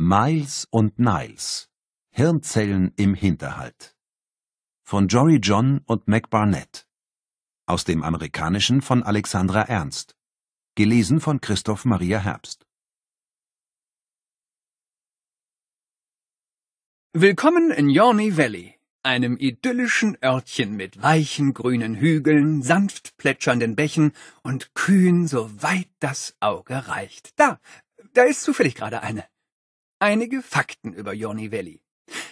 Miles und Niles Hirnzellen im Hinterhalt von Jory John und Mac Barnett aus dem Amerikanischen von Alexandra Ernst gelesen von Christoph Maria Herbst Willkommen in Yawney Valley, einem idyllischen Örtchen mit weichen grünen Hügeln, sanft plätschernden Bächen und Kühen, soweit das Auge reicht. Da, da ist zufällig gerade eine. Einige Fakten über Yorny Valley.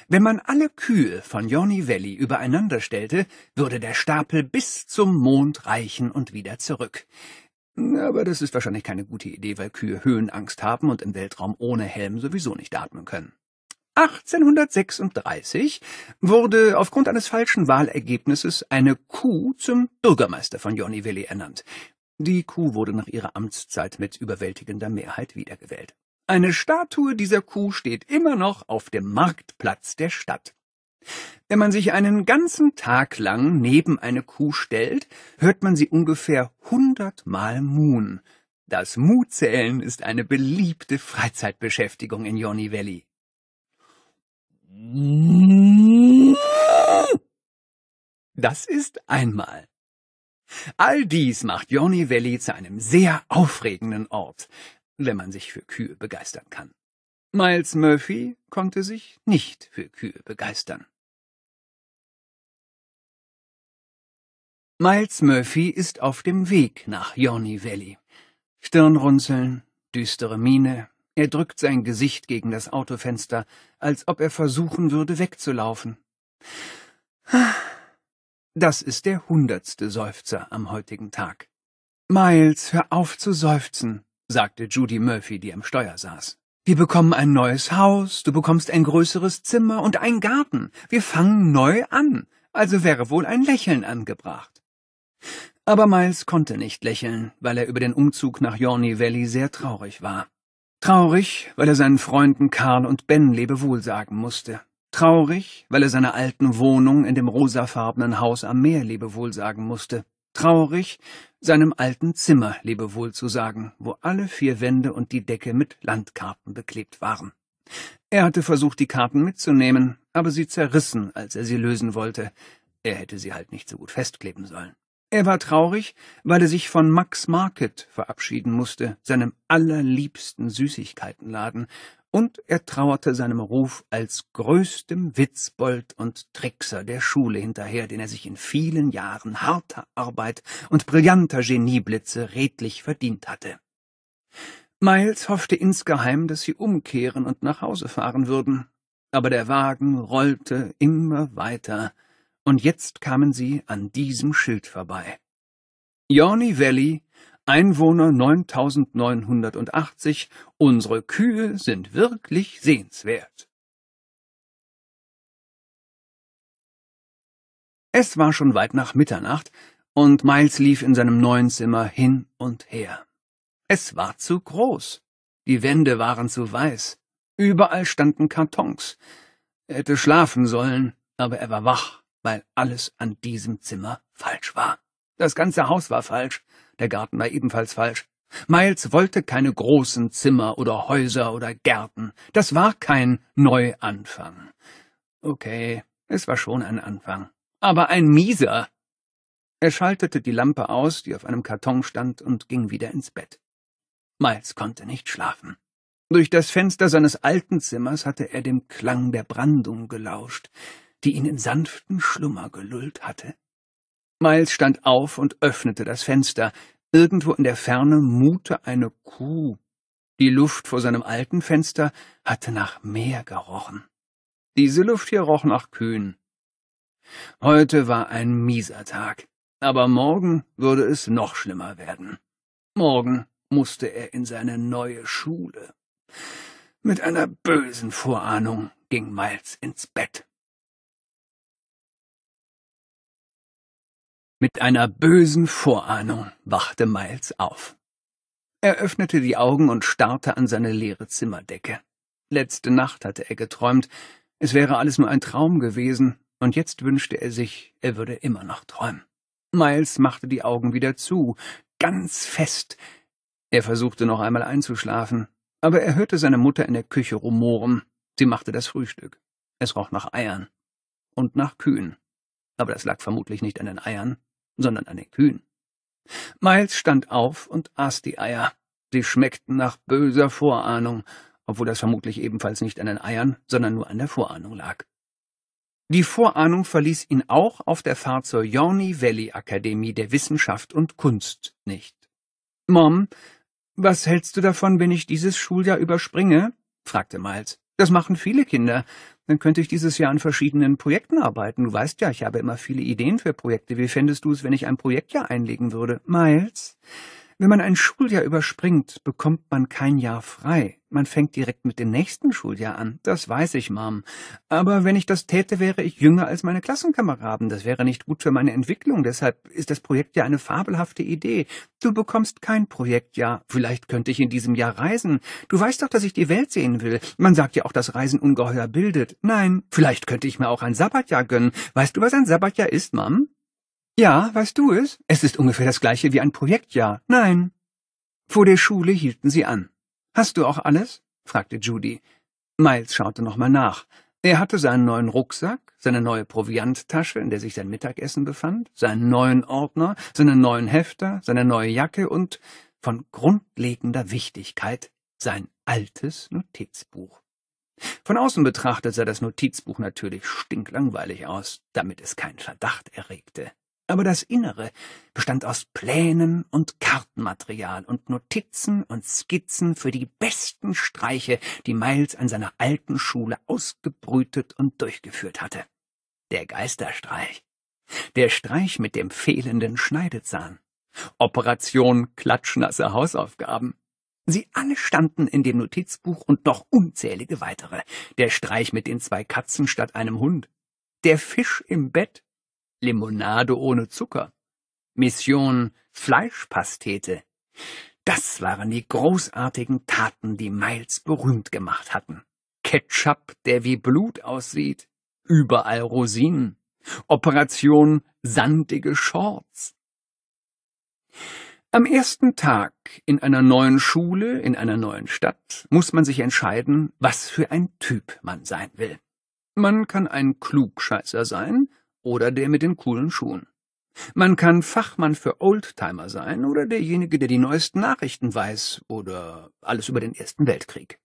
Wenn man alle Kühe von Yorny Valley übereinander stellte, würde der Stapel bis zum Mond reichen und wieder zurück. Aber das ist wahrscheinlich keine gute Idee, weil Kühe Höhenangst haben und im Weltraum ohne Helm sowieso nicht atmen können. 1836 wurde aufgrund eines falschen Wahlergebnisses eine Kuh zum Bürgermeister von Valley ernannt. Die Kuh wurde nach ihrer Amtszeit mit überwältigender Mehrheit wiedergewählt. Eine Statue dieser Kuh steht immer noch auf dem Marktplatz der Stadt. Wenn man sich einen ganzen Tag lang neben eine Kuh stellt, hört man sie ungefähr hundertmal muhen. Das Muhzählen ist eine beliebte Freizeitbeschäftigung in Yoni Valley. Das ist einmal. All dies macht Yoni Valley zu einem sehr aufregenden Ort wenn man sich für Kühe begeistern kann. Miles Murphy konnte sich nicht für Kühe begeistern. Miles Murphy ist auf dem Weg nach Yorny Valley. Stirnrunzeln, düstere Miene, er drückt sein Gesicht gegen das Autofenster, als ob er versuchen würde, wegzulaufen. Das ist der hundertste Seufzer am heutigen Tag. Miles, hör auf zu seufzen sagte Judy Murphy, die am Steuer saß. Wir bekommen ein neues Haus, du bekommst ein größeres Zimmer und einen Garten. Wir fangen neu an, also wäre wohl ein Lächeln angebracht. Aber Miles konnte nicht lächeln, weil er über den Umzug nach Yorny Valley sehr traurig war. Traurig, weil er seinen Freunden Karl und Ben Lebewohl sagen musste. Traurig, weil er seiner alten Wohnung in dem rosafarbenen Haus am Meer Lebewohl sagen musste traurig, seinem alten Zimmer Lebewohl zu sagen, wo alle vier Wände und die Decke mit Landkarten beklebt waren. Er hatte versucht, die Karten mitzunehmen, aber sie zerrissen, als er sie lösen wollte. Er hätte sie halt nicht so gut festkleben sollen. Er war traurig, weil er sich von Max Market verabschieden musste, seinem allerliebsten Süßigkeitenladen, und er trauerte seinem Ruf als größtem Witzbold und Trickser der Schule hinterher, den er sich in vielen Jahren harter Arbeit und brillanter Genieblitze redlich verdient hatte. Miles hoffte insgeheim, dass sie umkehren und nach Hause fahren würden, aber der Wagen rollte immer weiter, und jetzt kamen sie an diesem Schild vorbei. Yorny Valley Einwohner 9980, Unsere Kühe sind wirklich sehenswert. Es war schon weit nach Mitternacht, und Miles lief in seinem neuen Zimmer hin und her. Es war zu groß. Die Wände waren zu weiß. Überall standen Kartons. Er hätte schlafen sollen, aber er war wach, weil alles an diesem Zimmer falsch war. Das ganze Haus war falsch der Garten war ebenfalls falsch. Miles wollte keine großen Zimmer oder Häuser oder Gärten. Das war kein Neuanfang. Okay, es war schon ein Anfang. Aber ein mieser. Er schaltete die Lampe aus, die auf einem Karton stand, und ging wieder ins Bett. Miles konnte nicht schlafen. Durch das Fenster seines alten Zimmers hatte er dem Klang der Brandung gelauscht, die ihn in sanften Schlummer gelullt hatte. Miles stand auf und öffnete das Fenster. Irgendwo in der Ferne mute eine Kuh. Die Luft vor seinem alten Fenster hatte nach Meer gerochen. Diese Luft hier roch nach Kühen. Heute war ein mieser Tag, aber morgen würde es noch schlimmer werden. Morgen musste er in seine neue Schule. Mit einer bösen Vorahnung ging Miles ins Bett. Mit einer bösen Vorahnung wachte Miles auf. Er öffnete die Augen und starrte an seine leere Zimmerdecke. Letzte Nacht hatte er geträumt, es wäre alles nur ein Traum gewesen, und jetzt wünschte er sich, er würde immer noch träumen. Miles machte die Augen wieder zu, ganz fest. Er versuchte noch einmal einzuschlafen, aber er hörte seine Mutter in der Küche rumoren. Sie machte das Frühstück. Es roch nach Eiern und nach Kühen aber das lag vermutlich nicht an den Eiern, sondern an den Kühen. Miles stand auf und aß die Eier. Sie schmeckten nach böser Vorahnung, obwohl das vermutlich ebenfalls nicht an den Eiern, sondern nur an der Vorahnung lag. Die Vorahnung verließ ihn auch auf der Fahrt zur Yorny Valley Akademie der Wissenschaft und Kunst nicht. Mom, was hältst du davon, wenn ich dieses Schuljahr überspringe? fragte Miles. Das machen viele Kinder. Dann könnte ich dieses Jahr an verschiedenen Projekten arbeiten. Du weißt ja, ich habe immer viele Ideen für Projekte. Wie fändest du es, wenn ich ein Projektjahr einlegen würde? Miles? Wenn man ein Schuljahr überspringt, bekommt man kein Jahr frei. Man fängt direkt mit dem nächsten Schuljahr an. Das weiß ich, Mom. Aber wenn ich das täte, wäre ich jünger als meine Klassenkameraden. Das wäre nicht gut für meine Entwicklung. Deshalb ist das Projekt ja eine fabelhafte Idee. Du bekommst kein Projektjahr. Vielleicht könnte ich in diesem Jahr reisen. Du weißt doch, dass ich die Welt sehen will. Man sagt ja auch, dass Reisen ungeheuer bildet. Nein, vielleicht könnte ich mir auch ein Sabbatjahr gönnen. Weißt du, was ein Sabbatjahr ist, Mom? Ja, weißt du es? Es ist ungefähr das gleiche wie ein Projektjahr. Nein. Vor der Schule hielten sie an. Hast du auch alles? fragte Judy. Miles schaute nochmal nach. Er hatte seinen neuen Rucksack, seine neue Provianttasche, in der sich sein Mittagessen befand, seinen neuen Ordner, seinen neuen Hefter, seine neue Jacke und, von grundlegender Wichtigkeit, sein altes Notizbuch. Von außen betrachtet sah das Notizbuch natürlich stinklangweilig aus, damit es keinen Verdacht erregte. Aber das Innere bestand aus Plänen und Kartenmaterial und Notizen und Skizzen für die besten Streiche, die Miles an seiner alten Schule ausgebrütet und durchgeführt hatte. Der Geisterstreich. Der Streich mit dem fehlenden Schneidezahn. Operation klatschnasse Hausaufgaben. Sie alle standen in dem Notizbuch und noch unzählige weitere. Der Streich mit den zwei Katzen statt einem Hund. Der Fisch im Bett Limonade ohne Zucker, Mission Fleischpastete. Das waren die großartigen Taten, die Miles berühmt gemacht hatten. Ketchup, der wie Blut aussieht, überall Rosinen, Operation sandige Shorts. Am ersten Tag in einer neuen Schule, in einer neuen Stadt, muss man sich entscheiden, was für ein Typ man sein will. Man kann ein Klugscheißer sein, oder der mit den coolen Schuhen. Man kann Fachmann für Oldtimer sein oder derjenige, der die neuesten Nachrichten weiß oder alles über den Ersten Weltkrieg.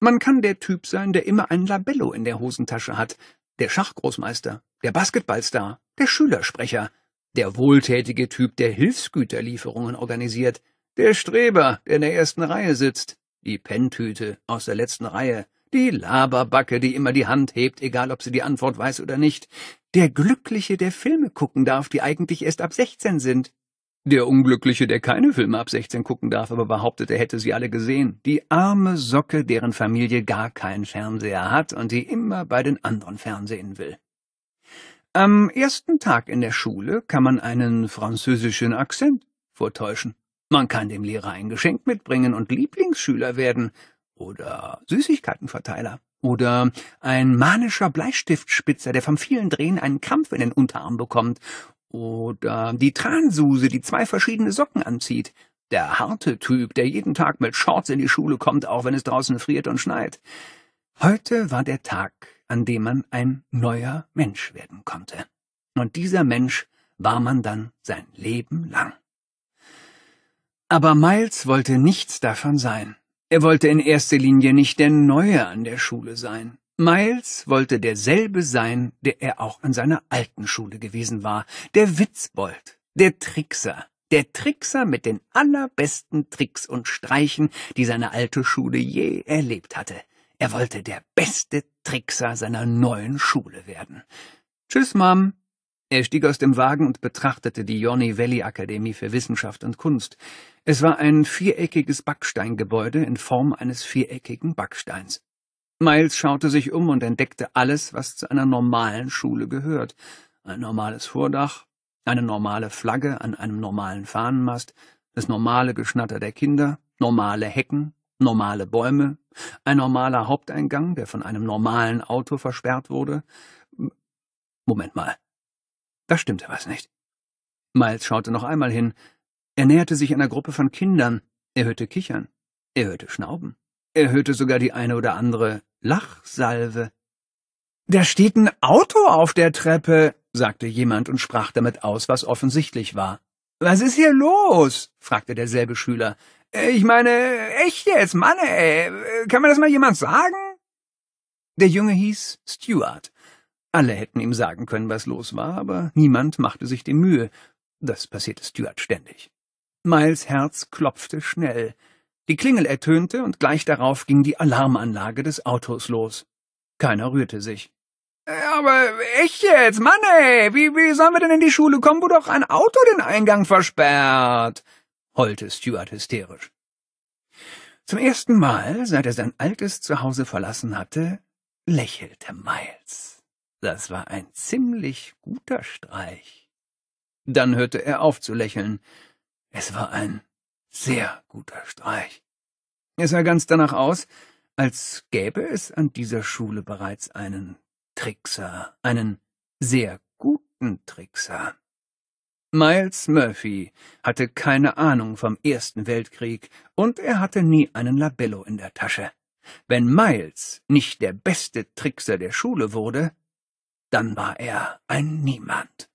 Man kann der Typ sein, der immer ein Labello in der Hosentasche hat, der Schachgroßmeister, der Basketballstar, der Schülersprecher, der wohltätige Typ, der Hilfsgüterlieferungen organisiert, der Streber, der in der ersten Reihe sitzt, die Penntüte aus der letzten Reihe, die Laberbacke, die immer die Hand hebt, egal ob sie die Antwort weiß oder nicht, der Glückliche, der Filme gucken darf, die eigentlich erst ab 16 sind. Der Unglückliche, der keine Filme ab 16 gucken darf, aber behauptet, er hätte sie alle gesehen. Die arme Socke, deren Familie gar keinen Fernseher hat und die immer bei den anderen Fernsehen will. Am ersten Tag in der Schule kann man einen französischen Akzent vortäuschen. Man kann dem Lehrer ein Geschenk mitbringen und Lieblingsschüler werden oder Süßigkeitenverteiler. Oder ein manischer Bleistiftspitzer, der vom vielen Drehen einen Krampf in den Unterarm bekommt. Oder die Transuse, die zwei verschiedene Socken anzieht. Der harte Typ, der jeden Tag mit Shorts in die Schule kommt, auch wenn es draußen friert und schneit. Heute war der Tag, an dem man ein neuer Mensch werden konnte. Und dieser Mensch war man dann sein Leben lang. Aber Miles wollte nichts davon sein. Er wollte in erster Linie nicht der Neue an der Schule sein. Miles wollte derselbe sein, der er auch an seiner alten Schule gewesen war, der Witzbold, der Trickser, der Trickser mit den allerbesten Tricks und Streichen, die seine alte Schule je erlebt hatte. Er wollte der beste Trickser seiner neuen Schule werden. Tschüss, Mom, er stieg aus dem Wagen und betrachtete die Yoni Valley Akademie für Wissenschaft und Kunst. Es war ein viereckiges Backsteingebäude in Form eines viereckigen Backsteins. Miles schaute sich um und entdeckte alles, was zu einer normalen Schule gehört. Ein normales Vordach, eine normale Flagge an einem normalen Fahnenmast, das normale Geschnatter der Kinder, normale Hecken, normale Bäume, ein normaler Haupteingang, der von einem normalen Auto versperrt wurde. Moment mal. Da stimmte was nicht. Miles schaute noch einmal hin. Er näherte sich einer Gruppe von Kindern. Er hörte Kichern. Er hörte Schnauben. Er hörte sogar die eine oder andere Lachsalve. Da steht ein Auto auf der Treppe, sagte jemand und sprach damit aus, was offensichtlich war. Was ist hier los? fragte derselbe Schüler. Ich meine, echt jetzt, Mann, ey, kann mir das mal jemand sagen? Der Junge hieß Stuart alle hätten ihm sagen können, was los war, aber niemand machte sich die Mühe. Das passierte Stuart ständig. Miles Herz klopfte schnell. Die Klingel ertönte und gleich darauf ging die Alarmanlage des Autos los. Keiner rührte sich. Äh, aber ich jetzt, Mann ey, wie, wie sollen wir denn in die Schule kommen, wo doch ein Auto den Eingang versperrt? heulte Stuart hysterisch. Zum ersten Mal, seit er sein altes Zuhause verlassen hatte, lächelte Miles. Das war ein ziemlich guter Streich. Dann hörte er auf zu lächeln. Es war ein sehr guter Streich. Es sah ganz danach aus, als gäbe es an dieser Schule bereits einen Trickser, einen sehr guten Trickser. Miles Murphy hatte keine Ahnung vom Ersten Weltkrieg und er hatte nie einen Labello in der Tasche. Wenn Miles nicht der beste Trickser der Schule wurde, dann war er ein Niemand.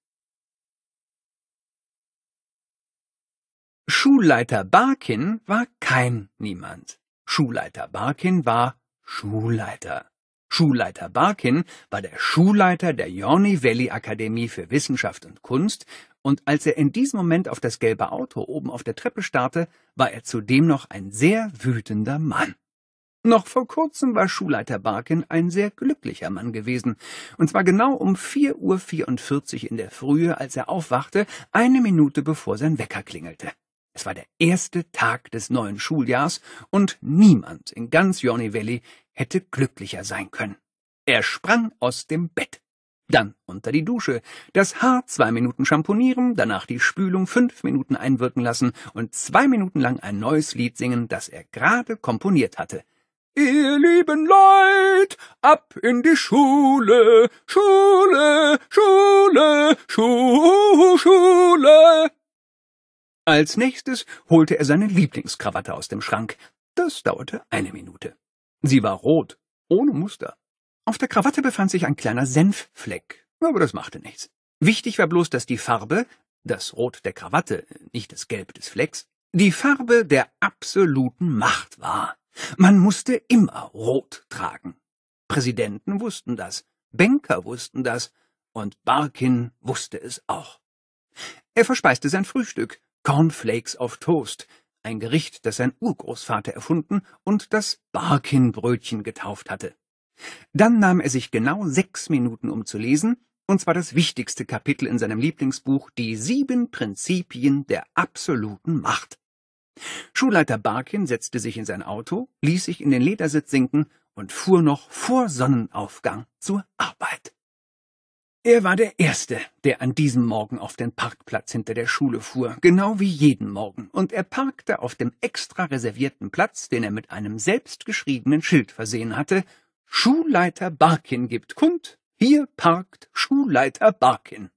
Schulleiter Barkin war kein Niemand. Schulleiter Barkin war Schulleiter. Schulleiter Barkin war der Schulleiter der Yorni Valley Akademie für Wissenschaft und Kunst und als er in diesem Moment auf das gelbe Auto oben auf der Treppe starrte, war er zudem noch ein sehr wütender Mann. Noch vor kurzem war Schulleiter Barkin ein sehr glücklicher Mann gewesen, und zwar genau um 4.44 Uhr in der Frühe, als er aufwachte, eine Minute bevor sein Wecker klingelte. Es war der erste Tag des neuen Schuljahrs, und niemand in ganz Johnny Valley hätte glücklicher sein können. Er sprang aus dem Bett. Dann unter die Dusche, das Haar zwei Minuten schamponieren, danach die Spülung fünf Minuten einwirken lassen und zwei Minuten lang ein neues Lied singen, das er gerade komponiert hatte. Ihr lieben Leid, ab in die Schule, Schule, Schule, Schu Schule. Als nächstes holte er seine Lieblingskrawatte aus dem Schrank. Das dauerte eine Minute. Sie war rot, ohne Muster. Auf der Krawatte befand sich ein kleiner Senffleck, aber das machte nichts. Wichtig war bloß, dass die Farbe, das Rot der Krawatte, nicht das Gelb des Flecks, die Farbe der absoluten Macht war. Man musste immer rot tragen. Präsidenten wussten das, Banker wussten das und Barkin wusste es auch. Er verspeiste sein Frühstück, Cornflakes auf Toast, ein Gericht, das sein Urgroßvater erfunden und das Barkin-Brötchen getauft hatte. Dann nahm er sich genau sechs Minuten, um zu lesen, und zwar das wichtigste Kapitel in seinem Lieblingsbuch Die sieben Prinzipien der absoluten Macht. Schulleiter Barkin setzte sich in sein Auto, ließ sich in den Ledersitz sinken und fuhr noch vor Sonnenaufgang zur Arbeit. Er war der Erste, der an diesem Morgen auf den Parkplatz hinter der Schule fuhr, genau wie jeden Morgen, und er parkte auf dem extra reservierten Platz, den er mit einem selbstgeschriebenen Schild versehen hatte, Schulleiter Barkin gibt kund, hier parkt Schulleiter Barkin.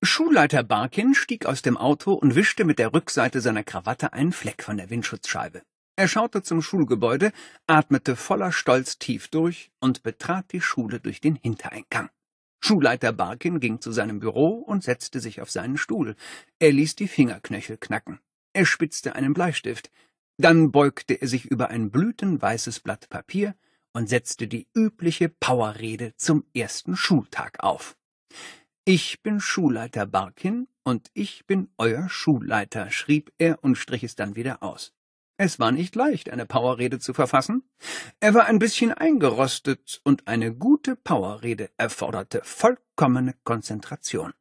Schulleiter Barkin stieg aus dem Auto und wischte mit der Rückseite seiner Krawatte einen Fleck von der Windschutzscheibe. Er schaute zum Schulgebäude, atmete voller Stolz tief durch und betrat die Schule durch den Hintereingang. Schulleiter Barkin ging zu seinem Büro und setzte sich auf seinen Stuhl. Er ließ die Fingerknöchel knacken. Er spitzte einen Bleistift. Dann beugte er sich über ein blütenweißes Blatt Papier und setzte die übliche Powerrede zum ersten Schultag auf. Ich bin Schulleiter Barkin und ich bin euer Schulleiter, schrieb er und strich es dann wieder aus. Es war nicht leicht, eine Powerrede zu verfassen. Er war ein bisschen eingerostet und eine gute Powerrede erforderte vollkommene Konzentration.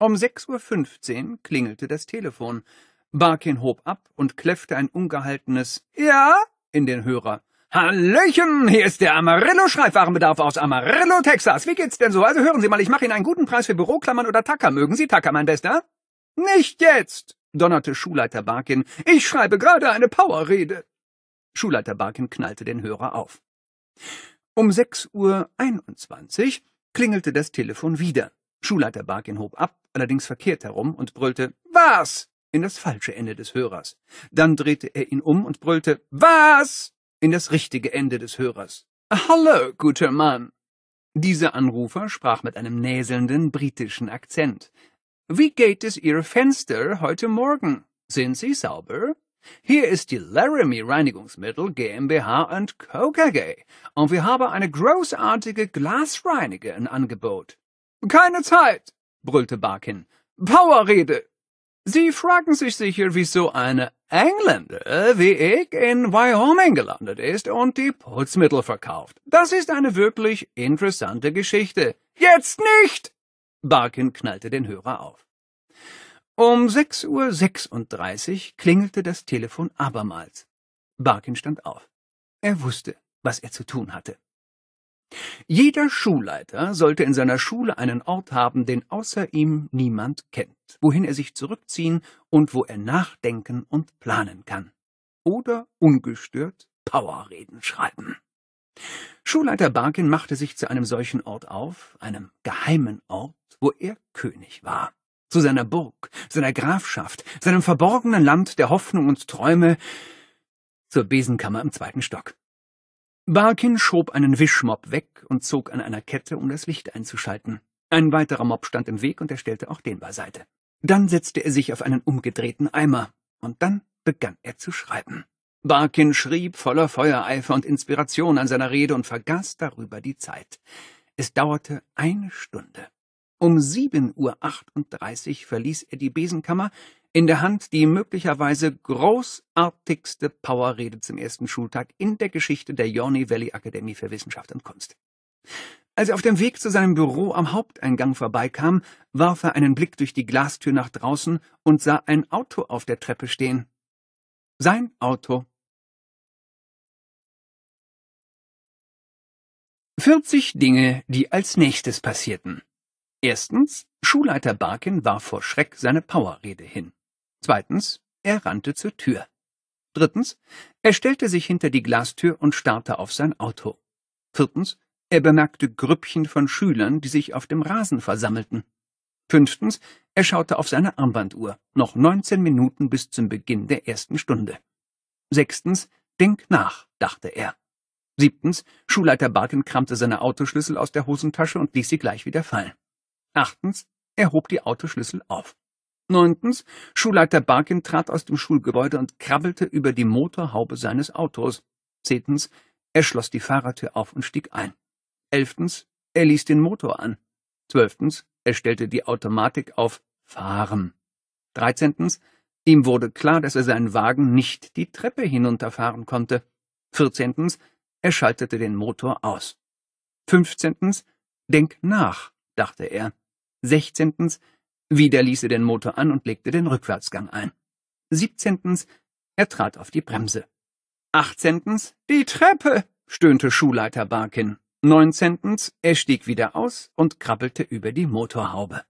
Um 6.15 Uhr klingelte das Telefon. Barkin hob ab und kläffte ein ungehaltenes Ja in den Hörer. Hallöchen, hier ist der Amarillo Schreibwarenbedarf aus Amarillo, Texas. Wie geht's denn so? Also hören Sie mal, ich mache Ihnen einen guten Preis für Büroklammern oder Tacker. Mögen Sie Tacker, mein Bester? Nicht jetzt, donnerte Schulleiter Barkin. Ich schreibe gerade eine Powerrede. Schulleiter Barkin knallte den Hörer auf. Um 6.21 Uhr klingelte das Telefon wieder. Schulleiter Barkin hob ab, allerdings verkehrt herum und brüllte Was? in das falsche Ende des Hörers. Dann drehte er ihn um und brüllte Was? in das richtige Ende des Hörers. Hallo, guter Mann. Dieser Anrufer sprach mit einem näselnden britischen Akzent. Wie geht es Ihr Fenster heute Morgen? Sind Sie sauber? Hier ist die Laramie Reinigungsmittel GmbH Co. KG und wir haben eine großartige Glasreinige im Angebot. Keine Zeit, brüllte Barkin. Powerrede! Sie fragen sich sicher, wieso eine Engländer wie ich in Wyoming gelandet ist und die Putzmittel verkauft. Das ist eine wirklich interessante Geschichte. Jetzt nicht! Barkin knallte den Hörer auf. Um 6.36 Uhr klingelte das Telefon abermals. Barkin stand auf. Er wusste, was er zu tun hatte. Jeder Schulleiter sollte in seiner Schule einen Ort haben, den außer ihm niemand kennt, wohin er sich zurückziehen und wo er nachdenken und planen kann. Oder ungestört Powerreden schreiben. Schulleiter Barkin machte sich zu einem solchen Ort auf, einem geheimen Ort, wo er König war zu seiner Burg, seiner Grafschaft, seinem verborgenen Land der Hoffnung und Träume, zur Besenkammer im zweiten Stock. Barkin schob einen Wischmob weg und zog an einer Kette, um das Licht einzuschalten. Ein weiterer Mob stand im Weg und er stellte auch den beiseite. Dann setzte er sich auf einen umgedrehten Eimer und dann begann er zu schreiben. Barkin schrieb voller Feuereifer und Inspiration an seiner Rede und vergaß darüber die Zeit. Es dauerte eine Stunde. Um sieben Uhr achtunddreißig verließ er die Besenkammer, in der Hand die möglicherweise großartigste Powerrede zum ersten Schultag in der Geschichte der Yoni Valley Akademie für Wissenschaft und Kunst. Als er auf dem Weg zu seinem Büro am Haupteingang vorbeikam, warf er einen Blick durch die Glastür nach draußen und sah ein Auto auf der Treppe stehen. Sein Auto. 40 Dinge, die als nächstes passierten. Erstens, Schulleiter Barkin warf vor Schreck seine Powerrede hin. Zweitens, er rannte zur Tür. Drittens, er stellte sich hinter die Glastür und starrte auf sein Auto. Viertens, er bemerkte Grüppchen von Schülern, die sich auf dem Rasen versammelten. Fünftens, er schaute auf seine Armbanduhr, noch neunzehn Minuten bis zum Beginn der ersten Stunde. Sechstens, denk nach, dachte er. Siebtens, Schulleiter Barken kramte seine Autoschlüssel aus der Hosentasche und ließ sie gleich wieder fallen. Achtens, er hob die Autoschlüssel auf. Neuntens, Schulleiter Barkin trat aus dem Schulgebäude und krabbelte über die Motorhaube seines Autos. Zehntens, er schloss die Fahrertür auf und stieg ein. Elftens, er ließ den Motor an. Zwölftens, er stellte die Automatik auf Fahren. Dreizehntens, ihm wurde klar, dass er seinen Wagen nicht die Treppe hinunterfahren konnte. Vierzehntens, er schaltete den Motor aus. Fünfzehntens, denk nach, dachte er. Sechzehntens, wieder ließ er den Motor an und legte den Rückwärtsgang ein. Siebzehntens, er trat auf die Bremse. Achtzehntens, die Treppe, stöhnte Schulleiter Barkin. Neunzehntens, er stieg wieder aus und krabbelte über die Motorhaube.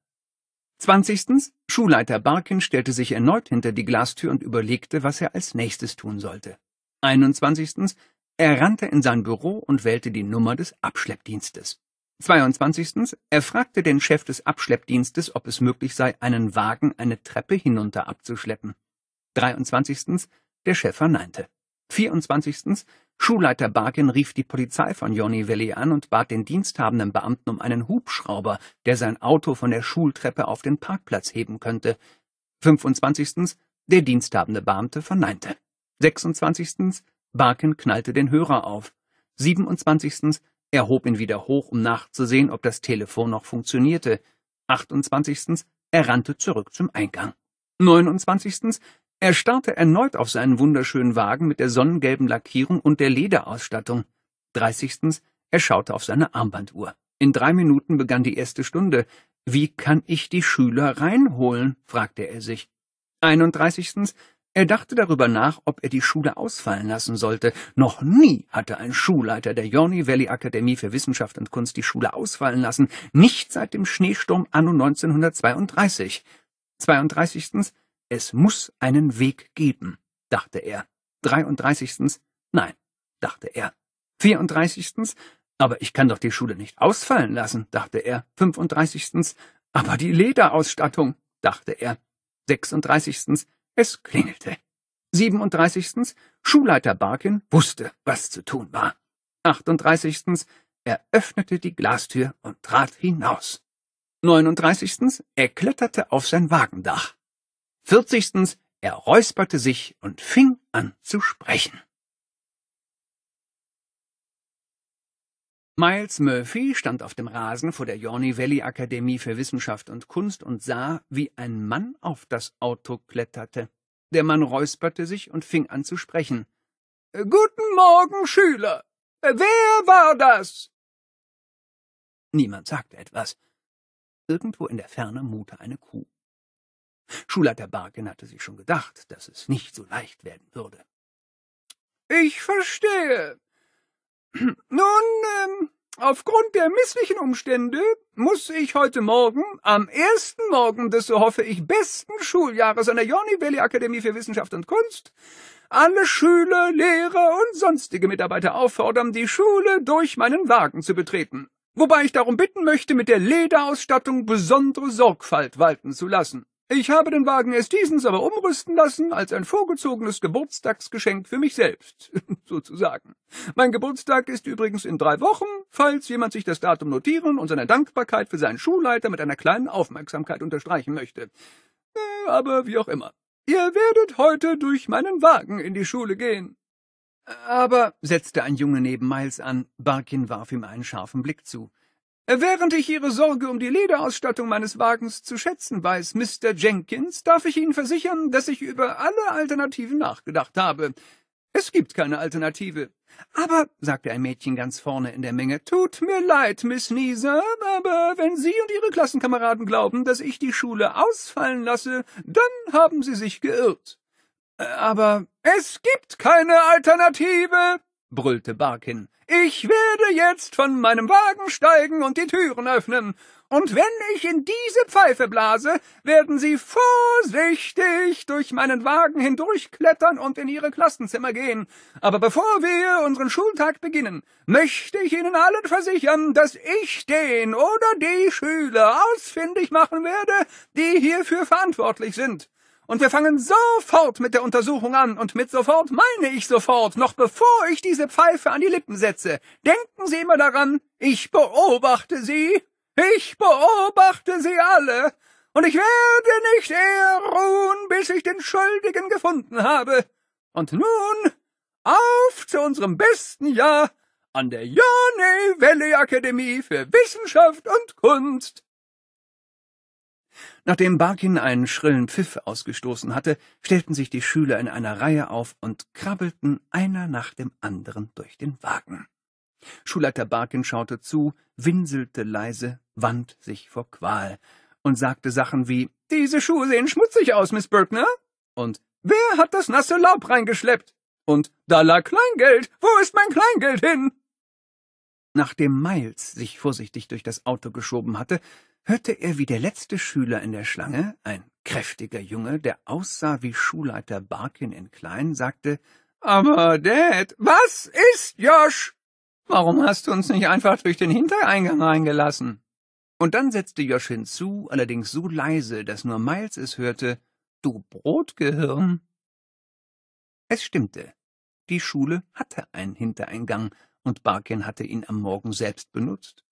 Zwanzigstens, Schulleiter Barkin stellte sich erneut hinter die Glastür und überlegte, was er als nächstes tun sollte. Einundzwanzigstens, er rannte in sein Büro und wählte die Nummer des Abschleppdienstes. 22. Er fragte den Chef des Abschleppdienstes, ob es möglich sei, einen Wagen eine Treppe hinunter abzuschleppen. 23. Der Chef verneinte. 24. Schulleiter Barkin rief die Polizei von Johnny Valley an und bat den diensthabenden Beamten um einen Hubschrauber, der sein Auto von der Schultreppe auf den Parkplatz heben könnte. 25. Der diensthabende Beamte verneinte. 26. Barkin knallte den Hörer auf. 27. Er hob ihn wieder hoch, um nachzusehen, ob das Telefon noch funktionierte. 28. Er rannte zurück zum Eingang. 29. Er starrte erneut auf seinen wunderschönen Wagen mit der sonnengelben Lackierung und der Lederausstattung. 30. Er schaute auf seine Armbanduhr. In drei Minuten begann die erste Stunde. Wie kann ich die Schüler reinholen? fragte er sich. 31. Er dachte darüber nach, ob er die Schule ausfallen lassen sollte. Noch nie hatte ein Schulleiter der Yorny Valley Akademie für Wissenschaft und Kunst die Schule ausfallen lassen, nicht seit dem Schneesturm anno 1932. 32. Es muss einen Weg geben, dachte er. 33. Nein, dachte er. 34. Aber ich kann doch die Schule nicht ausfallen lassen, dachte er. 35. Aber die Lederausstattung, dachte er. 36. Es klingelte. 37. Schulleiter Barkin wusste, was zu tun war. 38. Er öffnete die Glastür und trat hinaus. 39. Er kletterte auf sein Wagendach. 40. Er räusperte sich und fing an zu sprechen. Miles Murphy stand auf dem Rasen vor der Shawnee Valley Akademie für Wissenschaft und Kunst und sah, wie ein Mann auf das Auto kletterte. Der Mann räusperte sich und fing an zu sprechen. Guten Morgen, Schüler. Wer war das? Niemand sagte etwas. Irgendwo in der Ferne mute eine Kuh. Schulleiter Barkin hatte sich schon gedacht, dass es nicht so leicht werden würde. Ich verstehe. Nun, ähm, aufgrund der misslichen Umstände muss ich heute Morgen, am ersten Morgen des, so hoffe ich, besten Schuljahres an der Johnny Valley Akademie für Wissenschaft und Kunst, alle Schüler, Lehrer und sonstige Mitarbeiter auffordern, die Schule durch meinen Wagen zu betreten. Wobei ich darum bitten möchte, mit der Lederausstattung besondere Sorgfalt walten zu lassen. Ich habe den Wagen erst diesens aber umrüsten lassen als ein vorgezogenes Geburtstagsgeschenk für mich selbst, sozusagen. Mein Geburtstag ist übrigens in drei Wochen, falls jemand sich das Datum notieren und seine Dankbarkeit für seinen Schulleiter mit einer kleinen Aufmerksamkeit unterstreichen möchte. Äh, aber wie auch immer. Ihr werdet heute durch meinen Wagen in die Schule gehen. Aber, setzte ein Junge neben Miles an, Barkin warf ihm einen scharfen Blick zu. Äh, während ich Ihre Sorge um die Lederausstattung meines Wagens zu schätzen weiß, Mr. Jenkins, darf ich Ihnen versichern, dass ich über alle Alternativen nachgedacht habe. Es gibt keine Alternative. Aber, sagte ein Mädchen ganz vorne in der Menge, tut mir leid, Miss Nieser, aber wenn Sie und Ihre Klassenkameraden glauben, dass ich die Schule ausfallen lasse, dann haben Sie sich geirrt. Äh, aber es gibt keine Alternative brüllte Barkin. Ich werde jetzt von meinem Wagen steigen und die Türen öffnen. Und wenn ich in diese Pfeife blase, werden Sie vorsichtig durch meinen Wagen hindurchklettern und in Ihre Klassenzimmer gehen. Aber bevor wir unseren Schultag beginnen, möchte ich Ihnen allen versichern, dass ich den oder die Schüler ausfindig machen werde, die hierfür verantwortlich sind. Und wir fangen sofort mit der Untersuchung an, und mit sofort meine ich sofort, noch bevor ich diese Pfeife an die Lippen setze. Denken Sie immer daran, ich beobachte Sie, ich beobachte Sie alle, und ich werde nicht eher ruhen, bis ich den Schuldigen gefunden habe. Und nun auf zu unserem besten Jahr an der Yone Valley Akademie für Wissenschaft und Kunst. Nachdem Barkin einen schrillen Pfiff ausgestoßen hatte, stellten sich die Schüler in einer Reihe auf und krabbelten einer nach dem anderen durch den Wagen. Schulleiter Barkin schaute zu, winselte leise, wand sich vor Qual und sagte Sachen wie Diese Schuhe sehen schmutzig aus, Miss Birkner. und Wer hat das nasse Laub reingeschleppt? Und da lag Kleingeld. Wo ist mein Kleingeld hin? Nachdem Miles sich vorsichtig durch das Auto geschoben hatte, hörte er wie der letzte Schüler in der Schlange, ein kräftiger Junge, der aussah wie Schulleiter Barkin in Klein, sagte, aber Dad, was ist Josh? Warum hast du uns nicht einfach durch den Hintereingang reingelassen? Und dann setzte Josh hinzu, allerdings so leise, dass nur Miles es hörte, du Brotgehirn. Es stimmte. Die Schule hatte einen Hintereingang, und Barkin hatte ihn am Morgen selbst benutzt.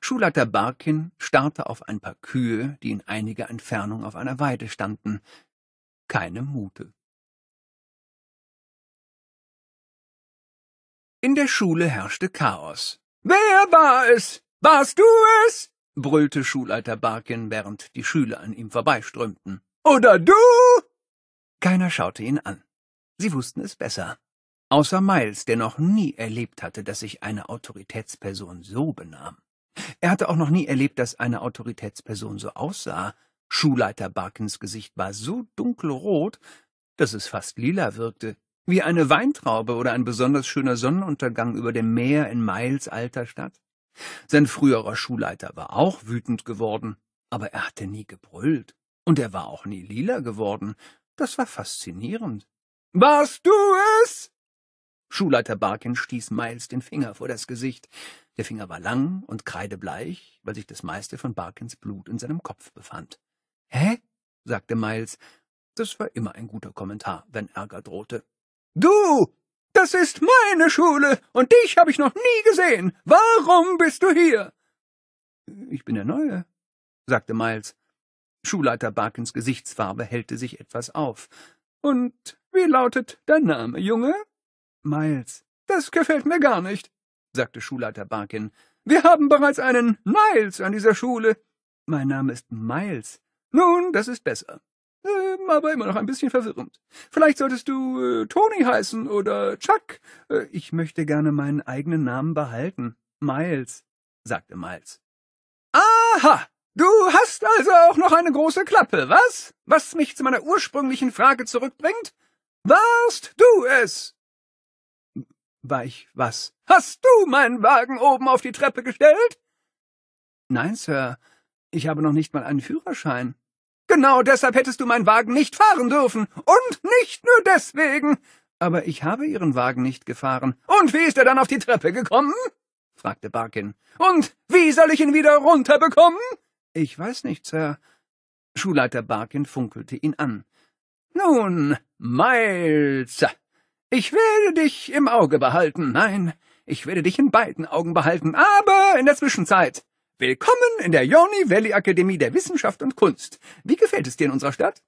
Schulleiter Barkin starrte auf ein paar Kühe, die in einiger Entfernung auf einer Weide standen. Keine Mute. In der Schule herrschte Chaos. Wer war es? Warst du es? brüllte Schulleiter Barkin, während die Schüler an ihm vorbeiströmten. Oder du? Keiner schaute ihn an. Sie wussten es besser. Außer Miles, der noch nie erlebt hatte, dass sich eine Autoritätsperson so benahm. Er hatte auch noch nie erlebt, dass eine Autoritätsperson so aussah. Schulleiter Barkins Gesicht war so dunkelrot, dass es fast lila wirkte, wie eine Weintraube oder ein besonders schöner Sonnenuntergang über dem Meer in Miles alter Stadt. Sein früherer Schulleiter war auch wütend geworden, aber er hatte nie gebrüllt. Und er war auch nie lila geworden. Das war faszinierend. Warst du es? Schulleiter Barkin stieß Miles den Finger vor das Gesicht. Der Finger war lang und kreidebleich, weil sich das meiste von Barkins Blut in seinem Kopf befand. Hä? sagte Miles. Das war immer ein guter Kommentar, wenn Ärger drohte. Du! Das ist meine Schule, und dich habe ich noch nie gesehen. Warum bist du hier? Ich bin der Neue, sagte Miles. Schulleiter Barkins Gesichtsfarbe hellte sich etwas auf. Und wie lautet dein Name, Junge? Miles. Das gefällt mir gar nicht, sagte Schulleiter Barkin. Wir haben bereits einen Miles an dieser Schule. Mein Name ist Miles. Nun, das ist besser. Ähm, aber immer noch ein bisschen verwirrend. Vielleicht solltest du äh, Tony heißen oder Chuck. Äh, ich möchte gerne meinen eigenen Namen behalten. Miles, sagte Miles. Aha! Du hast also auch noch eine große Klappe, was? Was mich zu meiner ursprünglichen Frage zurückbringt? Warst du es? Weich was. Hast du meinen Wagen oben auf die Treppe gestellt? Nein, Sir. Ich habe noch nicht mal einen Führerschein. Genau deshalb hättest du meinen Wagen nicht fahren dürfen. Und nicht nur deswegen. Aber ich habe Ihren Wagen nicht gefahren. Und wie ist er dann auf die Treppe gekommen? fragte Barkin. Und wie soll ich ihn wieder runterbekommen? Ich weiß nicht, Sir. Schulleiter Barkin funkelte ihn an. Nun, Miles, ich werde dich im Auge behalten, nein, ich werde dich in beiden Augen behalten, aber in der Zwischenzeit. Willkommen in der Yoni Valley Akademie der Wissenschaft und Kunst. Wie gefällt es dir in unserer Stadt?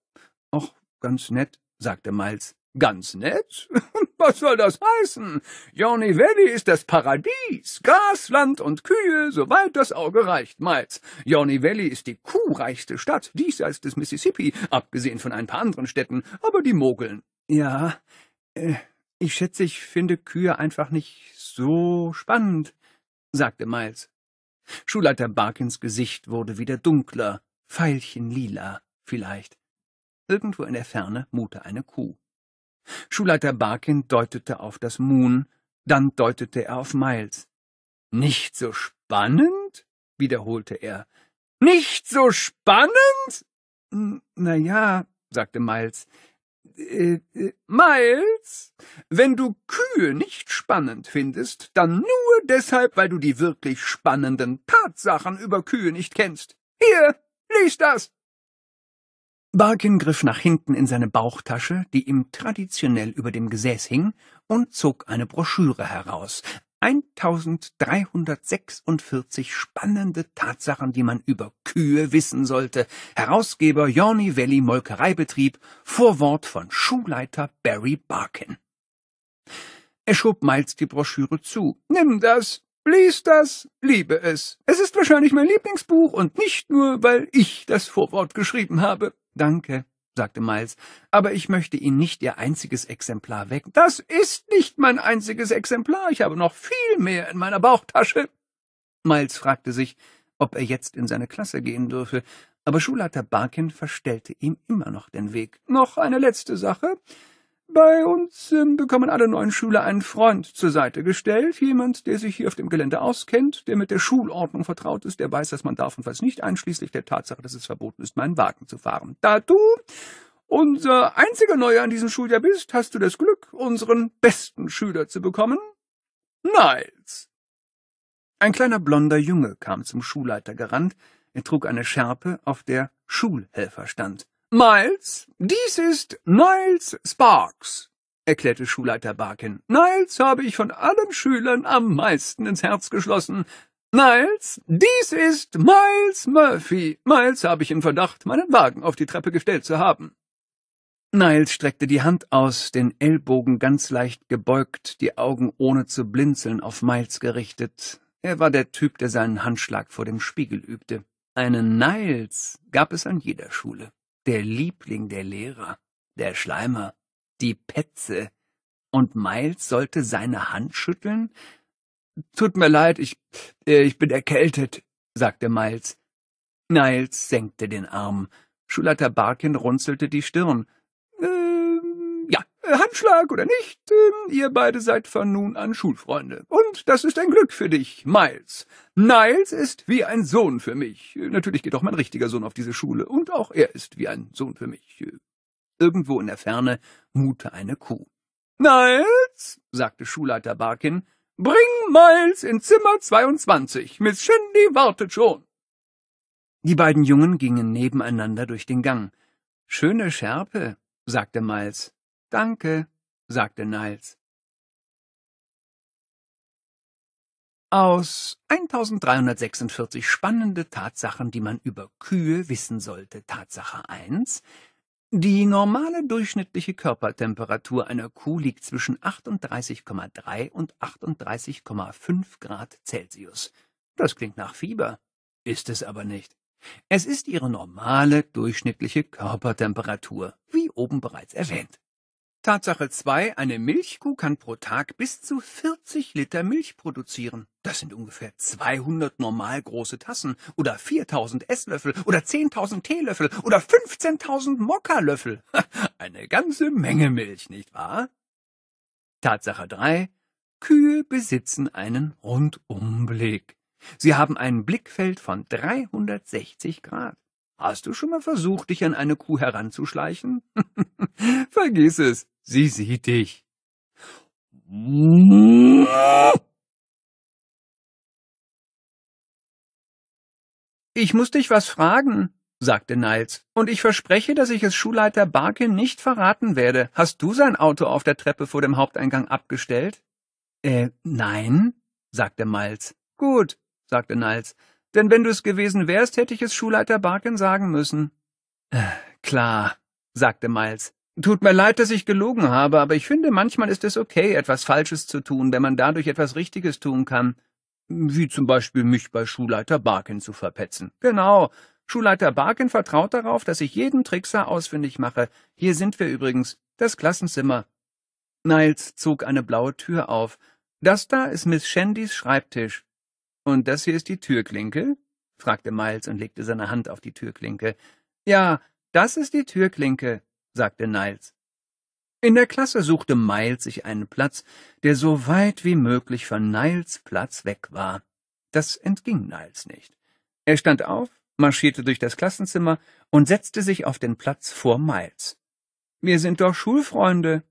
Och, ganz nett, sagte Miles. Ganz nett? Was soll das heißen? Yoni Valley ist das Paradies. Gras, und Kühe, soweit das Auge reicht, Miles. Yoni Valley ist die kuhreichste Stadt diesseits des Mississippi, abgesehen von ein paar anderen Städten, aber die mogeln. Ja, äh, ich schätze, ich finde Kühe einfach nicht so spannend, sagte Miles. Schulleiter Barkins Gesicht wurde wieder dunkler, veilchenlila vielleicht. Irgendwo in der Ferne muhte eine Kuh. Schulleiter Barkin deutete auf das Moon, dann deutete er auf Miles. Nicht so spannend? wiederholte er. Nicht so spannend? Na ja, sagte Miles. Äh, äh, Miles, wenn du Kühe nicht spannend findest, dann nur deshalb, weil du die wirklich spannenden Tatsachen über Kühe nicht kennst. Hier, lies das! Barkin griff nach hinten in seine Bauchtasche, die ihm traditionell über dem Gesäß hing, und zog eine Broschüre heraus, 1346 spannende Tatsachen, die man über Kühe wissen sollte. Herausgeber Yorny Valley Molkereibetrieb, Vorwort von Schulleiter Barry Barkin. Er schob Miles die Broschüre zu. Nimm das, lies das, liebe es. Es ist wahrscheinlich mein Lieblingsbuch und nicht nur, weil ich das Vorwort geschrieben habe. Danke, sagte Miles, aber ich möchte Ihnen nicht Ihr einziges Exemplar weg. Das ist nicht mein einziges Exemplar, ich habe noch viel mehr in meiner Bauchtasche. Miles fragte sich, ob er jetzt in seine Klasse gehen dürfe, aber Schulleiter Barkin verstellte ihm immer noch den Weg. Noch eine letzte Sache. Bei uns ähm, bekommen alle neuen Schüler einen Freund zur Seite gestellt, jemand, der sich hier auf dem Gelände auskennt, der mit der Schulordnung vertraut ist, der weiß, dass man darf und was nicht, einschließlich der Tatsache, dass es verboten ist, meinen Wagen zu fahren. Da du unser einziger Neuer an diesem Schuljahr bist, hast du das Glück, unseren besten Schüler zu bekommen. Niles. Ein kleiner blonder Junge kam zum Schulleiter gerannt, er trug eine Schärpe, auf der Schulhelfer stand. Miles, dies ist Niles Sparks, erklärte Schulleiter Barkin. Niles habe ich von allen Schülern am meisten ins Herz geschlossen. Niles, dies ist Miles Murphy. Miles habe ich im Verdacht, meinen Wagen auf die Treppe gestellt zu haben. Niles streckte die Hand aus, den Ellbogen ganz leicht gebeugt, die Augen ohne zu blinzeln auf Miles gerichtet. Er war der Typ, der seinen Handschlag vor dem Spiegel übte. Einen Niles gab es an jeder Schule der Liebling der Lehrer, der Schleimer, die Petze, und Miles sollte seine Hand schütteln? Tut mir leid, ich, äh, ich bin erkältet, sagte Miles. Niles senkte den Arm. Schulleiter Barkin runzelte die Stirn. Handschlag oder nicht, ähm, ihr beide seid von nun an Schulfreunde. Und das ist ein Glück für dich, Miles. Niles ist wie ein Sohn für mich. Natürlich geht auch mein richtiger Sohn auf diese Schule, und auch er ist wie ein Sohn für mich. Irgendwo in der Ferne mute eine Kuh. Niles, sagte Schulleiter Barkin, bring Miles in Zimmer 22. Miss Shindy wartet schon. Die beiden Jungen gingen nebeneinander durch den Gang. Schöne Schärpe, sagte Miles. Danke, sagte Niles. Aus 1346 spannende Tatsachen, die man über Kühe wissen sollte, Tatsache 1. Die normale durchschnittliche Körpertemperatur einer Kuh liegt zwischen 38,3 und 38,5 Grad Celsius. Das klingt nach Fieber, ist es aber nicht. Es ist ihre normale durchschnittliche Körpertemperatur, wie oben bereits erwähnt. Tatsache 2, eine Milchkuh kann pro Tag bis zu 40 Liter Milch produzieren. Das sind ungefähr 200 normal große Tassen oder 4000 Esslöffel oder 10.000 Teelöffel oder 15.000 Mokkalöffel. Eine ganze Menge Milch, nicht wahr? Tatsache 3, Kühe besitzen einen Rundumblick. Sie haben ein Blickfeld von 360 Grad. Hast du schon mal versucht, dich an eine Kuh heranzuschleichen? Vergiss es. Sie sieht dich. Ich muss dich was fragen, sagte Niles, und ich verspreche, dass ich es Schulleiter Barkin nicht verraten werde. Hast du sein Auto auf der Treppe vor dem Haupteingang abgestellt? Äh, nein, sagte Miles. Gut, sagte Niles, denn wenn du es gewesen wärst, hätte ich es Schulleiter Barkin sagen müssen. Äh, klar, sagte Miles. Tut mir leid, dass ich gelogen habe, aber ich finde, manchmal ist es okay, etwas Falsches zu tun, wenn man dadurch etwas Richtiges tun kann. Wie zum Beispiel mich bei Schulleiter Barkin zu verpetzen. Genau. Schulleiter Barkin vertraut darauf, dass ich jeden Trickser ausfindig mache. Hier sind wir übrigens, das Klassenzimmer. Niles zog eine blaue Tür auf. Das da ist Miss Shandys Schreibtisch. Und das hier ist die Türklinke? fragte Miles und legte seine Hand auf die Türklinke. Ja, das ist die Türklinke, sagte Niles. In der Klasse suchte Miles sich einen Platz, der so weit wie möglich von Niles Platz weg war. Das entging Niles nicht. Er stand auf, marschierte durch das Klassenzimmer und setzte sich auf den Platz vor Miles. Wir sind doch Schulfreunde.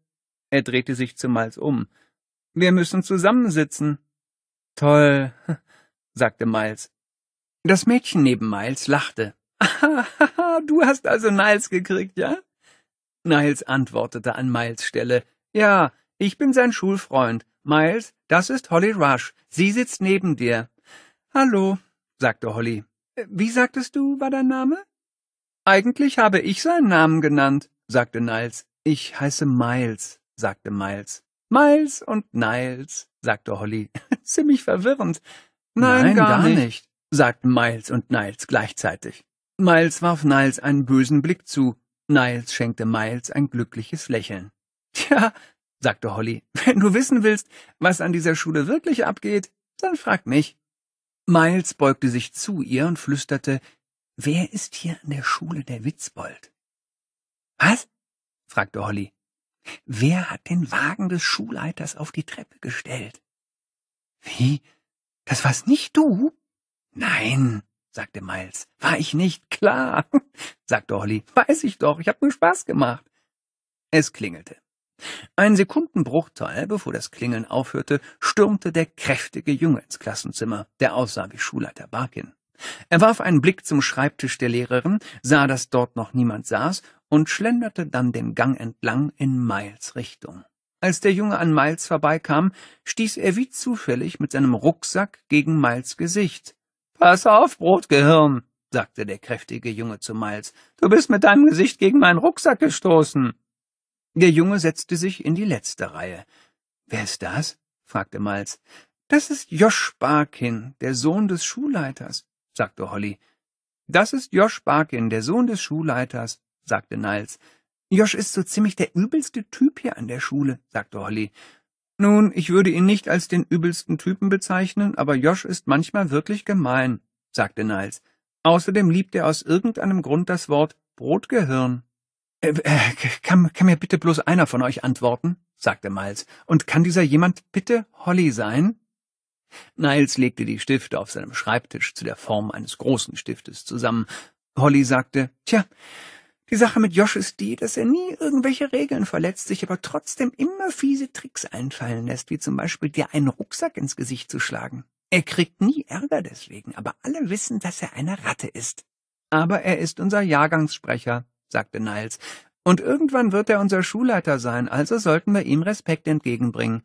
Er drehte sich zu Miles um. Wir müssen zusammensitzen. Toll, sagte Miles. Das Mädchen neben Miles lachte. du hast also Niles gekriegt, ja? Niles antwortete an Miles Stelle. Ja, ich bin sein Schulfreund. Miles, das ist Holly Rush. Sie sitzt neben dir. Hallo, sagte Holly. Äh, wie sagtest du, war dein Name? Eigentlich habe ich seinen Namen genannt, sagte Niles. Ich heiße Miles, sagte Miles. Miles und Niles, sagte Holly. Ziemlich verwirrend. Nein, Nein gar, gar, nicht, nicht sagten Miles und Niles gleichzeitig. Miles warf Niles einen bösen Blick zu. Niles schenkte Miles ein glückliches Lächeln. Tja, sagte Holly, wenn du wissen willst, was an dieser Schule wirklich abgeht, dann frag mich. Miles beugte sich zu ihr und flüsterte, Wer ist hier an der Schule der Witzbold? Was? fragte Holly. Wer hat den Wagen des Schulleiters auf die Treppe gestellt? Wie? Das war's nicht du? Nein, sagte Miles. War ich nicht klar, sagte Holly. Weiß ich doch, ich hab nur Spaß gemacht. Es klingelte. Ein Sekundenbruchteil, bevor das Klingeln aufhörte, stürmte der kräftige Junge ins Klassenzimmer, der aussah wie Schulleiter Barkin. Er warf einen Blick zum Schreibtisch der Lehrerin, sah, dass dort noch niemand saß, und schlenderte dann den Gang entlang in Miles Richtung. Als der Junge an Miles vorbeikam, stieß er wie zufällig mit seinem Rucksack gegen Miles Gesicht. Pass auf, Brotgehirn, sagte der kräftige Junge zu Miles. Du bist mit deinem Gesicht gegen meinen Rucksack gestoßen. Der Junge setzte sich in die letzte Reihe. Wer ist das? fragte Miles. Das ist Josh Barkin, der Sohn des Schulleiters, sagte Holly. Das ist Josh Barkin, der Sohn des Schulleiters, sagte Niles. Josh ist so ziemlich der übelste Typ hier an der Schule, sagte Holly. Nun, ich würde ihn nicht als den übelsten Typen bezeichnen, aber Josh ist manchmal wirklich gemein, sagte Niles. Außerdem liebt er aus irgendeinem Grund das Wort Brotgehirn. Äh, äh, kann, kann mir bitte bloß einer von euch antworten, sagte Miles. Und kann dieser jemand bitte Holly sein? Niles legte die Stifte auf seinem Schreibtisch zu der Form eines großen Stiftes zusammen. Holly sagte, Tja, die Sache mit Josh ist die, dass er nie irgendwelche Regeln verletzt, sich aber trotzdem immer fiese Tricks einfallen lässt, wie zum Beispiel dir einen Rucksack ins Gesicht zu schlagen. Er kriegt nie Ärger deswegen, aber alle wissen, dass er eine Ratte ist. Aber er ist unser Jahrgangssprecher, sagte Niles, und irgendwann wird er unser Schulleiter sein, also sollten wir ihm Respekt entgegenbringen.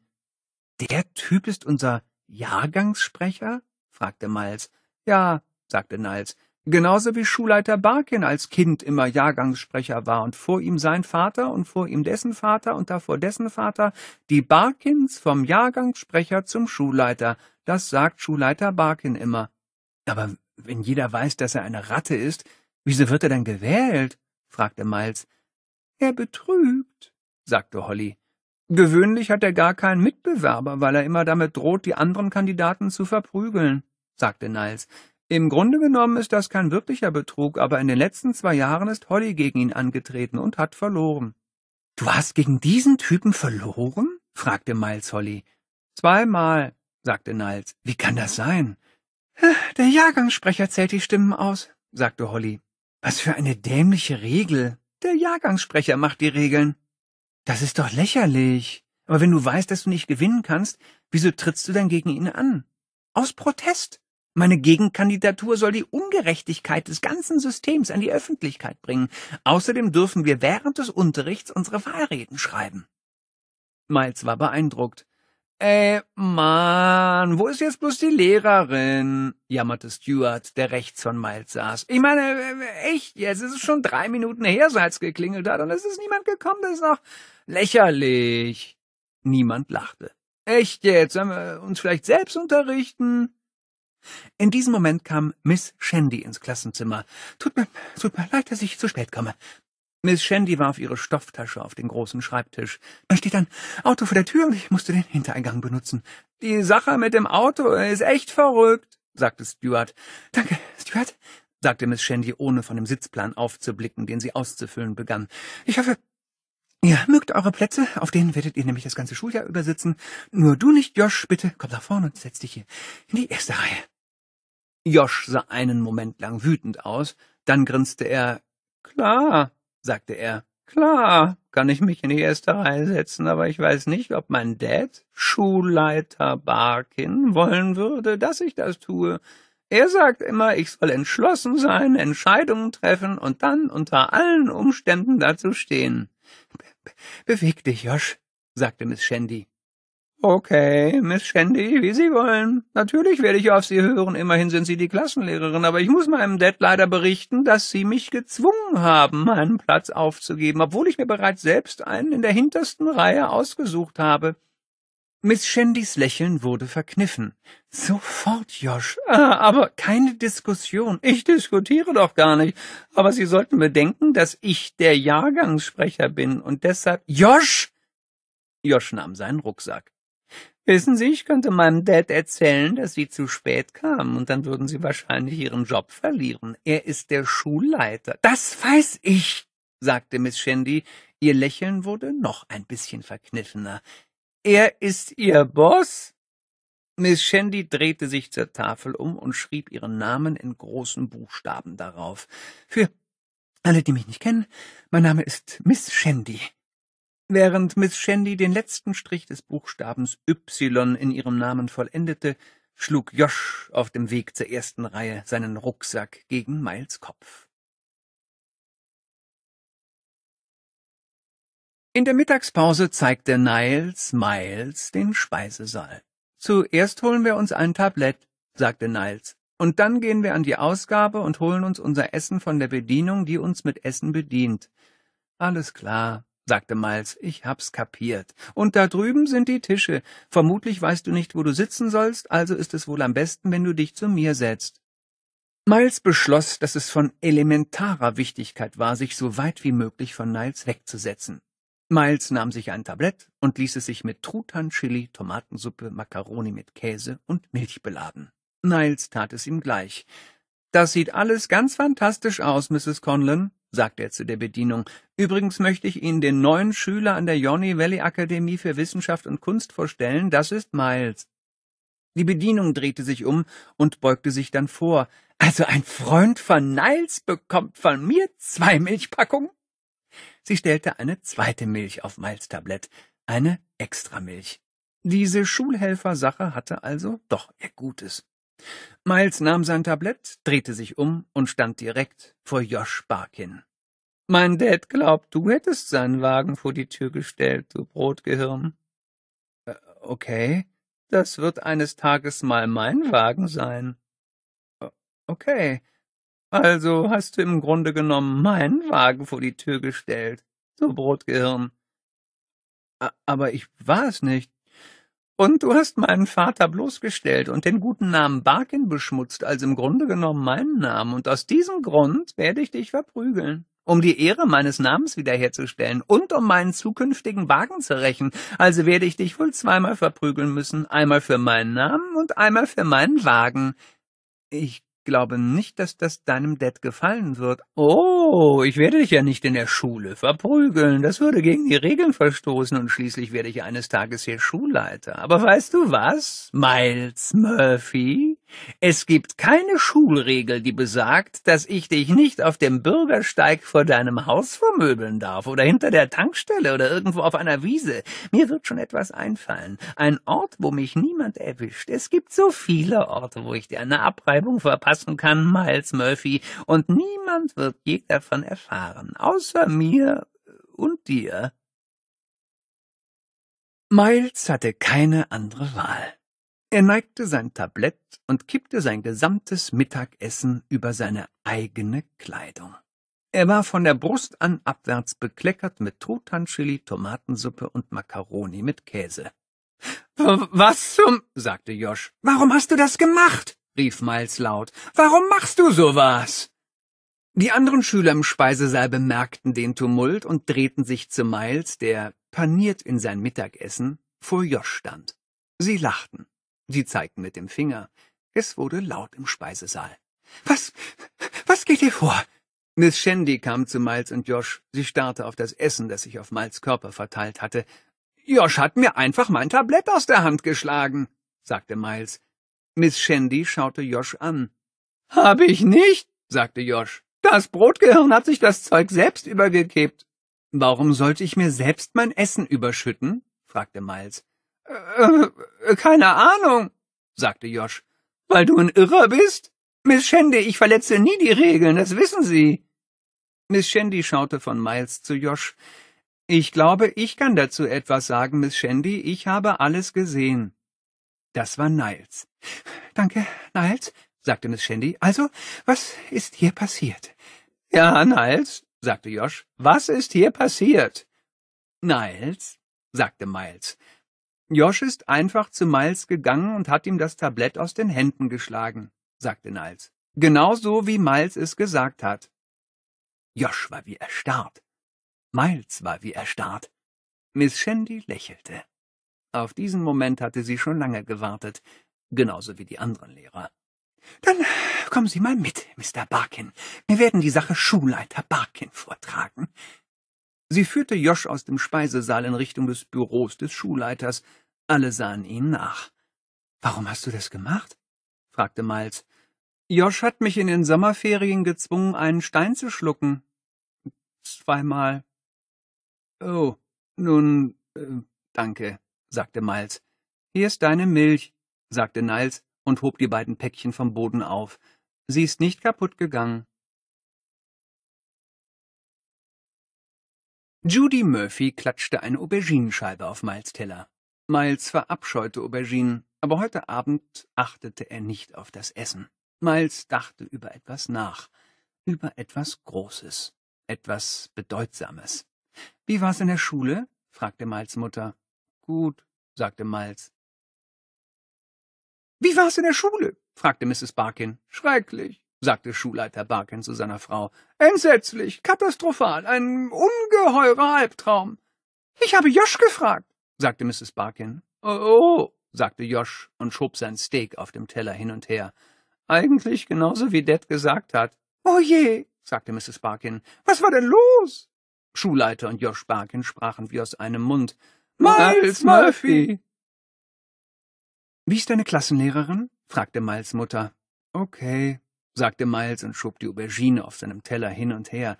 Der Typ ist unser Jahrgangssprecher? fragte Miles. Ja, sagte Niles. Genauso wie Schulleiter Barkin als Kind immer Jahrgangssprecher war und vor ihm sein Vater und vor ihm dessen Vater und davor dessen Vater, die Barkins vom Jahrgangssprecher zum Schulleiter, das sagt Schulleiter Barkin immer. Aber wenn jeder weiß, dass er eine Ratte ist, wieso wird er dann gewählt? fragte Miles. Er betrügt, sagte Holly. Gewöhnlich hat er gar keinen Mitbewerber, weil er immer damit droht, die anderen Kandidaten zu verprügeln, sagte Niles. Im Grunde genommen ist das kein wirklicher Betrug, aber in den letzten zwei Jahren ist Holly gegen ihn angetreten und hat verloren. Du hast gegen diesen Typen verloren? fragte Miles Holly. Zweimal, sagte Niles. Wie kann das sein? Der Jahrgangssprecher zählt die Stimmen aus, sagte Holly. Was für eine dämliche Regel. Der Jahrgangssprecher macht die Regeln. Das ist doch lächerlich. Aber wenn du weißt, dass du nicht gewinnen kannst, wieso trittst du dann gegen ihn an? Aus Protest, meine Gegenkandidatur soll die Ungerechtigkeit des ganzen Systems an die Öffentlichkeit bringen. Außerdem dürfen wir während des Unterrichts unsere Wahlreden schreiben. Miles war beeindruckt. Äh, Mann, wo ist jetzt bloß die Lehrerin? jammerte Stuart, der rechts von Miles saß. Ich meine, äh, echt, jetzt ist es schon drei Minuten her, so als geklingelt hat, und es ist niemand gekommen, das ist doch lächerlich. Niemand lachte. Echt jetzt, sollen wir uns vielleicht selbst unterrichten? In diesem Moment kam Miss Shandy ins Klassenzimmer. Tut mir, tut mir leid, dass ich zu spät komme. Miss Shandy warf ihre Stofftasche auf den großen Schreibtisch. Da steht ein Auto vor der Tür und ich musste den Hintereingang benutzen. Die Sache mit dem Auto ist echt verrückt, sagte Stuart. Danke, Stuart, sagte Miss Shandy, ohne von dem Sitzplan aufzublicken, den sie auszufüllen begann. Ich hoffe, Ihr mögt eure Plätze, auf denen werdet ihr nämlich das ganze Schuljahr übersitzen. Nur du nicht, Josh, bitte komm nach vorne und setz dich hier in die erste Reihe. Josh sah einen Moment lang wütend aus, dann grinste er. Klar, sagte er. Klar, kann ich mich in die erste Reihe setzen, aber ich weiß nicht, ob mein Dad, Schulleiter Barkin, wollen würde, dass ich das tue. Er sagt immer, ich soll entschlossen sein, Entscheidungen treffen und dann unter allen Umständen dazu stehen. Be beweg dich, Josh, sagte Miss Shandy. Okay, Miss Shandy, wie Sie wollen. Natürlich werde ich auf Sie hören, immerhin sind Sie die Klassenlehrerin, aber ich muss meinem Dad leider berichten, dass Sie mich gezwungen haben, meinen Platz aufzugeben, obwohl ich mir bereits selbst einen in der hintersten Reihe ausgesucht habe. Miss Shandys Lächeln wurde verkniffen. Sofort, Josh. Ah, aber keine Diskussion. Ich diskutiere doch gar nicht. Aber Sie sollten bedenken, dass ich der Jahrgangssprecher bin und deshalb. Josh! Josh nahm seinen Rucksack. Wissen Sie, ich könnte meinem Dad erzählen, dass Sie zu spät kamen und dann würden Sie wahrscheinlich Ihren Job verlieren. Er ist der Schulleiter. Das weiß ich, sagte Miss Shandy. Ihr Lächeln wurde noch ein bisschen verkniffener. Er ist Ihr Boss? Miss Shandy drehte sich zur Tafel um und schrieb ihren Namen in großen Buchstaben darauf. Für alle, die mich nicht kennen, mein Name ist Miss Shandy. Während Miss Shandy den letzten Strich des Buchstabens Y in ihrem Namen vollendete, schlug Josh auf dem Weg zur ersten Reihe seinen Rucksack gegen Miles Kopf. In der Mittagspause zeigte Niles Miles den Speisesaal. Zuerst holen wir uns ein Tablett, sagte Niles, und dann gehen wir an die Ausgabe und holen uns unser Essen von der Bedienung, die uns mit Essen bedient. Alles klar, sagte Miles, ich hab's kapiert. Und da drüben sind die Tische. Vermutlich weißt du nicht, wo du sitzen sollst, also ist es wohl am besten, wenn du dich zu mir setzt. Miles beschloss, dass es von elementarer Wichtigkeit war, sich so weit wie möglich von Niles wegzusetzen. Miles nahm sich ein Tablett und ließ es sich mit Truthahn, Chili, Tomatensuppe, Macaroni mit Käse und Milch beladen. Niles tat es ihm gleich. Das sieht alles ganz fantastisch aus, Mrs. Conlon, sagte er zu der Bedienung. Übrigens möchte ich Ihnen den neuen Schüler an der Yonny Valley Akademie für Wissenschaft und Kunst vorstellen. Das ist Miles. Die Bedienung drehte sich um und beugte sich dann vor. Also ein Freund von Niles bekommt von mir zwei Milchpackungen? Sie stellte eine zweite Milch auf Miles Tablett, eine Extramilch. Diese Schulhelfersache hatte also doch ihr Gutes. Miles nahm sein Tablett, drehte sich um und stand direkt vor Josh Barkin. Mein Dad glaubt, du hättest seinen Wagen vor die Tür gestellt, du Brotgehirn. Äh, okay, das wird eines Tages mal mein Wagen sein. Äh, okay, also hast du im Grunde genommen meinen Wagen vor die Tür gestellt, du Brotgehirn. Aber ich war es nicht. Und du hast meinen Vater bloßgestellt und den guten Namen Barkin beschmutzt, also im Grunde genommen meinen Namen, und aus diesem Grund werde ich dich verprügeln um die Ehre meines Namens wiederherzustellen und um meinen zukünftigen Wagen zu rächen. Also werde ich dich wohl zweimal verprügeln müssen, einmal für meinen Namen und einmal für meinen Wagen. Ich glaube nicht, dass das deinem Dad gefallen wird. Oh, ich werde dich ja nicht in der Schule verprügeln. Das würde gegen die Regeln verstoßen und schließlich werde ich eines Tages hier Schulleiter. Aber weißt du was, Miles Murphy? Es gibt keine Schulregel, die besagt, dass ich dich nicht auf dem Bürgersteig vor deinem Haus vermöbeln darf oder hinter der Tankstelle oder irgendwo auf einer Wiese. Mir wird schon etwas einfallen. Ein Ort, wo mich niemand erwischt. Es gibt so viele Orte, wo ich dir eine Abreibung verpassen kann, Miles Murphy, und niemand wird je davon erfahren, außer mir und dir. Miles hatte keine andere Wahl. Er neigte sein Tablett und kippte sein gesamtes Mittagessen über seine eigene Kleidung. Er war von der Brust an abwärts bekleckert mit Truthahn-Chili, Tomatensuppe und Makaroni mit Käse. Was zum, sagte Josh. Warum hast du das gemacht? rief Miles laut. Warum machst du sowas? Die anderen Schüler im Speisesaal bemerkten den Tumult und drehten sich zu Miles, der, paniert in sein Mittagessen, vor Josh stand. Sie lachten. Sie zeigten mit dem Finger. Es wurde laut im Speisesaal. Was, was geht hier vor? Miss Shandy kam zu Miles und Josh. Sie starrte auf das Essen, das sich auf Miles Körper verteilt hatte. Josh hat mir einfach mein Tablett aus der Hand geschlagen, sagte Miles. Miss Shandy schaute Josh an. Hab ich nicht, sagte Josh. Das Brotgehirn hat sich das Zeug selbst übergekippt. Warum sollte ich mir selbst mein Essen überschütten? fragte Miles. Äh, äh, keine Ahnung, sagte Josh. Weil du ein Irrer bist? Miss Shandy, ich verletze nie die Regeln, das wissen Sie. Miss Shandy schaute von Miles zu Josh. Ich glaube, ich kann dazu etwas sagen, Miss Shandy. Ich habe alles gesehen. Das war Niles. Danke, Niles, sagte Miss Shandy. Also, was ist hier passiert? Ja, Niles, sagte Josh. Was ist hier passiert? Niles, sagte Miles. Josh ist einfach zu Miles gegangen und hat ihm das Tablett aus den Händen geschlagen, sagte Niles. Genauso wie Miles es gesagt hat. Josh war wie erstarrt. Miles war wie erstarrt. Miss Shandy lächelte. Auf diesen Moment hatte sie schon lange gewartet, genauso wie die anderen Lehrer. Dann kommen Sie mal mit, Mr. Barkin. Wir werden die Sache Schulleiter Barkin vortragen. Sie führte Josh aus dem Speisesaal in Richtung des Büros des Schulleiters, alle sahen ihnen nach. Warum hast du das gemacht? fragte Miles. Josh hat mich in den Sommerferien gezwungen, einen Stein zu schlucken. Zweimal. Oh, nun, äh, danke, sagte Miles. Hier ist deine Milch, sagte Niles und hob die beiden Päckchen vom Boden auf. Sie ist nicht kaputt gegangen. Judy Murphy klatschte eine Auberginenscheibe auf Miles Teller. Miles verabscheute Auberginen, aber heute Abend achtete er nicht auf das Essen. Miles dachte über etwas nach, über etwas Großes, etwas Bedeutsames. Wie war's in der Schule? fragte Miles Mutter. Gut, sagte Miles. Wie war's in der Schule? fragte Mrs. Barkin. Schrecklich, sagte Schulleiter Barkin zu seiner Frau. Entsetzlich, katastrophal, ein ungeheurer Albtraum. Ich habe Josh gefragt, sagte Mrs. Barkin. Oh, oh, sagte Josh und schob sein Steak auf dem Teller hin und her. Eigentlich genauso wie Dad gesagt hat. Oh je, sagte Mrs. Barkin. Was war denn los? Schulleiter und Josh Barkin sprachen wie aus einem Mund. Miles, Miles Murphy! Wie ist deine Klassenlehrerin? fragte Miles Mutter. Okay, sagte Miles und schob die Aubergine auf seinem Teller hin und her.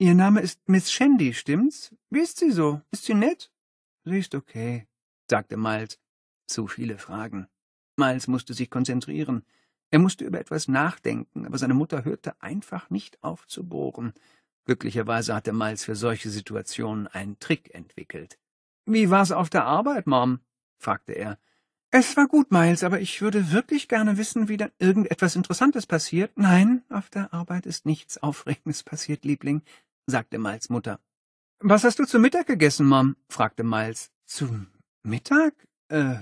Ihr Name ist Miss Shandy, stimmt's? Wie ist sie so? Ist sie nett? Sie okay, sagte Miles. Zu viele Fragen. Miles musste sich konzentrieren. Er musste über etwas nachdenken, aber seine Mutter hörte einfach nicht auf zu bohren. Glücklicherweise hatte Miles für solche Situationen einen Trick entwickelt. Wie war's auf der Arbeit, Mom? fragte er. Es war gut, Miles, aber ich würde wirklich gerne wissen, wie dann irgendetwas Interessantes passiert. Nein, auf der Arbeit ist nichts Aufregendes passiert, Liebling, sagte Miles Mutter. Was hast du zu Mittag gegessen, Mom? fragte Miles. Zu Mittag? Äh,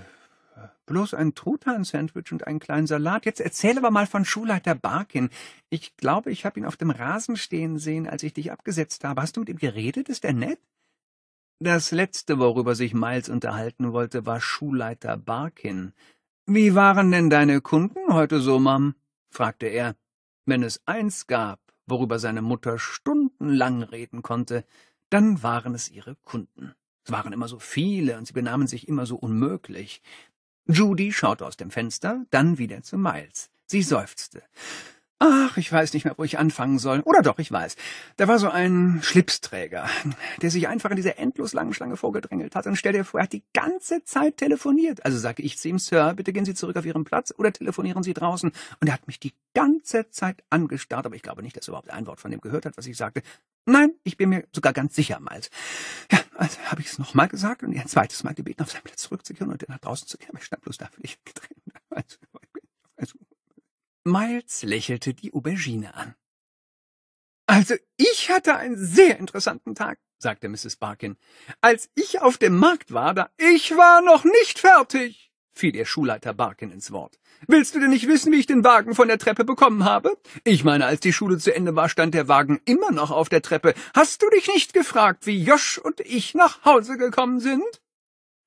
bloß ein Truthahn-Sandwich und einen kleinen Salat. Jetzt erzähle aber mal von Schulleiter Barkin. Ich glaube, ich habe ihn auf dem Rasen stehen sehen, als ich dich abgesetzt habe. Hast du mit ihm geredet? Ist er nett? Das Letzte, worüber sich Miles unterhalten wollte, war Schulleiter Barkin. Wie waren denn deine Kunden heute so, Mom? fragte er. Wenn es eins gab, worüber seine Mutter stundenlang reden konnte, dann waren es ihre Kunden. Es waren immer so viele und sie benahmen sich immer so unmöglich. Judy schaute aus dem Fenster, dann wieder zu Miles. Sie seufzte. Ach, ich weiß nicht mehr, wo ich anfangen soll. Oder doch, ich weiß. Da war so ein Schlipsträger, der sich einfach in dieser endlos langen Schlange vorgedrängelt hat und stellte vor, er hat die ganze Zeit telefoniert. Also sage ich zu ihm, Sir, bitte gehen Sie zurück auf Ihren Platz oder telefonieren Sie draußen. Und er hat mich die ganze Zeit angestarrt, aber ich glaube nicht, dass er überhaupt ein Wort von dem gehört hat, was ich sagte. Nein, ich bin mir sogar ganz sicher, Miles. Ja, also habe ich es nochmal gesagt und ihr ein zweites Mal gebeten, auf seinen Platz zurückzukehren und dann nach draußen zu gehen. Aber ich stand bloß da, weil ich gedreht. Also, Miles lächelte die Aubergine an. Also ich hatte einen sehr interessanten Tag, sagte Mrs. Barkin. Als ich auf dem Markt war, da ich war noch nicht fertig, fiel der Schulleiter Barkin ins Wort. Willst du denn nicht wissen, wie ich den Wagen von der Treppe bekommen habe? Ich meine, als die Schule zu Ende war, stand der Wagen immer noch auf der Treppe. Hast du dich nicht gefragt, wie Josh und ich nach Hause gekommen sind?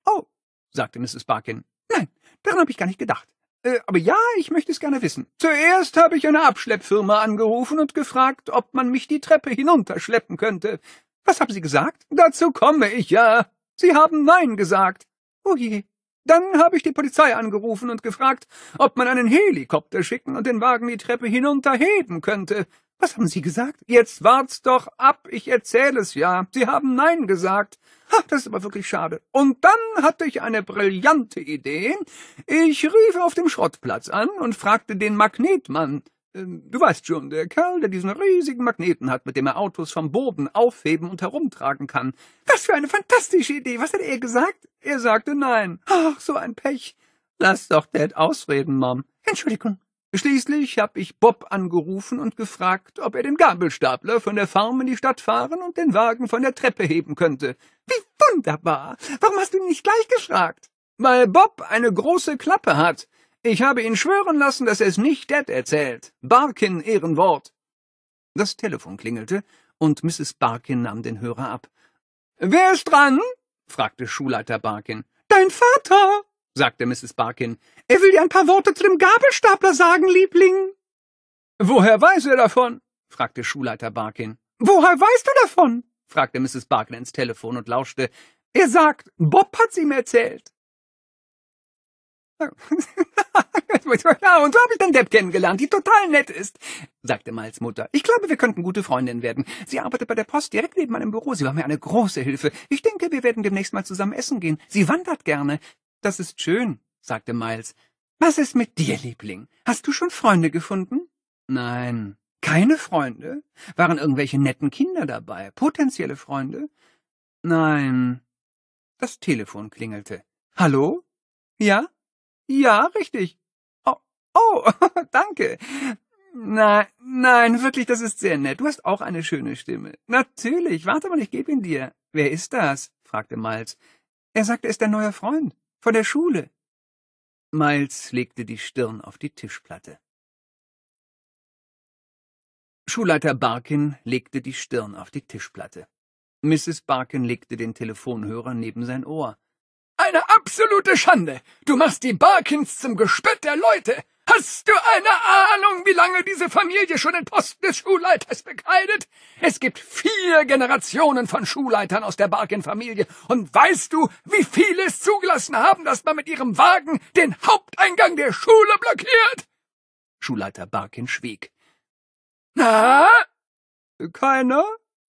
Oh, sagte Mrs. Barkin. Nein, daran habe ich gar nicht gedacht. Äh, aber ja, ich möchte es gerne wissen. Zuerst habe ich eine Abschleppfirma angerufen und gefragt, ob man mich die Treppe hinunterschleppen könnte. Was haben Sie gesagt? Dazu komme ich ja. Sie haben Nein gesagt. Oh je. Dann habe ich die Polizei angerufen und gefragt, ob man einen Helikopter schicken und den Wagen die Treppe hinunterheben könnte. Was haben Sie gesagt? Jetzt wart's doch ab, ich erzähle es ja. Sie haben Nein gesagt das ist aber wirklich schade. Und dann hatte ich eine brillante Idee. Ich rief auf dem Schrottplatz an und fragte den Magnetmann. Ähm, du weißt schon, der Kerl, der diesen riesigen Magneten hat, mit dem er Autos vom Boden aufheben und herumtragen kann. Was für eine fantastische Idee. Was hat er gesagt? Er sagte nein. Ach, so ein Pech. Lass doch Dad ausreden, Mom. Entschuldigung. Schließlich hab ich Bob angerufen und gefragt, ob er den Gabelstapler von der Farm in die Stadt fahren und den Wagen von der Treppe heben könnte. Wie wunderbar! Warum hast du ihn nicht gleich gefragt? Weil Bob eine große Klappe hat. Ich habe ihn schwören lassen, dass er es nicht Dad erzählt. Barkin Ehrenwort. Das Telefon klingelte, und Mrs. Barkin nahm den Hörer ab. Wer ist dran? fragte Schulleiter Barkin. Dein Vater! sagte Mrs. Barkin. Er will dir ein paar Worte zu dem Gabelstapler sagen, Liebling. Woher weiß er davon? fragte Schulleiter Barkin. Woher weißt du davon? fragte Mrs. Barkin ins Telefon und lauschte. Er sagt, Bob hat's ihm erzählt. ja, und so habe ich den Depp kennengelernt, die total nett ist, sagte Miles Mutter. Ich glaube, wir könnten gute Freundinnen werden. Sie arbeitet bei der Post direkt neben meinem Büro. Sie war mir eine große Hilfe. Ich denke, wir werden demnächst mal zusammen essen gehen. Sie wandert gerne. Das ist schön, sagte Miles. Was ist mit dir, Liebling? Hast du schon Freunde gefunden? Nein, keine Freunde? Waren irgendwelche netten Kinder dabei, potenzielle Freunde? Nein. Das Telefon klingelte. Hallo? Ja? Ja, richtig. Oh, oh, danke. Nein, nein, wirklich, das ist sehr nett. Du hast auch eine schöne Stimme. Natürlich. Warte mal, ich gebe ihn dir. Wer ist das? fragte Miles. Er sagte, er ist dein neuer Freund. Von der Schule. Miles legte die Stirn auf die Tischplatte. Schulleiter Barkin legte die Stirn auf die Tischplatte. Mrs. Barkin legte den Telefonhörer neben sein Ohr. Eine absolute Schande! Du machst die Barkins zum Gespött der Leute! Hast du eine Ahnung, wie lange diese Familie schon den Posten des Schulleiters bekleidet? Es gibt vier Generationen von Schulleitern aus der Barkin-Familie. Und weißt du, wie viele es zugelassen haben, dass man mit ihrem Wagen den Haupteingang der Schule blockiert? Schulleiter Barkin schwieg. Na? Keiner?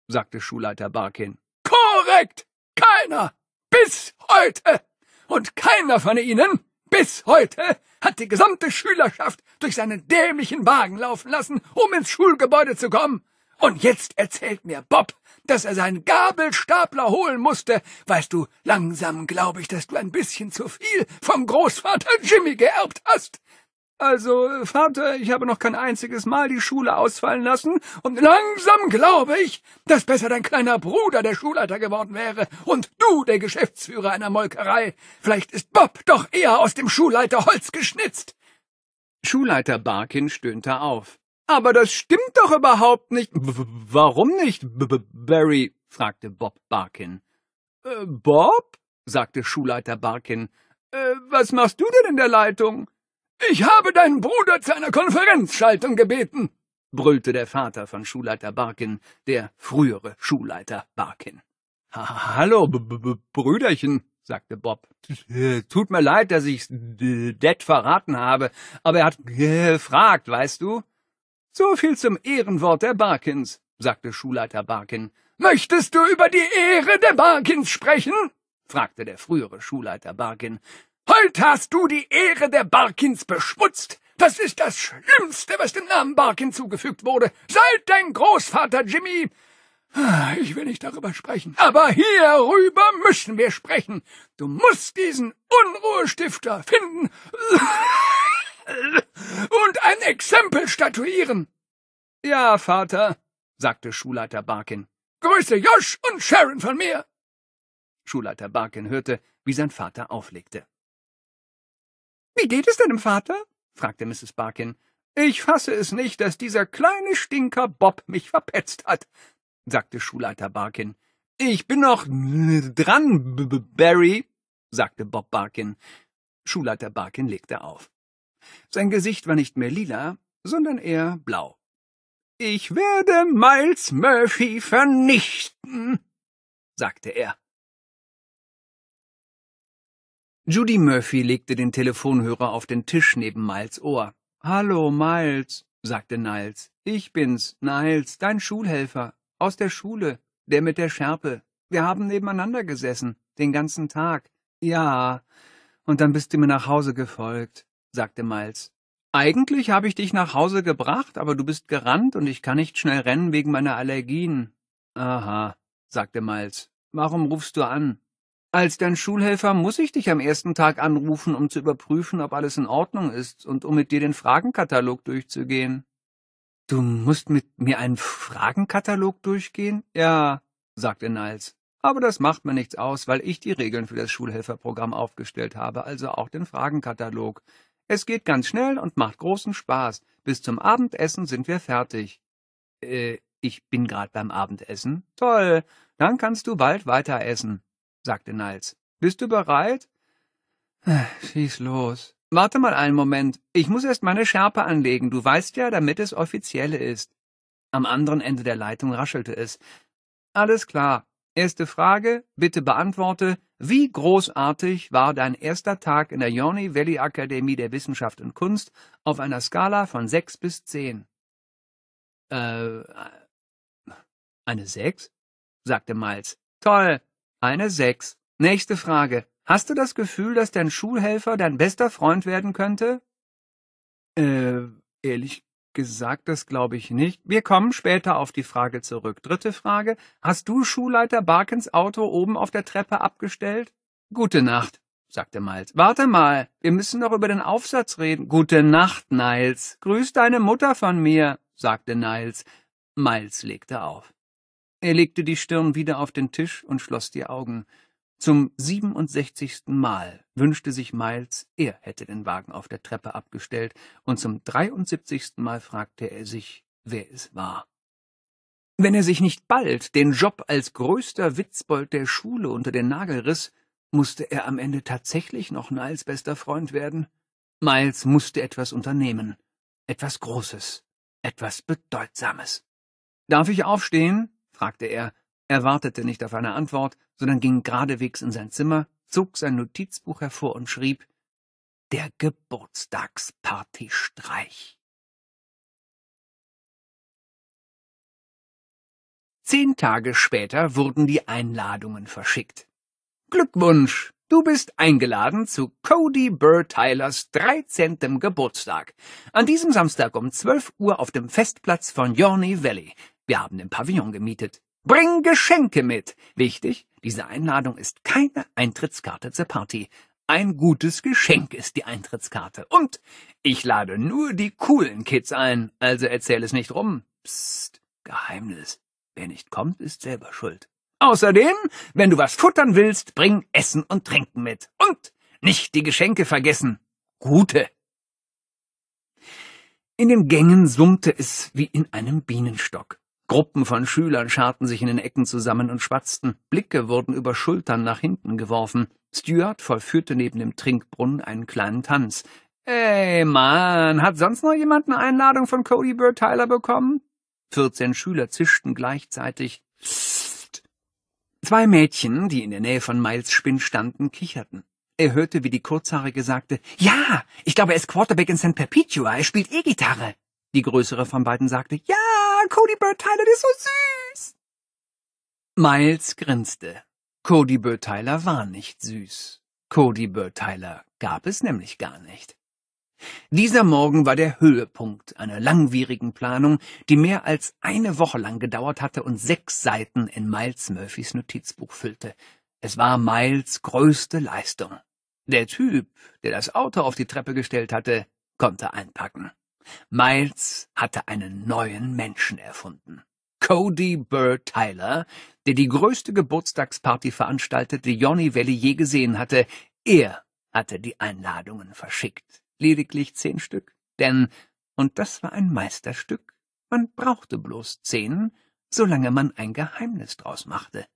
sagte Schulleiter Barkin. Korrekt! Keiner! Bis heute! Und keiner von Ihnen bis heute hat die gesamte Schülerschaft durch seinen dämlichen Wagen laufen lassen, um ins Schulgebäude zu kommen. Und jetzt erzählt mir Bob, dass er seinen Gabelstapler holen musste. Weißt du, langsam glaube ich, dass du ein bisschen zu viel vom Großvater Jimmy geerbt hast. Also, Vater, ich habe noch kein einziges Mal die Schule ausfallen lassen, und langsam glaube ich, dass besser dein kleiner Bruder der Schulleiter geworden wäre und du der Geschäftsführer einer Molkerei. Vielleicht ist Bob doch eher aus dem Schulleiter Holz geschnitzt. Schulleiter Barkin stöhnte auf. Aber das stimmt doch überhaupt nicht. B warum nicht, B -B Barry? fragte Bob Barkin. Äh, Bob? sagte Schulleiter Barkin. Äh, was machst du denn in der Leitung? Ich habe deinen Bruder zu einer Konferenzschaltung gebeten, brüllte der Vater von Schulleiter Barkin, der frühere Schulleiter Barkin. Hallo, B -B Brüderchen, sagte Bob. Äh, tut mir leid, dass ich's äh, Det verraten habe, aber er hat gefragt, weißt du? So viel zum Ehrenwort der Barkins, sagte Schulleiter Barkin. Möchtest du über die Ehre der Barkins sprechen? fragte der frühere Schulleiter Barkin. Heute halt, hast du die Ehre der Barkins beschmutzt. Das ist das Schlimmste, was dem Namen Barkin zugefügt wurde. Seit dein Großvater Jimmy. Ah, ich will nicht darüber sprechen. Aber hierüber müssen wir sprechen. Du musst diesen Unruhestifter finden und ein Exempel statuieren. Ja, Vater, sagte Schulleiter Barkin. Grüße Josh und Sharon von mir. Schulleiter Barkin hörte, wie sein Vater auflegte. Wie geht es deinem Vater? fragte Mrs. Barkin. Ich fasse es nicht, dass dieser kleine Stinker Bob mich verpetzt hat, sagte Schulleiter Barkin. Ich bin noch dran, B -B Barry, sagte Bob Barkin. Schulleiter Barkin legte auf. Sein Gesicht war nicht mehr lila, sondern eher blau. Ich werde Miles Murphy vernichten, sagte er. Judy Murphy legte den Telefonhörer auf den Tisch neben Miles Ohr. Hallo, Miles, sagte Niles. Ich bin's, Niles, dein Schulhelfer. Aus der Schule, der mit der Schärpe. Wir haben nebeneinander gesessen, den ganzen Tag. Ja, und dann bist du mir nach Hause gefolgt, sagte Miles. Eigentlich habe ich dich nach Hause gebracht, aber du bist gerannt und ich kann nicht schnell rennen wegen meiner Allergien. Aha, sagte Miles. Warum rufst du an? Als dein Schulhelfer muss ich dich am ersten Tag anrufen, um zu überprüfen, ob alles in Ordnung ist und um mit dir den Fragenkatalog durchzugehen. Du musst mit mir einen Fragenkatalog durchgehen? Ja, sagte Niles. Aber das macht mir nichts aus, weil ich die Regeln für das Schulhelferprogramm aufgestellt habe, also auch den Fragenkatalog. Es geht ganz schnell und macht großen Spaß. Bis zum Abendessen sind wir fertig. Äh, ich bin gerade beim Abendessen. Toll. Dann kannst du bald weiter essen sagte Niles. Bist du bereit? Äh, schieß los. Warte mal einen Moment. Ich muss erst meine Schärpe anlegen. Du weißt ja, damit es offizielle ist. Am anderen Ende der Leitung raschelte es. Alles klar. Erste Frage. Bitte beantworte. Wie großartig war dein erster Tag in der Yoni Valley Akademie der Wissenschaft und Kunst auf einer Skala von sechs bis zehn? Äh, eine sechs? sagte Miles. Toll. Eine 6. Nächste Frage. Hast du das Gefühl, dass dein Schulhelfer dein bester Freund werden könnte? Äh, ehrlich gesagt, das glaube ich nicht. Wir kommen später auf die Frage zurück. Dritte Frage. Hast du Schulleiter Barkens Auto oben auf der Treppe abgestellt? Gute Nacht, sagte Miles. Warte mal, wir müssen noch über den Aufsatz reden. Gute Nacht, Niles. Grüß deine Mutter von mir, sagte Niles. Miles legte auf. Er legte die Stirn wieder auf den Tisch und schloss die Augen. Zum 67. Mal wünschte sich Miles, er hätte den Wagen auf der Treppe abgestellt, und zum 73. Mal fragte er sich, wer es war. Wenn er sich nicht bald den Job als größter Witzbold der Schule unter den Nagel riss, musste er am Ende tatsächlich noch Niles bester Freund werden. Miles musste etwas unternehmen. Etwas Großes. Etwas Bedeutsames. Darf ich aufstehen? fragte er. Er wartete nicht auf eine Antwort, sondern ging geradewegs in sein Zimmer, zog sein Notizbuch hervor und schrieb Der Geburtstagspartystreich. Zehn Tage später wurden die Einladungen verschickt. Glückwunsch! Du bist eingeladen zu Cody Burr Tylers 13. Geburtstag. An diesem Samstag um 12 Uhr auf dem Festplatz von Yorny Valley. Wir haben den Pavillon gemietet. Bring Geschenke mit. Wichtig, diese Einladung ist keine Eintrittskarte zur Party. Ein gutes Geschenk ist die Eintrittskarte. Und ich lade nur die coolen Kids ein, also erzähl es nicht rum. Psst, Geheimnis. Wer nicht kommt, ist selber schuld. Außerdem, wenn du was futtern willst, bring Essen und Trinken mit. Und nicht die Geschenke vergessen. Gute. In den Gängen summte es wie in einem Bienenstock. Gruppen von Schülern scharten sich in den Ecken zusammen und schwatzten, Blicke wurden über Schultern nach hinten geworfen. Stuart vollführte neben dem Trinkbrunnen einen kleinen Tanz. Ey, Mann, hat sonst noch jemand eine Einladung von Cody Bird Tyler bekommen? Vierzehn Schüler zischten gleichzeitig. Psst. Zwei Mädchen, die in der Nähe von Miles Spinn standen, kicherten. Er hörte, wie die Kurzhaarige sagte, Ja, ich glaube, er ist Quarterback in St. Perpetua, er spielt E-Gitarre. Die größere von beiden sagte, Ja, Cody Bird Tyler, der ist so süß. Miles grinste. Cody Bird Tyler war nicht süß. Cody Bird Tyler gab es nämlich gar nicht. Dieser Morgen war der Höhepunkt einer langwierigen Planung, die mehr als eine Woche lang gedauert hatte und sechs Seiten in Miles Murphys Notizbuch füllte. Es war Miles größte Leistung. Der Typ, der das Auto auf die Treppe gestellt hatte, konnte einpacken. Miles hatte einen neuen Menschen erfunden. Cody Burr Tyler, der die größte Geburtstagsparty veranstaltete, die Johnny Valley je gesehen hatte, er hatte die Einladungen verschickt. Lediglich zehn Stück. Denn, und das war ein Meisterstück, man brauchte bloß zehn, solange man ein Geheimnis draus machte.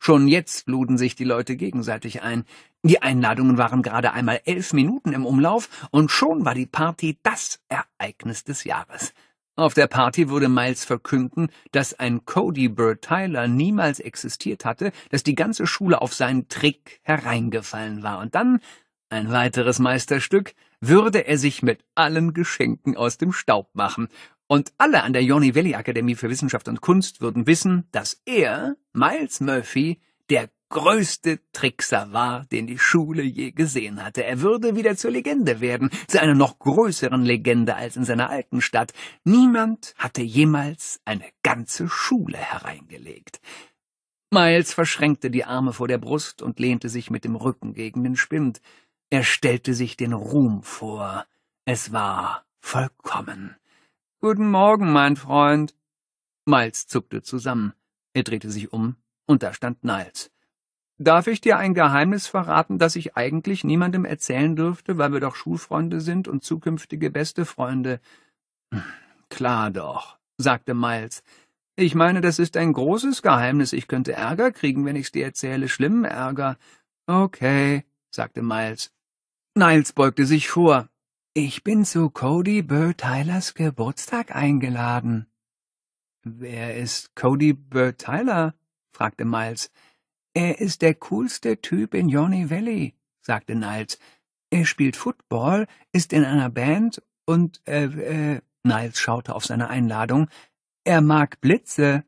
Schon jetzt luden sich die Leute gegenseitig ein. Die Einladungen waren gerade einmal elf Minuten im Umlauf und schon war die Party das Ereignis des Jahres. Auf der Party würde Miles verkünden, dass ein Cody Burr Tyler niemals existiert hatte, dass die ganze Schule auf seinen Trick hereingefallen war. Und dann, ein weiteres Meisterstück, würde er sich mit allen Geschenken aus dem Staub machen und alle an der Yoni Valley Akademie für Wissenschaft und Kunst würden wissen, dass er, Miles Murphy, der größte Trickser war, den die Schule je gesehen hatte. Er würde wieder zur Legende werden, zu einer noch größeren Legende als in seiner alten Stadt. Niemand hatte jemals eine ganze Schule hereingelegt. Miles verschränkte die Arme vor der Brust und lehnte sich mit dem Rücken gegen den Spind. Er stellte sich den Ruhm vor. Es war vollkommen. Guten Morgen, mein Freund. Miles zuckte zusammen. Er drehte sich um, und da stand Niles. Darf ich dir ein Geheimnis verraten, das ich eigentlich niemandem erzählen dürfte, weil wir doch Schulfreunde sind und zukünftige beste Freunde? Klar doch, sagte Miles. Ich meine, das ist ein großes Geheimnis. Ich könnte Ärger kriegen, wenn ich's dir erzähle, schlimmen Ärger. Okay, sagte Miles. Niles beugte sich vor. Ich bin zu Cody Bird Tylers Geburtstag eingeladen. Wer ist Cody Bird Tyler? fragte Miles. Er ist der coolste Typ in Johnny Valley, sagte Niles. Er spielt Football, ist in einer Band und, äh, äh, Niles schaute auf seine Einladung. Er mag Blitze.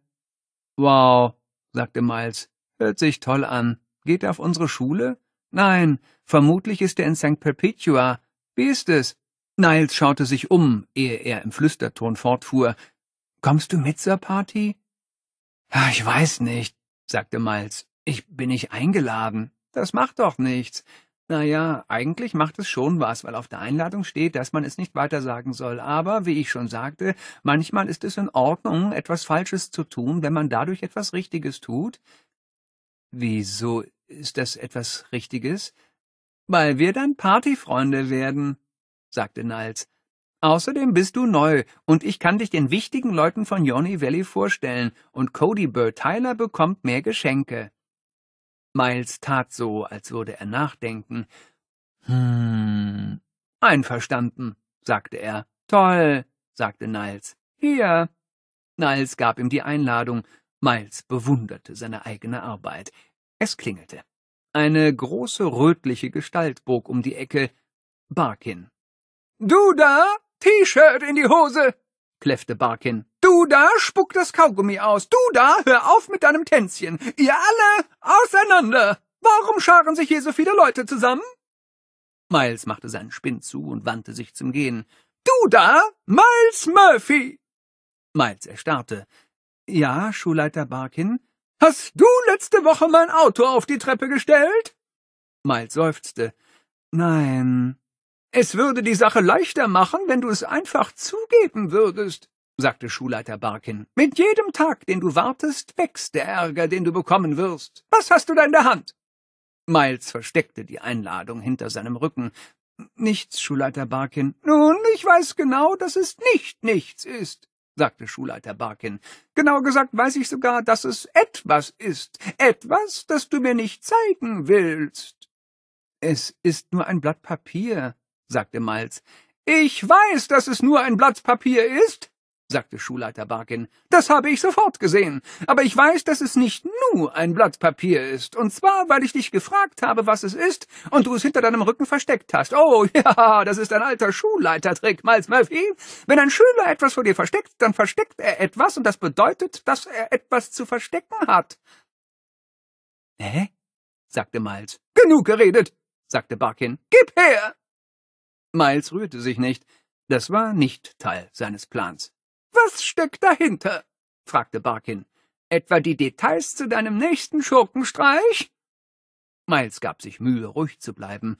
Wow, sagte Miles. Hört sich toll an. Geht er auf unsere Schule? Nein, vermutlich ist er in St. Perpetua. Wie ist es? Niles schaute sich um, ehe er im Flüsterton fortfuhr. Kommst du mit zur Party? Ah, ich weiß nicht, sagte Miles. Ich bin nicht eingeladen. Das macht doch nichts. Na ja, eigentlich macht es schon was, weil auf der Einladung steht, dass man es nicht weiter sagen soll. Aber, wie ich schon sagte, manchmal ist es in Ordnung, etwas Falsches zu tun, wenn man dadurch etwas Richtiges tut. Wieso ist das etwas Richtiges? Weil wir dann Partyfreunde werden sagte Niles. Außerdem bist du neu und ich kann dich den wichtigen Leuten von Yoni Valley vorstellen und Cody Burr Tyler bekommt mehr Geschenke. Miles tat so, als würde er nachdenken. Hm, einverstanden, sagte er. Toll, sagte Niles. Hier. Niles gab ihm die Einladung. Miles bewunderte seine eigene Arbeit. Es klingelte. Eine große rötliche Gestalt bog um die Ecke. Barkin Du da? T-Shirt in die Hose! kläffte Barkin. Du da, spuck das Kaugummi aus. Du da, hör auf mit deinem Tänzchen. Ihr alle auseinander. Warum scharen sich hier so viele Leute zusammen? Miles machte seinen Spind zu und wandte sich zum Gehen. Du da, Miles Murphy! Miles erstarrte. Ja, Schulleiter Barkin? Hast du letzte Woche mein Auto auf die Treppe gestellt? Miles seufzte. Nein. Es würde die Sache leichter machen, wenn du es einfach zugeben würdest, sagte Schulleiter Barkin. Mit jedem Tag, den du wartest, wächst der Ärger, den du bekommen wirst. Was hast du da in der Hand? Miles versteckte die Einladung hinter seinem Rücken. Nichts, Schulleiter Barkin. Nun, ich weiß genau, dass es nicht nichts ist, sagte Schulleiter Barkin. Genau gesagt weiß ich sogar, dass es etwas ist. Etwas, das du mir nicht zeigen willst. Es ist nur ein Blatt Papier, sagte Miles. Ich weiß, dass es nur ein Blatt Papier ist, sagte Schulleiter Barkin. Das habe ich sofort gesehen. Aber ich weiß, dass es nicht nur ein Blatt Papier ist. Und zwar, weil ich dich gefragt habe, was es ist, und du es hinter deinem Rücken versteckt hast. Oh, ja, das ist ein alter Schulleitertrick, Miles Murphy. Wenn ein Schüler etwas vor dir versteckt, dann versteckt er etwas, und das bedeutet, dass er etwas zu verstecken hat. Hä? sagte Miles. Genug geredet, sagte Barkin. Gib her! Miles rührte sich nicht. Das war nicht Teil seines Plans. Was steckt dahinter? fragte Barkin. Etwa die Details zu deinem nächsten Schurkenstreich? Miles gab sich Mühe, ruhig zu bleiben.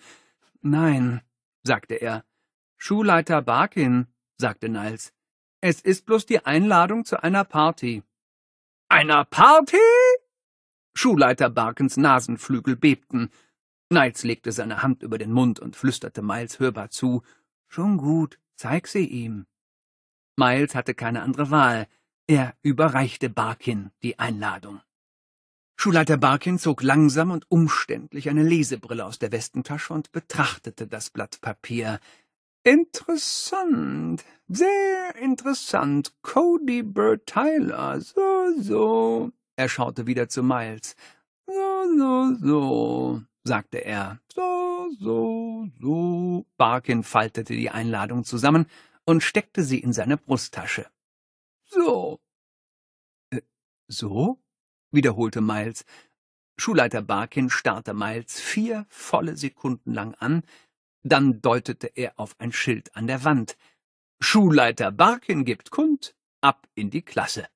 Nein, sagte er. Schulleiter Barkin, sagte Niles. Es ist bloß die Einladung zu einer Party. Einer Party? Schulleiter Barkins Nasenflügel bebten. Niles legte seine Hand über den Mund und flüsterte Miles hörbar zu, Schon gut, zeig sie ihm. Miles hatte keine andere Wahl. Er überreichte Barkin die Einladung. Schulleiter Barkin zog langsam und umständlich eine Lesebrille aus der Westentasche und betrachtete das Blatt Papier. Interessant, sehr interessant, Cody Bird Tyler, so, so. Er schaute wieder zu Miles. So, so, so sagte er. So, so, so. Barkin faltete die Einladung zusammen und steckte sie in seine Brusttasche. So. Äh, so? wiederholte Miles. Schulleiter Barkin starrte Miles vier volle Sekunden lang an, dann deutete er auf ein Schild an der Wand. Schulleiter Barkin gibt kund, ab in die Klasse.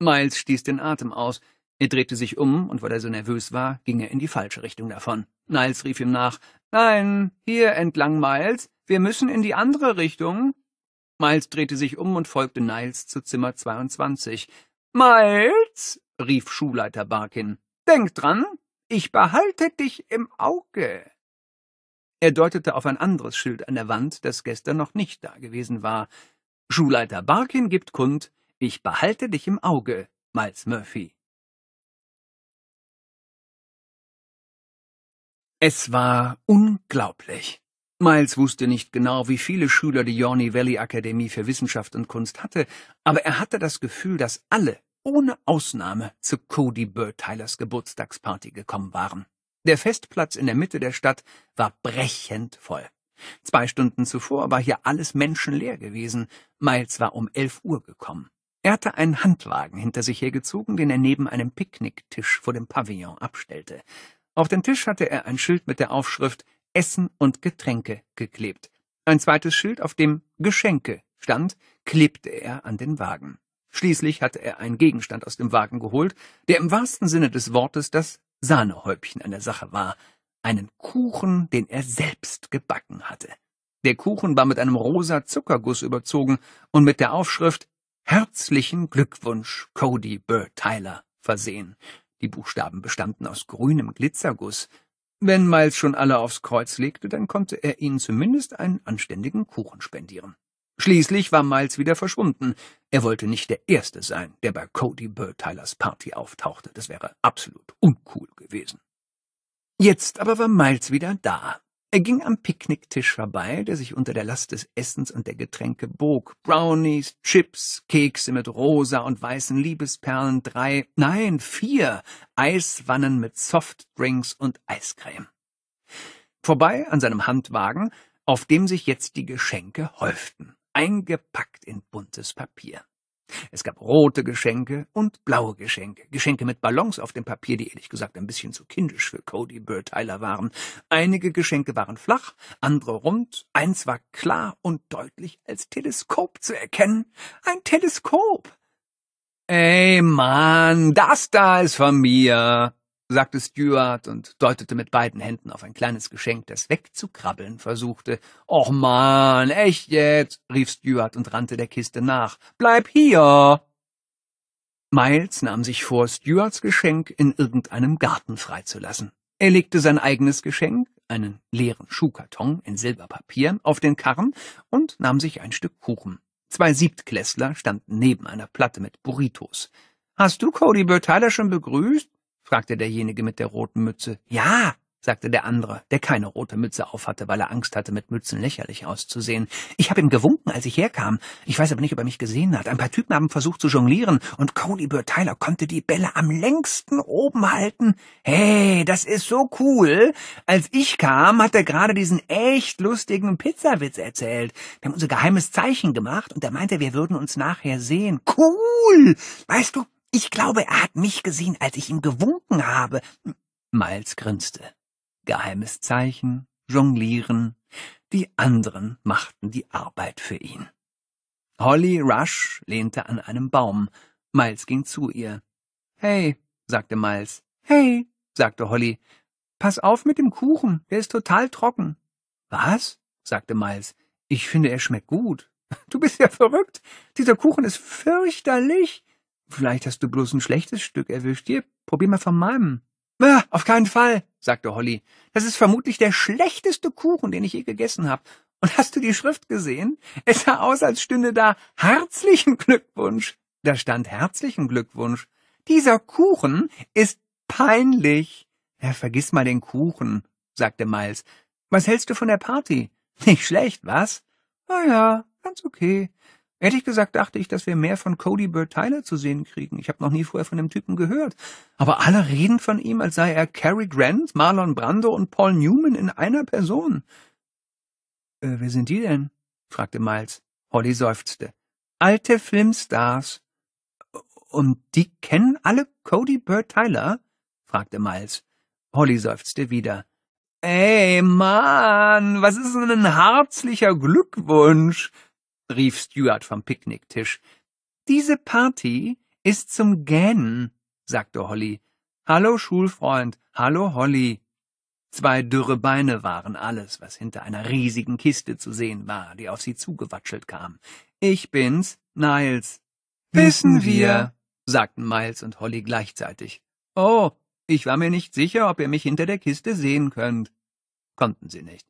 Miles stieß den Atem aus, er drehte sich um, und weil er so nervös war, ging er in die falsche Richtung davon. Niles rief ihm nach Nein, hier entlang, Miles, wir müssen in die andere Richtung. Miles drehte sich um und folgte Niles zu Zimmer 22. Miles, rief Schulleiter Barkin, denk dran, ich behalte dich im Auge. Er deutete auf ein anderes Schild an der Wand, das gestern noch nicht da gewesen war. Schulleiter Barkin gibt kund, ich behalte dich im Auge, Miles Murphy. Es war unglaublich. Miles wusste nicht genau, wie viele Schüler die Yorny Valley Akademie für Wissenschaft und Kunst hatte, aber er hatte das Gefühl, dass alle, ohne Ausnahme, zu Cody Bird Tylers Geburtstagsparty gekommen waren. Der Festplatz in der Mitte der Stadt war brechend voll. Zwei Stunden zuvor war hier alles menschenleer gewesen. Miles war um elf Uhr gekommen. Er hatte einen Handwagen hinter sich hergezogen, den er neben einem Picknicktisch vor dem Pavillon abstellte. Auf den Tisch hatte er ein Schild mit der Aufschrift Essen und Getränke geklebt. Ein zweites Schild, auf dem Geschenke stand, klebte er an den Wagen. Schließlich hatte er einen Gegenstand aus dem Wagen geholt, der im wahrsten Sinne des Wortes das Sahnehäubchen an der Sache war, einen Kuchen, den er selbst gebacken hatte. Der Kuchen war mit einem rosa Zuckerguss überzogen und mit der Aufschrift Herzlichen Glückwunsch, Cody Burr Tyler versehen. Die Buchstaben bestanden aus grünem Glitzerguss. Wenn Miles schon alle aufs Kreuz legte, dann konnte er ihnen zumindest einen anständigen Kuchen spendieren. Schließlich war Miles wieder verschwunden. Er wollte nicht der Erste sein, der bei Cody Bird Tylers Party auftauchte. Das wäre absolut uncool gewesen. Jetzt aber war Miles wieder da. Er ging am Picknicktisch vorbei, der sich unter der Last des Essens und der Getränke bog. Brownies, Chips, Kekse mit rosa und weißen Liebesperlen, drei, nein, vier Eiswannen mit Softdrinks und Eiscreme. Vorbei an seinem Handwagen, auf dem sich jetzt die Geschenke häuften, eingepackt in buntes Papier. Es gab rote Geschenke und blaue Geschenke. Geschenke mit Ballons auf dem Papier, die ehrlich gesagt ein bisschen zu kindisch für Cody Bird Tyler waren. Einige Geschenke waren flach, andere rund. Eins war klar und deutlich als Teleskop zu erkennen. Ein Teleskop! Ey, Mann, das da ist von mir! sagte Stuart und deutete mit beiden Händen auf ein kleines Geschenk, das wegzukrabbeln versuchte. Och man, echt jetzt, rief Stuart und rannte der Kiste nach. Bleib hier! Miles nahm sich vor, Stuarts Geschenk in irgendeinem Garten freizulassen. Er legte sein eigenes Geschenk, einen leeren Schuhkarton in Silberpapier, auf den Karren und nahm sich ein Stück Kuchen. Zwei Siebtklässler standen neben einer Platte mit Burritos. Hast du Cody Berteiler schon begrüßt? fragte derjenige mit der roten Mütze. Ja, sagte der andere, der keine rote Mütze aufhatte, weil er Angst hatte, mit Mützen lächerlich auszusehen. Ich habe ihm gewunken, als ich herkam. Ich weiß aber nicht, ob er mich gesehen hat. Ein paar Typen haben versucht zu jonglieren, und Cody Bird Tyler konnte die Bälle am längsten oben halten. Hey, das ist so cool. Als ich kam, hat er gerade diesen echt lustigen Pizzawitz erzählt. Wir haben unser geheimes Zeichen gemacht, und er meinte, wir würden uns nachher sehen. Cool! Weißt du, ich glaube, er hat mich gesehen, als ich ihm gewunken habe. Miles grinste. Geheimes Zeichen, Jonglieren. Die anderen machten die Arbeit für ihn. Holly Rush lehnte an einem Baum. Miles ging zu ihr. Hey, sagte Miles. Hey, sagte Holly. Pass auf mit dem Kuchen, der ist total trocken. Was? sagte Miles. Ich finde, er schmeckt gut. Du bist ja verrückt. Dieser Kuchen ist fürchterlich. Vielleicht hast du bloß ein schlechtes Stück erwischt. Hier, probier mal von meinem. Ah, auf keinen Fall, sagte Holly. Das ist vermutlich der schlechteste Kuchen, den ich je gegessen habe. Und hast du die Schrift gesehen? Es sah aus, als stünde da herzlichen Glückwunsch. Da stand herzlichen Glückwunsch. Dieser Kuchen ist peinlich. Ja, vergiss mal den Kuchen, sagte Miles. Was hältst du von der Party? Nicht schlecht, was? Na ah ja, ganz okay. Ehrlich gesagt dachte ich, dass wir mehr von Cody Bird Tyler zu sehen kriegen. Ich habe noch nie vorher von dem Typen gehört. Aber alle reden von ihm, als sei er Cary Grant, Marlon Brando und Paul Newman in einer Person. Äh, wer sind die denn? fragte Miles. Holly seufzte. Alte Filmstars. Und die kennen alle Cody Bird Tyler? fragte Miles. Holly seufzte wieder. Ey, Mann, was ist denn ein herzlicher Glückwunsch? rief Stuart vom Picknicktisch. Diese Party ist zum Gähnen, sagte Holly. Hallo Schulfreund, hallo Holly. Zwei dürre Beine waren alles, was hinter einer riesigen Kiste zu sehen war, die auf sie zugewatschelt kam. Ich bin's, Niles. Wissen wir, sagten Miles und Holly gleichzeitig. Oh, ich war mir nicht sicher, ob ihr mich hinter der Kiste sehen könnt. Konnten sie nicht.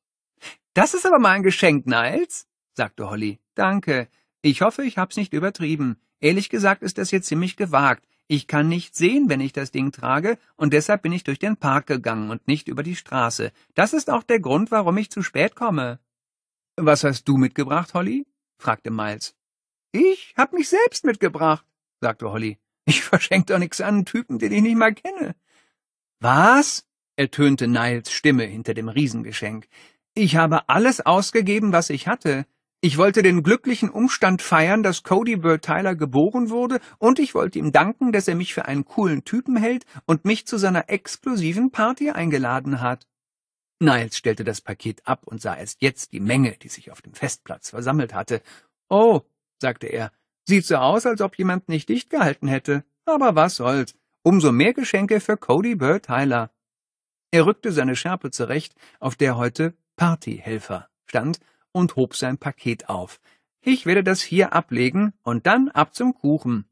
Das ist aber mal ein Geschenk, Niles, sagte Holly. Danke. Ich hoffe, ich hab's nicht übertrieben. Ehrlich gesagt ist das hier ziemlich gewagt. Ich kann nicht sehen, wenn ich das Ding trage, und deshalb bin ich durch den Park gegangen und nicht über die Straße. Das ist auch der Grund, warum ich zu spät komme. Was hast du mitgebracht, Holly? fragte Miles. Ich hab mich selbst mitgebracht, sagte Holly. Ich verschenk doch nix an einen Typen, den ich nicht mal kenne. Was? ertönte Niles Stimme hinter dem Riesengeschenk. Ich habe alles ausgegeben, was ich hatte. Ich wollte den glücklichen Umstand feiern, dass Cody Bird Tyler geboren wurde, und ich wollte ihm danken, dass er mich für einen coolen Typen hält und mich zu seiner exklusiven Party eingeladen hat. Niles stellte das Paket ab und sah erst jetzt die Menge, die sich auf dem Festplatz versammelt hatte. Oh, sagte er, sieht so aus, als ob jemand nicht dicht gehalten hätte. Aber was soll's? Umso mehr Geschenke für Cody Bird Tyler. Er rückte seine Schärpe zurecht, auf der heute Partyhelfer stand und hob sein Paket auf. Ich werde das hier ablegen und dann ab zum Kuchen.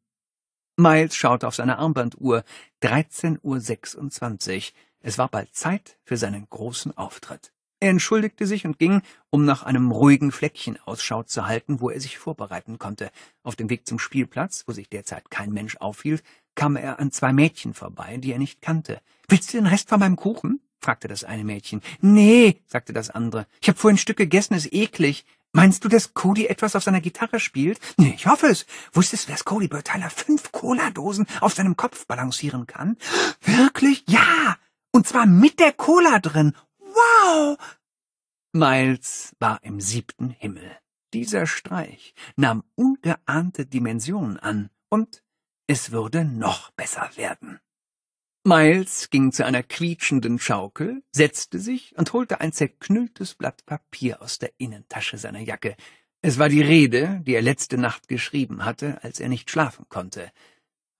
Miles schaute auf seine Armbanduhr. 13.26 Uhr. Es war bald Zeit für seinen großen Auftritt. Er entschuldigte sich und ging, um nach einem ruhigen Fleckchen Ausschau zu halten, wo er sich vorbereiten konnte. Auf dem Weg zum Spielplatz, wo sich derzeit kein Mensch aufhielt, kam er an zwei Mädchen vorbei, die er nicht kannte. Willst du den Rest von meinem Kuchen? fragte das eine Mädchen. Nee, sagte das andere. Ich habe vorhin ein Stück gegessen, ist eklig. Meinst du, dass Cody etwas auf seiner Gitarre spielt? Nee, ich hoffe es. Wusstest du, dass Cody bei Tyler fünf Cola-Dosen auf seinem Kopf balancieren kann? Wirklich? Ja! Und zwar mit der Cola drin. Wow! Miles war im siebten Himmel. Dieser Streich nahm ungeahnte Dimensionen an und es würde noch besser werden. Miles ging zu einer quietschenden Schaukel, setzte sich und holte ein zerknülltes Blatt Papier aus der Innentasche seiner Jacke. Es war die Rede, die er letzte Nacht geschrieben hatte, als er nicht schlafen konnte.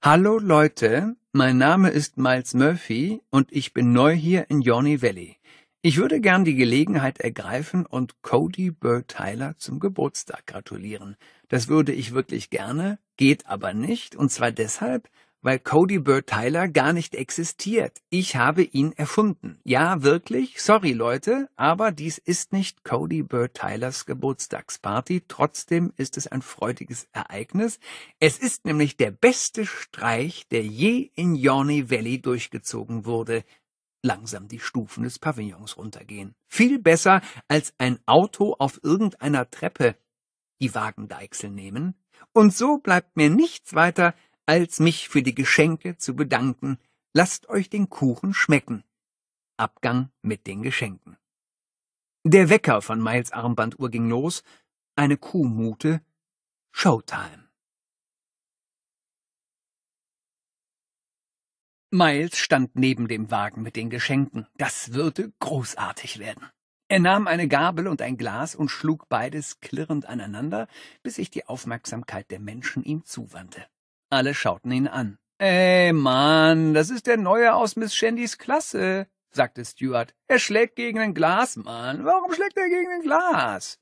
Hallo Leute, mein Name ist Miles Murphy und ich bin neu hier in Johnny Valley. Ich würde gern die Gelegenheit ergreifen und Cody Bird Tyler zum Geburtstag gratulieren. Das würde ich wirklich gerne, geht aber nicht, und zwar deshalb, weil Cody Bird Tyler gar nicht existiert. Ich habe ihn erfunden. Ja, wirklich, sorry Leute, aber dies ist nicht Cody Bird Tylers Geburtstagsparty. Trotzdem ist es ein freudiges Ereignis. Es ist nämlich der beste Streich, der je in Yawny Valley durchgezogen wurde. Langsam die Stufen des Pavillons runtergehen. Viel besser als ein Auto auf irgendeiner Treppe die Wagendeichsel nehmen. Und so bleibt mir nichts weiter, als mich für die Geschenke zu bedanken. Lasst euch den Kuchen schmecken. Abgang mit den Geschenken. Der Wecker von Miles Armbanduhr ging los. Eine Kuhmute. Showtime. Miles stand neben dem Wagen mit den Geschenken. Das würde großartig werden. Er nahm eine Gabel und ein Glas und schlug beides klirrend aneinander, bis sich die Aufmerksamkeit der Menschen ihm zuwandte. Alle schauten ihn an. Ey, Mann, das ist der Neue aus Miss Shandys Klasse, sagte Stuart. Er schlägt gegen ein Glas, Mann. Warum schlägt er gegen ein Glas?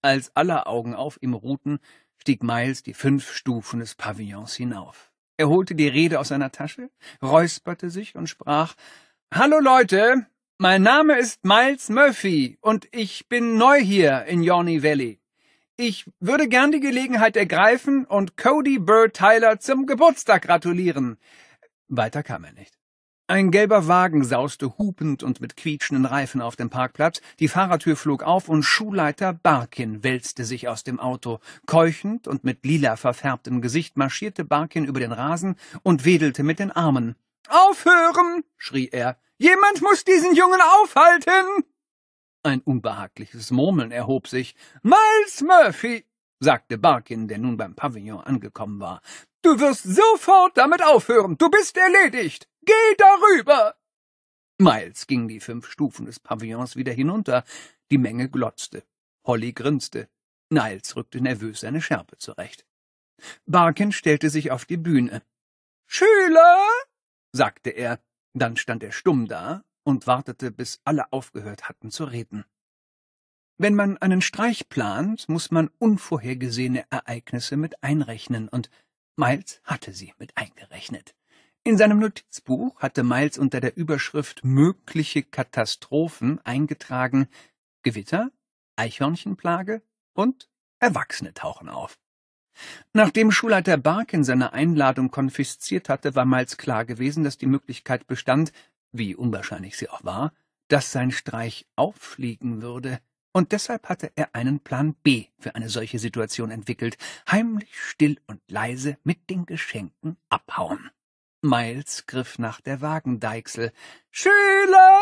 Als aller Augen auf ihm ruhten, stieg Miles die fünf Stufen des Pavillons hinauf. Er holte die Rede aus seiner Tasche, räusperte sich und sprach Hallo Leute, mein Name ist Miles Murphy und ich bin neu hier in Yawny Valley. Ich würde gern die Gelegenheit ergreifen und Cody Bird Tyler zum Geburtstag gratulieren. Weiter kam er nicht. Ein gelber Wagen sauste hupend und mit quietschenden Reifen auf dem Parkplatz, die Fahrertür flog auf und Schulleiter Barkin wälzte sich aus dem Auto. Keuchend und mit lila verfärbtem Gesicht marschierte Barkin über den Rasen und wedelte mit den Armen. Aufhören! schrie er. Jemand muss diesen Jungen aufhalten! Ein unbehagliches Murmeln erhob sich. Miles Murphy, sagte Barkin, der nun beim Pavillon angekommen war, du wirst sofort damit aufhören. Du bist erledigt. Geh darüber. Miles ging die fünf Stufen des Pavillons wieder hinunter. Die Menge glotzte. Holly grinste. Niles rückte nervös seine Schärpe zurecht. Barkin stellte sich auf die Bühne. Schüler, sagte er. Dann stand er stumm da, und wartete, bis alle aufgehört hatten zu reden. Wenn man einen Streich plant, muss man unvorhergesehene Ereignisse mit einrechnen, und Miles hatte sie mit eingerechnet. In seinem Notizbuch hatte Miles unter der Überschrift mögliche Katastrophen eingetragen Gewitter, Eichhörnchenplage und Erwachsene tauchen auf. Nachdem Schulleiter Barkin seine Einladung konfisziert hatte, war Miles klar gewesen, dass die Möglichkeit bestand, wie unwahrscheinlich sie auch war, dass sein Streich auffliegen würde, und deshalb hatte er einen Plan B für eine solche Situation entwickelt, heimlich, still und leise mit den Geschenken abhauen. Miles griff nach der Wagendeichsel. Schüler!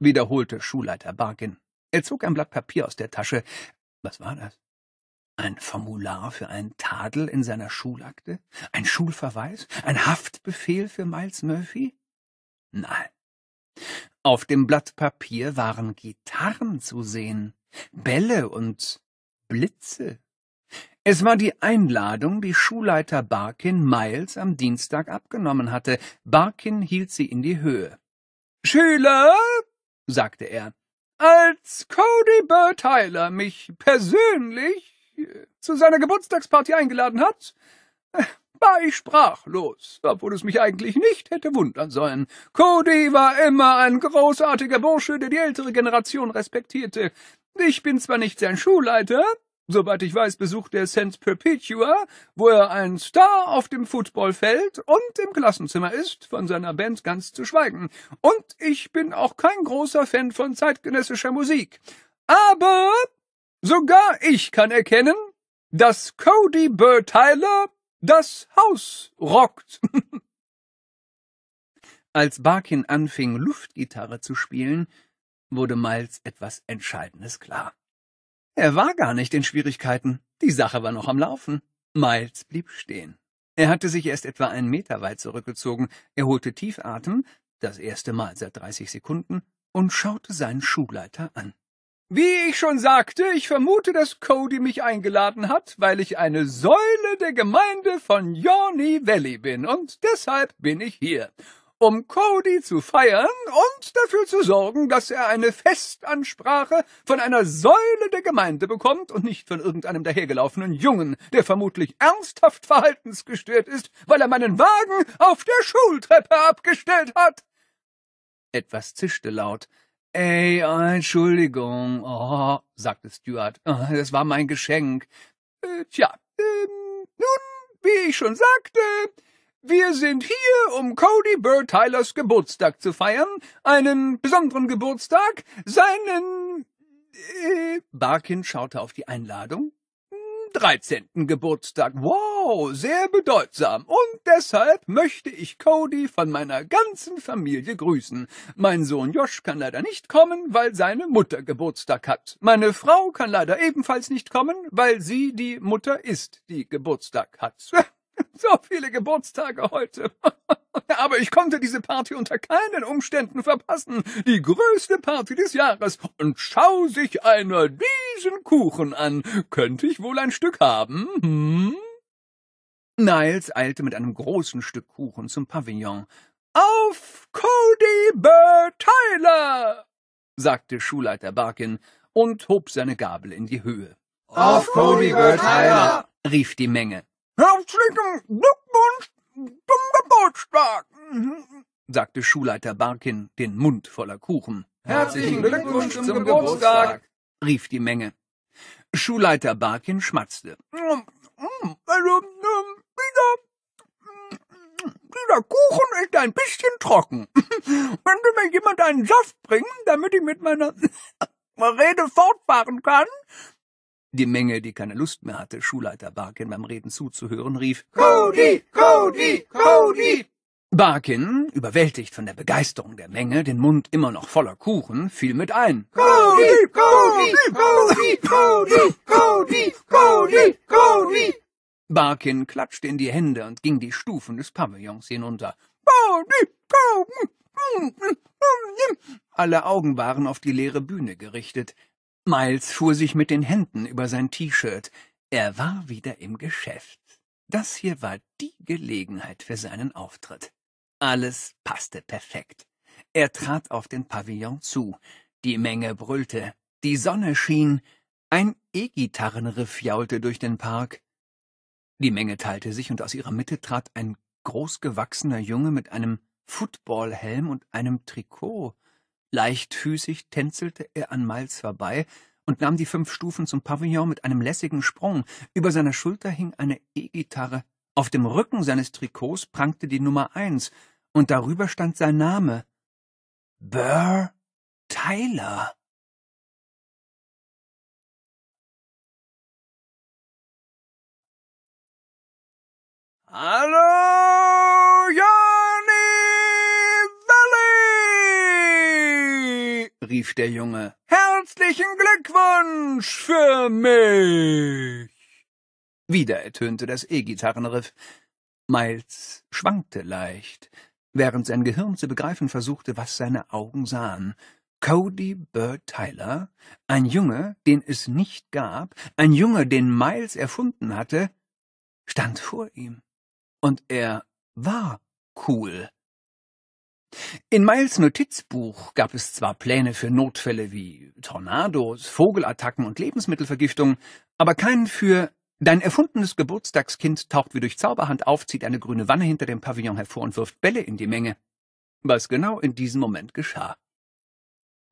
wiederholte Schulleiter Barkin. Er zog ein Blatt Papier aus der Tasche. Was war das? Ein Formular für einen Tadel in seiner Schulakte? Ein Schulverweis? Ein Haftbefehl für Miles Murphy? Nein. Auf dem Blatt Papier waren Gitarren zu sehen, Bälle und Blitze. Es war die Einladung, die Schulleiter Barkin Miles am Dienstag abgenommen hatte. Barkin hielt sie in die Höhe. Schüler, sagte er, als Cody Burr Tyler mich persönlich zu seiner Geburtstagsparty eingeladen hat, war ich sprachlos, obwohl es mich eigentlich nicht hätte wundern sollen. Cody war immer ein großartiger Bursche, der die ältere Generation respektierte. Ich bin zwar nicht sein Schulleiter, Soweit ich weiß, besucht er Sense Perpetua, wo er ein Star auf dem Footballfeld und im Klassenzimmer ist, von seiner Band ganz zu schweigen. Und ich bin auch kein großer Fan von zeitgenössischer Musik. Aber sogar ich kann erkennen, dass Cody Burr Tyler das Haus rockt! Als Barkin anfing, Luftgitarre zu spielen, wurde Miles etwas Entscheidendes klar. Er war gar nicht in Schwierigkeiten. Die Sache war noch am Laufen. Miles blieb stehen. Er hatte sich erst etwa einen Meter weit zurückgezogen. Er holte Tiefatem, das erste Mal seit 30 Sekunden, und schaute seinen Schulleiter an. Wie ich schon sagte, ich vermute, dass Cody mich eingeladen hat, weil ich eine Säule der Gemeinde von Yorny Valley bin und deshalb bin ich hier, um Cody zu feiern und dafür zu sorgen, dass er eine Festansprache von einer Säule der Gemeinde bekommt und nicht von irgendeinem dahergelaufenen Jungen, der vermutlich ernsthaft verhaltensgestört ist, weil er meinen Wagen auf der Schultreppe abgestellt hat. Etwas zischte laut, Ey, Entschuldigung, oh, sagte Stuart, oh, das war mein Geschenk. Äh, tja, ähm, nun, wie ich schon sagte, wir sind hier, um Cody Bird Tylers Geburtstag zu feiern, einen besonderen Geburtstag, seinen... Äh, Barkin schaute auf die Einladung, 13. Geburtstag. Wow, sehr bedeutsam. Und deshalb möchte ich Cody von meiner ganzen Familie grüßen. Mein Sohn Josh kann leider nicht kommen, weil seine Mutter Geburtstag hat. Meine Frau kann leider ebenfalls nicht kommen, weil sie die Mutter ist, die Geburtstag hat. So viele Geburtstage heute. Aber ich konnte diese Party unter keinen Umständen verpassen. Die größte Party des Jahres. Und schau sich einer diesen Kuchen an. Könnte ich wohl ein Stück haben? Hm? Niles eilte mit einem großen Stück Kuchen zum Pavillon. Auf Cody Bird Tyler! sagte Schulleiter Barkin und hob seine Gabel in die Höhe. Auf Cody Bird Tyler! rief die Menge. Herzlichen Glückwunsch zum Geburtstag, sagte Schulleiter Barkin, den Mund voller Kuchen. Herzlichen Glückwunsch zum Geburtstag, rief die Menge. Schulleiter Barkin schmatzte. Also, dieser, dieser Kuchen ist ein bisschen trocken. Könnte mir jemand einen Saft bringen, damit ich mit meiner Rede fortfahren kann? Die Menge, die keine Lust mehr hatte, Schulleiter Barkin beim Reden zuzuhören, rief Cody, Cody, Cody. Barkin, überwältigt von der Begeisterung der Menge, den Mund immer noch voller Kuchen, fiel mit ein. Cody, Cody, Cody, Cody, Cody, Cody, Cody. Barkin klatschte in die Hände und ging die Stufen des Pavillons hinunter. Cody, Cody. Alle Augen waren auf die leere Bühne gerichtet. Miles fuhr sich mit den Händen über sein T-Shirt. Er war wieder im Geschäft. Das hier war die Gelegenheit für seinen Auftritt. Alles passte perfekt. Er trat auf den Pavillon zu. Die Menge brüllte. Die Sonne schien. Ein E-Gitarrenriff jaulte durch den Park. Die Menge teilte sich und aus ihrer Mitte trat ein großgewachsener Junge mit einem Footballhelm und einem Trikot Leichtfüßig tänzelte er an Miles vorbei und nahm die fünf Stufen zum Pavillon mit einem lässigen Sprung. Über seiner Schulter hing eine E-Gitarre. Auf dem Rücken seines Trikots prangte die Nummer eins, und darüber stand sein Name. Burr Tyler. Hallo, ja! rief der Junge. Herzlichen Glückwunsch für mich! Wieder ertönte das E-Gitarrenriff. Miles schwankte leicht, während sein Gehirn zu begreifen versuchte, was seine Augen sahen. Cody Bird Tyler, ein Junge, den es nicht gab, ein Junge, den Miles erfunden hatte, stand vor ihm. Und er war cool. In Miles Notizbuch gab es zwar Pläne für Notfälle wie Tornados, Vogelattacken und Lebensmittelvergiftung, aber keinen für Dein erfundenes Geburtstagskind taucht wie durch Zauberhand auf, zieht eine grüne Wanne hinter dem Pavillon hervor und wirft Bälle in die Menge. Was genau in diesem Moment geschah.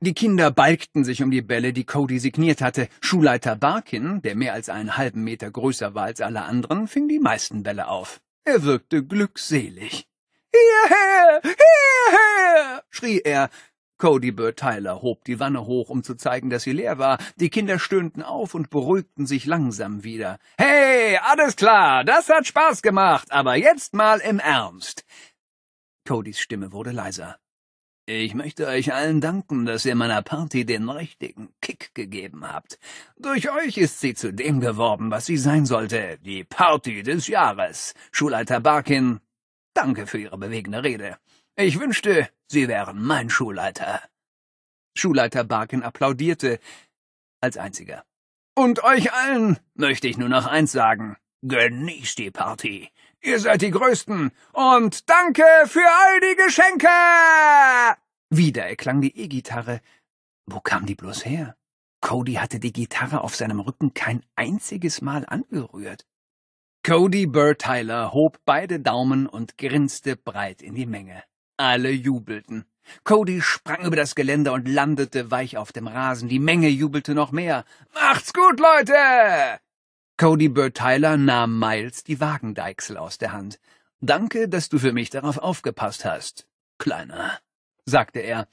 Die Kinder balgten sich um die Bälle, die Cody signiert hatte. Schulleiter Barkin, der mehr als einen halben Meter größer war als alle anderen, fing die meisten Bälle auf. Er wirkte glückselig. Hierher! Hierher! schrie er. Cody Bird Tyler hob die Wanne hoch, um zu zeigen, dass sie leer war. Die Kinder stöhnten auf und beruhigten sich langsam wieder. Hey, alles klar, das hat Spaß gemacht, aber jetzt mal im Ernst. Codys Stimme wurde leiser. Ich möchte euch allen danken, dass ihr meiner Party den richtigen Kick gegeben habt. Durch euch ist sie zu dem geworden, was sie sein sollte, die Party des Jahres. Schulleiter Barkin, Danke für Ihre bewegende Rede. Ich wünschte, Sie wären mein Schulleiter. Schulleiter Barkin applaudierte, als einziger. Und euch allen möchte ich nur noch eins sagen. Genießt die Party. Ihr seid die Größten. Und danke für all die Geschenke! Wieder erklang die E-Gitarre. Wo kam die bloß her? Cody hatte die Gitarre auf seinem Rücken kein einziges Mal angerührt. Cody Burteiler hob beide Daumen und grinste breit in die Menge. Alle jubelten. Cody sprang über das Geländer und landete weich auf dem Rasen. Die Menge jubelte noch mehr. Macht's gut, Leute! Cody Burteiler nahm Miles die Wagendeichsel aus der Hand. Danke, dass du für mich darauf aufgepasst hast, Kleiner, sagte er.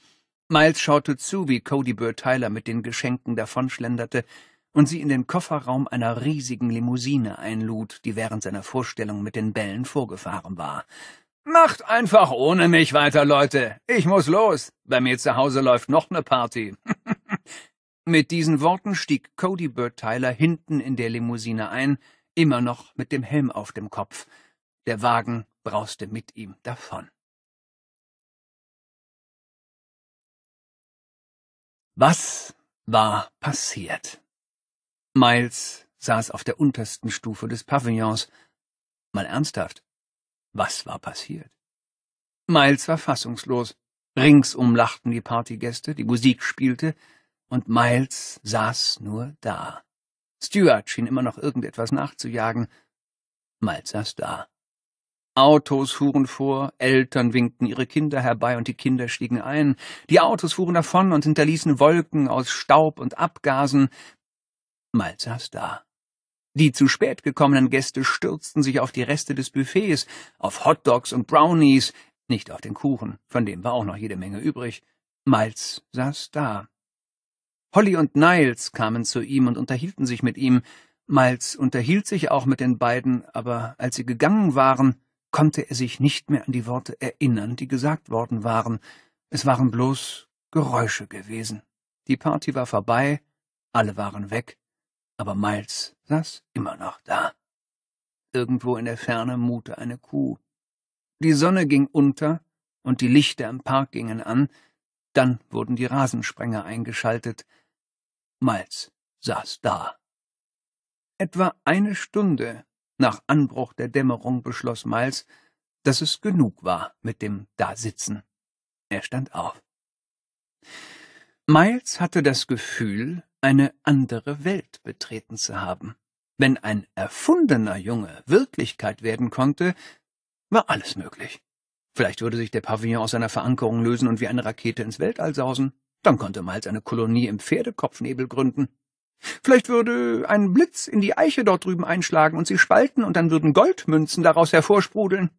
Miles schaute zu, wie Cody Burteiler mit den Geschenken davonschlenderte, und sie in den Kofferraum einer riesigen Limousine einlud, die während seiner Vorstellung mit den Bällen vorgefahren war. Macht einfach ohne mich weiter, Leute. Ich muss los. Bei mir zu Hause läuft noch ne Party. mit diesen Worten stieg Cody Bird Tyler hinten in der Limousine ein, immer noch mit dem Helm auf dem Kopf. Der Wagen brauste mit ihm davon. Was war passiert? Miles saß auf der untersten Stufe des Pavillons. Mal ernsthaft, was war passiert? Miles war fassungslos. Ringsum lachten die Partygäste, die Musik spielte, und Miles saß nur da. Stuart schien immer noch irgendetwas nachzujagen. Miles saß da. Autos fuhren vor, Eltern winkten ihre Kinder herbei und die Kinder stiegen ein. Die Autos fuhren davon und hinterließen Wolken aus Staub und Abgasen. Malz saß da. Die zu spät gekommenen Gäste stürzten sich auf die Reste des Buffets, auf Hotdogs und Brownies, nicht auf den Kuchen, von dem war auch noch jede Menge übrig. Malz saß da. Holly und Niles kamen zu ihm und unterhielten sich mit ihm. Malz unterhielt sich auch mit den beiden, aber als sie gegangen waren, konnte er sich nicht mehr an die Worte erinnern, die gesagt worden waren. Es waren bloß Geräusche gewesen. Die Party war vorbei, alle waren weg, aber Miles saß immer noch da. Irgendwo in der Ferne mute eine Kuh. Die Sonne ging unter und die Lichter im Park gingen an, dann wurden die Rasensprenger eingeschaltet. Miles saß da. Etwa eine Stunde nach Anbruch der Dämmerung beschloss Miles, dass es genug war mit dem Dasitzen. Er stand auf. Miles hatte das Gefühl, eine andere Welt betreten zu haben. Wenn ein erfundener Junge Wirklichkeit werden konnte, war alles möglich. Vielleicht würde sich der Pavillon aus seiner Verankerung lösen und wie eine Rakete ins Weltall sausen. Dann konnte Miles eine Kolonie im Pferdekopfnebel gründen. Vielleicht würde ein Blitz in die Eiche dort drüben einschlagen und sie spalten, und dann würden Goldmünzen daraus hervorsprudeln.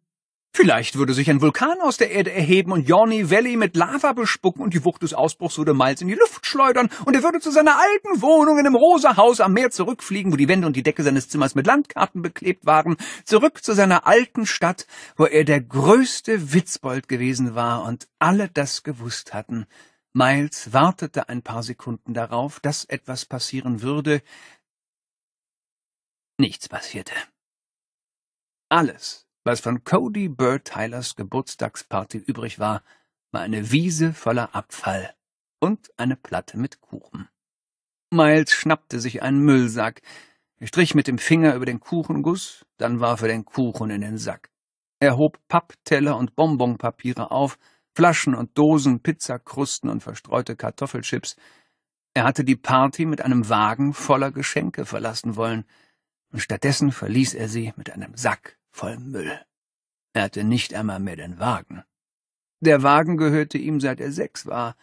Vielleicht würde sich ein Vulkan aus der Erde erheben und Yawny Valley mit Lava bespucken und die Wucht des Ausbruchs würde Miles in die Luft schleudern und er würde zu seiner alten Wohnung in einem rosa Haus am Meer zurückfliegen, wo die Wände und die Decke seines Zimmers mit Landkarten beklebt waren, zurück zu seiner alten Stadt, wo er der größte Witzbold gewesen war und alle das gewusst hatten. Miles wartete ein paar Sekunden darauf, dass etwas passieren würde. Nichts passierte. Alles was von Cody Bird Tylers Geburtstagsparty übrig war, war eine Wiese voller Abfall und eine Platte mit Kuchen. Miles schnappte sich einen Müllsack, strich mit dem Finger über den Kuchenguss, dann warf er den Kuchen in den Sack. Er hob Pappteller und Bonbonpapiere auf, Flaschen und Dosen, Pizzakrusten und verstreute Kartoffelchips. Er hatte die Party mit einem Wagen voller Geschenke verlassen wollen, und stattdessen verließ er sie mit einem Sack voll Müll. Er hatte nicht einmal mehr den Wagen. Der Wagen gehörte ihm, seit er sechs war.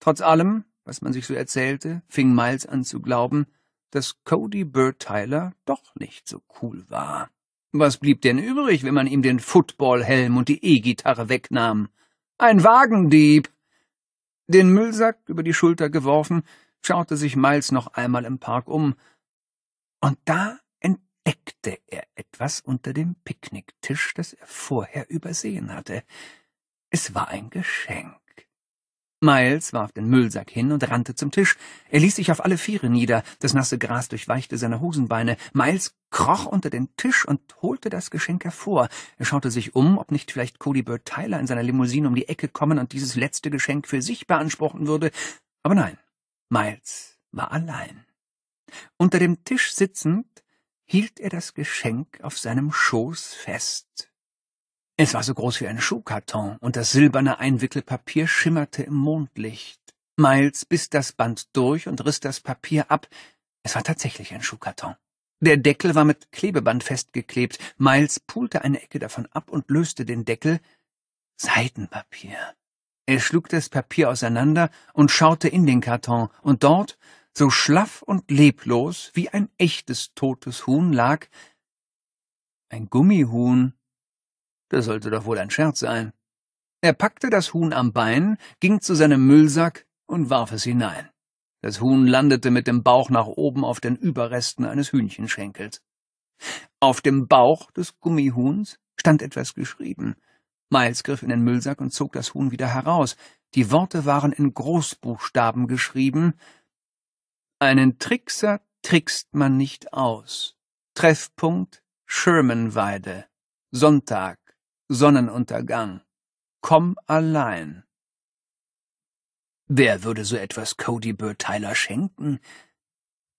Trotz allem, was man sich so erzählte, fing Miles an zu glauben, dass Cody Bird Tyler doch nicht so cool war. Was blieb denn übrig, wenn man ihm den Footballhelm und die E-Gitarre wegnahm? Ein Wagendieb! Den Müllsack über die Schulter geworfen, schaute sich Miles noch einmal im Park um. Und da entdeckte er etwas unter dem Picknicktisch, das er vorher übersehen hatte. Es war ein Geschenk. Miles warf den Müllsack hin und rannte zum Tisch. Er ließ sich auf alle Viere nieder. Das nasse Gras durchweichte seine Hosenbeine. Miles kroch unter den Tisch und holte das Geschenk hervor. Er schaute sich um, ob nicht vielleicht Cody Bird Tyler in seiner Limousine um die Ecke kommen und dieses letzte Geschenk für sich beanspruchen würde. Aber nein, Miles war allein. Unter dem Tisch sitzend hielt er das Geschenk auf seinem Schoß fest. Es war so groß wie ein Schuhkarton, und das silberne Einwickelpapier schimmerte im Mondlicht. Miles biss das Band durch und riss das Papier ab. Es war tatsächlich ein Schuhkarton. Der Deckel war mit Klebeband festgeklebt. Miles pulte eine Ecke davon ab und löste den Deckel. Seitenpapier. Er schlug das Papier auseinander und schaute in den Karton, und dort so schlaff und leblos wie ein echtes totes Huhn lag, ein Gummihuhn, das sollte doch wohl ein Scherz sein. Er packte das Huhn am Bein, ging zu seinem Müllsack und warf es hinein. Das Huhn landete mit dem Bauch nach oben auf den Überresten eines Hühnchenschenkels. Auf dem Bauch des Gummihuhns stand etwas geschrieben. Miles griff in den Müllsack und zog das Huhn wieder heraus. Die Worte waren in Großbuchstaben geschrieben, einen Trickser trickst man nicht aus. Treffpunkt Shermanweide. Sonntag. Sonnenuntergang. Komm allein. Wer würde so etwas Cody Bird Tyler schenken?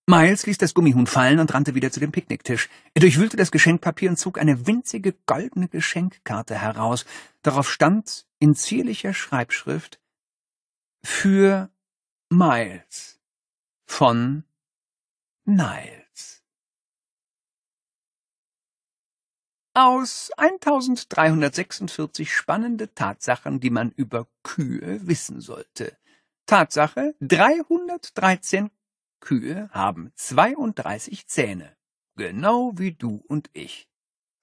Miles ließ das Gummihuhn fallen und rannte wieder zu dem Picknicktisch. Er durchwühlte das Geschenkpapier und zog eine winzige goldene Geschenkkarte heraus. Darauf stand in zierlicher Schreibschrift Für Miles von Niles. Aus 1346 spannende Tatsachen, die man über Kühe wissen sollte. Tatsache 313 Kühe haben 32 Zähne, genau wie du und ich.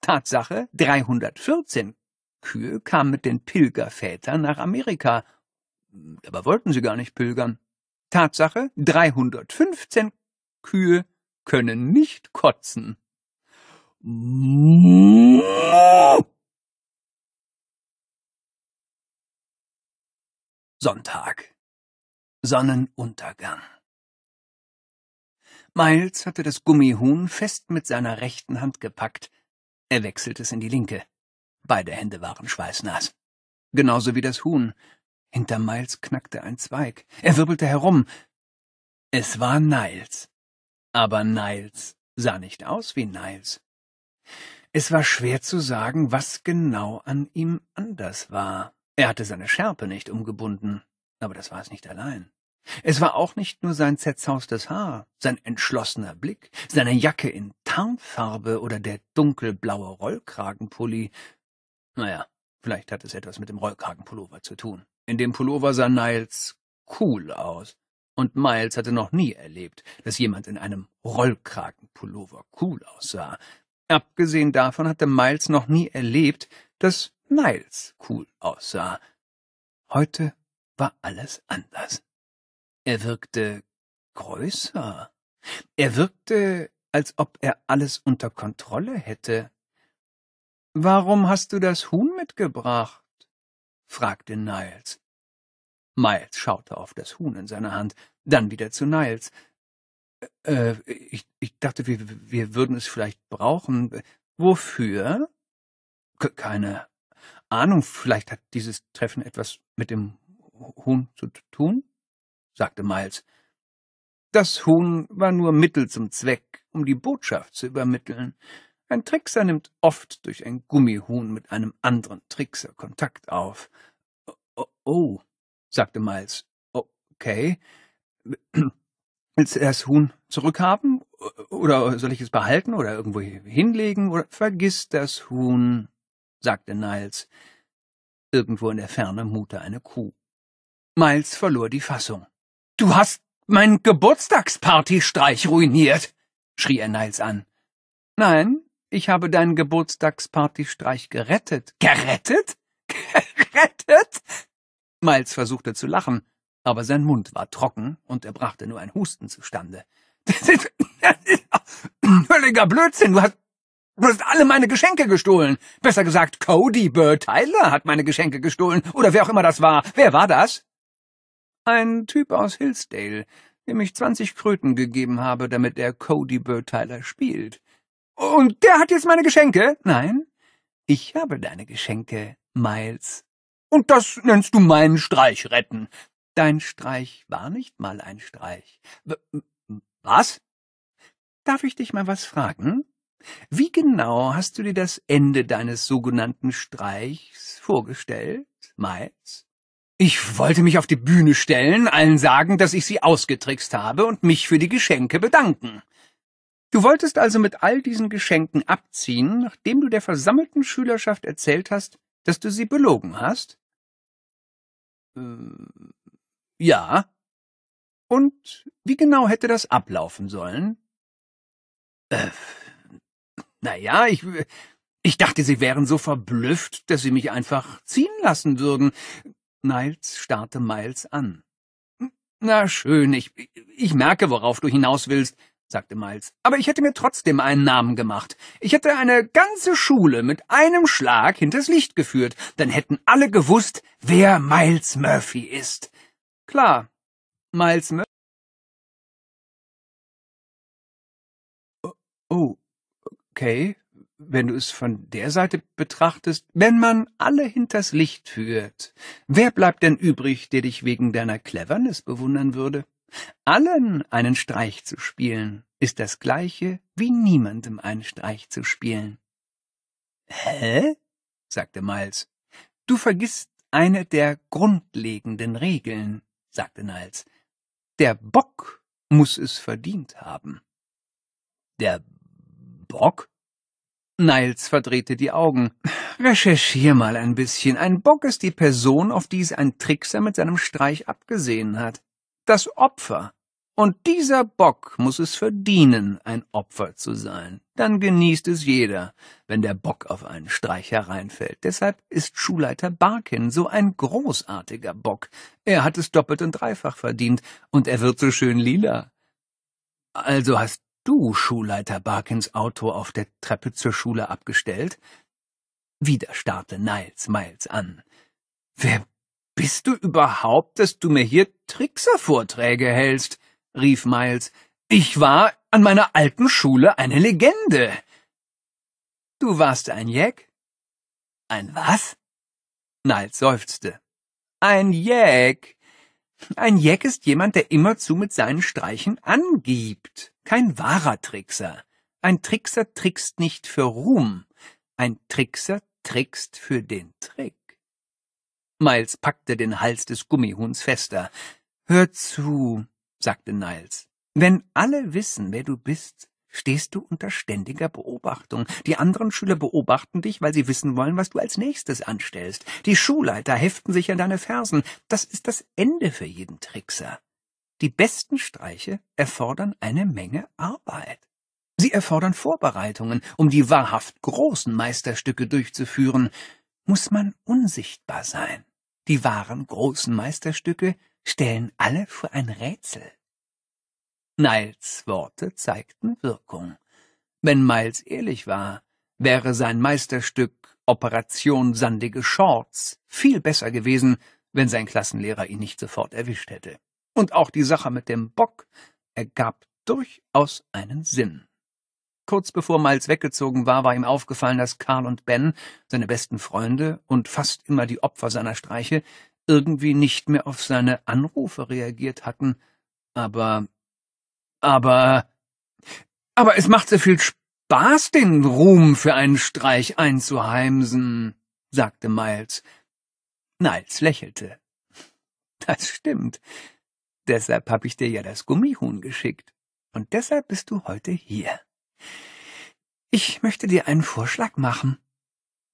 Tatsache 314 Kühe kamen mit den Pilgervätern nach Amerika. Dabei wollten sie gar nicht pilgern. Tatsache, 315 Kühe können nicht kotzen. Sonntag. Sonnenuntergang. Miles hatte das Gummihuhn fest mit seiner rechten Hand gepackt. Er wechselte es in die linke. Beide Hände waren schweißnass. Genauso wie das Huhn, hinter Miles knackte ein Zweig. Er wirbelte herum. Es war Niles. Aber Niles sah nicht aus wie Niles. Es war schwer zu sagen, was genau an ihm anders war. Er hatte seine Schärpe nicht umgebunden, aber das war es nicht allein. Es war auch nicht nur sein zerzaustes Haar, sein entschlossener Blick, seine Jacke in Tarnfarbe oder der dunkelblaue Rollkragenpulli. Naja, vielleicht hat es etwas mit dem Rollkragenpullover zu tun. In dem Pullover sah Niles cool aus. Und Miles hatte noch nie erlebt, dass jemand in einem Rollkragenpullover cool aussah. Abgesehen davon hatte Miles noch nie erlebt, dass Niles cool aussah. Heute war alles anders. Er wirkte größer. Er wirkte, als ob er alles unter Kontrolle hätte. Warum hast du das Huhn mitgebracht? fragte Niles. Miles schaute auf das Huhn in seiner Hand, dann wieder zu Niles. Äh, äh ich, ich dachte, wir, wir würden es vielleicht brauchen. Wofür? keine Ahnung, vielleicht hat dieses Treffen etwas mit dem Huhn zu tun, sagte Miles. Das Huhn war nur Mittel zum Zweck, um die Botschaft zu übermitteln. Ein Trickser nimmt oft durch ein Gummihuhn mit einem anderen Trickser Kontakt auf. Oh, oh sagte Miles. Okay. Willst du das Huhn zurückhaben? Oder soll ich es behalten oder irgendwo hinlegen? Oder vergiss das Huhn, sagte Niles. Irgendwo in der Ferne mute eine Kuh. Miles verlor die Fassung. Du hast meinen Geburtstagspartystreich ruiniert, schrie er Niles an. Nein, ich habe deinen Geburtstagspartystreich gerettet. Gerettet? Gerettet? Miles versuchte zu lachen, aber sein Mund war trocken und er brachte nur ein Husten zustande. Das ist, völliger Blödsinn. Du hast, du hast alle meine Geschenke gestohlen. Besser gesagt, Cody Burr Tyler hat meine Geschenke gestohlen. Oder wer auch immer das war. Wer war das? Ein Typ aus Hillsdale, dem ich 20 Kröten gegeben habe, damit er Cody Burr Tyler spielt. Und der hat jetzt meine Geschenke? Nein, ich habe deine Geschenke, Miles. Und das nennst du meinen Streich retten. Dein Streich war nicht mal ein Streich. W was? Darf ich dich mal was fragen? Wie genau hast du dir das Ende deines sogenannten Streichs vorgestellt, Miles? Ich wollte mich auf die Bühne stellen, allen sagen, dass ich sie ausgetrickst habe und mich für die Geschenke bedanken. Du wolltest also mit all diesen Geschenken abziehen, nachdem du der versammelten Schülerschaft erzählt hast, dass du sie belogen hast? Ähm, ja. Und wie genau hätte das ablaufen sollen? Äh, na ja, ich, ich dachte, sie wären so verblüfft, dass sie mich einfach ziehen lassen würden. Niles starrte Miles an. Hm, na schön, ich, ich merke, worauf du hinaus willst sagte Miles. Aber ich hätte mir trotzdem einen Namen gemacht. Ich hätte eine ganze Schule mit einem Schlag hinters Licht geführt. Dann hätten alle gewusst, wer Miles Murphy ist. Klar, Miles Murphy. Oh, oh, okay, wenn du es von der Seite betrachtest, wenn man alle hinters Licht führt, wer bleibt denn übrig, der dich wegen deiner Cleverness bewundern würde? Allen einen Streich zu spielen ist das gleiche wie niemandem einen Streich zu spielen. Hä? sagte Miles. Du vergisst eine der grundlegenden Regeln, sagte Niles. Der Bock muss es verdient haben. Der Bock? Niles verdrehte die Augen. Recherchier mal ein bisschen. Ein Bock ist die Person, auf die es ein Trickser mit seinem Streich abgesehen hat das Opfer. Und dieser Bock muss es verdienen, ein Opfer zu sein. Dann genießt es jeder, wenn der Bock auf einen Streich hereinfällt. Deshalb ist Schulleiter Barkin so ein großartiger Bock. Er hat es doppelt und dreifach verdient, und er wird so schön lila. Also hast du Schulleiter Barkins Auto auf der Treppe zur Schule abgestellt? Wieder starrte Niles Miles an. Wer bist du überhaupt, dass du mir hier Trickservorträge hältst? rief Miles. Ich war an meiner alten Schule eine Legende. Du warst ein Jack? Ein was? Niles seufzte. Ein Jack. Ein Jack ist jemand, der immerzu mit seinen Streichen angibt. Kein wahrer Trickser. Ein Trickser trickst nicht für Ruhm. Ein Trickser trickst für den Trick. Miles packte den Hals des Gummihuhns fester. Hör zu, sagte Niles. Wenn alle wissen, wer du bist, stehst du unter ständiger Beobachtung. Die anderen Schüler beobachten dich, weil sie wissen wollen, was du als nächstes anstellst. Die Schulleiter heften sich an deine Fersen. Das ist das Ende für jeden Trickser. Die besten Streiche erfordern eine Menge Arbeit. Sie erfordern Vorbereitungen, um die wahrhaft großen Meisterstücke durchzuführen, muss man unsichtbar sein. Die wahren großen Meisterstücke stellen alle vor ein Rätsel. Niles Worte zeigten Wirkung. Wenn Miles ehrlich war, wäre sein Meisterstück Operation Sandige Shorts viel besser gewesen, wenn sein Klassenlehrer ihn nicht sofort erwischt hätte. Und auch die Sache mit dem Bock ergab durchaus einen Sinn. Kurz bevor Miles weggezogen war, war ihm aufgefallen, dass Karl und Ben, seine besten Freunde und fast immer die Opfer seiner Streiche, irgendwie nicht mehr auf seine Anrufe reagiert hatten. Aber, aber, aber es macht so viel Spaß, den Ruhm für einen Streich einzuheimsen, sagte Miles. Niles lächelte. Das stimmt. Deshalb hab ich dir ja das Gummihuhn geschickt. Und deshalb bist du heute hier. Ich möchte dir einen Vorschlag machen.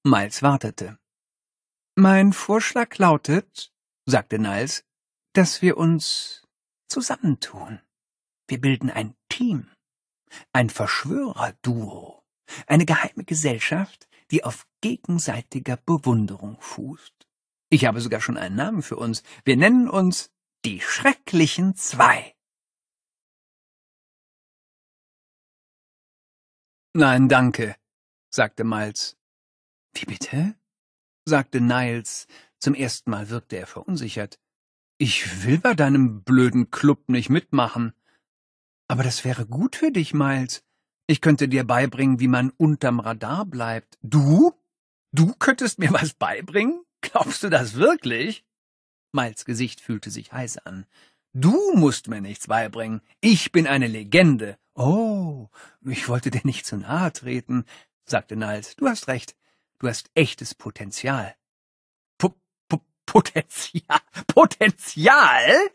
Miles wartete. Mein Vorschlag lautet, sagte Niles, dass wir uns zusammentun. Wir bilden ein Team, ein Verschwörerduo, eine geheime Gesellschaft, die auf gegenseitiger Bewunderung fußt. Ich habe sogar schon einen Namen für uns. Wir nennen uns die Schrecklichen Zwei. Nein, danke, sagte Miles. Wie bitte? sagte Niles. Zum ersten Mal wirkte er verunsichert. Ich will bei deinem blöden Club nicht mitmachen. Aber das wäre gut für dich, Miles. Ich könnte dir beibringen, wie man unterm Radar bleibt. Du? Du könntest mir was beibringen? Glaubst du das wirklich? Miles Gesicht fühlte sich heiß an. Du musst mir nichts beibringen. Ich bin eine Legende. Oh, ich wollte dir nicht zu nahe treten, sagte Niles. Du hast recht. Du hast echtes Potenzial. P -p Potenzial? Potenzial?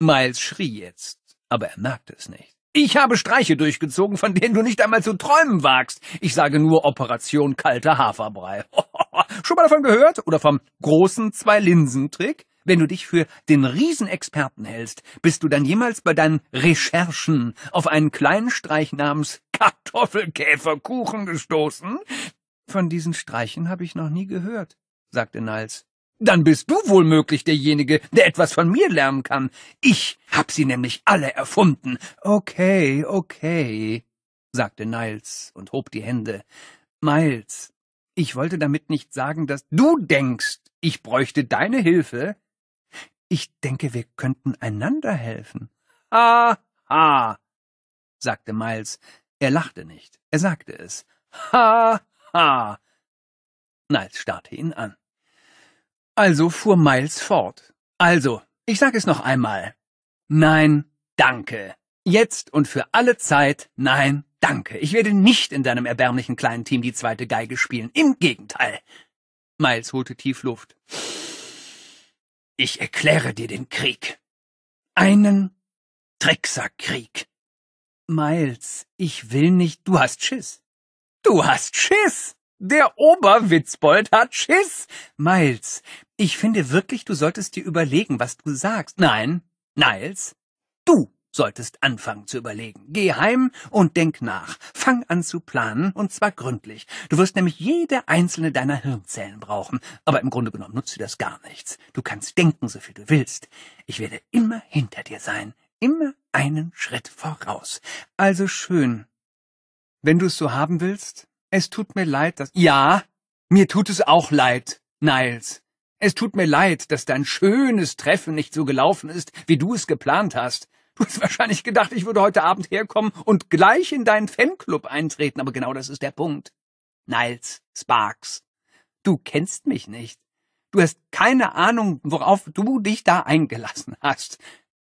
Miles schrie jetzt, aber er merkte es nicht. Ich habe Streiche durchgezogen, von denen du nicht einmal zu träumen wagst. Ich sage nur Operation kalter Haferbrei. Schon mal davon gehört? Oder vom großen Zwei-Linsen-Trick? Wenn du dich für den Riesenexperten hältst, bist du dann jemals bei deinen Recherchen auf einen kleinen Streich namens Kartoffelkäferkuchen gestoßen? Von diesen Streichen habe ich noch nie gehört, sagte Niles. Dann bist du wohl möglich derjenige, der etwas von mir lernen kann. Ich hab sie nämlich alle erfunden. Okay, okay, sagte Niles und hob die Hände. Miles, ich wollte damit nicht sagen, dass du denkst, ich bräuchte deine Hilfe, ich denke, wir könnten einander helfen. Ha, ha, sagte Miles. Er lachte nicht, er sagte es. Ha, ha. Niles starrte ihn an. Also fuhr Miles fort. Also, ich sag es noch einmal. Nein, danke. Jetzt und für alle Zeit, nein, danke. Ich werde nicht in deinem erbärmlichen kleinen Team die zweite Geige spielen. Im Gegenteil. Miles holte tief Luft. Ich erkläre dir den Krieg. Einen tricksack Miles, ich will nicht. Du hast Schiss. Du hast Schiss. Der Oberwitzbold hat Schiss. Miles, ich finde wirklich, du solltest dir überlegen, was du sagst. Nein, Niles, du solltest anfangen zu überlegen. Geh heim und denk nach. Fang an zu planen, und zwar gründlich. Du wirst nämlich jede einzelne deiner Hirnzellen brauchen, aber im Grunde genommen nutzt dir das gar nichts. Du kannst denken, so viel du willst. Ich werde immer hinter dir sein, immer einen Schritt voraus. Also schön. Wenn du es so haben willst, es tut mir leid, dass... Ja, mir tut es auch leid, Niles. Es tut mir leid, dass dein schönes Treffen nicht so gelaufen ist, wie du es geplant hast. Du hast wahrscheinlich gedacht, ich würde heute Abend herkommen und gleich in deinen Fanclub eintreten, aber genau das ist der Punkt. Niles, Sparks, du kennst mich nicht. Du hast keine Ahnung, worauf du dich da eingelassen hast.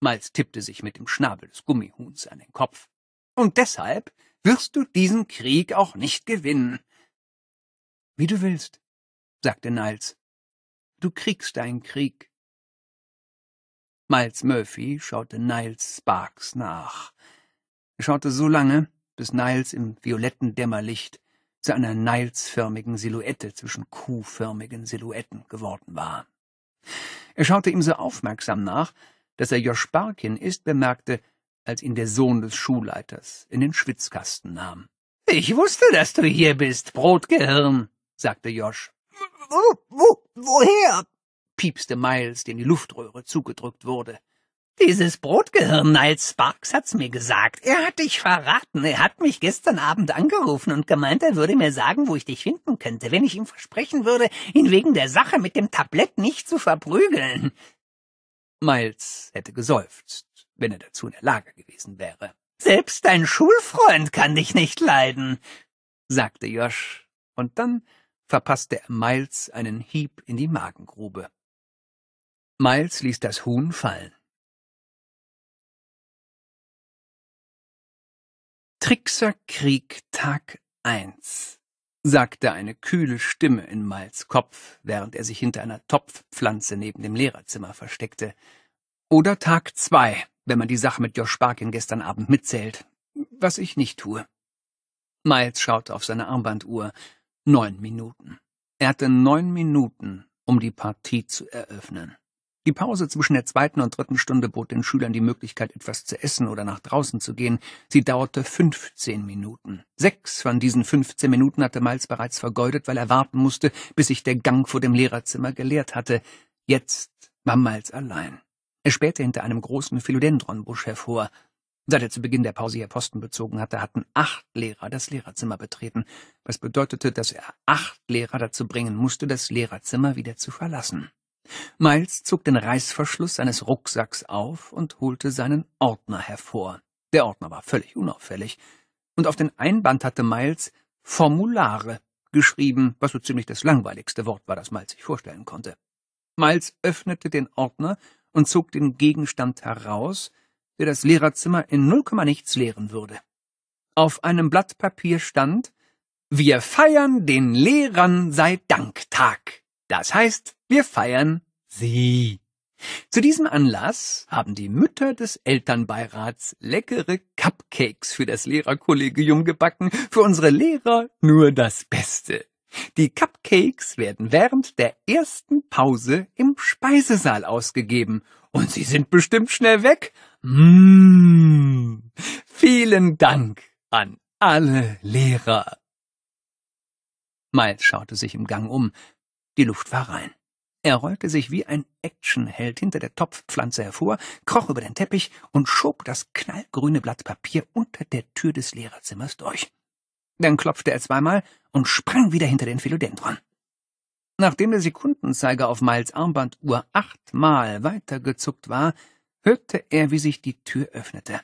Miles tippte sich mit dem Schnabel des Gummihuhns an den Kopf. Und deshalb wirst du diesen Krieg auch nicht gewinnen. Wie du willst, sagte Niles. Du kriegst deinen Krieg. Miles Murphy schaute Niles Sparks nach. Er schaute so lange, bis Niles im violetten Dämmerlicht zu einer Niles-förmigen Silhouette zwischen kuhförmigen Silhouetten geworden war. Er schaute ihm so aufmerksam nach, dass er Josh Barkin ist bemerkte, als ihn der Sohn des Schulleiters in den Schwitzkasten nahm. Ich wusste, dass du hier bist, Brotgehirn, sagte Josh. Wo, wo, woher? piepste Miles, dem die Luftröhre zugedrückt wurde. Dieses Brotgehirn Niles Sparks hat's mir gesagt. Er hat dich verraten. Er hat mich gestern Abend angerufen und gemeint, er würde mir sagen, wo ich dich finden könnte, wenn ich ihm versprechen würde, ihn wegen der Sache mit dem Tablett nicht zu verprügeln. Miles hätte geseufzt, wenn er dazu in der Lage gewesen wäre. Selbst dein Schulfreund kann dich nicht leiden, sagte Josh, und dann verpasste er Miles einen Hieb in die Magengrube. Miles ließ das Huhn fallen. Krieg Tag 1, sagte eine kühle Stimme in Miles Kopf, während er sich hinter einer Topfpflanze neben dem Lehrerzimmer versteckte. Oder Tag 2, wenn man die Sache mit Josh Sparkin gestern Abend mitzählt, was ich nicht tue. Miles schaute auf seine Armbanduhr. Neun Minuten. Er hatte neun Minuten, um die Partie zu eröffnen. Die Pause zwischen der zweiten und dritten Stunde bot den Schülern die Möglichkeit, etwas zu essen oder nach draußen zu gehen. Sie dauerte 15 Minuten. Sechs von diesen 15 Minuten hatte Miles bereits vergeudet, weil er warten musste, bis sich der Gang vor dem Lehrerzimmer geleert hatte. Jetzt war Miles allein. Er spähte hinter einem großen Philodendronbusch hervor. Seit er zu Beginn der Pause ihr Posten bezogen hatte, hatten acht Lehrer das Lehrerzimmer betreten, was bedeutete, dass er acht Lehrer dazu bringen musste, das Lehrerzimmer wieder zu verlassen. Miles zog den Reißverschluss seines Rucksacks auf und holte seinen Ordner hervor. Der Ordner war völlig unauffällig, und auf den Einband hatte Miles Formulare geschrieben, was so ziemlich das langweiligste Wort war, das Miles sich vorstellen konnte. Miles öffnete den Ordner und zog den Gegenstand heraus, der das Lehrerzimmer in null Komma nichts leeren würde. Auf einem Blatt Papier stand Wir feiern den Lehrern sei Danktag. Das heißt, wir feiern sie. Zu diesem Anlass haben die Mütter des Elternbeirats leckere Cupcakes für das Lehrerkollegium gebacken, für unsere Lehrer nur das Beste. Die Cupcakes werden während der ersten Pause im Speisesaal ausgegeben und sie sind bestimmt schnell weg. Mmh. Vielen Dank an alle Lehrer. Miles schaute sich im Gang um. Die Luft war rein. Er rollte sich wie ein Actionheld hinter der Topfpflanze hervor, kroch über den Teppich und schob das knallgrüne Blatt Papier unter der Tür des Lehrerzimmers durch. Dann klopfte er zweimal und sprang wieder hinter den Philodendron. Nachdem der Sekundenzeiger auf Miles Armbanduhr achtmal weitergezuckt war, hörte er, wie sich die Tür öffnete.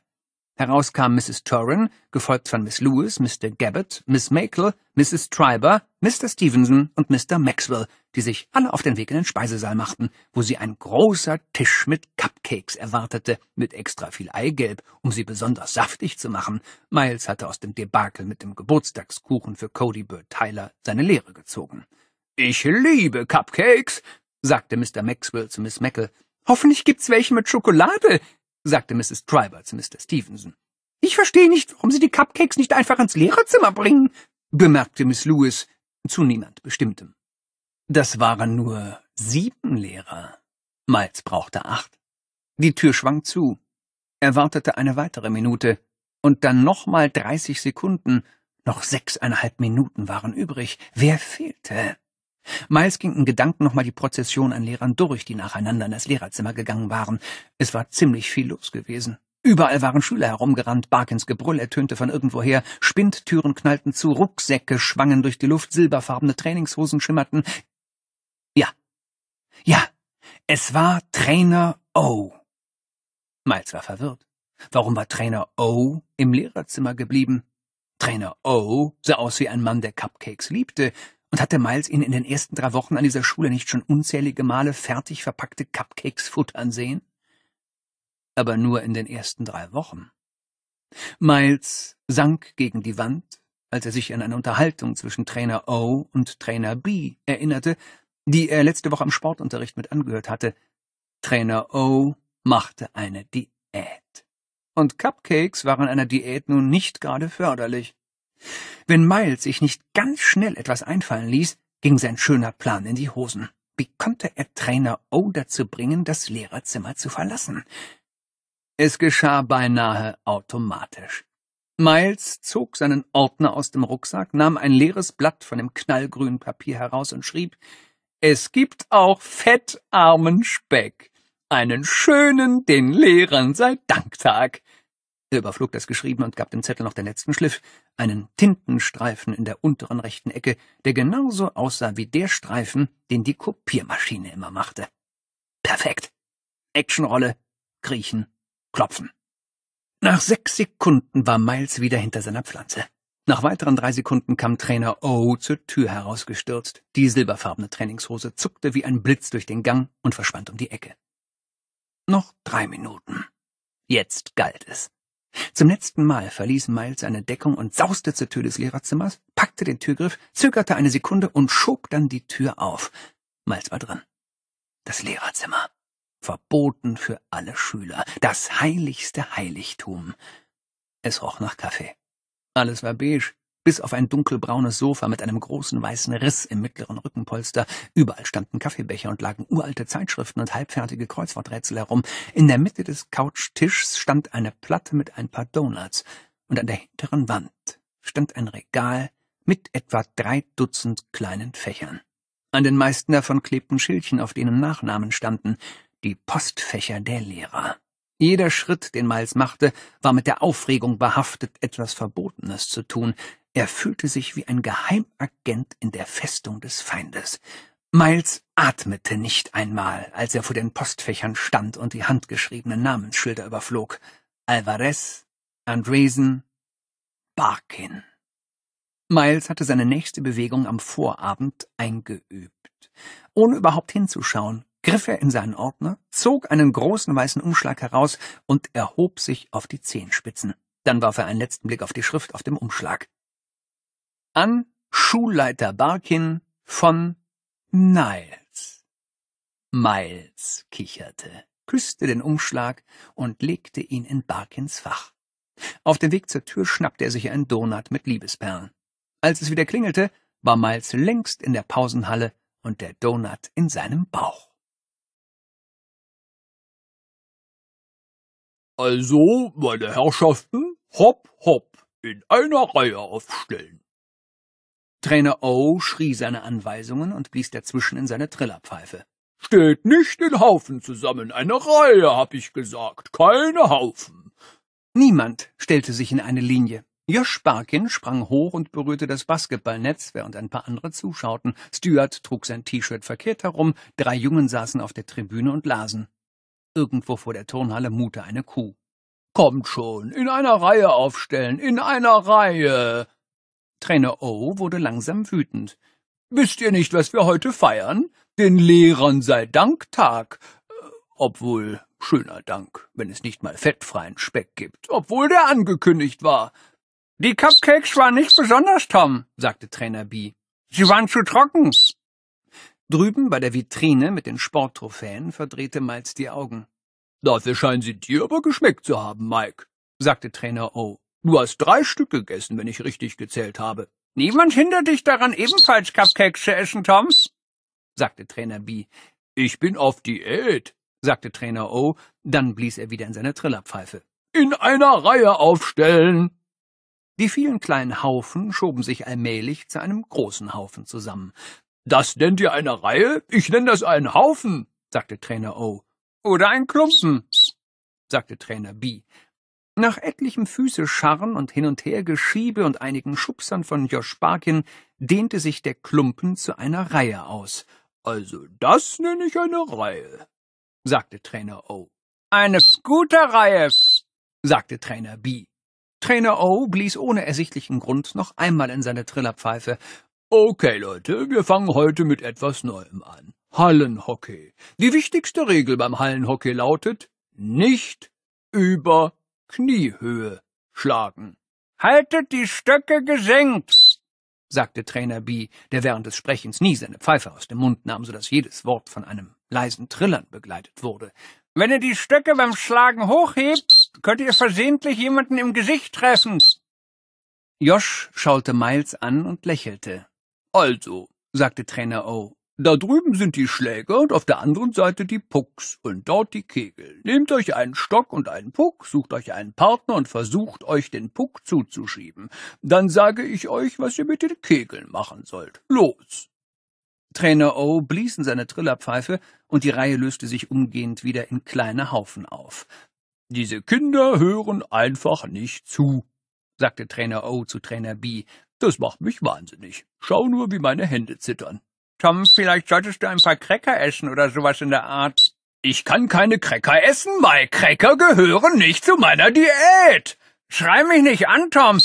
Heraus kam Mrs. Turin, gefolgt von Miss Lewis, Mr. Gabbett, Miss Makel, Mrs. Triber, Mr. Stevenson und Mr. Maxwell, die sich alle auf den Weg in den Speisesaal machten, wo sie ein großer Tisch mit Cupcakes erwartete, mit extra viel Eigelb, um sie besonders saftig zu machen. Miles hatte aus dem Debakel mit dem Geburtstagskuchen für Cody Bird Tyler seine Lehre gezogen. Ich liebe Cupcakes, sagte Mr. Maxwell zu Miss Mackle. Hoffentlich gibt's welche mit Schokolade sagte Mrs. Triber zu Mr. Stevenson. Ich verstehe nicht, warum Sie die Cupcakes nicht einfach ins Lehrerzimmer bringen, bemerkte Miss Lewis zu niemand bestimmtem. Das waren nur sieben Lehrer. Miles brauchte acht. Die Tür schwang zu. Er wartete eine weitere Minute und dann nochmal dreißig Sekunden. Noch sechseinhalb Minuten waren übrig. Wer fehlte? Miles ging in Gedanken nochmal die Prozession an Lehrern durch, die nacheinander in das Lehrerzimmer gegangen waren. Es war ziemlich viel los gewesen. Überall waren Schüler herumgerannt, Barkins Gebrüll ertönte von irgendwoher, Spindtüren knallten zu, Rucksäcke schwangen durch die Luft, silberfarbene Trainingshosen schimmerten. Ja, ja, es war Trainer O. Miles war verwirrt. Warum war Trainer O im Lehrerzimmer geblieben? Trainer O sah aus wie ein Mann, der Cupcakes liebte, und hatte Miles ihn in den ersten drei Wochen an dieser Schule nicht schon unzählige Male fertig verpackte Cupcakes futtern sehen? Aber nur in den ersten drei Wochen. Miles sank gegen die Wand, als er sich an eine Unterhaltung zwischen Trainer O und Trainer B erinnerte, die er letzte Woche am Sportunterricht mit angehört hatte. Trainer O machte eine Diät. Und Cupcakes waren einer Diät nun nicht gerade förderlich. Wenn Miles sich nicht ganz schnell etwas einfallen ließ, ging sein schöner Plan in die Hosen. Wie konnte er Trainer O dazu bringen, das Lehrerzimmer zu verlassen? Es geschah beinahe automatisch. Miles zog seinen Ordner aus dem Rucksack, nahm ein leeres Blatt von dem knallgrünen Papier heraus und schrieb Es gibt auch fettarmen Speck. Einen schönen, den Lehrern sei Danktag. Er überflog das Geschrieben und gab dem Zettel noch den letzten Schliff, einen Tintenstreifen in der unteren rechten Ecke, der genauso aussah wie der Streifen, den die Kopiermaschine immer machte. Perfekt. Actionrolle, kriechen, klopfen. Nach sechs Sekunden war Miles wieder hinter seiner Pflanze. Nach weiteren drei Sekunden kam Trainer O zur Tür herausgestürzt. Die silberfarbene Trainingshose zuckte wie ein Blitz durch den Gang und verschwand um die Ecke. Noch drei Minuten. Jetzt galt es. Zum letzten Mal verließ Miles seine Deckung und sauste zur Tür des Lehrerzimmers, packte den Türgriff, zögerte eine Sekunde und schob dann die Tür auf. Miles war drin. Das Lehrerzimmer. Verboten für alle Schüler. Das heiligste Heiligtum. Es roch nach Kaffee. Alles war beige, bis auf ein dunkelbraunes Sofa mit einem großen weißen Riss im mittleren Rückenpolster, überall standen Kaffeebecher und lagen uralte Zeitschriften und halbfertige Kreuzworträtsel herum. In der Mitte des Couchtischs stand eine Platte mit ein paar Donuts, und an der hinteren Wand stand ein Regal mit etwa drei Dutzend kleinen Fächern. An den meisten davon klebten Schildchen, auf denen Nachnamen standen, die Postfächer der Lehrer. Jeder Schritt, den Miles machte, war mit der Aufregung behaftet, etwas Verbotenes zu tun, er fühlte sich wie ein Geheimagent in der Festung des Feindes. Miles atmete nicht einmal, als er vor den Postfächern stand und die handgeschriebenen Namensschilder überflog. Alvarez, Andresen, Barkin. Miles hatte seine nächste Bewegung am Vorabend eingeübt. Ohne überhaupt hinzuschauen, griff er in seinen Ordner, zog einen großen weißen Umschlag heraus und erhob sich auf die Zehenspitzen. Dann warf er einen letzten Blick auf die Schrift auf dem Umschlag an Schulleiter Barkin von Niles. Miles kicherte, küsste den Umschlag und legte ihn in Barkins Fach. Auf dem Weg zur Tür schnappte er sich einen Donut mit Liebesperlen. Als es wieder klingelte, war Miles längst in der Pausenhalle und der Donut in seinem Bauch. Also, meine Herrschaften, hopp, hopp, in einer Reihe aufstellen. Trainer O schrie seine Anweisungen und blies dazwischen in seine Trillerpfeife. Steht nicht in Haufen zusammen, eine Reihe, hab ich gesagt, keine Haufen. Niemand stellte sich in eine Linie. Josh Barkin sprang hoch und berührte das Basketballnetz, während ein paar andere zuschauten. Stuart trug sein T-Shirt verkehrt herum, drei Jungen saßen auf der Tribüne und lasen. Irgendwo vor der Turnhalle mute eine Kuh. Kommt schon, in einer Reihe aufstellen, in einer Reihe, Trainer O wurde langsam wütend. Wisst ihr nicht, was wir heute feiern? Den Lehrern sei Danktag. Äh, obwohl, schöner Dank, wenn es nicht mal fettfreien Speck gibt, obwohl der angekündigt war. Die Cupcakes waren nicht besonders, Tom, sagte Trainer B. Sie waren zu trocken. Drüben bei der Vitrine mit den Sporttrophäen verdrehte Malz die Augen. Dafür scheinen sie dir aber geschmeckt zu haben, Mike, sagte Trainer O. Du hast drei Stück gegessen, wenn ich richtig gezählt habe. Niemand hindert dich daran, ebenfalls Cupcakes zu essen, Tom, sagte Trainer B. Ich bin auf Diät, sagte Trainer O. Dann blies er wieder in seine Trillerpfeife. In einer Reihe aufstellen. Die vielen kleinen Haufen schoben sich allmählich zu einem großen Haufen zusammen. Das nennt ihr eine Reihe? Ich nenne das einen Haufen, sagte Trainer O. Oder ein Klumpen, sagte Trainer B. Nach etlichem Füße scharren und hin und her Geschiebe und einigen Schubsern von Josh Barkin dehnte sich der Klumpen zu einer Reihe aus. Also das nenne ich eine Reihe, sagte Trainer O. Eine gute Reihe, sagte Trainer B. Trainer O blies ohne ersichtlichen Grund noch einmal in seine Trillerpfeife. Okay, Leute, wir fangen heute mit etwas Neuem an. Hallenhockey. Die wichtigste Regel beim Hallenhockey lautet, nicht über Kniehöhe schlagen. Haltet die Stöcke gesenkt, sagte Trainer B, der während des Sprechens nie seine Pfeife aus dem Mund nahm, so dass jedes Wort von einem leisen Trillern begleitet wurde. Wenn ihr die Stöcke beim Schlagen hochhebt, könnt ihr versehentlich jemanden im Gesicht treffen. Josh schaute Miles an und lächelte. Also, sagte Trainer O, da drüben sind die Schläger und auf der anderen Seite die Pucks und dort die Kegel. Nehmt euch einen Stock und einen Puck, sucht euch einen Partner und versucht euch den Puck zuzuschieben. Dann sage ich euch, was ihr mit den Kegeln machen sollt. Los! Trainer O blies in seine Trillerpfeife und die Reihe löste sich umgehend wieder in kleine Haufen auf. Diese Kinder hören einfach nicht zu, sagte Trainer O zu Trainer B. Das macht mich wahnsinnig. Schau nur, wie meine Hände zittern. Tom, vielleicht solltest du ein paar Cracker essen oder sowas in der Art. Ich kann keine Cracker essen, Mike. Cracker gehören nicht zu meiner Diät. Schrei mich nicht an, Tom.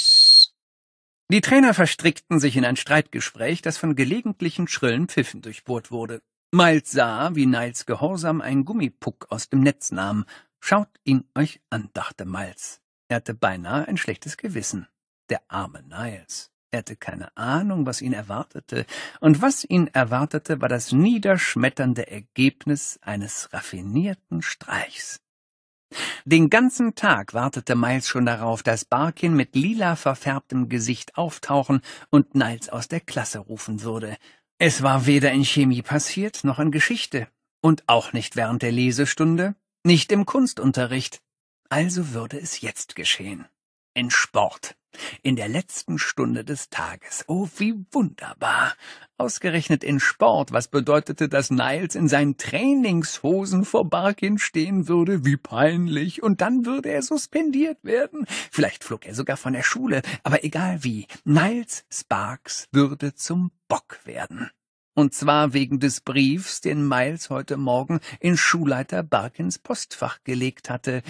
Die Trainer verstrickten sich in ein Streitgespräch, das von gelegentlichen schrillen Pfiffen durchbohrt wurde. Miles sah, wie Niles gehorsam einen Gummipuck aus dem Netz nahm. Schaut ihn euch an, dachte Miles. Er hatte beinahe ein schlechtes Gewissen. Der arme Niles. Er hatte keine Ahnung, was ihn erwartete, und was ihn erwartete, war das niederschmetternde Ergebnis eines raffinierten Streichs. Den ganzen Tag wartete Miles schon darauf, dass Barkin mit lila verfärbtem Gesicht auftauchen und Niles aus der Klasse rufen würde. Es war weder in Chemie passiert noch in Geschichte und auch nicht während der Lesestunde, nicht im Kunstunterricht. Also würde es jetzt geschehen in Sport. In der letzten Stunde des Tages. Oh, wie wunderbar. Ausgerechnet in Sport, was bedeutete, dass Niles in seinen Trainingshosen vor Barkin stehen würde, wie peinlich, und dann würde er suspendiert werden. Vielleicht flog er sogar von der Schule, aber egal wie, Niles Sparks würde zum Bock werden. Und zwar wegen des Briefs, den Miles heute Morgen in Schulleiter Barkins Postfach gelegt hatte.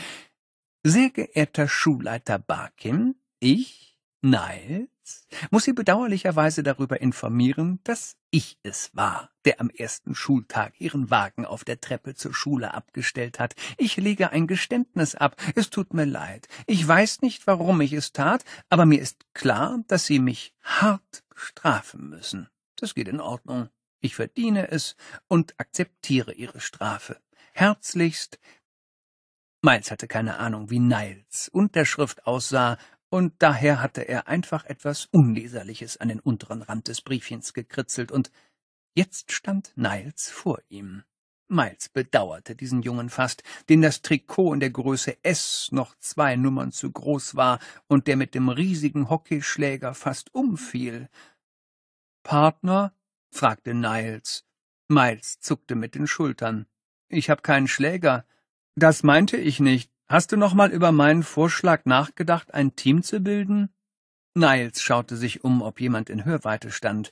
Sehr geehrter Schulleiter Barkin, ich, Niles, muss Sie bedauerlicherweise darüber informieren, dass ich es war, der am ersten Schultag Ihren Wagen auf der Treppe zur Schule abgestellt hat. Ich lege ein Geständnis ab. Es tut mir leid. Ich weiß nicht, warum ich es tat, aber mir ist klar, dass Sie mich hart strafen müssen. Das geht in Ordnung. Ich verdiene es und akzeptiere Ihre Strafe. Herzlichst, Miles hatte keine Ahnung, wie Niles Unterschrift aussah, und daher hatte er einfach etwas Unleserliches an den unteren Rand des Briefchens gekritzelt, und jetzt stand Niles vor ihm. Miles bedauerte diesen Jungen fast, den das Trikot in der Größe S noch zwei Nummern zu groß war und der mit dem riesigen Hockeyschläger fast umfiel. Partner? fragte Niles. Miles zuckte mit den Schultern. Ich hab keinen Schläger. Das meinte ich nicht. Hast du noch mal über meinen Vorschlag nachgedacht, ein Team zu bilden? Niles schaute sich um, ob jemand in Hörweite stand.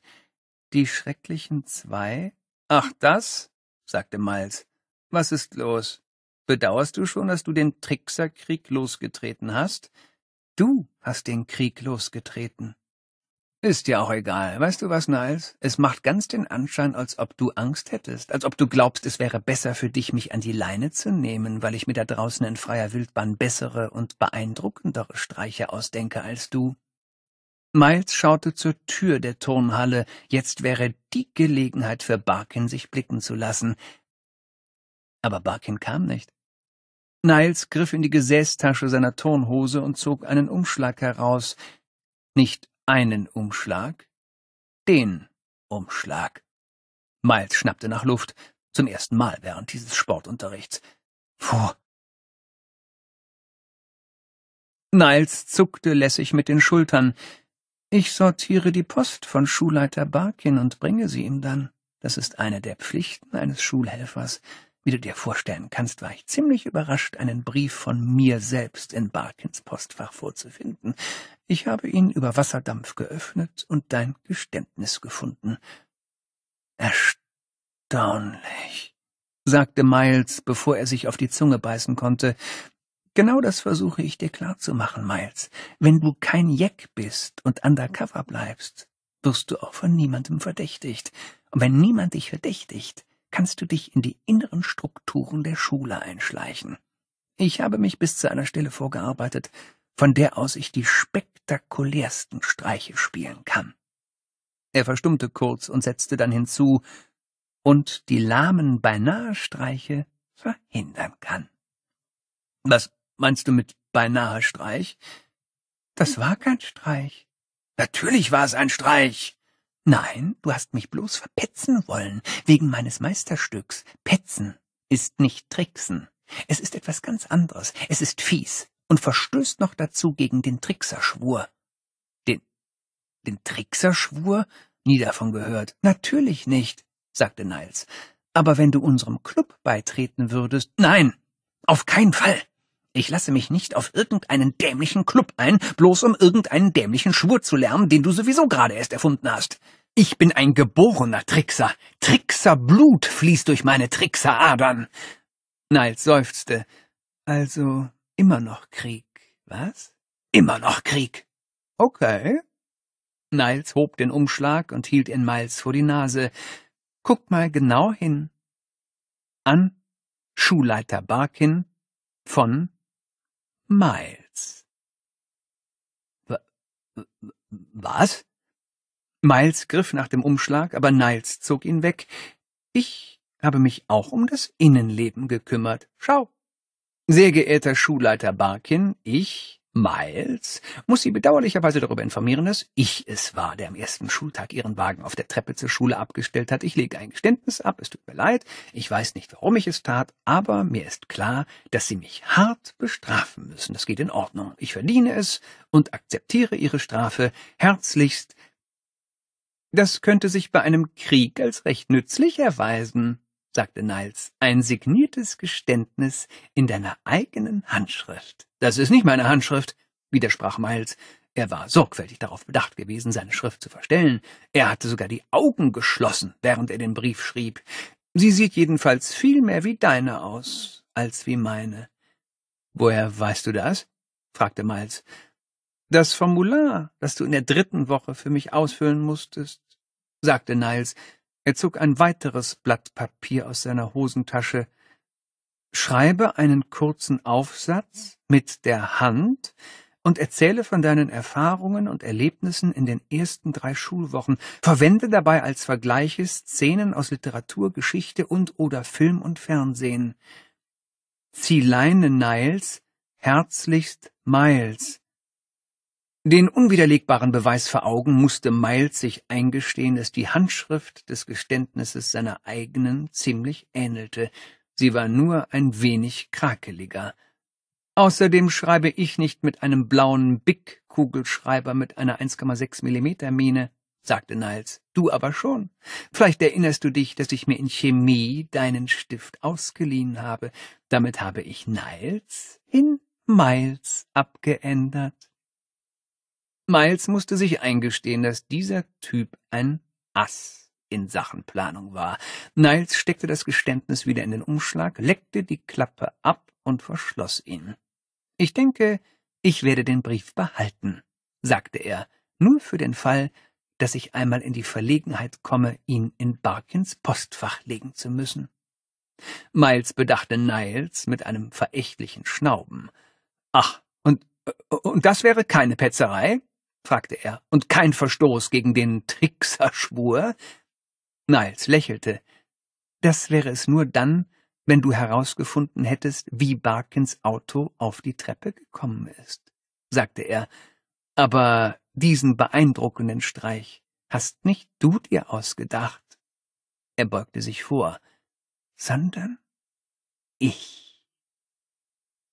Die schrecklichen zwei? Ach, das? sagte Miles. Was ist los? Bedauerst du schon, dass du den Trickserkrieg losgetreten hast? Du hast den Krieg losgetreten. Ist ja auch egal. Weißt du was, Niles? Es macht ganz den Anschein, als ob du Angst hättest, als ob du glaubst, es wäre besser für dich, mich an die Leine zu nehmen, weil ich mir da draußen in freier Wildbahn bessere und beeindruckendere Streiche ausdenke als du. Miles schaute zur Tür der Turnhalle, jetzt wäre die Gelegenheit für Barkin, sich blicken zu lassen. Aber Barkin kam nicht. Niles griff in die Gesäßtasche seiner Turnhose und zog einen Umschlag heraus, nicht einen Umschlag, den Umschlag. Miles schnappte nach Luft, zum ersten Mal während dieses Sportunterrichts. Puh. Niles zuckte lässig mit den Schultern. Ich sortiere die Post von Schulleiter Barkin und bringe sie ihm dann. Das ist eine der Pflichten eines Schulhelfers. Wie du dir vorstellen kannst, war ich ziemlich überrascht, einen Brief von mir selbst in Barkins Postfach vorzufinden. Ich habe ihn über Wasserdampf geöffnet und dein Geständnis gefunden. Erstaunlich, sagte Miles, bevor er sich auf die Zunge beißen konnte. Genau das versuche ich dir klarzumachen, Miles. Wenn du kein Jack bist und undercover bleibst, wirst du auch von niemandem verdächtigt. Und wenn niemand dich verdächtigt, kannst du dich in die inneren Strukturen der Schule einschleichen. Ich habe mich bis zu einer Stelle vorgearbeitet, von der aus ich die spektakulärsten Streiche spielen kann. Er verstummte kurz und setzte dann hinzu, und die lahmen Beinahe-Streiche verhindern kann. Was meinst du mit Beinahe-Streich? Das war kein Streich. Natürlich war es ein Streich. Nein, du hast mich bloß verpetzen wollen, wegen meines Meisterstücks. Petzen ist nicht Tricksen. Es ist etwas ganz anderes. Es ist fies und verstößt noch dazu gegen den Trickserschwur. Den, den Trickserschwur? Nie davon gehört. Natürlich nicht, sagte Niles. Aber wenn du unserem Club beitreten würdest, nein, auf keinen Fall. Ich lasse mich nicht auf irgendeinen dämlichen Club ein, bloß um irgendeinen dämlichen Schwur zu lernen, den du sowieso gerade erst erfunden hast. Ich bin ein geborener Trickser. Trickserblut fließt durch meine Trickseradern. Niles seufzte. Also immer noch Krieg, was? Immer noch Krieg. Okay. Niles hob den Umschlag und hielt ihn Miles vor die Nase. Guck mal genau hin. An Schulleiter Barkin von Miles. Was? Miles griff nach dem Umschlag, aber Niles zog ihn weg. Ich habe mich auch um das Innenleben gekümmert. Schau. Sehr geehrter Schulleiter Barkin, ich Miles muss Sie bedauerlicherweise darüber informieren, dass ich es war, der am ersten Schultag Ihren Wagen auf der Treppe zur Schule abgestellt hat. Ich lege ein Geständnis ab, es tut mir leid, ich weiß nicht, warum ich es tat, aber mir ist klar, dass Sie mich hart bestrafen müssen. Das geht in Ordnung. Ich verdiene es und akzeptiere Ihre Strafe herzlichst. Das könnte sich bei einem Krieg als recht nützlich erweisen sagte Niles, ein signiertes Geständnis in deiner eigenen Handschrift. Das ist nicht meine Handschrift, widersprach Miles. Er war sorgfältig darauf bedacht gewesen, seine Schrift zu verstellen. Er hatte sogar die Augen geschlossen, während er den Brief schrieb. Sie sieht jedenfalls viel mehr wie deine aus, als wie meine. Woher weißt du das? fragte Miles. Das Formular, das du in der dritten Woche für mich ausfüllen musstest, sagte Niles, er zog ein weiteres Blatt Papier aus seiner Hosentasche. Schreibe einen kurzen Aufsatz mit der Hand und erzähle von deinen Erfahrungen und Erlebnissen in den ersten drei Schulwochen. Verwende dabei als Vergleiche Szenen aus Literatur, Geschichte und oder Film und Fernsehen. Zieh Leine Niles, herzlichst Miles den unwiderlegbaren Beweis vor Augen musste Miles sich eingestehen, dass die Handschrift des Geständnisses seiner eigenen ziemlich ähnelte. Sie war nur ein wenig krakeliger. Außerdem schreibe ich nicht mit einem blauen Bic-Kugelschreiber mit einer 1,6 Millimeter Mine, sagte Niles. Du aber schon. Vielleicht erinnerst du dich, dass ich mir in Chemie deinen Stift ausgeliehen habe. Damit habe ich Niles in Miles abgeändert. Miles musste sich eingestehen, dass dieser Typ ein Ass in Sachen Planung war. Niles steckte das Geständnis wieder in den Umschlag, leckte die Klappe ab und verschloss ihn. Ich denke, ich werde den Brief behalten, sagte er, nur für den Fall, dass ich einmal in die Verlegenheit komme, ihn in Barkins Postfach legen zu müssen. Miles bedachte Niles mit einem verächtlichen Schnauben. Ach, und, und das wäre keine Petzerei? fragte er, und kein Verstoß gegen den Trickserschwur? Niles lächelte. Das wäre es nur dann, wenn du herausgefunden hättest, wie Barkins Auto auf die Treppe gekommen ist, sagte er. Aber diesen beeindruckenden Streich hast nicht du dir ausgedacht. Er beugte sich vor. Sondern ich.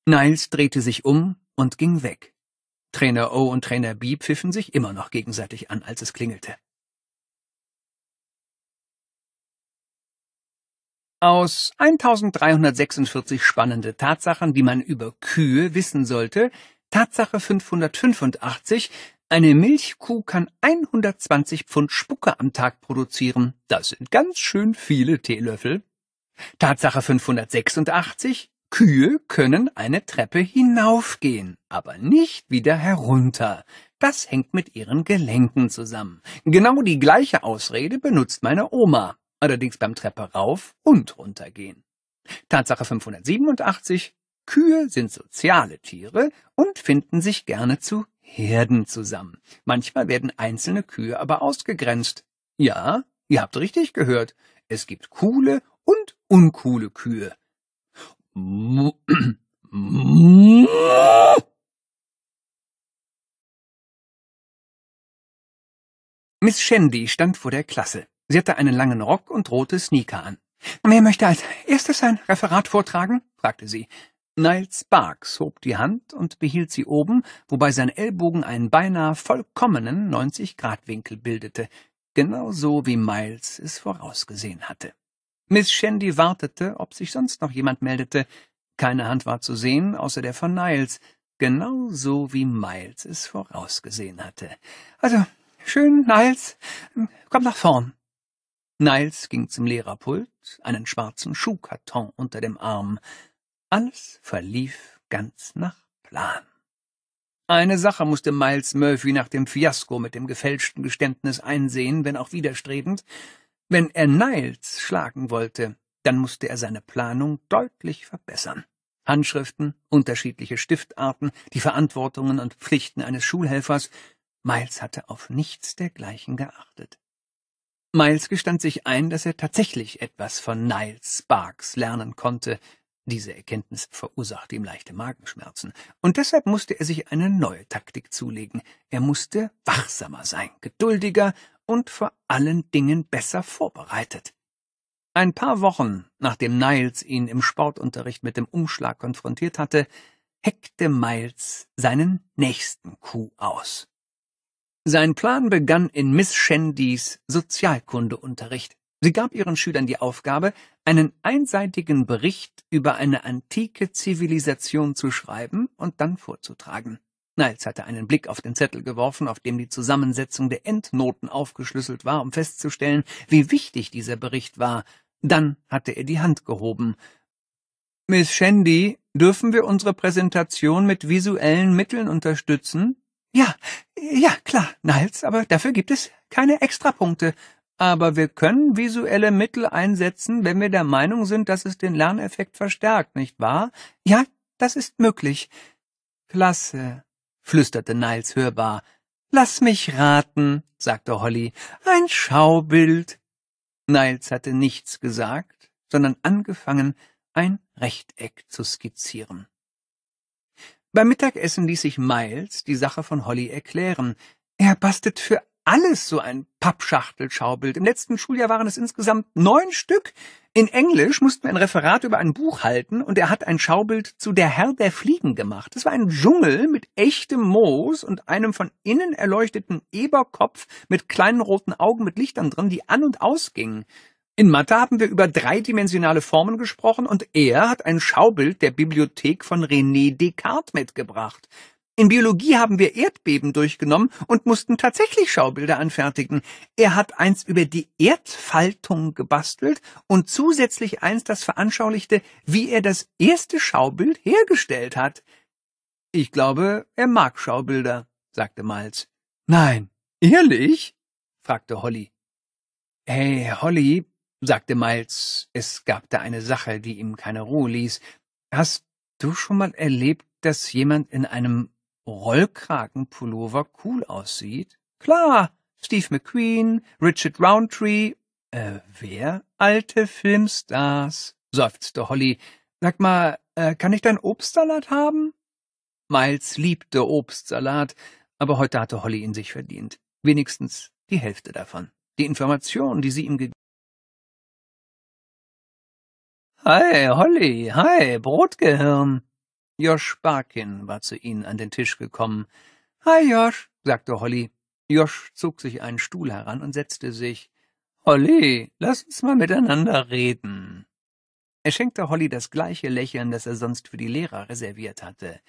Niles drehte sich um und ging weg. Trainer O und Trainer B pfiffen sich immer noch gegenseitig an, als es klingelte. Aus 1346 spannende Tatsachen, die man über Kühe wissen sollte, Tatsache 585, eine Milchkuh kann 120 Pfund Spucke am Tag produzieren. Das sind ganz schön viele Teelöffel. Tatsache 586, Kühe können eine Treppe hinaufgehen, aber nicht wieder herunter. Das hängt mit ihren Gelenken zusammen. Genau die gleiche Ausrede benutzt meine Oma, allerdings beim Treppe rauf und runtergehen. Tatsache 587 Kühe sind soziale Tiere und finden sich gerne zu Herden zusammen. Manchmal werden einzelne Kühe aber ausgegrenzt. Ja, ihr habt richtig gehört. Es gibt coole und uncoole Kühe. Miss Shandy stand vor der Klasse. Sie hatte einen langen Rock und rote Sneaker an. Wer möchte als erstes sein Referat vortragen? fragte sie. Niles Sparks hob die Hand und behielt sie oben, wobei sein Ellbogen einen beinahe vollkommenen 90-Grad-Winkel bildete, genauso wie Miles es vorausgesehen hatte. Miss Shandy wartete, ob sich sonst noch jemand meldete. Keine Hand war zu sehen, außer der von Niles, genau so wie Miles es vorausgesehen hatte. Also, schön, Niles, komm nach vorn. Niles ging zum Lehrerpult, einen schwarzen Schuhkarton unter dem Arm. Alles verlief ganz nach Plan. Eine Sache musste Miles Murphy nach dem Fiasko mit dem gefälschten Geständnis einsehen, wenn auch widerstrebend. Wenn er Niles schlagen wollte, dann musste er seine Planung deutlich verbessern. Handschriften, unterschiedliche Stiftarten, die Verantwortungen und Pflichten eines Schulhelfers, Miles hatte auf nichts dergleichen geachtet. Miles gestand sich ein, dass er tatsächlich etwas von Niles Sparks lernen konnte. Diese Erkenntnis verursachte ihm leichte Magenschmerzen, und deshalb musste er sich eine neue Taktik zulegen. Er musste wachsamer sein, geduldiger und vor allen Dingen besser vorbereitet. Ein paar Wochen, nachdem Niles ihn im Sportunterricht mit dem Umschlag konfrontiert hatte, heckte Miles seinen nächsten Coup aus. Sein Plan begann in Miss Shandys Sozialkundeunterricht. Sie gab ihren Schülern die Aufgabe, einen einseitigen Bericht über eine antike Zivilisation zu schreiben und dann vorzutragen. Niles hatte einen Blick auf den Zettel geworfen, auf dem die Zusammensetzung der Endnoten aufgeschlüsselt war, um festzustellen, wie wichtig dieser Bericht war. Dann hatte er die Hand gehoben. Miss Shandy, dürfen wir unsere Präsentation mit visuellen Mitteln unterstützen? Ja, ja, klar, Niles, aber dafür gibt es keine Extrapunkte. Aber wir können visuelle Mittel einsetzen, wenn wir der Meinung sind, dass es den Lerneffekt verstärkt, nicht wahr? Ja, das ist möglich. Klasse flüsterte Niles hörbar. Lass mich raten, sagte Holly, ein Schaubild. Niles hatte nichts gesagt, sondern angefangen, ein Rechteck zu skizzieren. Beim Mittagessen ließ sich Miles die Sache von Holly erklären. Er bastet für alles so ein Pappschachtelschaubild. Im letzten Schuljahr waren es insgesamt neun Stück, in Englisch mussten wir ein Referat über ein Buch halten und er hat ein Schaubild zu Der Herr der Fliegen gemacht. Es war ein Dschungel mit echtem Moos und einem von innen erleuchteten Eberkopf mit kleinen roten Augen mit Lichtern drin, die an und ausgingen. In Mathe haben wir über dreidimensionale Formen gesprochen und er hat ein Schaubild der Bibliothek von René Descartes mitgebracht. In Biologie haben wir Erdbeben durchgenommen und mussten tatsächlich Schaubilder anfertigen. Er hat eins über die Erdfaltung gebastelt und zusätzlich eins, das veranschaulichte, wie er das erste Schaubild hergestellt hat. Ich glaube, er mag Schaubilder, sagte Miles. Nein, ehrlich? fragte Holly. Hey, Holly, sagte Miles, es gab da eine Sache, die ihm keine Ruhe ließ. Hast du schon mal erlebt, dass jemand in einem Rollkragenpullover cool aussieht? Klar, Steve McQueen, Richard Roundtree, äh, wer? Alte Filmstars, seufzte Holly. Sag mal, äh, kann ich deinen Obstsalat haben? Miles liebte Obstsalat, aber heute hatte Holly ihn sich verdient. Wenigstens die Hälfte davon. Die Information, die sie ihm gegeben Hi, Holly, hi, Brotgehirn. Josh Barkin war zu ihnen an den Tisch gekommen. Hi, Josh, sagte Holly. Josh zog sich einen Stuhl heran und setzte sich. Holly, lass uns mal miteinander reden. Er schenkte Holly das gleiche Lächeln, das er sonst für die Lehrer reserviert hatte.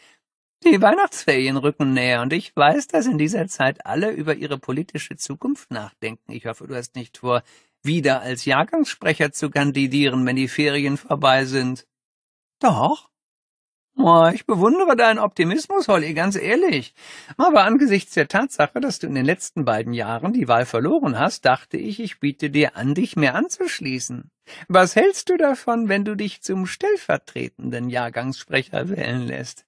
Die Weihnachtsferien rücken näher und ich weiß, dass in dieser Zeit alle über ihre politische Zukunft nachdenken. Ich hoffe, du hast nicht vor, wieder als Jahrgangssprecher zu kandidieren, wenn die Ferien vorbei sind. Doch, Oh, ich bewundere deinen Optimismus, Holly, ganz ehrlich. Aber angesichts der Tatsache, dass du in den letzten beiden Jahren die Wahl verloren hast, dachte ich, ich biete dir an, dich mehr anzuschließen. Was hältst du davon, wenn du dich zum stellvertretenden Jahrgangssprecher wählen lässt?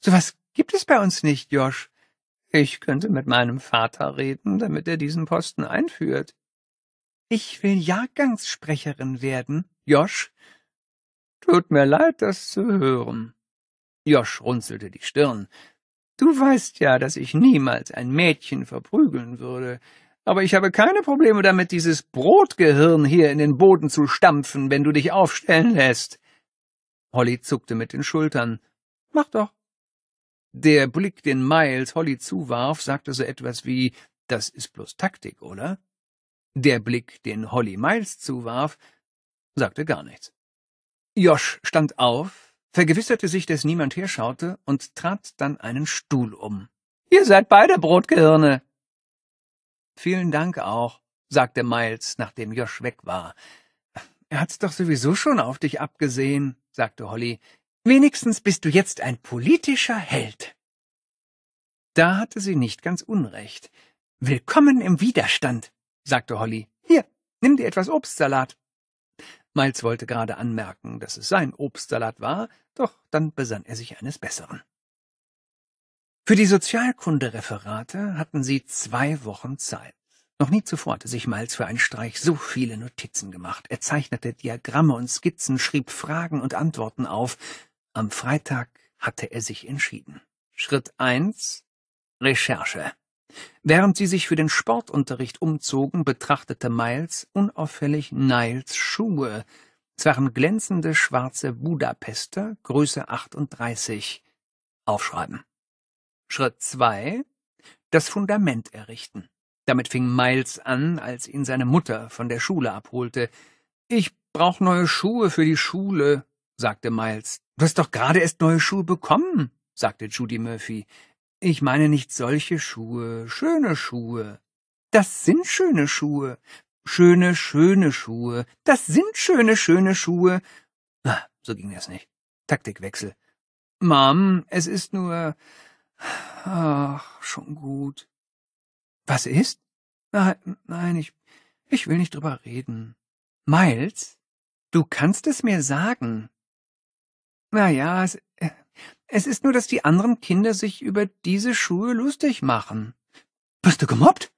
Sowas gibt es bei uns nicht, Josh. Ich könnte mit meinem Vater reden, damit er diesen Posten einführt. Ich will Jahrgangssprecherin werden, Josh. Tut mir leid, das zu hören. Josh runzelte die Stirn. Du weißt ja, dass ich niemals ein Mädchen verprügeln würde. Aber ich habe keine Probleme damit, dieses Brotgehirn hier in den Boden zu stampfen, wenn du dich aufstellen lässt. Holly zuckte mit den Schultern. Mach doch. Der Blick, den Miles Holly zuwarf, sagte so etwas wie, das ist bloß Taktik, oder? Der Blick, den Holly Miles zuwarf, sagte gar nichts. Josh stand auf, vergewisserte sich, dass niemand herschaute und trat dann einen Stuhl um. Ihr seid beide Brotgehirne. Vielen Dank auch, sagte Miles, nachdem Josh weg war. Er hat's doch sowieso schon auf dich abgesehen, sagte Holly. Wenigstens bist du jetzt ein politischer Held. Da hatte sie nicht ganz Unrecht. Willkommen im Widerstand, sagte Holly. Hier, nimm dir etwas Obstsalat. Miles wollte gerade anmerken, dass es sein Obstsalat war, doch dann besann er sich eines Besseren. Für die Sozialkundereferate hatten sie zwei Wochen Zeit. Noch nie zuvor hatte sich Miles für einen Streich so viele Notizen gemacht. Er zeichnete Diagramme und Skizzen, schrieb Fragen und Antworten auf. Am Freitag hatte er sich entschieden. Schritt eins Recherche. Während sie sich für den Sportunterricht umzogen, betrachtete Miles unauffällig Niles Schuhe. Es waren glänzende schwarze Budapester, Größe 38. Aufschreiben. Schritt 2. Das Fundament errichten. Damit fing Miles an, als ihn seine Mutter von der Schule abholte. Ich brauch neue Schuhe für die Schule, sagte Miles. Du hast doch gerade erst neue Schuhe bekommen, sagte Judy Murphy. Ich meine nicht solche Schuhe, schöne Schuhe. Das sind schöne Schuhe. Schöne, schöne Schuhe. Das sind schöne, schöne Schuhe. Ah, so ging das nicht. Taktikwechsel. Mom, es ist nur. Ach, schon gut. Was ist? Nein, nein, ich, ich will nicht drüber reden. Miles, du kannst es mir sagen. Na ja, es, es ist nur, dass die anderen Kinder sich über diese Schuhe lustig machen. Bist du gemobbt?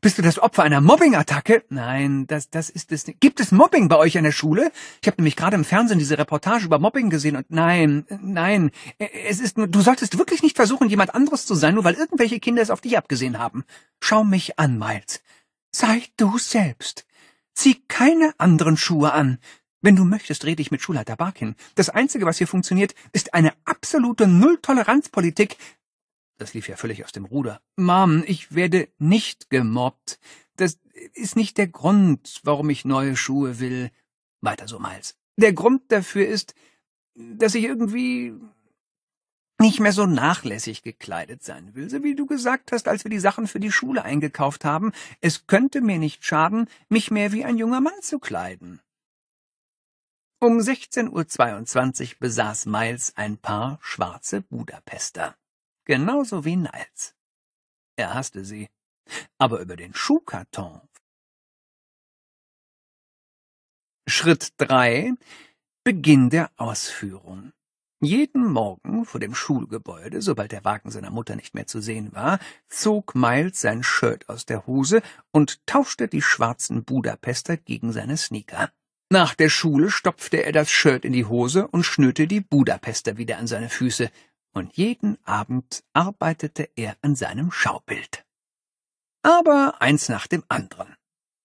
Bist du das Opfer einer Mobbing-Attacke? Nein, das, das ist es nicht. Gibt es Mobbing bei euch an der Schule? Ich habe nämlich gerade im Fernsehen diese Reportage über Mobbing gesehen und nein, nein, es ist nur, du solltest wirklich nicht versuchen, jemand anderes zu sein, nur weil irgendwelche Kinder es auf dich abgesehen haben. Schau mich an, Miles. Sei du selbst. Zieh keine anderen Schuhe an. Wenn du möchtest, rede ich mit Schulleiter Barkin. Das Einzige, was hier funktioniert, ist eine absolute Nulltoleranzpolitik. Das lief ja völlig aus dem Ruder. Mom, ich werde nicht gemobbt. Das ist nicht der Grund, warum ich neue Schuhe will. Weiter so, Miles. Der Grund dafür ist, dass ich irgendwie nicht mehr so nachlässig gekleidet sein will, so wie du gesagt hast, als wir die Sachen für die Schule eingekauft haben. Es könnte mir nicht schaden, mich mehr wie ein junger Mann zu kleiden. Um 16.22 Uhr besaß Miles ein paar schwarze Budapester. Genauso wie Niles. Er hasste sie. Aber über den Schuhkarton. Schritt 3. Beginn der Ausführung. Jeden Morgen vor dem Schulgebäude, sobald der Wagen seiner Mutter nicht mehr zu sehen war, zog Miles sein Shirt aus der Hose und tauschte die schwarzen Budapester gegen seine Sneaker. Nach der Schule stopfte er das Shirt in die Hose und schnürte die Budapester wieder an seine Füße, und jeden Abend arbeitete er an seinem Schaubild. Aber eins nach dem anderen.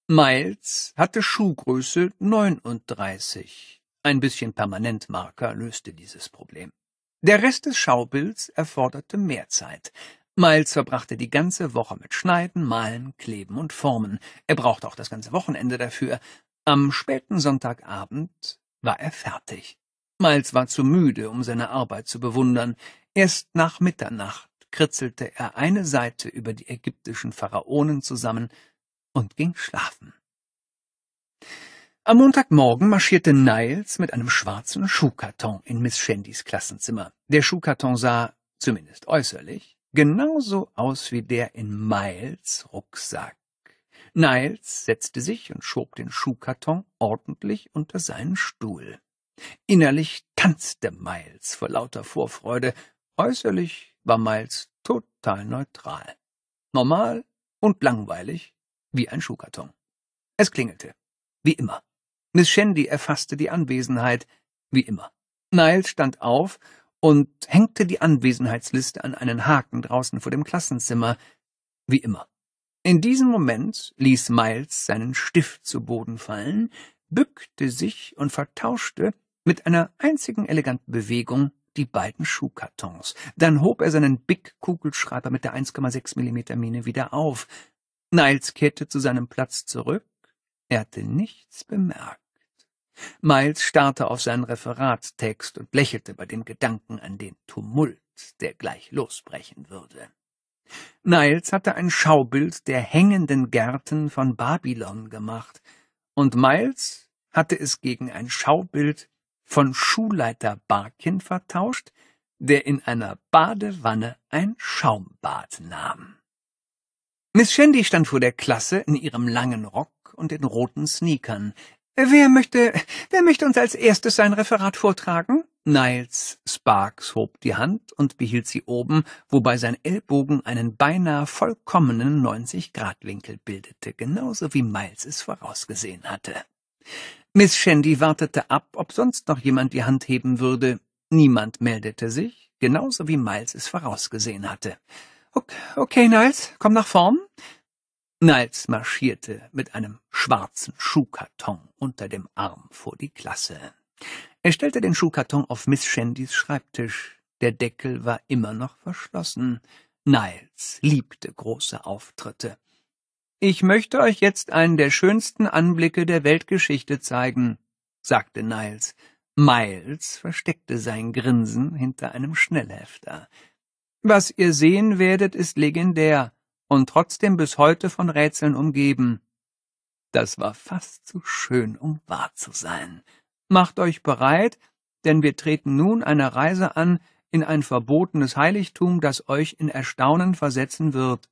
Miles hatte Schuhgröße 39. Ein bisschen Permanentmarker löste dieses Problem. Der Rest des Schaubilds erforderte mehr Zeit. Miles verbrachte die ganze Woche mit Schneiden, Malen, Kleben und Formen. Er brauchte auch das ganze Wochenende dafür, am späten Sonntagabend war er fertig. Miles war zu müde, um seine Arbeit zu bewundern. Erst nach Mitternacht kritzelte er eine Seite über die ägyptischen Pharaonen zusammen und ging schlafen. Am Montagmorgen marschierte Niles mit einem schwarzen Schuhkarton in Miss Shandys Klassenzimmer. Der Schuhkarton sah, zumindest äußerlich, genauso aus wie der in Miles Rucksack. Niles setzte sich und schob den Schuhkarton ordentlich unter seinen Stuhl. Innerlich tanzte Miles vor lauter Vorfreude, äußerlich war Miles total neutral. Normal und langweilig wie ein Schuhkarton. Es klingelte. Wie immer. Miss Shandy erfasste die Anwesenheit. Wie immer. Niles stand auf und hängte die Anwesenheitsliste an einen Haken draußen vor dem Klassenzimmer. Wie immer. In diesem Moment ließ Miles seinen Stift zu Boden fallen, bückte sich und vertauschte mit einer einzigen eleganten Bewegung die beiden Schuhkartons. Dann hob er seinen Big-Kugelschreiber mit der 1,6 Millimeter Mine wieder auf. Niles kehrte zu seinem Platz zurück. Er hatte nichts bemerkt. Miles starrte auf seinen Referatstext und lächelte bei dem Gedanken an den Tumult, der gleich losbrechen würde. Niles hatte ein Schaubild der hängenden Gärten von Babylon gemacht, und Miles hatte es gegen ein Schaubild von Schulleiter Barkin vertauscht, der in einer Badewanne ein Schaumbad nahm. Miss Shandy stand vor der Klasse in ihrem langen Rock und den roten Sneakern, Wer möchte, wer möchte uns als erstes sein Referat vortragen? Niles Sparks hob die Hand und behielt sie oben, wobei sein Ellbogen einen beinahe vollkommenen 90-Grad-Winkel bildete, genauso wie Miles es vorausgesehen hatte. Miss Shandy wartete ab, ob sonst noch jemand die Hand heben würde. Niemand meldete sich, genauso wie Miles es vorausgesehen hatte. Okay, okay Niles, komm nach vorn. Niles marschierte mit einem schwarzen Schuhkarton unter dem Arm vor die Klasse. Er stellte den Schuhkarton auf Miss Shandys Schreibtisch. Der Deckel war immer noch verschlossen. Niles liebte große Auftritte. Ich möchte euch jetzt einen der schönsten Anblicke der Weltgeschichte zeigen, sagte Niles. Miles versteckte sein Grinsen hinter einem Schnellhefter. Was ihr sehen werdet, ist legendär und trotzdem bis heute von Rätseln umgeben. Das war fast zu schön, um wahr zu sein. Macht euch bereit, denn wir treten nun eine Reise an in ein verbotenes Heiligtum, das euch in Erstaunen versetzen wird.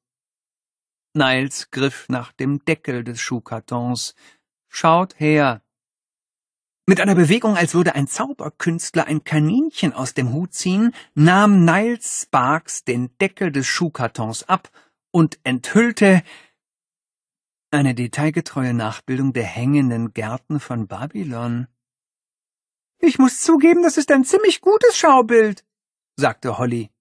Niles griff nach dem Deckel des Schuhkartons. Schaut her! Mit einer Bewegung, als würde ein Zauberkünstler ein Kaninchen aus dem Hut ziehen, nahm Niles Sparks den Deckel des Schuhkartons ab und enthüllte eine detailgetreue Nachbildung der hängenden Gärten von Babylon. Ich muss zugeben, das ist ein ziemlich gutes Schaubild, sagte Holly.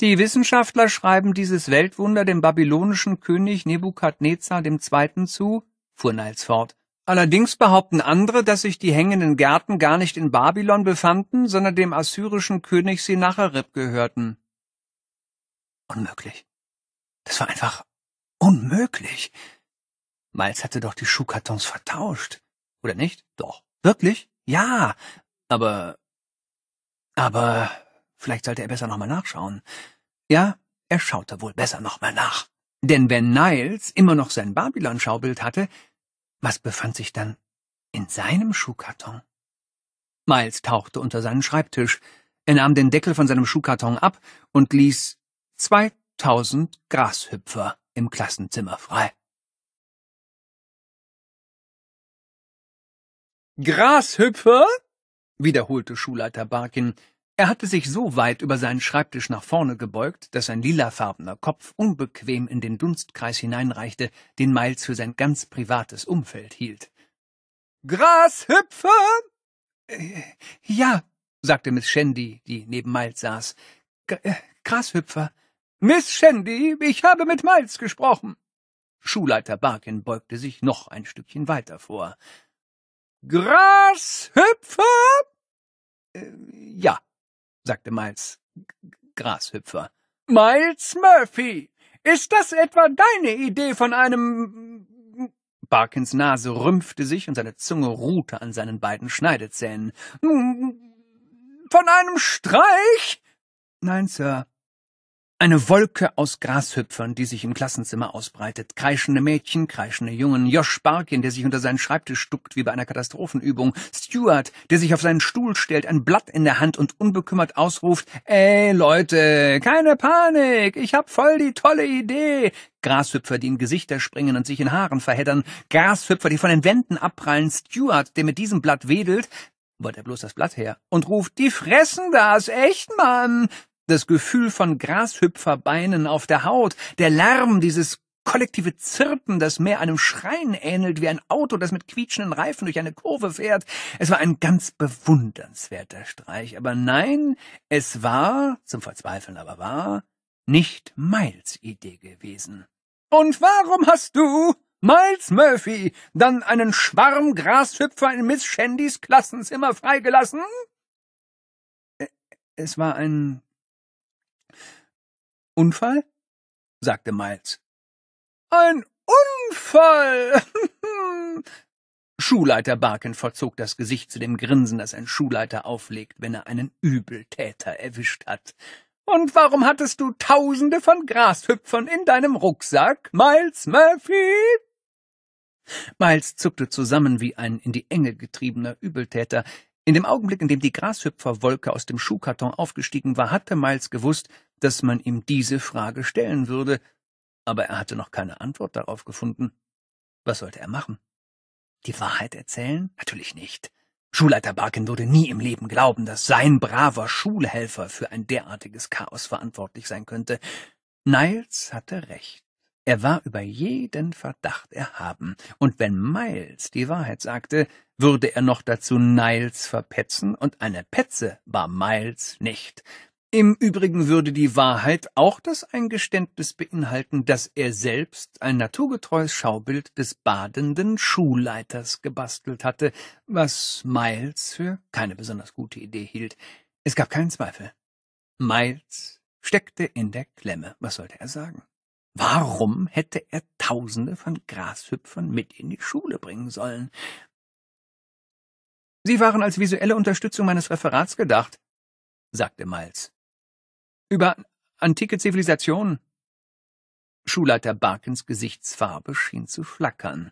Die Wissenschaftler schreiben dieses Weltwunder dem babylonischen König Nebukadnezar II. zu, fuhr Niles fort. Allerdings behaupten andere, dass sich die hängenden Gärten gar nicht in Babylon befanden, sondern dem assyrischen König Sinacherib gehörten. Unmöglich. Das war einfach unmöglich. Miles hatte doch die Schuhkartons vertauscht. Oder nicht? Doch. Wirklich? Ja. Aber. Aber. Vielleicht sollte er besser nochmal nachschauen. Ja, er schaute wohl besser nochmal nach. Denn wenn Niles immer noch sein Babylon-Schaubild hatte, was befand sich dann in seinem Schuhkarton? Miles tauchte unter seinen Schreibtisch. Er nahm den Deckel von seinem Schuhkarton ab und ließ zwei tausend Grashüpfer im Klassenzimmer frei. Grashüpfer? wiederholte Schulleiter Barkin. Er hatte sich so weit über seinen Schreibtisch nach vorne gebeugt, dass sein lilafarbener Kopf unbequem in den Dunstkreis hineinreichte, den Miles für sein ganz privates Umfeld hielt. Grashüpfer? Äh, ja, sagte Miss Shandy, die neben Miles saß. G äh, Grashüpfer. Miss Shandy, ich habe mit Miles gesprochen. Schulleiter Barkin beugte sich noch ein Stückchen weiter vor. Grashüpfer? Äh, ja, sagte Miles. G Grashüpfer. Miles Murphy, ist das etwa deine Idee von einem... Barkins Nase rümpfte sich und seine Zunge ruhte an seinen beiden Schneidezähnen. Von einem Streich? Nein, Sir, eine Wolke aus Grashüpfern, die sich im Klassenzimmer ausbreitet. Kreischende Mädchen, kreischende Jungen. Josh Sparkin, der sich unter seinen Schreibtisch duckt wie bei einer Katastrophenübung. Stuart, der sich auf seinen Stuhl stellt, ein Blatt in der Hand und unbekümmert ausruft, ey Leute, keine Panik, ich hab voll die tolle Idee. Grashüpfer, die in Gesichter springen und sich in Haaren verheddern. Grashüpfer, die von den Wänden abprallen. Stuart, der mit diesem Blatt wedelt. wollte er bloß das Blatt her? Und ruft, die fressen das, echt, Mann! das Gefühl von Grashüpferbeinen auf der Haut, der Lärm, dieses kollektive Zirpen, das mehr einem Schreien ähnelt, wie ein Auto, das mit quietschenden Reifen durch eine Kurve fährt. Es war ein ganz bewundernswerter Streich, aber nein, es war, zum Verzweifeln aber war, nicht Miles Idee gewesen. Und warum hast du, Miles Murphy, dann einen Schwarm Grashüpfer in Miss Shandys Klassenzimmer freigelassen? Es war ein Unfall? sagte Miles. Ein Unfall! Schulleiter Barken verzog das Gesicht zu dem Grinsen, das ein Schulleiter auflegt, wenn er einen Übeltäter erwischt hat. Und warum hattest du tausende von Grashüpfern in deinem Rucksack, Miles Murphy? Miles zuckte zusammen wie ein in die Enge getriebener Übeltäter. In dem Augenblick, in dem die Grashüpferwolke aus dem Schuhkarton aufgestiegen war, hatte Miles gewusst, dass man ihm diese Frage stellen würde, aber er hatte noch keine Antwort darauf gefunden. Was sollte er machen? Die Wahrheit erzählen? Natürlich nicht. Schulleiter Barkin würde nie im Leben glauben, dass sein braver Schulhelfer für ein derartiges Chaos verantwortlich sein könnte. Niles hatte recht. Er war über jeden Verdacht erhaben, und wenn Miles die Wahrheit sagte, würde er noch dazu Niles verpetzen, und eine Petze war Miles nicht. Im Übrigen würde die Wahrheit auch das Eingeständnis beinhalten, dass er selbst ein naturgetreues Schaubild des badenden Schulleiters gebastelt hatte, was Miles für keine besonders gute Idee hielt. Es gab keinen Zweifel. Miles steckte in der Klemme. Was sollte er sagen? Warum hätte er Tausende von Grashüpfern mit in die Schule bringen sollen? Sie waren als visuelle Unterstützung meines Referats gedacht, sagte Miles. Über antike Zivilisationen. Schulleiter Barkens Gesichtsfarbe schien zu flackern.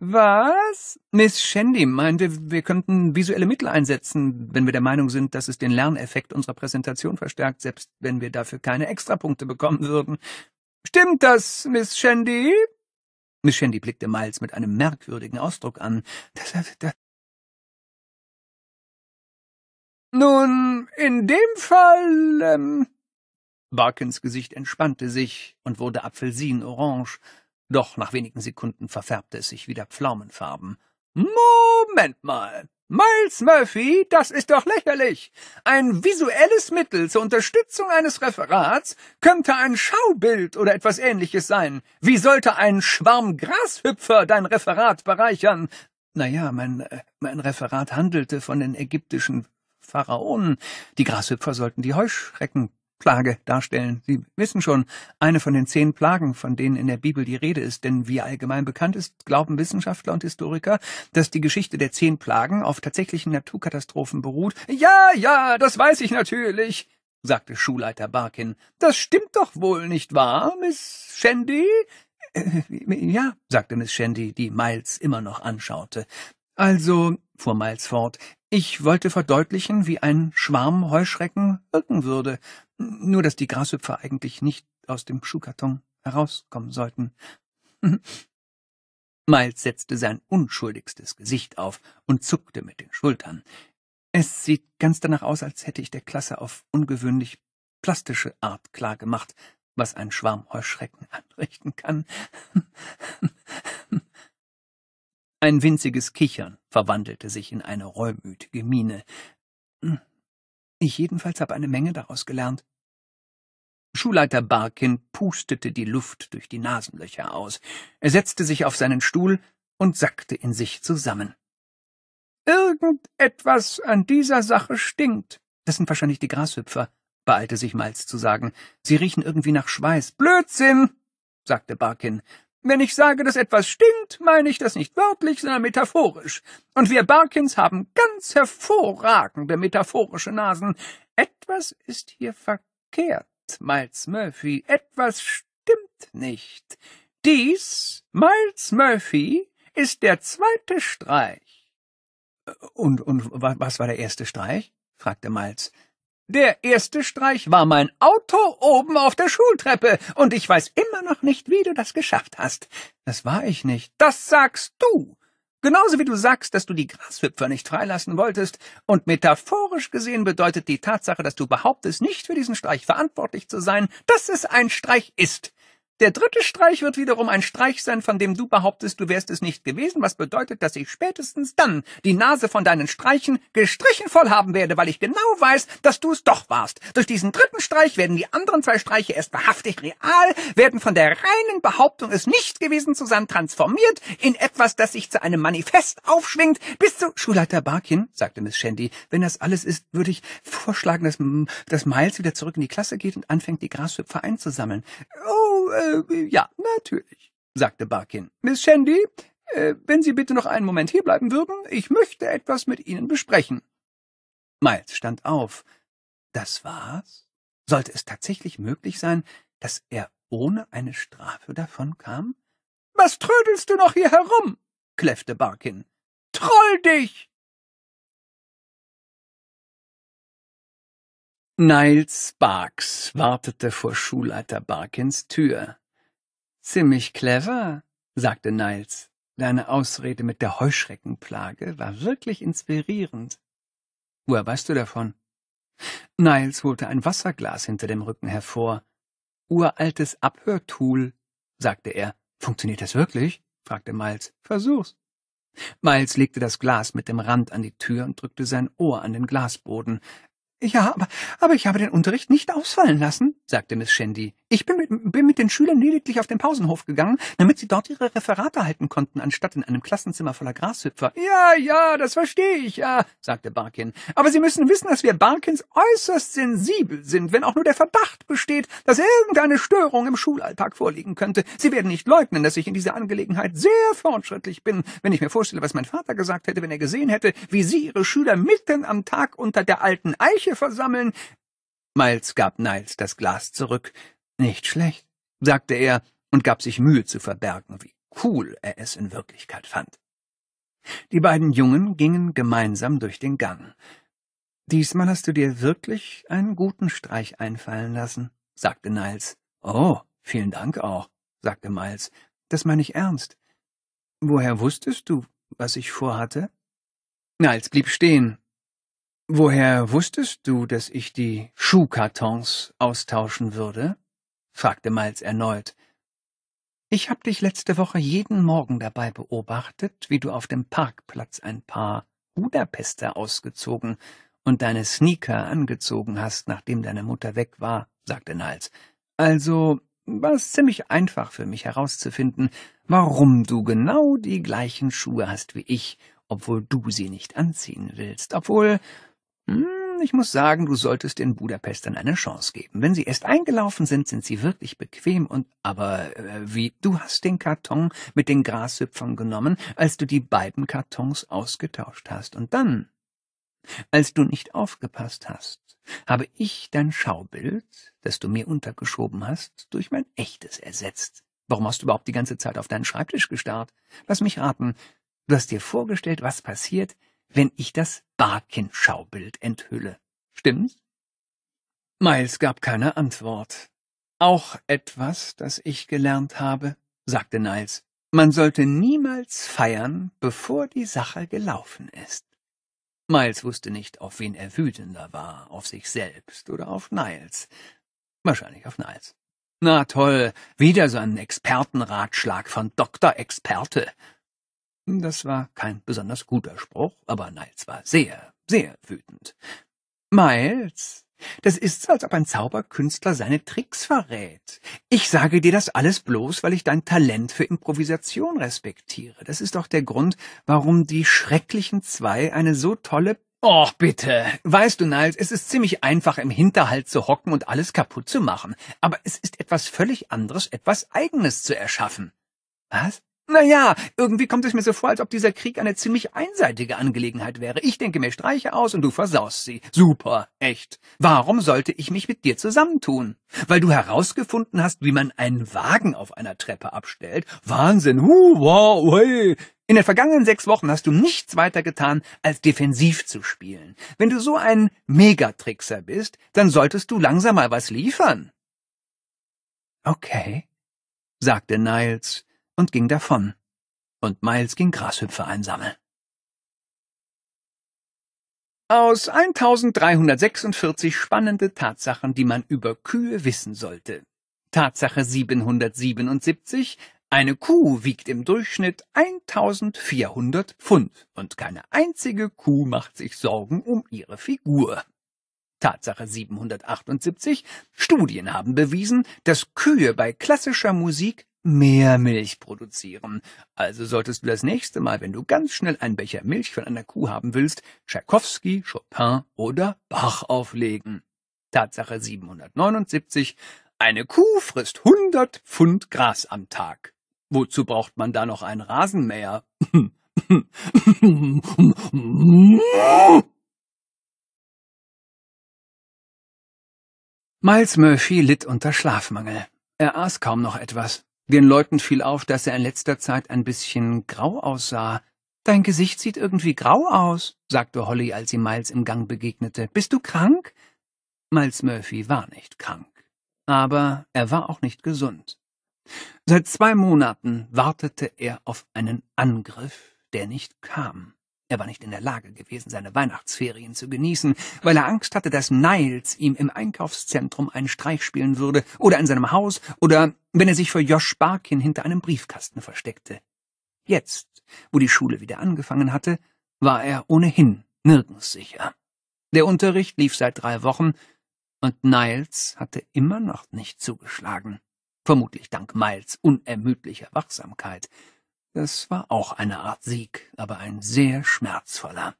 Was? Miss Shandy meinte, wir könnten visuelle Mittel einsetzen, wenn wir der Meinung sind, dass es den Lerneffekt unserer Präsentation verstärkt, selbst wenn wir dafür keine Extrapunkte bekommen würden. Stimmt das, Miss Shandy? Miss Shandy blickte Miles mit einem merkwürdigen Ausdruck an. Das, das, das. Nun, in dem Fall. Ähm, Barkins Gesicht entspannte sich und wurde apfelsinorange, doch nach wenigen Sekunden verfärbte es sich wieder pflaumenfarben. Moment mal. Miles Murphy, das ist doch lächerlich. Ein visuelles Mittel zur Unterstützung eines Referats könnte ein Schaubild oder etwas ähnliches sein. Wie sollte ein Schwarm Grashüpfer dein Referat bereichern? Naja, mein, äh, mein Referat handelte von den ägyptischen Pharaonen. Die Grashüpfer sollten die Heuschrecken Plage darstellen. Sie wissen schon, eine von den zehn Plagen, von denen in der Bibel die Rede ist, denn wie allgemein bekannt ist, glauben Wissenschaftler und Historiker, dass die Geschichte der zehn Plagen auf tatsächlichen Naturkatastrophen beruht. Ja, ja, das weiß ich natürlich, sagte Schulleiter Barkin. Das stimmt doch wohl, nicht wahr, Miss Shandy? Äh, ja, sagte Miss Shandy, die Miles immer noch anschaute. Also, fuhr Miles fort, ich wollte verdeutlichen, wie ein Schwarm Heuschrecken wirken würde, nur dass die Grashüpfer eigentlich nicht aus dem Schuhkarton herauskommen sollten. Miles setzte sein unschuldigstes Gesicht auf und zuckte mit den Schultern. Es sieht ganz danach aus, als hätte ich der Klasse auf ungewöhnlich plastische Art klargemacht, was ein Schwarm Heuschrecken anrichten kann. Ein winziges Kichern verwandelte sich in eine reumütige Miene. Hm, ich jedenfalls habe eine Menge daraus gelernt. Schulleiter Barkin pustete die Luft durch die Nasenlöcher aus. Er setzte sich auf seinen Stuhl und sackte in sich zusammen. Irgendetwas an dieser Sache stinkt. Das sind wahrscheinlich die Grashüpfer, beeilte sich Malz zu sagen. Sie riechen irgendwie nach Schweiß. Blödsinn, sagte Barkin. Wenn ich sage, dass etwas stinkt, meine ich das nicht wörtlich, sondern metaphorisch. Und wir Barkins haben ganz hervorragende metaphorische Nasen. Etwas ist hier verkehrt, Miles Murphy. Etwas stimmt nicht. Dies, Miles Murphy, ist der zweite Streich. Und, und was war der erste Streich? fragte Miles. Der erste Streich war mein Auto oben auf der Schultreppe, und ich weiß immer noch nicht, wie du das geschafft hast. Das war ich nicht. Das sagst du. Genauso wie du sagst, dass du die Grashüpfer nicht freilassen wolltest, und metaphorisch gesehen bedeutet die Tatsache, dass du behauptest, nicht für diesen Streich verantwortlich zu sein, dass es ein Streich ist. Der dritte Streich wird wiederum ein Streich sein, von dem du behauptest, du wärst es nicht gewesen, was bedeutet, dass ich spätestens dann die Nase von deinen Streichen gestrichen voll haben werde, weil ich genau weiß, dass du es doch warst. Durch diesen dritten Streich werden die anderen zwei Streiche erst wahrhaftig real, werden von der reinen Behauptung, es nicht gewesen zu sein, transformiert in etwas, das sich zu einem Manifest aufschwingt, bis zu Schulleiter Barkin, sagte Miss Shandy, wenn das alles ist, würde ich vorschlagen, dass, dass Miles wieder zurück in die Klasse geht und anfängt, die Grashüpfer einzusammeln. Oh, äh, äh, ja, natürlich, sagte Barkin. Miss Shandy, äh, wenn Sie bitte noch einen Moment hierbleiben würden, ich möchte etwas mit Ihnen besprechen. Miles stand auf. Das war's? Sollte es tatsächlich möglich sein, dass er ohne eine Strafe davonkam? Was trödelst du noch hier herum? kläffte Barkin. Troll dich! Niles Sparks wartete vor Schulleiter Barkins Tür. Ziemlich clever, sagte Niles. Deine Ausrede mit der Heuschreckenplage war wirklich inspirierend. Woher weißt du davon? Niles holte ein Wasserglas hinter dem Rücken hervor. Uraltes Abhörtool, sagte er. Funktioniert das wirklich? fragte Miles. Versuch's. Miles legte das Glas mit dem Rand an die Tür und drückte sein Ohr an den Glasboden. Ja, aber, aber ich habe den Unterricht nicht ausfallen lassen, sagte Miss Shandy. Ich bin mit, bin mit den Schülern lediglich auf den Pausenhof gegangen, damit sie dort ihre Referate halten konnten, anstatt in einem Klassenzimmer voller Grashüpfer. Ja, ja, das verstehe ich, ja, sagte Barkin. Aber Sie müssen wissen, dass wir Barkins äußerst sensibel sind, wenn auch nur der Verdacht besteht, dass irgendeine Störung im Schulalltag vorliegen könnte. Sie werden nicht leugnen, dass ich in dieser Angelegenheit sehr fortschrittlich bin, wenn ich mir vorstelle, was mein Vater gesagt hätte, wenn er gesehen hätte, wie Sie Ihre Schüler mitten am Tag unter der alten Eiche versammeln. Miles gab Niles das Glas zurück, nicht schlecht, sagte er und gab sich Mühe zu verbergen, wie cool er es in Wirklichkeit fand. Die beiden Jungen gingen gemeinsam durch den Gang. Diesmal hast du dir wirklich einen guten Streich einfallen lassen, sagte Niles. Oh, vielen Dank auch, sagte Miles. Das meine ich ernst. Woher wusstest du, was ich vorhatte? Niles blieb stehen. Woher wusstest du, dass ich die Schuhkartons austauschen würde? fragte Miles erneut. Ich hab dich letzte Woche jeden Morgen dabei beobachtet, wie du auf dem Parkplatz ein paar Huderpester ausgezogen und deine Sneaker angezogen hast, nachdem deine Mutter weg war, sagte Niles. Also war es ziemlich einfach für mich herauszufinden, warum du genau die gleichen Schuhe hast wie ich, obwohl du sie nicht anziehen willst, obwohl hm, ich muss sagen, du solltest den Budapestern eine Chance geben. Wenn sie erst eingelaufen sind, sind sie wirklich bequem und aber äh, wie du hast den Karton mit den Grashüpfern genommen, als du die beiden Kartons ausgetauscht hast und dann als du nicht aufgepasst hast, habe ich dein Schaubild, das du mir untergeschoben hast, durch mein echtes ersetzt. Warum hast du überhaupt die ganze Zeit auf deinen Schreibtisch gestarrt? Lass mich raten. Du hast dir vorgestellt, was passiert, wenn ich das Barkin-Schaubild enthülle. Stimmt's? Miles gab keine Antwort. Auch etwas, das ich gelernt habe, sagte Niles. Man sollte niemals feiern, bevor die Sache gelaufen ist. Miles wusste nicht, auf wen er wütender war, auf sich selbst oder auf Niles. Wahrscheinlich auf Niles. Na toll, wieder so ein Expertenratschlag von Doktor Experte, hm, das war kein besonders guter Spruch, aber Niles war sehr, sehr wütend. Miles, das ist, so, als ob ein Zauberkünstler seine Tricks verrät. Ich sage dir das alles bloß, weil ich dein Talent für Improvisation respektiere. Das ist doch der Grund, warum die schrecklichen zwei eine so tolle Och, bitte. Weißt du, Niles, es ist ziemlich einfach, im Hinterhalt zu hocken und alles kaputt zu machen. Aber es ist etwas völlig anderes, etwas Eigenes zu erschaffen. Was? Naja, irgendwie kommt es mir so vor, als ob dieser Krieg eine ziemlich einseitige Angelegenheit wäre. Ich denke mir Streiche aus und du versaust sie. Super, echt. Warum sollte ich mich mit dir zusammentun? Weil du herausgefunden hast, wie man einen Wagen auf einer Treppe abstellt? Wahnsinn, hu, wow, hey. In den vergangenen sechs Wochen hast du nichts weiter getan, als defensiv zu spielen. Wenn du so ein Megatrickser bist, dann solltest du langsam mal was liefern. Okay, sagte Niles und ging davon. Und Miles ging Grashüpfer einsammeln. Aus 1346 spannende Tatsachen, die man über Kühe wissen sollte. Tatsache 777, eine Kuh wiegt im Durchschnitt 1400 Pfund und keine einzige Kuh macht sich Sorgen um ihre Figur. Tatsache 778, Studien haben bewiesen, dass Kühe bei klassischer Musik mehr Milch produzieren. Also solltest du das nächste Mal, wenn du ganz schnell einen Becher Milch von einer Kuh haben willst, Tschaikowski, Chopin oder Bach auflegen. Tatsache 779. Eine Kuh frisst 100 Pfund Gras am Tag. Wozu braucht man da noch einen Rasenmäher? Miles Murphy litt unter Schlafmangel. Er aß kaum noch etwas. Den Leuten fiel auf, dass er in letzter Zeit ein bisschen grau aussah. Dein Gesicht sieht irgendwie grau aus, sagte Holly, als sie Miles im Gang begegnete. Bist du krank? Miles Murphy war nicht krank. Aber er war auch nicht gesund. Seit zwei Monaten wartete er auf einen Angriff, der nicht kam. Er war nicht in der Lage gewesen, seine Weihnachtsferien zu genießen, weil er Angst hatte, dass Niles ihm im Einkaufszentrum einen Streich spielen würde oder in seinem Haus oder wenn er sich vor Josh Barkin hinter einem Briefkasten versteckte. Jetzt, wo die Schule wieder angefangen hatte, war er ohnehin nirgends sicher. Der Unterricht lief seit drei Wochen und Niles hatte immer noch nicht zugeschlagen. Vermutlich dank Miles unermüdlicher Wachsamkeit. Das war auch eine Art Sieg, aber ein sehr schmerzvoller.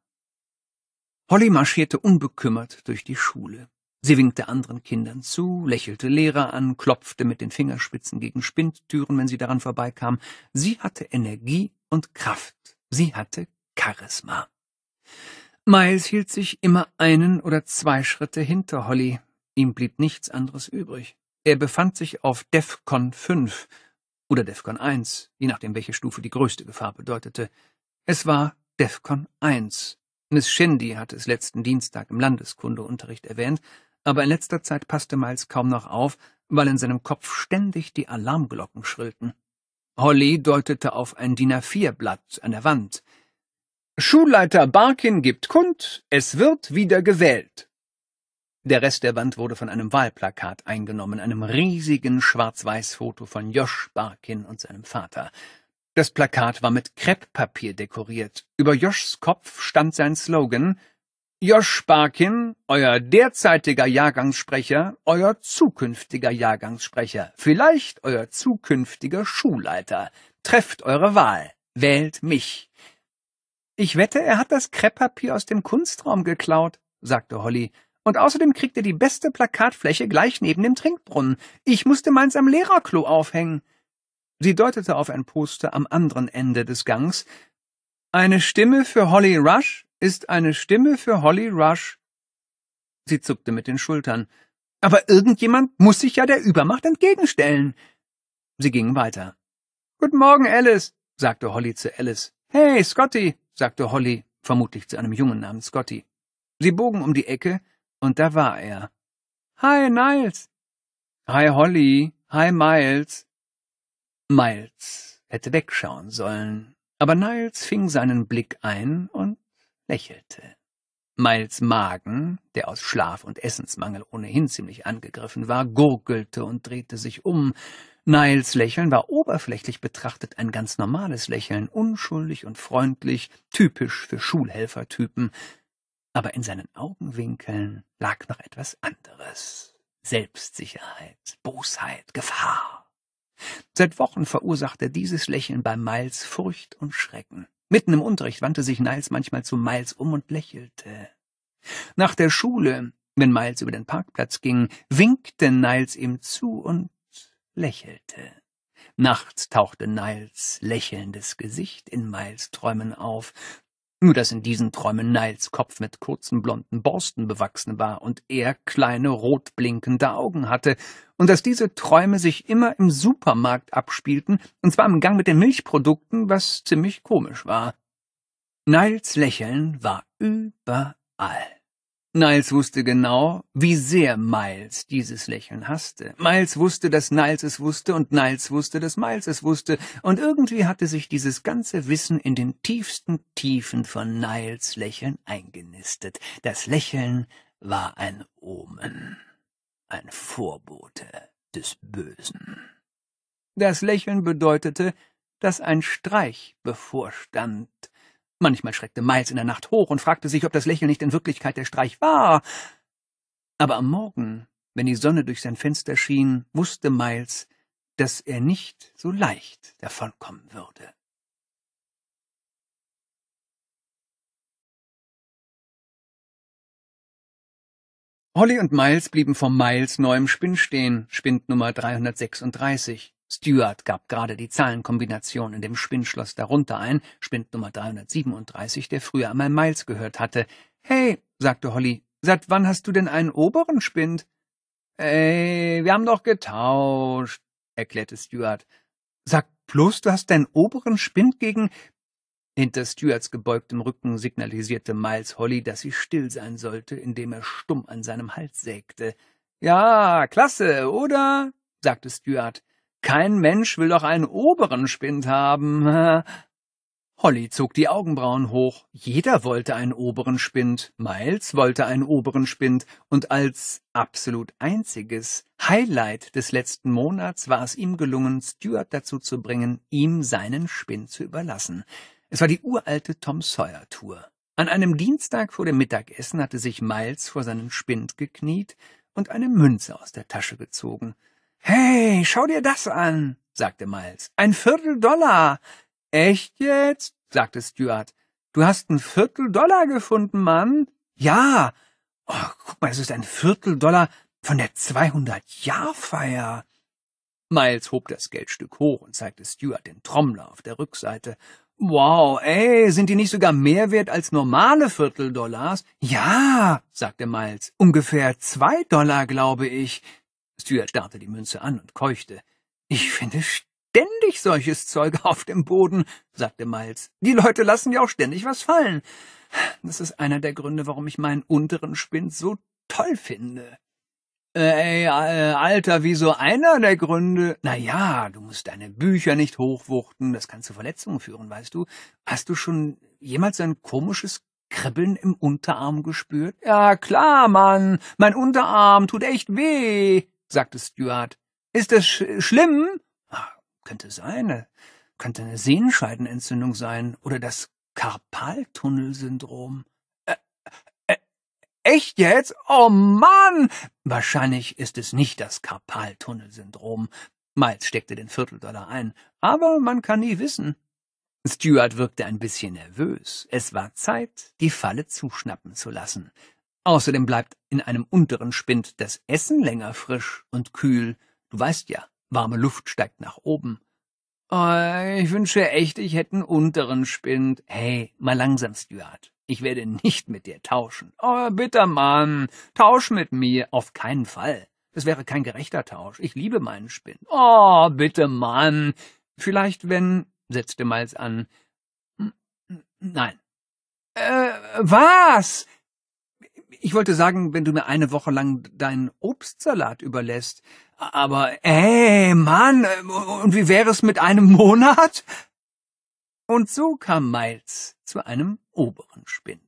Holly marschierte unbekümmert durch die Schule. Sie winkte anderen Kindern zu, lächelte Lehrer an, klopfte mit den Fingerspitzen gegen Spindtüren, wenn sie daran vorbeikam. Sie hatte Energie und Kraft. Sie hatte Charisma. Miles hielt sich immer einen oder zwei Schritte hinter Holly. Ihm blieb nichts anderes übrig. Er befand sich auf DEFCON 5, oder DEFCON 1, je nachdem welche Stufe die größte Gefahr bedeutete. Es war DEFCON 1. Miss Shindy hatte es letzten Dienstag im Landeskundeunterricht erwähnt, aber in letzter Zeit passte Miles kaum noch auf, weil in seinem Kopf ständig die Alarmglocken schrillten. Holly deutete auf ein DIN A4-Blatt an der Wand. Schulleiter Barkin gibt kund, es wird wieder gewählt. Der Rest der Wand wurde von einem Wahlplakat eingenommen, einem riesigen Schwarz-Weiß-Foto von Josh Barkin und seinem Vater. Das Plakat war mit Krepppapier dekoriert. Über Joshs Kopf stand sein Slogan Josh Barkin, euer derzeitiger Jahrgangssprecher, euer zukünftiger Jahrgangssprecher, vielleicht euer zukünftiger Schulleiter. Trefft eure Wahl. Wählt mich. Ich wette, er hat das Krepppapier aus dem Kunstraum geklaut, sagte Holly und außerdem kriegt ihr die beste Plakatfläche gleich neben dem Trinkbrunnen. Ich musste meins am Lehrerklo aufhängen. Sie deutete auf ein Poster am anderen Ende des Gangs. Eine Stimme für Holly Rush ist eine Stimme für Holly Rush. Sie zuckte mit den Schultern. Aber irgendjemand muss sich ja der Übermacht entgegenstellen. Sie gingen weiter. Guten Morgen, Alice, sagte Holly zu Alice. Hey, Scotty, sagte Holly, vermutlich zu einem Jungen namens Scotty. Sie bogen um die Ecke, und da war er. Hi, Niles. Hi, Holly. Hi, Miles. Miles hätte wegschauen sollen, aber Niles fing seinen Blick ein und lächelte. Miles Magen, der aus Schlaf und Essensmangel ohnehin ziemlich angegriffen war, gurgelte und drehte sich um. Niles Lächeln war oberflächlich betrachtet ein ganz normales Lächeln, unschuldig und freundlich, typisch für Schulhelfertypen aber in seinen Augenwinkeln lag noch etwas anderes. Selbstsicherheit, Bosheit, Gefahr. Seit Wochen verursachte dieses Lächeln bei Miles Furcht und Schrecken. Mitten im Unterricht wandte sich Niles manchmal zu Miles um und lächelte. Nach der Schule, wenn Miles über den Parkplatz ging, winkte Niles ihm zu und lächelte. Nachts tauchte Niles lächelndes Gesicht in Miles Träumen auf, nur dass in diesen Träumen Niles Kopf mit kurzen blonden Borsten bewachsen war und er kleine rot blinkende Augen hatte, und dass diese Träume sich immer im Supermarkt abspielten, und zwar im Gang mit den Milchprodukten, was ziemlich komisch war. Niles Lächeln war überall. Niles wusste genau, wie sehr Miles dieses Lächeln hasste. Miles wusste, dass Niles es wusste und Niles wusste, dass Miles es wusste, und irgendwie hatte sich dieses ganze Wissen in den tiefsten Tiefen von Niles Lächeln eingenistet. Das Lächeln war ein Omen, ein Vorbote des Bösen. Das Lächeln bedeutete, dass ein Streich bevorstand, Manchmal schreckte Miles in der Nacht hoch und fragte sich, ob das Lächeln nicht in Wirklichkeit der Streich war. Aber am Morgen, wenn die Sonne durch sein Fenster schien, wusste Miles, dass er nicht so leicht davonkommen würde. Holly und Miles blieben vor Miles neuem Spinn stehen, Spind Nummer 336. Stuart gab gerade die Zahlenkombination in dem Spinnschloss darunter ein, Spind Nummer 337, der früher einmal Miles gehört hatte. Hey, sagte Holly, seit wann hast du denn einen oberen Spind? Ey, äh, wir haben doch getauscht, erklärte Stuart. Sag bloß, du hast deinen oberen Spind gegen. Hinter Stuarts gebeugtem Rücken signalisierte Miles Holly, dass sie still sein sollte, indem er stumm an seinem Hals sägte. Ja, klasse, oder? sagte Stuart. Kein Mensch will doch einen oberen Spind haben. Holly zog die Augenbrauen hoch. Jeder wollte einen oberen Spind. Miles wollte einen oberen Spind. Und als absolut einziges Highlight des letzten Monats war es ihm gelungen, Stuart dazu zu bringen, ihm seinen Spind zu überlassen. Es war die uralte Tom Sawyer Tour. An einem Dienstag vor dem Mittagessen hatte sich Miles vor seinen Spind gekniet und eine Münze aus der Tasche gezogen. Hey, schau dir das an, sagte Miles. Ein Vierteldollar. Echt jetzt? sagte Stuart. Du hast ein Vierteldollar gefunden, Mann. Ja. Oh, guck mal, es ist ein Vierteldollar von der 200-Jahr-Feier. Miles hob das Geldstück hoch und zeigte Stuart den Trommler auf der Rückseite. Wow, ey, sind die nicht sogar mehr wert als normale Vierteldollars? Ja, sagte Miles, ungefähr zwei Dollar, glaube ich. Stuart starrte die Münze an und keuchte. Ich finde ständig solches Zeug auf dem Boden, sagte Miles. Die Leute lassen ja auch ständig was fallen. Das ist einer der Gründe, warum ich meinen unteren Spind so toll finde. Ey, äh, Alter, wieso einer der Gründe? Na ja, du musst deine Bücher nicht hochwuchten, das kann zu Verletzungen führen, weißt du. Hast du schon jemals ein komisches Kribbeln im Unterarm gespürt? Ja, klar, Mann, mein Unterarm tut echt weh sagte Stuart. Ist es sch schlimm? Ach, könnte sein. Äh, könnte eine Sehnscheidenentzündung sein oder das Karpaltunnelsyndrom. Äh, äh, echt jetzt? Oh Mann! Wahrscheinlich ist es nicht das Karpaltunnelsyndrom. Miles steckte den Vierteldollar ein. Aber man kann nie wissen. Stuart wirkte ein bisschen nervös. Es war Zeit, die Falle zuschnappen zu lassen. Außerdem bleibt in einem unteren Spind das Essen länger frisch und kühl. Du weißt ja, warme Luft steigt nach oben. Äh, ich wünsche echt, ich hätte einen unteren Spind. Hey, mal langsam, Stuart. Ich werde nicht mit dir tauschen. Oh, bitter Mann, tausch mit mir. Auf keinen Fall. Das wäre kein gerechter Tausch. Ich liebe meinen Spind. Oh, bitte Mann. Vielleicht, wenn, setzte Miles an. Nein. Äh, was? Ich wollte sagen, wenn du mir eine Woche lang deinen Obstsalat überlässt. Aber, ey, äh, Mann, äh, und wie wäre es mit einem Monat? Und so kam Miles zu einem oberen Spind.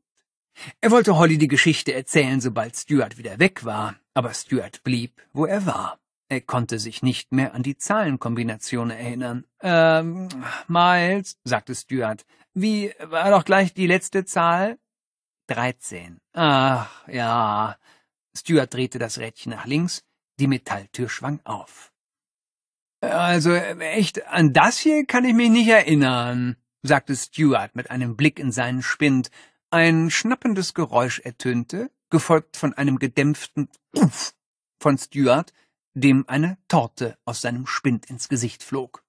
Er wollte Holly die Geschichte erzählen, sobald Stuart wieder weg war, aber Stuart blieb, wo er war. Er konnte sich nicht mehr an die Zahlenkombination erinnern. Ähm, Miles, sagte Stuart, wie war doch gleich die letzte Zahl? 13. Ach, ja. Stuart drehte das Rädchen nach links, die Metalltür schwang auf. Also echt, an das hier kann ich mich nicht erinnern, sagte Stuart mit einem Blick in seinen Spind. Ein schnappendes Geräusch ertönte, gefolgt von einem gedämpften Uff von Stuart, dem eine Torte aus seinem Spind ins Gesicht flog.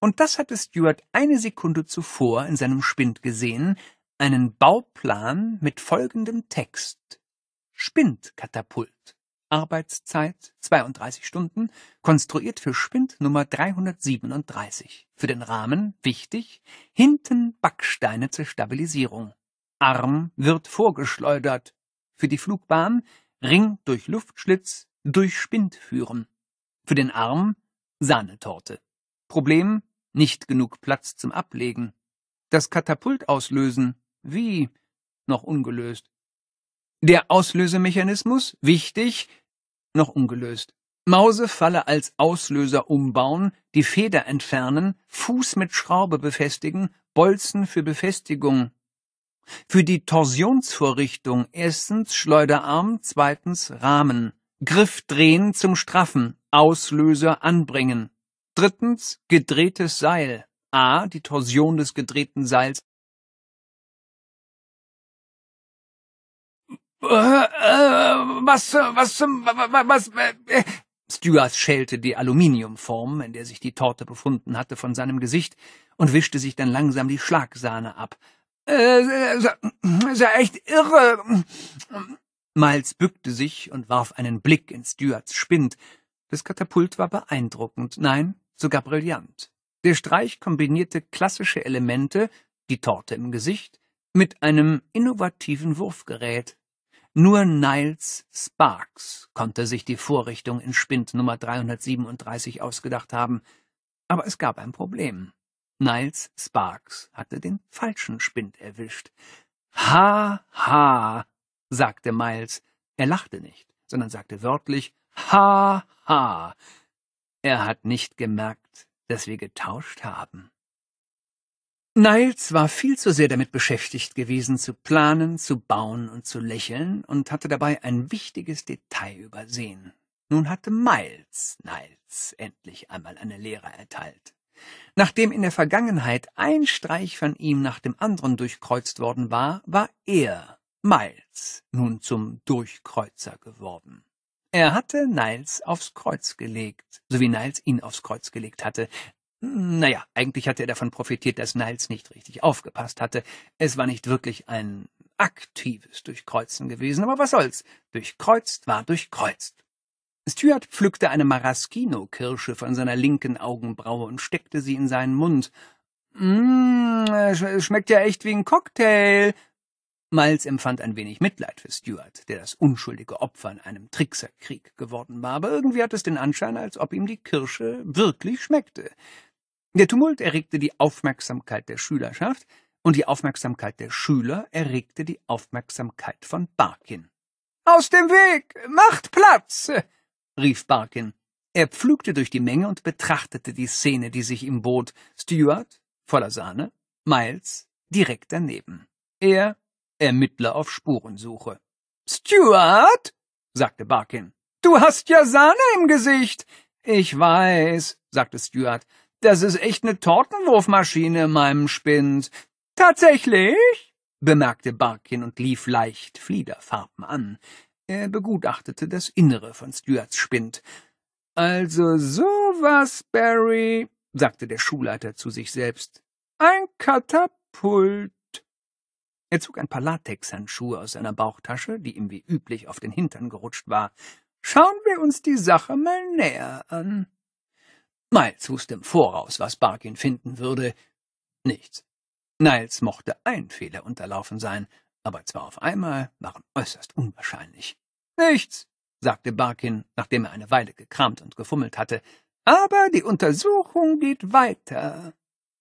Und das hatte Stuart eine Sekunde zuvor in seinem Spind gesehen, einen Bauplan mit folgendem Text. Spindkatapult. Arbeitszeit 32 Stunden, konstruiert für Spind Nummer 337. Für den Rahmen wichtig, hinten Backsteine zur Stabilisierung. Arm wird vorgeschleudert. Für die Flugbahn Ring durch Luftschlitz durch Spind führen. Für den Arm Sahnetorte. Problem nicht genug Platz zum Ablegen. Das Katapult auslösen wie? Noch ungelöst. Der Auslösemechanismus? Wichtig? Noch ungelöst. Mausefalle als Auslöser umbauen, die Feder entfernen, Fuß mit Schraube befestigen, Bolzen für Befestigung. Für die Torsionsvorrichtung erstens Schleuderarm, zweitens Rahmen. Griff drehen zum Straffen, Auslöser anbringen. Drittens gedrehtes Seil. A. Die Torsion des gedrehten Seils Was, was, was, was, äh. Stuart schälte die Aluminiumform, in der sich die Torte befunden hatte, von seinem Gesicht und wischte sich dann langsam die Schlagsahne ab. Äh, ist äh, ja echt irre. Miles bückte sich und warf einen Blick in Stuarts Spind. Das Katapult war beeindruckend, nein, sogar brillant. Der Streich kombinierte klassische Elemente, die Torte im Gesicht, mit einem innovativen Wurfgerät, nur Niles Sparks konnte sich die Vorrichtung in Spind Nummer 337 ausgedacht haben, aber es gab ein Problem. Niles Sparks hatte den falschen Spind erwischt. Ha, ha, sagte Miles. Er lachte nicht, sondern sagte wörtlich Ha, ha. Er hat nicht gemerkt, dass wir getauscht haben. Niles war viel zu sehr damit beschäftigt gewesen, zu planen, zu bauen und zu lächeln und hatte dabei ein wichtiges Detail übersehen. Nun hatte Miles Niles endlich einmal eine Lehre erteilt. Nachdem in der Vergangenheit ein Streich von ihm nach dem anderen durchkreuzt worden war, war er, Miles, nun zum Durchkreuzer geworden. Er hatte Niles aufs Kreuz gelegt, so wie Niles ihn aufs Kreuz gelegt hatte, naja, eigentlich hatte er davon profitiert, dass Niles nicht richtig aufgepasst hatte. Es war nicht wirklich ein aktives Durchkreuzen gewesen, aber was soll's? Durchkreuzt war durchkreuzt. Stuart pflückte eine Maraschino-Kirsche von seiner linken Augenbraue und steckte sie in seinen Mund. Mmm, schmeckt ja echt wie ein Cocktail. Miles empfand ein wenig Mitleid für Stuart, der das unschuldige Opfer in einem Trickserkrieg geworden war, aber irgendwie hat es den Anschein, als ob ihm die Kirsche wirklich schmeckte. Der Tumult erregte die Aufmerksamkeit der Schülerschaft, und die Aufmerksamkeit der Schüler erregte die Aufmerksamkeit von Barkin. Aus dem Weg! Macht Platz! rief Barkin. Er pflügte durch die Menge und betrachtete die Szene, die sich ihm bot. Stuart, voller Sahne, Miles, direkt daneben. Er, Ermittler auf Spurensuche. Stuart, sagte Barkin, du hast ja Sahne im Gesicht. Ich weiß, sagte Stuart, das ist echt ne Tortenwurfmaschine in meinem Spind. Tatsächlich? bemerkte Barkin und lief leicht Fliederfarben an. Er begutachtete das Innere von Stuarts Spind. Also sowas, Barry, sagte der Schulleiter zu sich selbst. Ein Katapult. Er zog ein paar Latexhandschuhe aus seiner Bauchtasche, die ihm wie üblich auf den Hintern gerutscht war. Schauen wir uns die Sache mal näher an. Miles wusste im Voraus, was Barkin finden würde. Nichts. Niles mochte ein Fehler unterlaufen sein, aber zwar auf einmal waren äußerst unwahrscheinlich. Nichts, sagte Barkin, nachdem er eine Weile gekramt und gefummelt hatte, aber die Untersuchung geht weiter.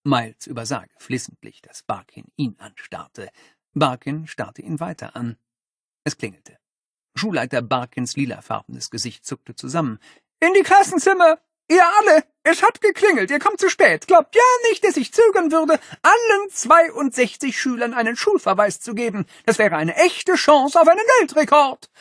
Miles übersah geflissentlich, dass Barkin ihn anstarrte. Barkin starrte ihn weiter an. Es klingelte. Schulleiter Barkins lilafarbenes Gesicht zuckte zusammen. In die Klassenzimmer! Ihr alle! Es hat geklingelt, ihr kommt zu spät. Glaubt ja nicht, dass ich zögern würde, allen 62 Schülern einen Schulverweis zu geben. Das wäre eine echte Chance auf einen Weltrekord.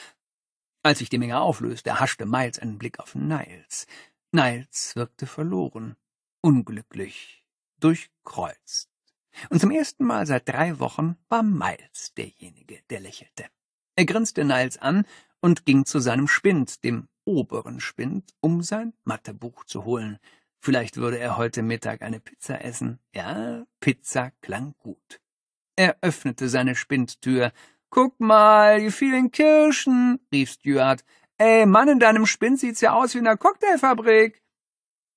Als sich die Menge auflöste, haschte Miles einen Blick auf Niles. Niles wirkte verloren, unglücklich, durchkreuzt. Und zum ersten Mal seit drei Wochen war Miles derjenige, der lächelte. Er grinste Niles an und ging zu seinem Spind, dem oberen Spind, um sein Mathebuch zu holen. Vielleicht würde er heute Mittag eine Pizza essen. Ja, Pizza klang gut. Er öffnete seine Spindtür. Guck mal, die vielen Kirschen, rief Stuart. Ey, Mann, in deinem Spind sieht's ja aus wie in einer Cocktailfabrik.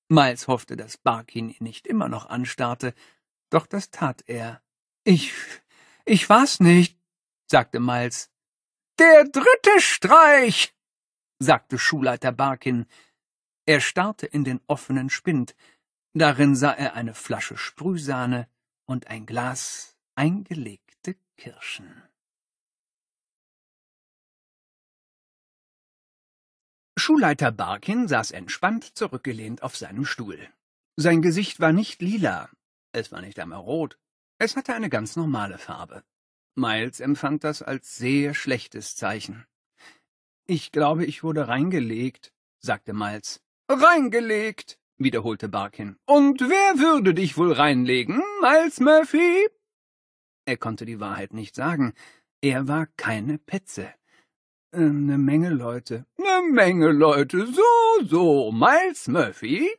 Miles hoffte, dass Barkin ihn nicht immer noch anstarrte, doch das tat er. Ich, ich war's nicht, sagte Miles. Der dritte Streich, sagte Schulleiter Barkin. Er starrte in den offenen Spind. Darin sah er eine Flasche Sprühsahne und ein Glas eingelegte Kirschen. Schulleiter Barkin saß entspannt zurückgelehnt auf seinem Stuhl. Sein Gesicht war nicht lila, es war nicht einmal rot, es hatte eine ganz normale Farbe. Miles empfand das als sehr schlechtes Zeichen. Ich glaube, ich wurde reingelegt, sagte Miles. Reingelegt, wiederholte Barkin. Und wer würde dich wohl reinlegen, als Murphy? Er konnte die Wahrheit nicht sagen. Er war keine Petze. Eine äh, Menge Leute. Eine Menge Leute. So, so, Miles Murphy.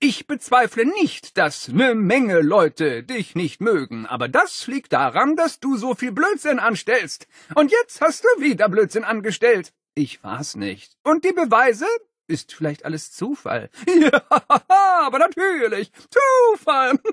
Ich bezweifle nicht, dass eine Menge Leute dich nicht mögen, aber das liegt daran, dass du so viel Blödsinn anstellst. Und jetzt hast du wieder Blödsinn angestellt. Ich war's nicht. Und die Beweise, ist vielleicht alles Zufall? Ja, aber natürlich. Zufall.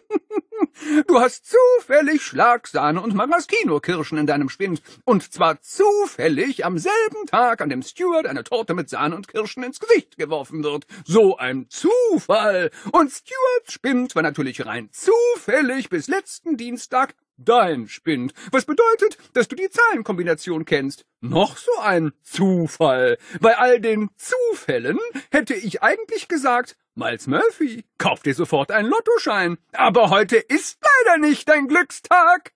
Du hast zufällig Schlagsahne und Maraschino-Kirschen in deinem Spind. Und zwar zufällig am selben Tag, an dem Stuart eine Torte mit Sahne und Kirschen ins Gesicht geworfen wird. So ein Zufall. Und Stuarts Spind war natürlich rein zufällig bis letzten Dienstag Dein Spind. Was bedeutet, dass du die Zahlenkombination kennst? Noch so ein Zufall. Bei all den Zufällen hätte ich eigentlich gesagt, Miles Murphy, kauf dir sofort einen Lottoschein. Aber heute ist leider nicht dein Glückstag.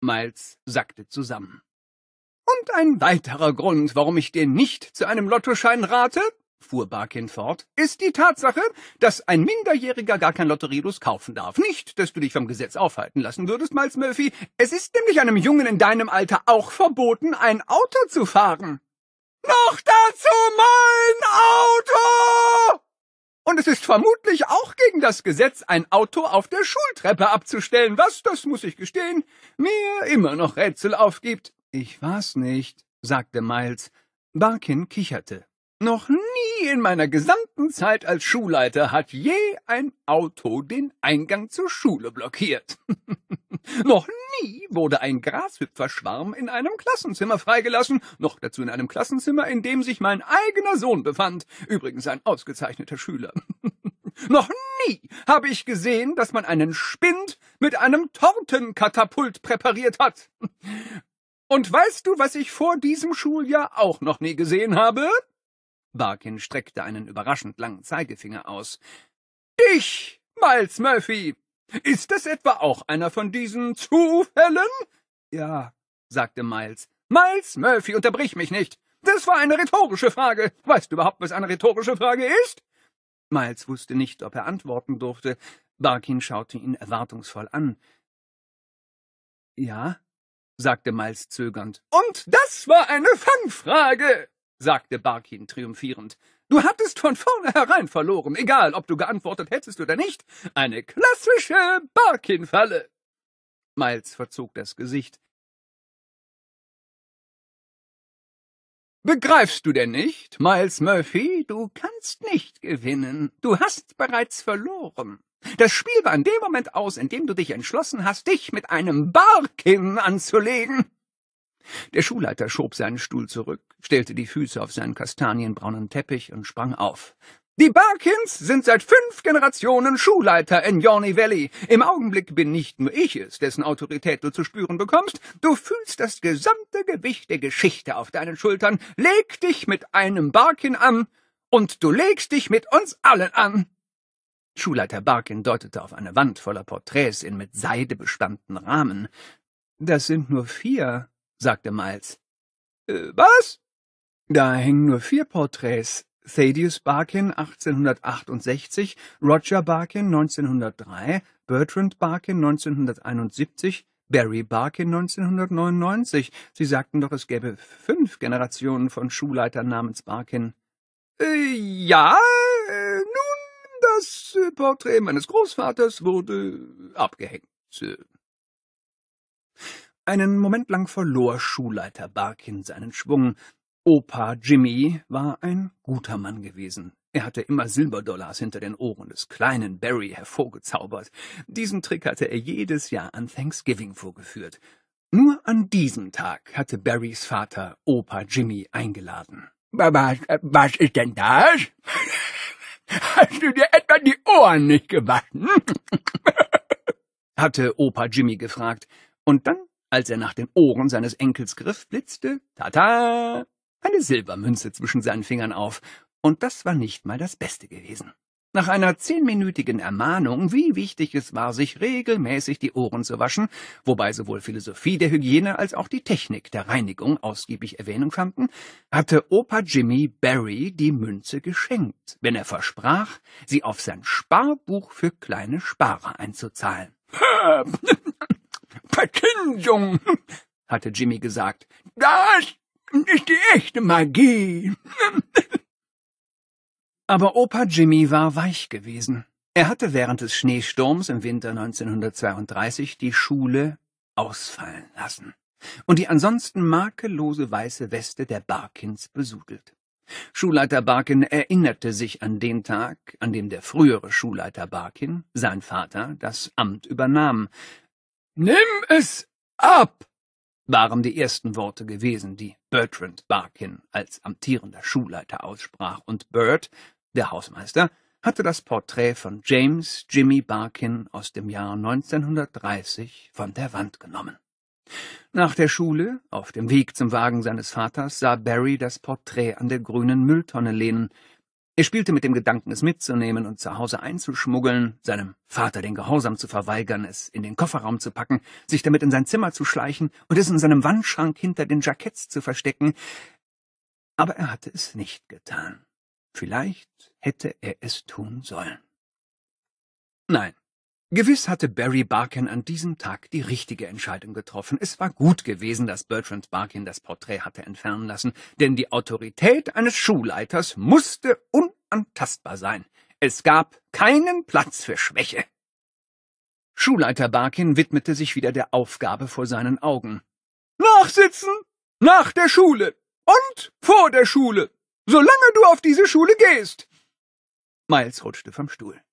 Miles sackte zusammen. Und ein weiterer Grund, warum ich dir nicht zu einem Lottoschein rate, fuhr Barkin fort, ist die Tatsache, dass ein Minderjähriger gar kein Lotterielust kaufen darf. Nicht, dass du dich vom Gesetz aufhalten lassen würdest, Miles Murphy. Es ist nämlich einem Jungen in deinem Alter auch verboten, ein Auto zu fahren. Noch dazu mein Auto! Und es ist vermutlich auch gegen das Gesetz, ein Auto auf der Schultreppe abzustellen, was, das muss ich gestehen, mir immer noch Rätsel aufgibt. Ich war's nicht, sagte Miles. Barkin kicherte. Noch nie in meiner gesamten Zeit als Schulleiter hat je ein Auto den Eingang zur Schule blockiert. noch nie wurde ein Grashüpferschwarm in einem Klassenzimmer freigelassen, noch dazu in einem Klassenzimmer, in dem sich mein eigener Sohn befand, übrigens ein ausgezeichneter Schüler. noch nie habe ich gesehen, dass man einen Spind mit einem Tortenkatapult präpariert hat. Und weißt du, was ich vor diesem Schuljahr auch noch nie gesehen habe? Barkin streckte einen überraschend langen Zeigefinger aus. Dich, Miles Murphy! Ist das etwa auch einer von diesen Zufällen? Ja, sagte Miles. Miles Murphy, unterbrich mich nicht! Das war eine rhetorische Frage. Weißt du überhaupt, was eine rhetorische Frage ist? Miles wusste nicht, ob er antworten durfte. Barkin schaute ihn erwartungsvoll an. Ja, sagte Miles zögernd. Und das war eine Fangfrage sagte Barkin triumphierend. Du hattest von vornherein verloren, egal ob du geantwortet hättest oder nicht. Eine klassische Barkin-Falle. Miles verzog das Gesicht. Begreifst du denn nicht, Miles Murphy, du kannst nicht gewinnen. Du hast bereits verloren. Das Spiel war in dem Moment aus, in dem du dich entschlossen hast, dich mit einem Barkin anzulegen. Der Schulleiter schob seinen Stuhl zurück, stellte die Füße auf seinen kastanienbraunen Teppich und sprang auf. Die Barkins sind seit fünf Generationen Schulleiter in Yawny Valley. Im Augenblick bin nicht nur ich es, dessen Autorität du zu spüren bekommst, du fühlst das gesamte Gewicht der Geschichte auf deinen Schultern. Leg dich mit einem Barkin an und du legst dich mit uns allen an. Schulleiter Barkin deutete auf eine Wand voller Porträts in mit Seide bespannten Rahmen. Das sind nur vier, sagte Miles. Äh, was? Da hängen nur vier Porträts. Thaddeus Barkin 1868, Roger Barkin 1903, Bertrand Barkin 1971, Barry Barkin 1999. Sie sagten doch, es gäbe fünf Generationen von Schulleitern namens Barkin. Äh, ja, äh, nun, das äh, Porträt meines Großvaters wurde abgehängt. Äh, einen Moment lang verlor Schulleiter Barkin seinen Schwung. Opa Jimmy war ein guter Mann gewesen. Er hatte immer Silberdollars hinter den Ohren des kleinen Barry hervorgezaubert. Diesen Trick hatte er jedes Jahr an Thanksgiving vorgeführt. Nur an diesem Tag hatte Barrys Vater Opa Jimmy eingeladen. Was, was ist denn das? Hast du dir etwa die Ohren nicht gewaschen? hatte Opa Jimmy gefragt, und dann als er nach den Ohren seines Enkels griff, blitzte, tata, eine Silbermünze zwischen seinen Fingern auf. Und das war nicht mal das Beste gewesen. Nach einer zehnminütigen Ermahnung, wie wichtig es war, sich regelmäßig die Ohren zu waschen, wobei sowohl Philosophie der Hygiene als auch die Technik der Reinigung ausgiebig Erwähnung fanden, hatte Opa Jimmy Barry die Münze geschenkt, wenn er versprach, sie auf sein Sparbuch für kleine Sparer einzuzahlen. Verzinsung, hatte Jimmy gesagt. Das ist die echte Magie. Aber Opa Jimmy war weich gewesen. Er hatte während des Schneesturms im Winter 1932 die Schule ausfallen lassen und die ansonsten makellose weiße Weste der Barkins besudelt. Schulleiter Barkin erinnerte sich an den Tag, an dem der frühere Schulleiter Barkin, sein Vater, das Amt übernahm Nimm es ab! waren die ersten Worte gewesen, die Bertrand Barkin als amtierender Schulleiter aussprach, und Bert, der Hausmeister, hatte das Porträt von James Jimmy Barkin aus dem Jahr 1930 von der Wand genommen. Nach der Schule, auf dem Weg zum Wagen seines Vaters, sah Barry das Porträt an der grünen Mülltonne lehnen, er spielte mit dem Gedanken, es mitzunehmen und zu Hause einzuschmuggeln, seinem Vater den Gehorsam zu verweigern, es in den Kofferraum zu packen, sich damit in sein Zimmer zu schleichen und es in seinem Wandschrank hinter den Jacketts zu verstecken. Aber er hatte es nicht getan. Vielleicht hätte er es tun sollen. Nein, Gewiss hatte Barry Barkin an diesem Tag die richtige Entscheidung getroffen. Es war gut gewesen, dass Bertrand Barkin das Porträt hatte entfernen lassen, denn die Autorität eines Schulleiters musste unantastbar sein. Es gab keinen Platz für Schwäche. Schulleiter Barkin widmete sich wieder der Aufgabe vor seinen Augen. Nachsitzen, nach der Schule und vor der Schule, solange du auf diese Schule gehst. Miles rutschte vom Stuhl.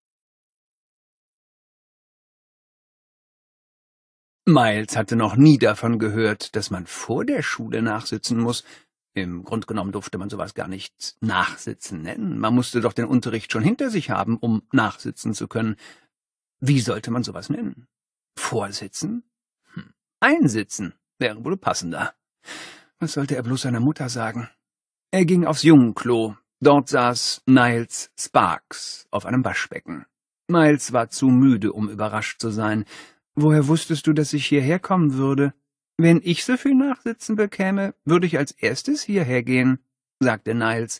Miles hatte noch nie davon gehört, dass man vor der Schule nachsitzen muss. Im Grund genommen durfte man sowas gar nicht Nachsitzen nennen. Man musste doch den Unterricht schon hinter sich haben, um nachsitzen zu können. Wie sollte man sowas nennen? Vorsitzen? Hm. Einsitzen wäre wohl passender. Was sollte er bloß seiner Mutter sagen? Er ging aufs Jungenklo. Dort saß Niles Sparks auf einem Waschbecken. Miles war zu müde, um überrascht zu sein. Woher wusstest du, dass ich hierher kommen würde? Wenn ich so viel Nachsitzen bekäme, würde ich als erstes hierher gehen, sagte Niles.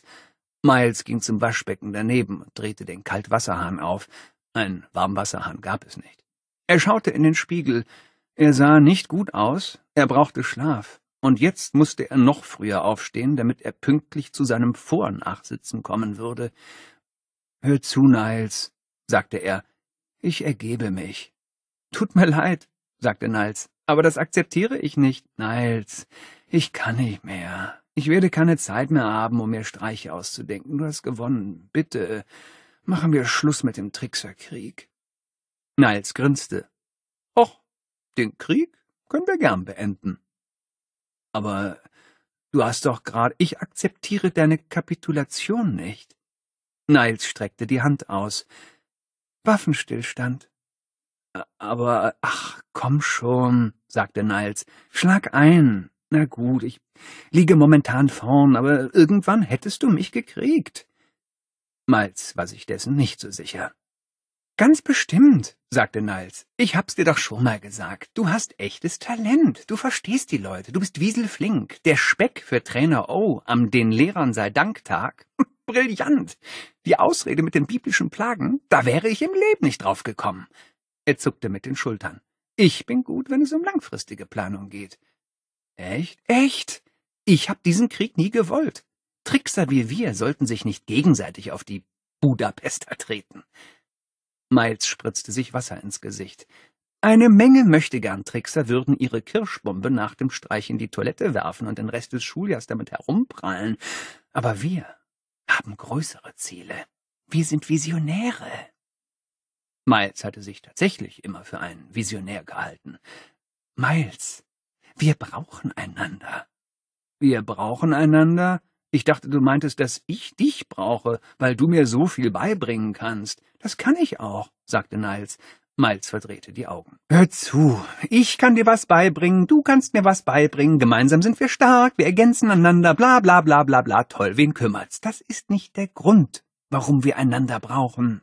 Miles ging zum Waschbecken daneben und drehte den Kaltwasserhahn auf. Ein Warmwasserhahn gab es nicht. Er schaute in den Spiegel. Er sah nicht gut aus, er brauchte Schlaf. Und jetzt musste er noch früher aufstehen, damit er pünktlich zu seinem Vornachsitzen kommen würde. Hör zu, Niles, sagte er. Ich ergebe mich. Tut mir leid, sagte Niles, aber das akzeptiere ich nicht. Niles, ich kann nicht mehr. Ich werde keine Zeit mehr haben, um mir Streiche auszudenken. Du hast gewonnen. Bitte, machen wir Schluss mit dem Trickserkrieg. Niles grinste. Och, den Krieg können wir gern beenden. Aber du hast doch gerade, ich akzeptiere deine Kapitulation nicht. Niles streckte die Hand aus. Waffenstillstand. Aber ach, komm schon, sagte Niles. Schlag ein. Na gut, ich liege momentan vorn, aber irgendwann hättest du mich gekriegt. Miles war sich dessen nicht so sicher. Ganz bestimmt, sagte Niles. Ich hab's dir doch schon mal gesagt. Du hast echtes Talent. Du verstehst die Leute. Du bist wieselflink. Der Speck für Trainer O am Den Lehrern sei Danktag. Brillant. Die Ausrede mit den biblischen Plagen, da wäre ich im Leben nicht drauf gekommen. Er zuckte mit den Schultern. Ich bin gut, wenn es um langfristige Planung geht. Echt? Echt? Ich hab diesen Krieg nie gewollt. Trickser wie wir sollten sich nicht gegenseitig auf die Budapester treten. Miles spritzte sich Wasser ins Gesicht. Eine Menge Möchtegern-Trickser würden ihre Kirschbombe nach dem Streich in die Toilette werfen und den Rest des Schuljahrs damit herumprallen. Aber wir haben größere Ziele. Wir sind Visionäre. Miles hatte sich tatsächlich immer für einen Visionär gehalten. Miles, wir brauchen einander. Wir brauchen einander? Ich dachte, du meintest, dass ich dich brauche, weil du mir so viel beibringen kannst. Das kann ich auch, sagte Niles. Miles verdrehte die Augen. Hör zu, ich kann dir was beibringen, du kannst mir was beibringen, gemeinsam sind wir stark, wir ergänzen einander, bla bla bla bla bla, toll, wen kümmert's? Das ist nicht der Grund, warum wir einander brauchen.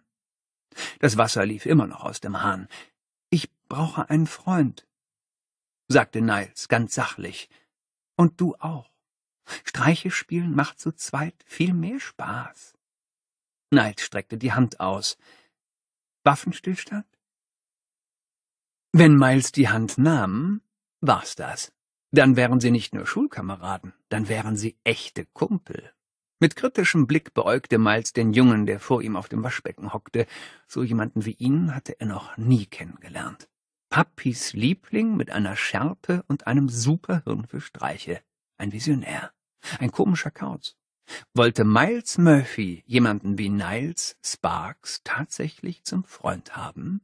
Das Wasser lief immer noch aus dem Hahn. Ich brauche einen Freund, sagte Niles ganz sachlich. Und du auch. Streiche spielen macht zu zweit viel mehr Spaß. Niles streckte die Hand aus. Waffenstillstand? Wenn Miles die Hand nahm, war's das. Dann wären sie nicht nur Schulkameraden, dann wären sie echte Kumpel. Mit kritischem Blick beäugte Miles den Jungen, der vor ihm auf dem Waschbecken hockte. So jemanden wie ihn hatte er noch nie kennengelernt. Pappis Liebling mit einer Schärpe und einem Superhirn für Streiche. Ein Visionär. Ein komischer Kauz. Wollte Miles Murphy jemanden wie Niles Sparks tatsächlich zum Freund haben?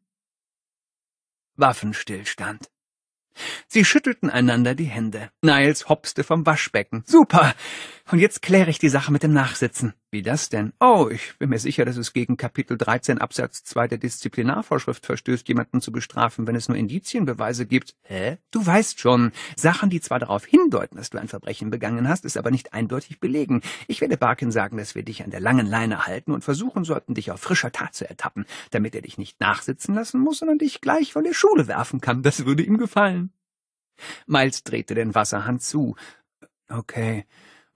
Waffenstillstand. Sie schüttelten einander die Hände. Niles hopste vom Waschbecken. Super! Und jetzt kläre ich die Sache mit dem Nachsitzen. Wie das denn? Oh, ich bin mir sicher, dass es gegen Kapitel 13 Absatz 2 der Disziplinarvorschrift verstößt, jemanden zu bestrafen, wenn es nur Indizienbeweise gibt. Hä? Du weißt schon, Sachen, die zwar darauf hindeuten, dass du ein Verbrechen begangen hast, ist aber nicht eindeutig belegen. Ich werde Barkin sagen, dass wir dich an der langen Leine halten und versuchen sollten, dich auf frischer Tat zu ertappen, damit er dich nicht nachsitzen lassen muss, sondern dich gleich von der Schule werfen kann. Das würde ihm gefallen. Miles drehte den Wasserhand zu. Okay.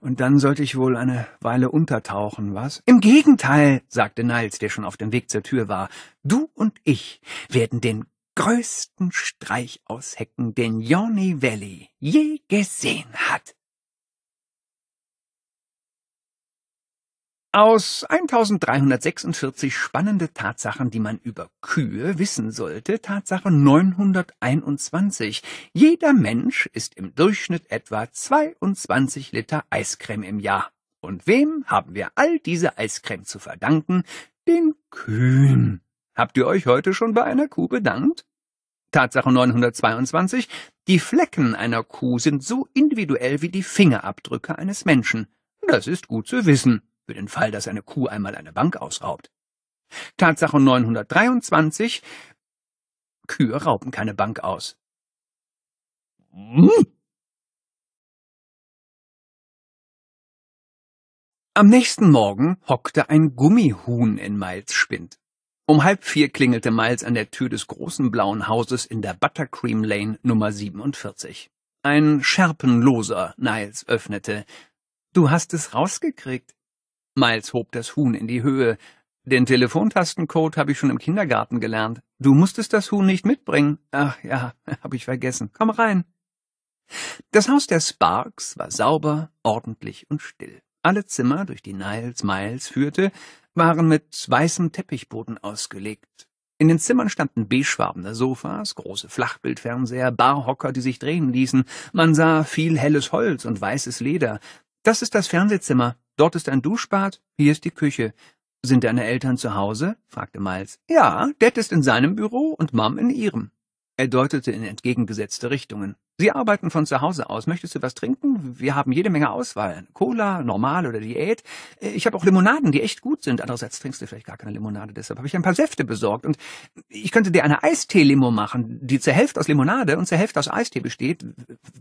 Und dann sollte ich wohl eine Weile untertauchen, was? Im Gegenteil, sagte Niles, der schon auf dem Weg zur Tür war. Du und ich werden den größten Streich aushecken, den Yoni Valley je gesehen hat. Aus 1346 spannende Tatsachen, die man über Kühe wissen sollte, Tatsache 921. Jeder Mensch ist im Durchschnitt etwa 22 Liter Eiscreme im Jahr. Und wem haben wir all diese Eiscreme zu verdanken? Den Kühen. Habt ihr euch heute schon bei einer Kuh bedankt? Tatsache 922. Die Flecken einer Kuh sind so individuell wie die Fingerabdrücke eines Menschen. Das ist gut zu wissen für den Fall, dass eine Kuh einmal eine Bank ausraubt. Tatsache 923 Kühe rauben keine Bank aus. Hm? Am nächsten Morgen hockte ein Gummihuhn in Miles Spind. Um halb vier klingelte Miles an der Tür des großen blauen Hauses in der Buttercream Lane Nummer 47. Ein scherpenloser Niles öffnete. Du hast es rausgekriegt, Miles hob das Huhn in die Höhe. Den Telefontastencode habe ich schon im Kindergarten gelernt. Du musstest das Huhn nicht mitbringen. Ach ja, habe ich vergessen. Komm rein. Das Haus der Sparks war sauber, ordentlich und still. Alle Zimmer, durch die Niles Miles führte, waren mit weißem Teppichboden ausgelegt. In den Zimmern standen beigefarbene Sofas, große Flachbildfernseher, Barhocker, die sich drehen ließen. Man sah viel helles Holz und weißes Leder. Das ist das Fernsehzimmer. Dort ist ein Duschbad, hier ist die Küche. Sind deine Eltern zu Hause? fragte Miles. Ja, Dad ist in seinem Büro und Mom in ihrem. Er deutete in entgegengesetzte Richtungen. Sie arbeiten von zu Hause aus. Möchtest du was trinken? Wir haben jede Menge Auswahl. Cola, normal oder Diät. Äh, ich habe auch Limonaden, die echt gut sind. Andererseits trinkst du vielleicht gar keine Limonade, deshalb habe ich ein paar Säfte besorgt. Und ich könnte dir eine Eistee-Limo machen, die zur Hälfte aus Limonade und zur Hälfte aus Eistee besteht,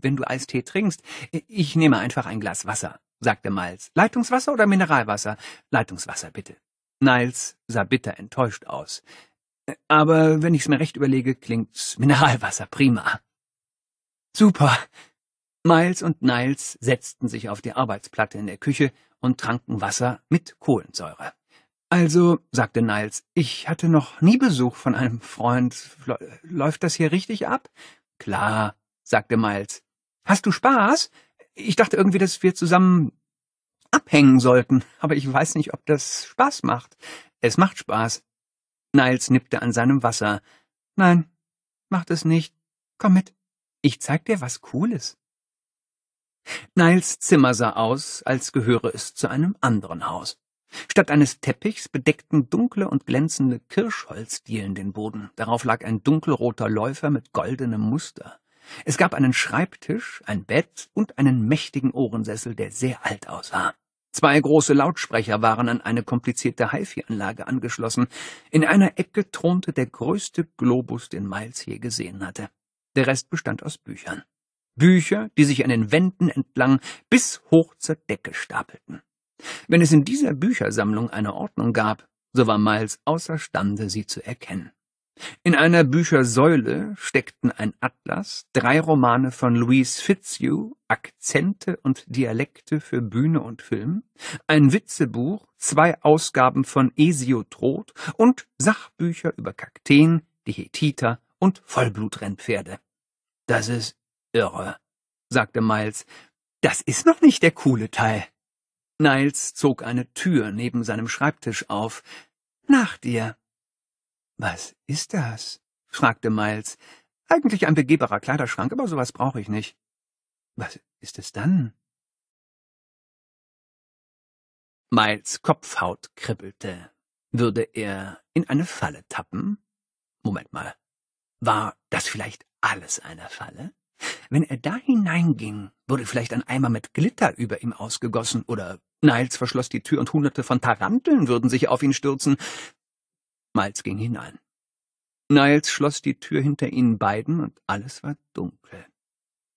wenn du Eistee trinkst. Ich nehme einfach ein Glas Wasser, sagte Miles. Leitungswasser oder Mineralwasser? Leitungswasser, bitte. Niles sah bitter enttäuscht aus. Äh, aber wenn ich's mir recht überlege, klingt's Mineralwasser prima. Super. Miles und Niles setzten sich auf die Arbeitsplatte in der Küche und tranken Wasser mit Kohlensäure. Also, sagte Niles, ich hatte noch nie Besuch von einem Freund. Läuft das hier richtig ab? Klar, sagte Miles. Hast du Spaß? Ich dachte irgendwie, dass wir zusammen abhängen sollten, aber ich weiß nicht, ob das Spaß macht. Es macht Spaß. Niles nippte an seinem Wasser. Nein, macht es nicht. Komm mit. Ich zeig dir was Cooles. Niles Zimmer sah aus, als gehöre es zu einem anderen Haus. Statt eines Teppichs bedeckten dunkle und glänzende Kirschholzdielen den Boden. Darauf lag ein dunkelroter Läufer mit goldenem Muster. Es gab einen Schreibtisch, ein Bett und einen mächtigen Ohrensessel, der sehr alt aussah. Zwei große Lautsprecher waren an eine komplizierte HiFi-Anlage angeschlossen. In einer Ecke thronte der größte Globus, den Miles je gesehen hatte. Der Rest bestand aus Büchern. Bücher, die sich an den Wänden entlang bis hoch zur Decke stapelten. Wenn es in dieser Büchersammlung eine Ordnung gab, so war Miles außerstande, sie zu erkennen. In einer Büchersäule steckten ein Atlas, drei Romane von Louise Fitzhugh, Akzente und Dialekte für Bühne und Film, ein Witzebuch, zwei Ausgaben von Esiothrot und Sachbücher über Kakteen, die Hethiter und Vollblutrennpferde. Das ist irre, sagte Miles. Das ist noch nicht der coole Teil. Niles zog eine Tür neben seinem Schreibtisch auf. Nach dir. Was ist das? fragte Miles. Eigentlich ein begehbarer Kleiderschrank, aber sowas brauche ich nicht. Was ist es dann? Miles Kopfhaut kribbelte. Würde er in eine Falle tappen? Moment mal. War das vielleicht alles eine Falle? Wenn er da hineinging, wurde vielleicht ein Eimer mit Glitter über ihm ausgegossen oder Niles verschloss die Tür und hunderte von Taranteln würden sich auf ihn stürzen. Miles ging hinein. Niles schloss die Tür hinter ihnen beiden und alles war dunkel.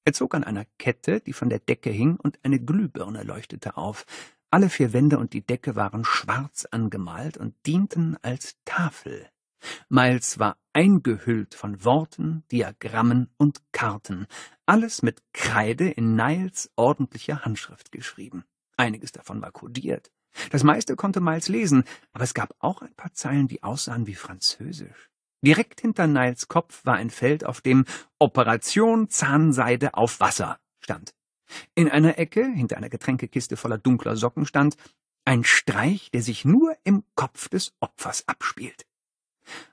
Er zog an einer Kette, die von der Decke hing, und eine Glühbirne leuchtete auf. Alle vier Wände und die Decke waren schwarz angemalt und dienten als Tafel Miles war eingehüllt von Worten, Diagrammen und Karten, alles mit Kreide in Niles ordentlicher Handschrift geschrieben. Einiges davon war kodiert. Das meiste konnte Miles lesen, aber es gab auch ein paar Zeilen, die aussahen wie Französisch. Direkt hinter Niles Kopf war ein Feld, auf dem Operation Zahnseide auf Wasser stand. In einer Ecke, hinter einer Getränkekiste voller dunkler Socken stand ein Streich, der sich nur im Kopf des Opfers abspielt.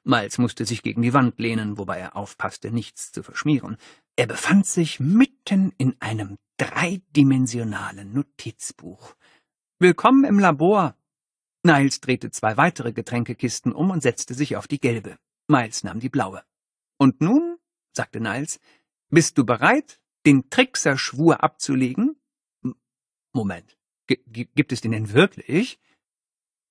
Miles musste sich gegen die Wand lehnen, wobei er aufpasste, nichts zu verschmieren. Er befand sich mitten in einem dreidimensionalen Notizbuch. Willkommen im Labor! Niles drehte zwei weitere Getränkekisten um und setzte sich auf die gelbe. Miles nahm die blaue. Und nun, sagte Niles, bist du bereit, den Trickserschwur abzulegen? M Moment, G gibt es den denn wirklich?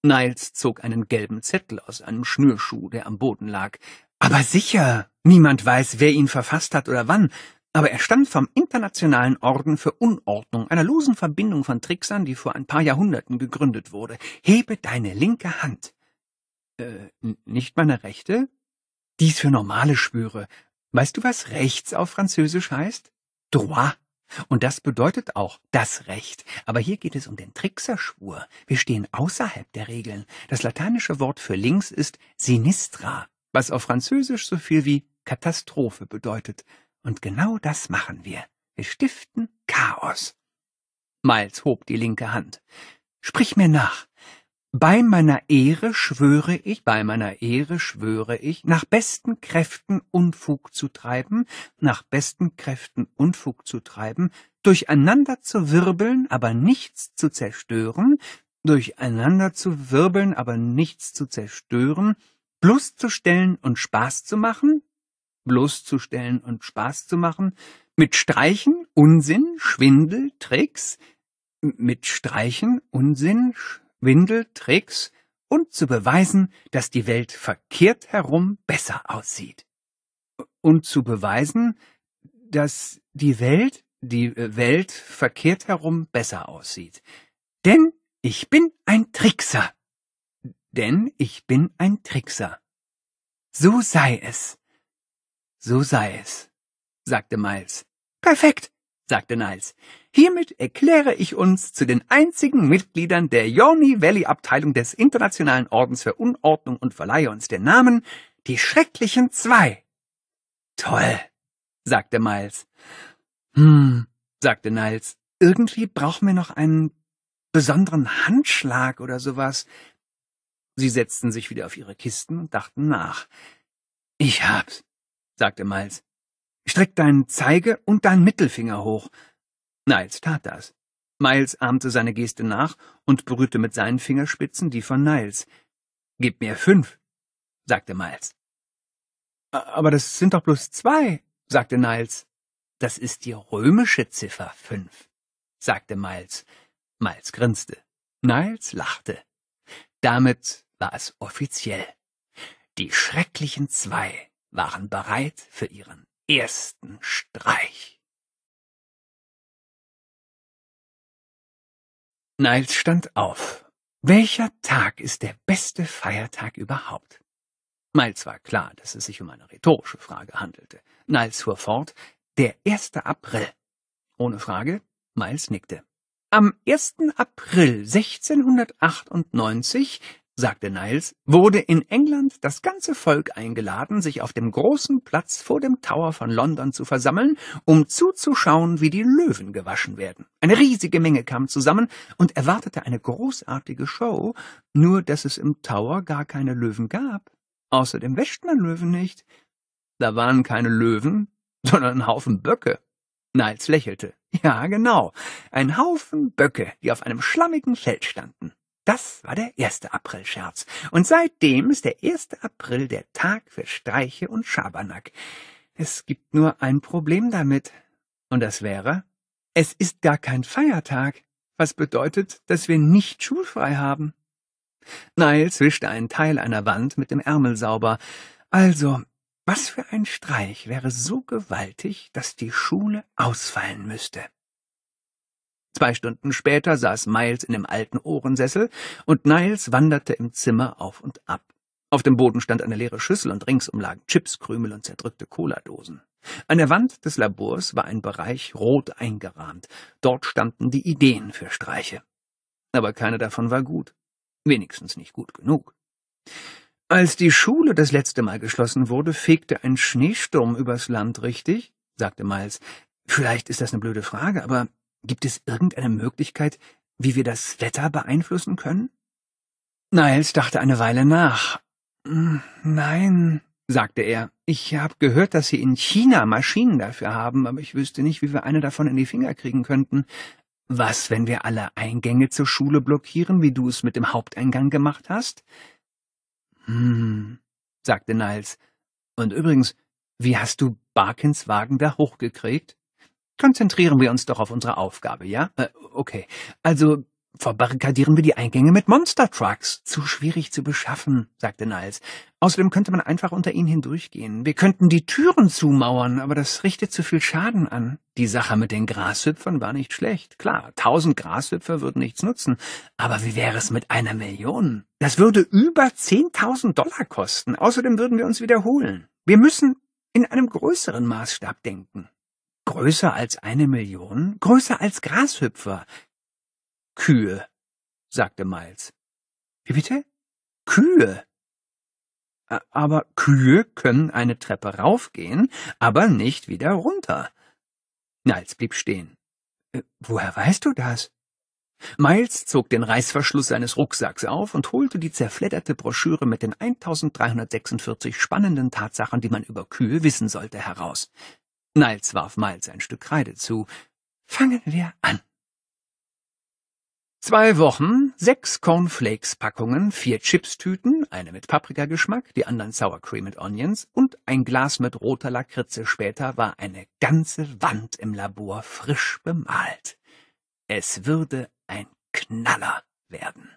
Niles zog einen gelben Zettel aus einem Schnürschuh, der am Boden lag. Aber sicher, niemand weiß, wer ihn verfasst hat oder wann, aber er stammt vom Internationalen Orden für Unordnung, einer losen Verbindung von Tricksern, die vor ein paar Jahrhunderten gegründet wurde. Hebe deine linke Hand. Äh, nicht meine rechte? Dies für normale Spüre. Weißt du, was rechts auf Französisch heißt? Droit. Und das bedeutet auch das Recht. Aber hier geht es um den Trickserschwur. Wir stehen außerhalb der Regeln. Das lateinische Wort für links ist sinistra, was auf Französisch so viel wie Katastrophe bedeutet. Und genau das machen wir. Wir stiften Chaos. Miles hob die linke Hand. Sprich mir nach. Bei meiner Ehre schwöre ich, bei meiner Ehre schwöre ich, nach besten Kräften Unfug zu treiben, nach besten Kräften Unfug zu treiben, durcheinander zu wirbeln, aber nichts zu zerstören, durcheinander zu wirbeln, aber nichts zu zerstören, bloßzustellen und Spaß zu machen, bloßzustellen und Spaß zu machen, mit Streichen, Unsinn, Schwindel, Tricks, mit Streichen, Unsinn, Sch Windeltricks und zu beweisen, dass die Welt verkehrt herum besser aussieht. Und zu beweisen, dass die Welt, die äh, Welt verkehrt herum besser aussieht. Denn ich bin ein Trickser. Denn ich bin ein Trickser. So sei es. So sei es, sagte Miles. Perfekt, sagte Niles. Hiermit erkläre ich uns zu den einzigen Mitgliedern der Yoni Valley Abteilung des Internationalen Ordens für Unordnung und verleihe uns den Namen Die schrecklichen zwei. Toll, sagte Miles. Hm, sagte Niles. Irgendwie brauchen wir noch einen besonderen Handschlag oder sowas. Sie setzten sich wieder auf ihre Kisten und dachten nach. Ich hab's, sagte Miles. Streck deinen Zeige und deinen Mittelfinger hoch. Niles tat das. Miles ahmte seine Geste nach und berührte mit seinen Fingerspitzen die von Niles. Gib mir fünf, sagte Miles. Aber das sind doch bloß zwei, sagte Niles. Das ist die römische Ziffer fünf, sagte Miles. Miles grinste. Niles lachte. Damit war es offiziell. Die schrecklichen zwei waren bereit für ihren ersten Streich. Niles stand auf. Welcher Tag ist der beste Feiertag überhaupt? Miles war klar, dass es sich um eine rhetorische Frage handelte. Niles fuhr fort, der 1. April. Ohne Frage, Miles nickte. Am 1. April 1698 sagte Niles, wurde in England das ganze Volk eingeladen, sich auf dem großen Platz vor dem Tower von London zu versammeln, um zuzuschauen, wie die Löwen gewaschen werden. Eine riesige Menge kam zusammen und erwartete eine großartige Show, nur dass es im Tower gar keine Löwen gab. Außerdem wäscht man löwen nicht. Da waren keine Löwen, sondern ein Haufen Böcke. Niles lächelte. Ja, genau, ein Haufen Böcke, die auf einem schlammigen Feld standen. Das war der erste April-Scherz. Und seitdem ist der erste April der Tag für Streiche und Schabernack. Es gibt nur ein Problem damit. Und das wäre, es ist gar kein Feiertag, was bedeutet, dass wir nicht schulfrei haben. Niles wischte einen Teil einer Wand mit dem Ärmel sauber. Also, was für ein Streich wäre so gewaltig, dass die Schule ausfallen müsste. Zwei Stunden später saß Miles in dem alten Ohrensessel und Niles wanderte im Zimmer auf und ab. Auf dem Boden stand eine leere Schüssel und ringsum lagen Chips, Krümel und zerdrückte Cola-Dosen. An der Wand des Labors war ein Bereich rot eingerahmt. Dort standen die Ideen für Streiche. Aber keine davon war gut. Wenigstens nicht gut genug. Als die Schule das letzte Mal geschlossen wurde, fegte ein Schneesturm übers Land, richtig? sagte Miles. Vielleicht ist das eine blöde Frage, aber Gibt es irgendeine Möglichkeit, wie wir das Wetter beeinflussen können? Niles dachte eine Weile nach. Hm, nein, sagte er. Ich habe gehört, dass sie in China Maschinen dafür haben, aber ich wüsste nicht, wie wir eine davon in die Finger kriegen könnten. Was, wenn wir alle Eingänge zur Schule blockieren, wie du es mit dem Haupteingang gemacht hast? Hm, sagte Niles. Und übrigens, wie hast du Barkins Wagen da hochgekriegt? Konzentrieren wir uns doch auf unsere Aufgabe, ja? Äh, okay. Also verbarrikadieren wir die Eingänge mit Monster-Trucks. Zu schwierig zu beschaffen, sagte Niles. Außerdem könnte man einfach unter ihnen hindurchgehen. Wir könnten die Türen zumauern, aber das richtet zu viel Schaden an. Die Sache mit den Grashüpfern war nicht schlecht. Klar, tausend Grashüpfer würden nichts nutzen. Aber wie wäre es mit einer Million? Das würde über zehntausend Dollar kosten. Außerdem würden wir uns wiederholen. Wir müssen in einem größeren Maßstab denken. Größer als eine Million? Größer als Grashüpfer? Kühe, sagte Miles. Wie bitte? Kühe. Aber Kühe können eine Treppe raufgehen, aber nicht wieder runter. Niles blieb stehen. Äh, woher weißt du das? Miles zog den Reißverschluss seines Rucksacks auf und holte die zerfledderte Broschüre mit den 1346 spannenden Tatsachen, die man über Kühe wissen sollte, heraus. Niles warf Miles ein Stück Kreide zu. Fangen wir an. Zwei Wochen, sechs Cornflakes-Packungen, vier Chips-Tüten, eine mit Paprikageschmack, die anderen Sour Cream and Onions und ein Glas mit roter Lakritze später war eine ganze Wand im Labor frisch bemalt. Es würde ein Knaller werden.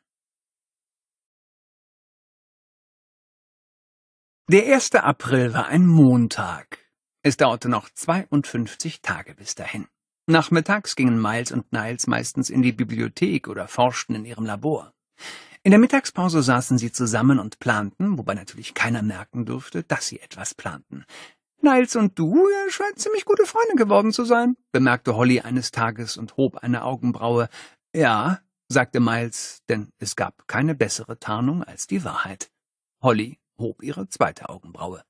Der erste April war ein Montag. Es dauerte noch 52 Tage bis dahin. Nachmittags gingen Miles und Niles meistens in die Bibliothek oder forschten in ihrem Labor. In der Mittagspause saßen sie zusammen und planten, wobei natürlich keiner merken durfte, dass sie etwas planten. Niles und du, ihr scheint ziemlich gute Freunde geworden zu sein, bemerkte Holly eines Tages und hob eine Augenbraue. Ja, sagte Miles, denn es gab keine bessere Tarnung als die Wahrheit. Holly hob ihre zweite Augenbraue.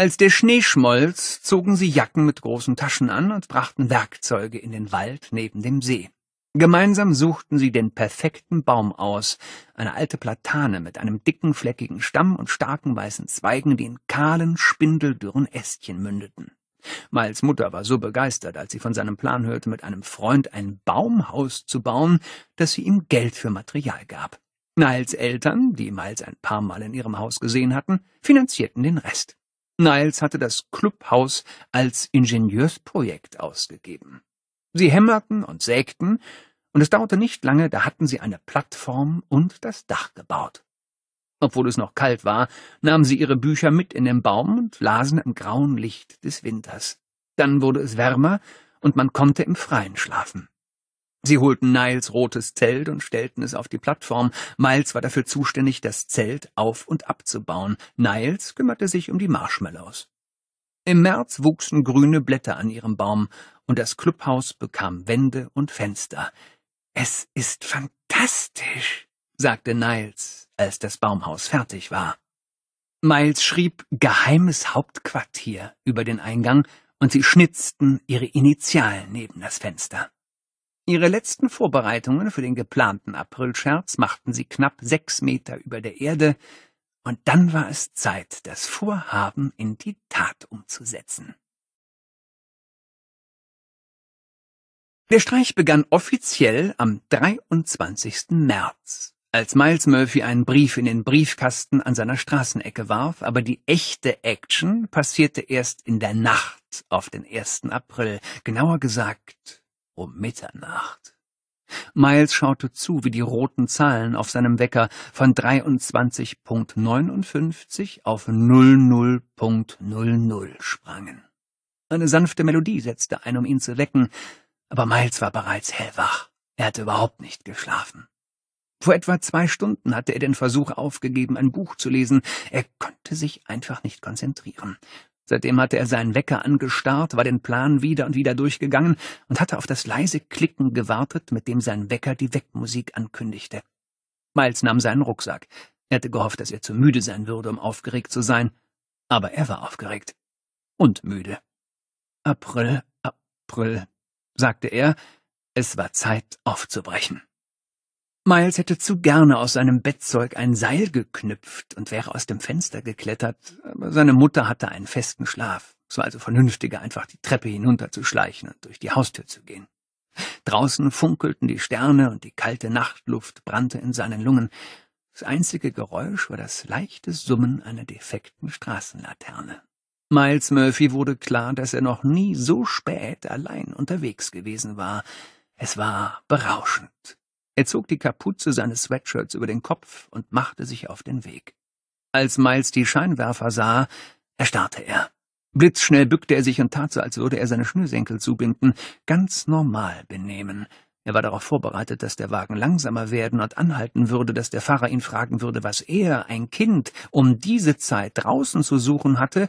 Als der Schnee schmolz, zogen sie Jacken mit großen Taschen an und brachten Werkzeuge in den Wald neben dem See. Gemeinsam suchten sie den perfekten Baum aus, eine alte Platane mit einem dicken, fleckigen Stamm und starken weißen Zweigen, die in kahlen, spindeldürren Ästchen mündeten. Miles Mutter war so begeistert, als sie von seinem Plan hörte, mit einem Freund ein Baumhaus zu bauen, dass sie ihm Geld für Material gab. Niles Eltern, die Miles ein paar Mal in ihrem Haus gesehen hatten, finanzierten den Rest. Niles hatte das Clubhaus als Ingenieursprojekt ausgegeben. Sie hämmerten und sägten, und es dauerte nicht lange, da hatten sie eine Plattform und das Dach gebaut. Obwohl es noch kalt war, nahmen sie ihre Bücher mit in den Baum und lasen im grauen Licht des Winters. Dann wurde es wärmer, und man konnte im Freien schlafen. Sie holten Niles rotes Zelt und stellten es auf die Plattform. Miles war dafür zuständig, das Zelt auf- und abzubauen. Niles kümmerte sich um die Marshmallows. Im März wuchsen grüne Blätter an ihrem Baum und das Clubhaus bekam Wände und Fenster. Es ist fantastisch, sagte Niles, als das Baumhaus fertig war. Miles schrieb Geheimes Hauptquartier über den Eingang und sie schnitzten ihre Initialen neben das Fenster. Ihre letzten Vorbereitungen für den geplanten Aprilscherz machten sie knapp sechs Meter über der Erde, und dann war es Zeit, das Vorhaben in die Tat umzusetzen. Der Streich begann offiziell am 23. März, als Miles Murphy einen Brief in den Briefkasten an seiner Straßenecke warf, aber die echte Action passierte erst in der Nacht auf den 1. April, genauer gesagt um Mitternacht. Miles schaute zu, wie die roten Zahlen auf seinem Wecker von 23.59 auf 00.00 sprangen. Eine sanfte Melodie setzte ein, um ihn zu wecken, aber Miles war bereits hellwach. Er hatte überhaupt nicht geschlafen. Vor etwa zwei Stunden hatte er den Versuch aufgegeben, ein Buch zu lesen. Er konnte sich einfach nicht konzentrieren. Seitdem hatte er seinen Wecker angestarrt, war den Plan wieder und wieder durchgegangen und hatte auf das leise Klicken gewartet, mit dem sein Wecker die Weckmusik ankündigte. Miles nahm seinen Rucksack. Er hatte gehofft, dass er zu müde sein würde, um aufgeregt zu sein, aber er war aufgeregt und müde. April, April, sagte er, es war Zeit aufzubrechen. Miles hätte zu gerne aus seinem Bettzeug ein Seil geknüpft und wäre aus dem Fenster geklettert, aber seine Mutter hatte einen festen Schlaf. Es war also vernünftiger, einfach die Treppe hinunterzuschleichen und durch die Haustür zu gehen. Draußen funkelten die Sterne und die kalte Nachtluft brannte in seinen Lungen. Das einzige Geräusch war das leichte Summen einer defekten Straßenlaterne. Miles Murphy wurde klar, dass er noch nie so spät allein unterwegs gewesen war. Es war berauschend. Er zog die Kapuze seines Sweatshirts über den Kopf und machte sich auf den Weg. Als Miles die Scheinwerfer sah, erstarrte er. Blitzschnell bückte er sich und tat so, als würde er seine Schnürsenkel zubinden, ganz normal benehmen. Er war darauf vorbereitet, dass der Wagen langsamer werden und anhalten würde, dass der Fahrer ihn fragen würde, was er, ein Kind, um diese Zeit draußen zu suchen hatte,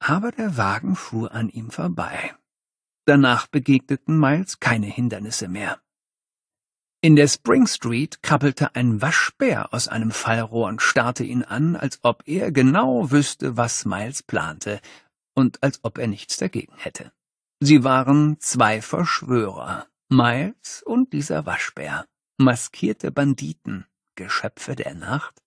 aber der Wagen fuhr an ihm vorbei. Danach begegneten Miles keine Hindernisse mehr. In der Spring Street kappelte ein Waschbär aus einem Fallrohr und starrte ihn an, als ob er genau wüsste, was Miles plante, und als ob er nichts dagegen hätte. Sie waren zwei Verschwörer, Miles und dieser Waschbär, maskierte Banditen, Geschöpfe der Nacht.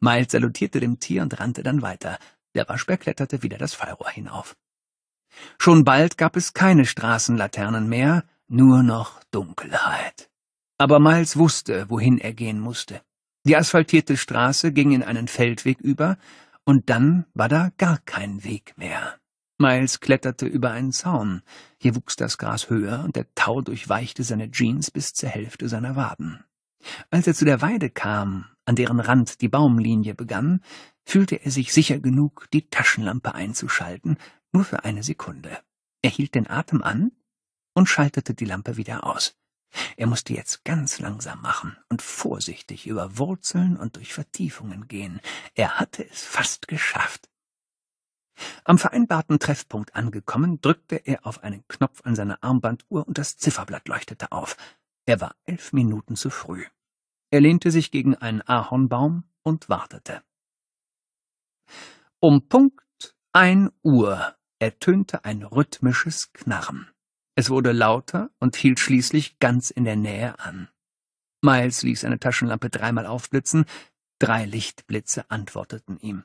Miles salutierte dem Tier und rannte dann weiter. Der Waschbär kletterte wieder das Fallrohr hinauf. Schon bald gab es keine Straßenlaternen mehr, nur noch Dunkelheit. Aber Miles wusste, wohin er gehen musste. Die asphaltierte Straße ging in einen Feldweg über, und dann war da gar kein Weg mehr. Miles kletterte über einen Zaun. Hier wuchs das Gras höher und der Tau durchweichte seine Jeans bis zur Hälfte seiner Waden. Als er zu der Weide kam, an deren Rand die Baumlinie begann, fühlte er sich sicher genug, die Taschenlampe einzuschalten, nur für eine Sekunde. Er hielt den Atem an und schaltete die Lampe wieder aus. Er musste jetzt ganz langsam machen und vorsichtig über Wurzeln und durch Vertiefungen gehen. Er hatte es fast geschafft. Am vereinbarten Treffpunkt angekommen, drückte er auf einen Knopf an seiner Armbanduhr und das Zifferblatt leuchtete auf. Er war elf Minuten zu früh. Er lehnte sich gegen einen Ahornbaum und wartete. Um Punkt ein Uhr ertönte ein rhythmisches Knarren. Es wurde lauter und hielt schließlich ganz in der Nähe an. Miles ließ eine Taschenlampe dreimal aufblitzen, drei Lichtblitze antworteten ihm.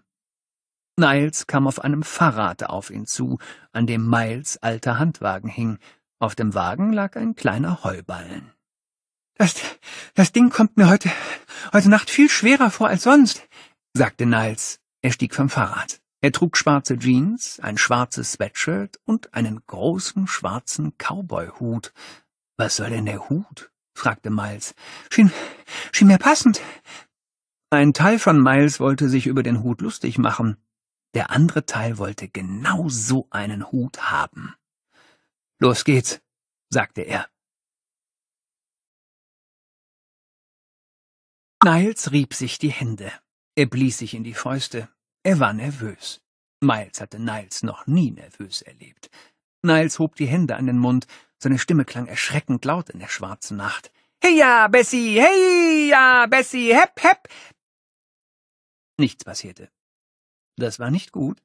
Niles kam auf einem Fahrrad auf ihn zu, an dem Miles alter Handwagen hing. Auf dem Wagen lag ein kleiner Heuballen. Das, das Ding kommt mir heute, heute Nacht viel schwerer vor als sonst, sagte Niles. Er stieg vom Fahrrad. Er trug schwarze Jeans, ein schwarzes Sweatshirt und einen großen schwarzen Cowboy-Hut. Was soll denn der Hut? fragte Miles. Schien, schien mir passend. Ein Teil von Miles wollte sich über den Hut lustig machen. Der andere Teil wollte genau so einen Hut haben. Los geht's, sagte er. Niles rieb sich die Hände. Er blies sich in die Fäuste. Er war nervös. Miles hatte Niles noch nie nervös erlebt. Niles hob die Hände an den Mund, seine Stimme klang erschreckend laut in der schwarzen Nacht. Hey ja, Bessie, hey ja, Bessie, hep, hep. Nichts passierte. Das war nicht gut.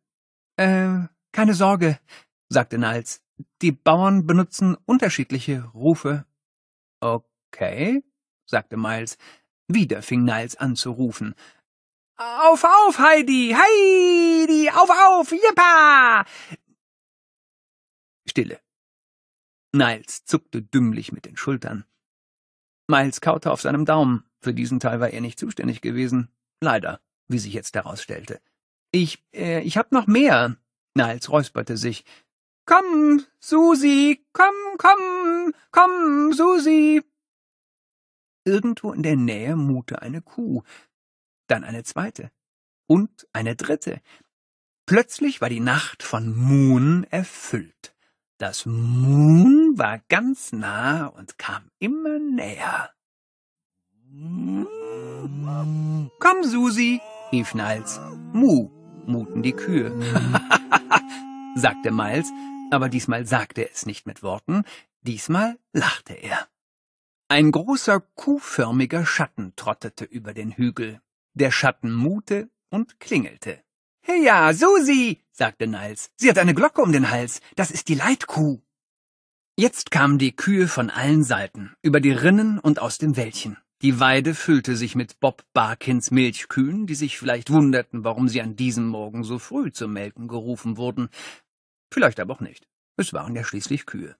Äh, keine Sorge, sagte Niles. Die Bauern benutzen unterschiedliche Rufe. Okay, sagte Miles. Wieder fing Niles an zu rufen, auf, auf, Heidi! Heidi! Auf, auf! Jippa! Stille. Niles zuckte dümmlich mit den Schultern. Miles kaute auf seinem Daumen. Für diesen Teil war er nicht zuständig gewesen. Leider, wie sich jetzt herausstellte. Ich, äh, ich hab noch mehr. Niles räusperte sich. Komm, Susi, komm, komm, komm, Susi. Irgendwo in der Nähe muhte eine Kuh dann eine zweite und eine dritte. Plötzlich war die Nacht von Moon erfüllt. Das Moon war ganz nah und kam immer näher. Komm, Susi, rief Niles. Mu, muten die Kühe, sagte Miles, aber diesmal sagte er es nicht mit Worten, diesmal lachte er. Ein großer kuhförmiger Schatten trottete über den Hügel. Der Schatten mute und klingelte. Hey Ja, Susi, sagte Niles. Sie hat eine Glocke um den Hals. Das ist die Leitkuh. Jetzt kamen die Kühe von allen Seiten, über die Rinnen und aus dem Wäldchen. Die Weide füllte sich mit Bob Barkins Milchkühen, die sich vielleicht wunderten, warum sie an diesem Morgen so früh zum Melken gerufen wurden. Vielleicht aber auch nicht. Es waren ja schließlich Kühe.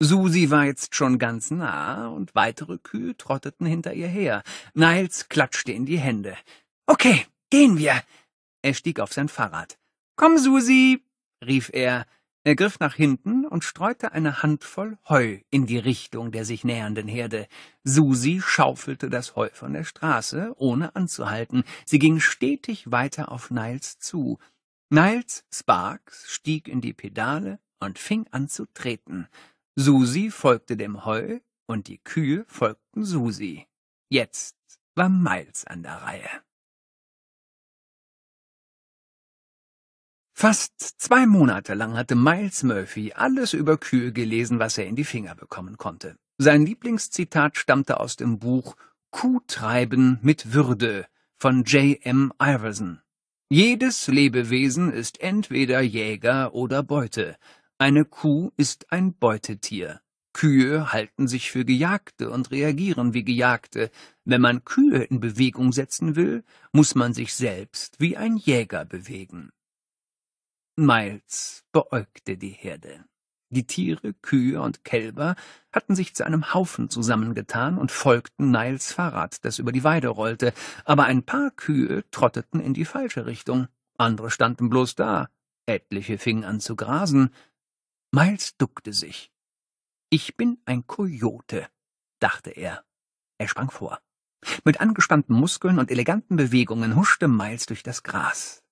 Susi war jetzt schon ganz nah und weitere Kühe trotteten hinter ihr her. Niles klatschte in die Hände. Okay, gehen wir. Er stieg auf sein Fahrrad. Komm, Susi, rief er. Er griff nach hinten und streute eine Handvoll Heu in die Richtung der sich nähernden Herde. Susi schaufelte das Heu von der Straße, ohne anzuhalten. Sie ging stetig weiter auf Niles zu. Niles Sparks stieg in die Pedale und fing an zu treten. Susi folgte dem Heu und die Kühe folgten Susi. Jetzt war Miles an der Reihe. Fast zwei Monate lang hatte Miles Murphy alles über Kühe gelesen, was er in die Finger bekommen konnte. Sein Lieblingszitat stammte aus dem Buch Kuhtreiben mit Würde von J. M. Iverson. Jedes Lebewesen ist entweder Jäger oder Beute, eine Kuh ist ein Beutetier. Kühe halten sich für Gejagte und reagieren wie Gejagte. Wenn man Kühe in Bewegung setzen will, muss man sich selbst wie ein Jäger bewegen. Miles beäugte die Herde. Die Tiere, Kühe und Kälber hatten sich zu einem Haufen zusammengetan und folgten Niles Fahrrad, das über die Weide rollte, aber ein paar Kühe trotteten in die falsche Richtung, andere standen bloß da, etliche fingen an zu grasen, Miles duckte sich. Ich bin ein Kojote, dachte er. Er sprang vor. Mit angespannten Muskeln und eleganten Bewegungen huschte Miles durch das Gras.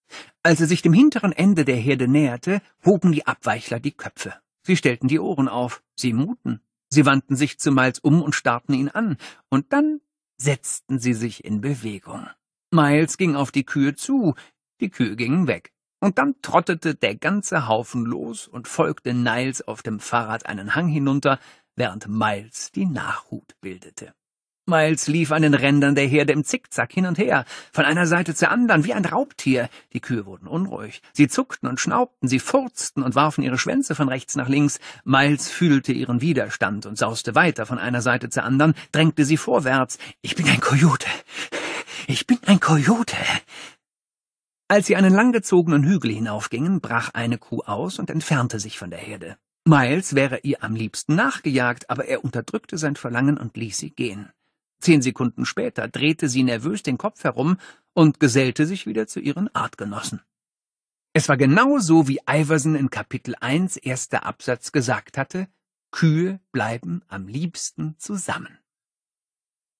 Als er sich dem hinteren Ende der Herde näherte, hoben die Abweichler die Köpfe. Sie stellten die Ohren auf, sie muten, sie wandten sich zu Miles um und starrten ihn an, und dann setzten sie sich in Bewegung. Miles ging auf die Kühe zu, die Kühe gingen weg. Und dann trottete der ganze Haufen los und folgte Niles auf dem Fahrrad einen Hang hinunter, während Miles die Nachhut bildete. Miles lief an den Rändern der Herde im Zickzack hin und her, von einer Seite zur anderen, wie ein Raubtier. Die Kühe wurden unruhig. Sie zuckten und schnaubten, sie furzten und warfen ihre Schwänze von rechts nach links. Miles fühlte ihren Widerstand und sauste weiter von einer Seite zur anderen, drängte sie vorwärts. Ich bin ein Kojote. Ich bin ein Kojote, als sie einen langgezogenen Hügel hinaufgingen, brach eine Kuh aus und entfernte sich von der Herde. Miles wäre ihr am liebsten nachgejagt, aber er unterdrückte sein Verlangen und ließ sie gehen. Zehn Sekunden später drehte sie nervös den Kopf herum und gesellte sich wieder zu ihren Artgenossen. Es war genau so, wie Iverson in Kapitel 1 erster Absatz gesagt hatte, Kühe bleiben am liebsten zusammen.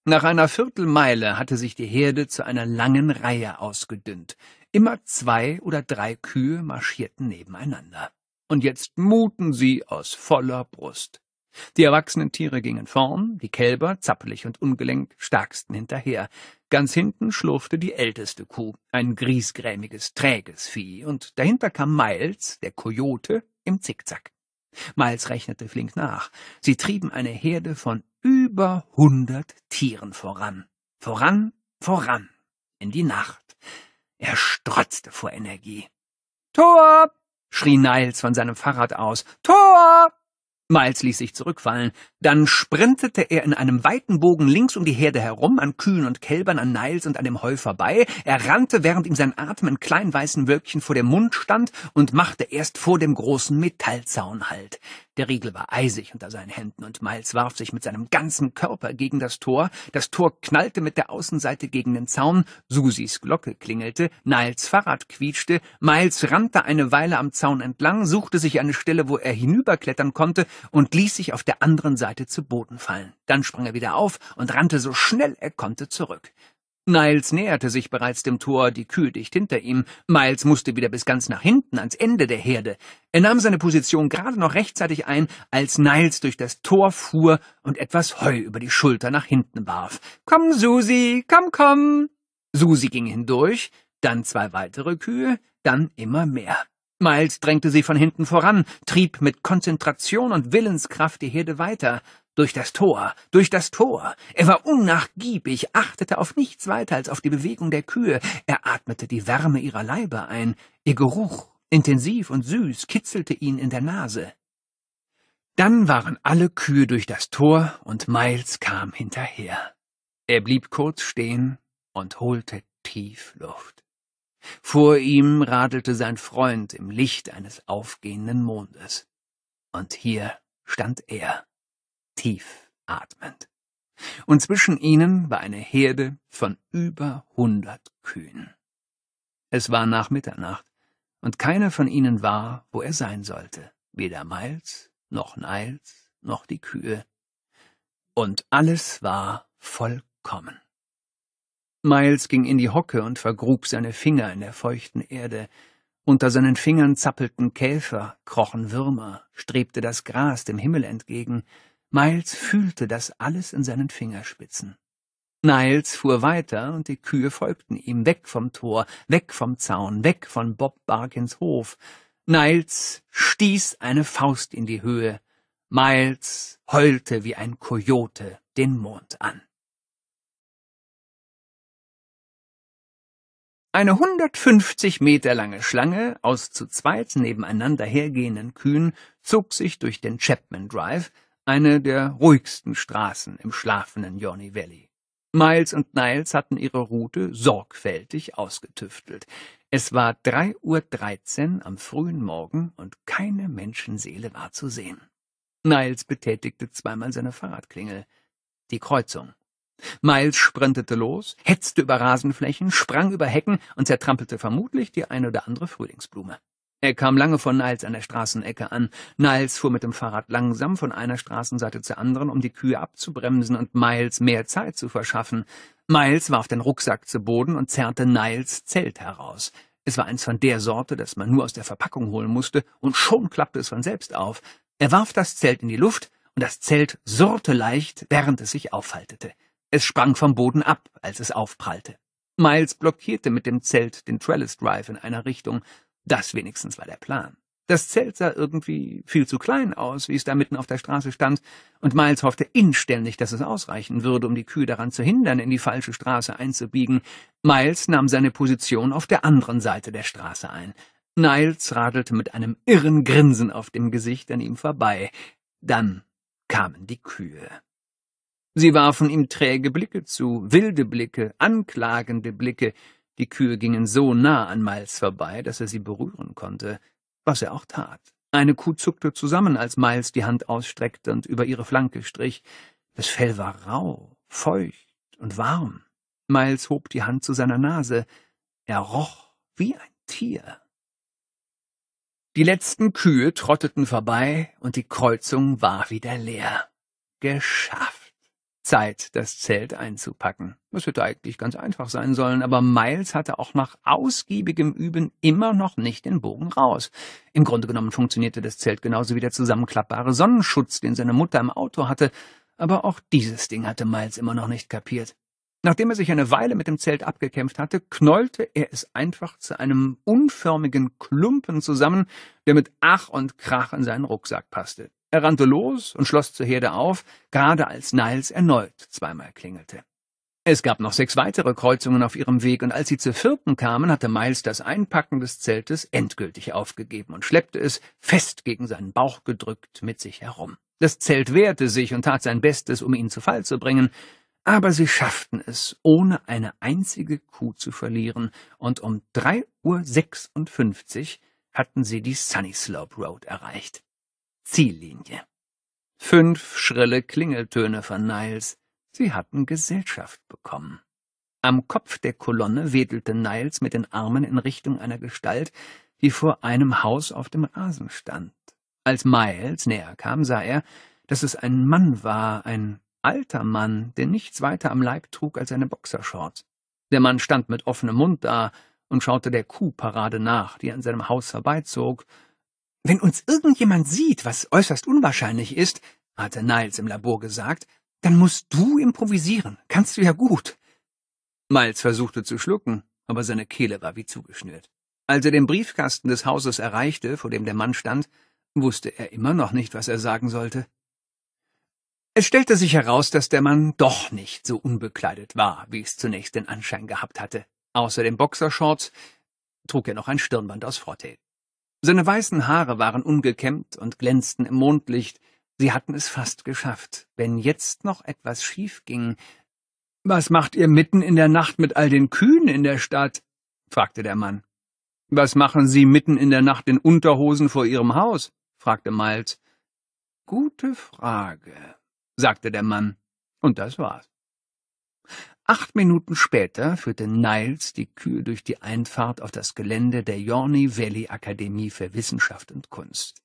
Nach einer Viertelmeile hatte sich die Herde zu einer langen Reihe ausgedünnt. Immer zwei oder drei Kühe marschierten nebeneinander. Und jetzt muten sie aus voller Brust. Die erwachsenen Tiere gingen vorn, die Kälber, zappelig und ungelenk, stärksten hinterher. Ganz hinten schlurfte die älteste Kuh, ein griesgrämiges, träges Vieh, und dahinter kam Miles, der Kojote, im Zickzack. Miles rechnete flink nach. Sie trieben eine Herde von über hundert Tieren voran. Voran, voran, in die Nacht. Er strotzte vor Energie. Tor! schrie Niles von seinem Fahrrad aus. Tor! Miles ließ sich zurückfallen. Dann sprintete er in einem weiten Bogen links um die Herde herum, an Kühen und Kälbern, an Niles und an dem Heu vorbei. Er rannte, während ihm sein Atem in kleinen weißen Wölkchen vor dem Mund stand und machte erst vor dem großen Metallzaun Halt. Der Riegel war eisig unter seinen Händen und Miles warf sich mit seinem ganzen Körper gegen das Tor. Das Tor knallte mit der Außenseite gegen den Zaun. Susis Glocke klingelte. Niles Fahrrad quietschte. Miles rannte eine Weile am Zaun entlang, suchte sich eine Stelle, wo er hinüberklettern konnte und ließ sich auf der anderen Seite zu Boden fallen. Dann sprang er wieder auf und rannte so schnell er konnte zurück. Niles näherte sich bereits dem Tor, die Kühe dicht hinter ihm. Miles musste wieder bis ganz nach hinten, ans Ende der Herde. Er nahm seine Position gerade noch rechtzeitig ein, als Niles durch das Tor fuhr und etwas Heu über die Schulter nach hinten warf. Komm, Susi, komm, komm! Susi ging hindurch, dann zwei weitere Kühe, dann immer mehr. Miles drängte sie von hinten voran, trieb mit Konzentration und Willenskraft die Herde weiter. Durch das Tor, durch das Tor. Er war unnachgiebig, achtete auf nichts weiter als auf die Bewegung der Kühe. Er atmete die Wärme ihrer Leiber ein. Ihr Geruch, intensiv und süß, kitzelte ihn in der Nase. Dann waren alle Kühe durch das Tor und Miles kam hinterher. Er blieb kurz stehen und holte tief Luft. Vor ihm radelte sein Freund im Licht eines aufgehenden Mondes. Und hier stand er tief atmend. Und zwischen ihnen war eine Herde von über hundert Kühen. Es war nach Mitternacht, und keiner von ihnen war, wo er sein sollte, weder Miles, noch Niles, noch die Kühe. Und alles war vollkommen. Miles ging in die Hocke und vergrub seine Finger in der feuchten Erde. Unter seinen Fingern zappelten Käfer, krochen Würmer, strebte das Gras dem Himmel entgegen, Miles fühlte das alles in seinen Fingerspitzen. Niles fuhr weiter und die Kühe folgten ihm, weg vom Tor, weg vom Zaun, weg von Bob Barkins Hof. Niles stieß eine Faust in die Höhe. Miles heulte wie ein Kojote den Mond an. Eine 150 Meter lange Schlange aus zu zweit nebeneinander hergehenden Kühen zog sich durch den Chapman Drive, eine der ruhigsten Straßen im schlafenden Johnny Valley. Miles und Niles hatten ihre Route sorgfältig ausgetüftelt. Es war drei Uhr dreizehn am frühen Morgen und keine Menschenseele war zu sehen. Niles betätigte zweimal seine Fahrradklingel. Die Kreuzung. Miles sprintete los, hetzte über Rasenflächen, sprang über Hecken und zertrampelte vermutlich die eine oder andere Frühlingsblume. Er kam lange vor Niles an der Straßenecke an. Niles fuhr mit dem Fahrrad langsam von einer Straßenseite zur anderen, um die Kühe abzubremsen und Miles mehr Zeit zu verschaffen. Miles warf den Rucksack zu Boden und zerrte Niles Zelt heraus. Es war eins von der Sorte, das man nur aus der Verpackung holen musste, und schon klappte es von selbst auf. Er warf das Zelt in die Luft, und das Zelt surrte leicht, während es sich aufhaltete. Es sprang vom Boden ab, als es aufprallte. Miles blockierte mit dem Zelt den Trellis Drive in einer Richtung, das wenigstens war der Plan. Das Zelt sah irgendwie viel zu klein aus, wie es da mitten auf der Straße stand, und Miles hoffte inständig, dass es ausreichen würde, um die Kühe daran zu hindern, in die falsche Straße einzubiegen. Miles nahm seine Position auf der anderen Seite der Straße ein. Niles radelte mit einem irren Grinsen auf dem Gesicht an ihm vorbei. Dann kamen die Kühe. Sie warfen ihm träge Blicke zu, wilde Blicke, anklagende Blicke, die Kühe gingen so nah an Miles vorbei, dass er sie berühren konnte, was er auch tat. Eine Kuh zuckte zusammen, als Miles die Hand ausstreckte und über ihre Flanke strich. Das Fell war rau, feucht und warm. Miles hob die Hand zu seiner Nase. Er roch wie ein Tier. Die letzten Kühe trotteten vorbei und die Kreuzung war wieder leer. Geschafft. Zeit, das Zelt einzupacken. Das hätte eigentlich ganz einfach sein sollen, aber Miles hatte auch nach ausgiebigem Üben immer noch nicht den Bogen raus. Im Grunde genommen funktionierte das Zelt genauso wie der zusammenklappbare Sonnenschutz, den seine Mutter im Auto hatte, aber auch dieses Ding hatte Miles immer noch nicht kapiert. Nachdem er sich eine Weile mit dem Zelt abgekämpft hatte, knollte er es einfach zu einem unförmigen Klumpen zusammen, der mit Ach und Krach in seinen Rucksack passte. Er rannte los und schloss zur Herde auf, gerade als Niles erneut zweimal klingelte. Es gab noch sechs weitere Kreuzungen auf ihrem Weg, und als sie zur vierten kamen, hatte Miles das Einpacken des Zeltes endgültig aufgegeben und schleppte es, fest gegen seinen Bauch gedrückt, mit sich herum. Das Zelt wehrte sich und tat sein Bestes, um ihn zu Fall zu bringen, aber sie schafften es, ohne eine einzige Kuh zu verlieren, und um drei Uhr sechsundfünfzig hatten sie die Sunny Slope Road erreicht. Ziellinie. Fünf schrille Klingeltöne von Niles. Sie hatten Gesellschaft bekommen. Am Kopf der Kolonne wedelte Niles mit den Armen in Richtung einer Gestalt, die vor einem Haus auf dem Rasen stand. Als Miles näher kam, sah er, dass es ein Mann war, ein alter Mann, der nichts weiter am Leib trug als eine Boxershort. Der Mann stand mit offenem Mund da und schaute der Kuhparade nach, die an seinem Haus vorbeizog wenn uns irgendjemand sieht, was äußerst unwahrscheinlich ist, hatte Niles im Labor gesagt, dann musst du improvisieren. Kannst du ja gut. Miles versuchte zu schlucken, aber seine Kehle war wie zugeschnürt. Als er den Briefkasten des Hauses erreichte, vor dem der Mann stand, wusste er immer noch nicht, was er sagen sollte. Es stellte sich heraus, dass der Mann doch nicht so unbekleidet war, wie es zunächst den Anschein gehabt hatte. Außer den Boxershorts trug er noch ein Stirnband aus Frottee. Seine weißen Haare waren ungekämmt und glänzten im Mondlicht, sie hatten es fast geschafft. Wenn jetzt noch etwas schief ging. Was macht ihr mitten in der Nacht mit all den Kühen in der Stadt? fragte der Mann. Was machen Sie mitten in der Nacht in Unterhosen vor Ihrem Haus? fragte Miles. Gute Frage, sagte der Mann. Und das war's. Acht Minuten später führte Niles die Kühe durch die Einfahrt auf das Gelände der Yorny Valley Akademie für Wissenschaft und Kunst.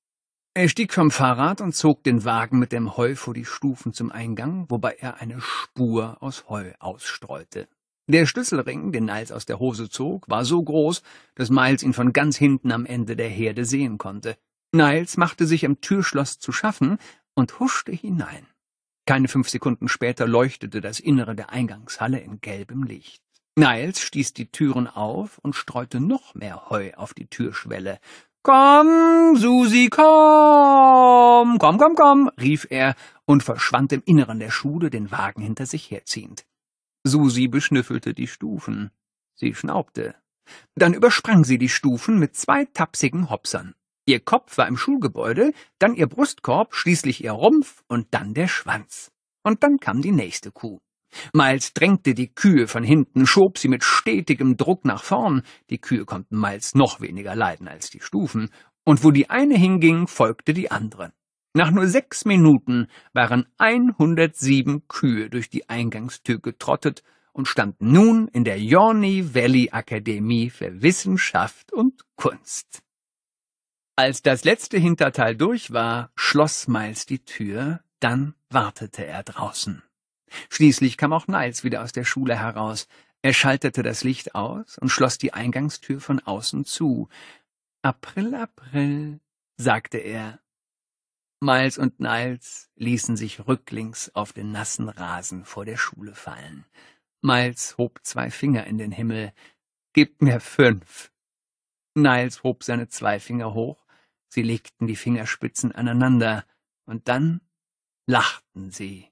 Er stieg vom Fahrrad und zog den Wagen mit dem Heu vor die Stufen zum Eingang, wobei er eine Spur aus Heu ausstreute. Der Schlüsselring, den Niles aus der Hose zog, war so groß, dass Miles ihn von ganz hinten am Ende der Herde sehen konnte. Niles machte sich am Türschloss zu schaffen und huschte hinein. Keine fünf Sekunden später leuchtete das Innere der Eingangshalle in gelbem Licht. Niles stieß die Türen auf und streute noch mehr Heu auf die Türschwelle. Komm, Susi, komm, komm, komm, komm, rief er und verschwand im Inneren der Schule, den Wagen hinter sich herziehend. Susi beschnüffelte die Stufen. Sie schnaubte. Dann übersprang sie die Stufen mit zwei tapsigen Hopsern. Ihr Kopf war im Schulgebäude, dann ihr Brustkorb, schließlich ihr Rumpf und dann der Schwanz. Und dann kam die nächste Kuh. Miles drängte die Kühe von hinten, schob sie mit stetigem Druck nach vorn. Die Kühe konnten Miles noch weniger leiden als die Stufen. Und wo die eine hinging, folgte die andere. Nach nur sechs Minuten waren 107 Kühe durch die Eingangstür getrottet und standen nun in der Yorny Valley Akademie für Wissenschaft und Kunst. Als das letzte Hinterteil durch war, schloss Miles die Tür, dann wartete er draußen. Schließlich kam auch Niles wieder aus der Schule heraus. Er schaltete das Licht aus und schloss die Eingangstür von außen zu. April, April, sagte er. Miles und Niles ließen sich rücklings auf den nassen Rasen vor der Schule fallen. Miles hob zwei Finger in den Himmel. Gebt mir fünf. Niles hob seine zwei Finger hoch Sie legten die Fingerspitzen aneinander, und dann lachten sie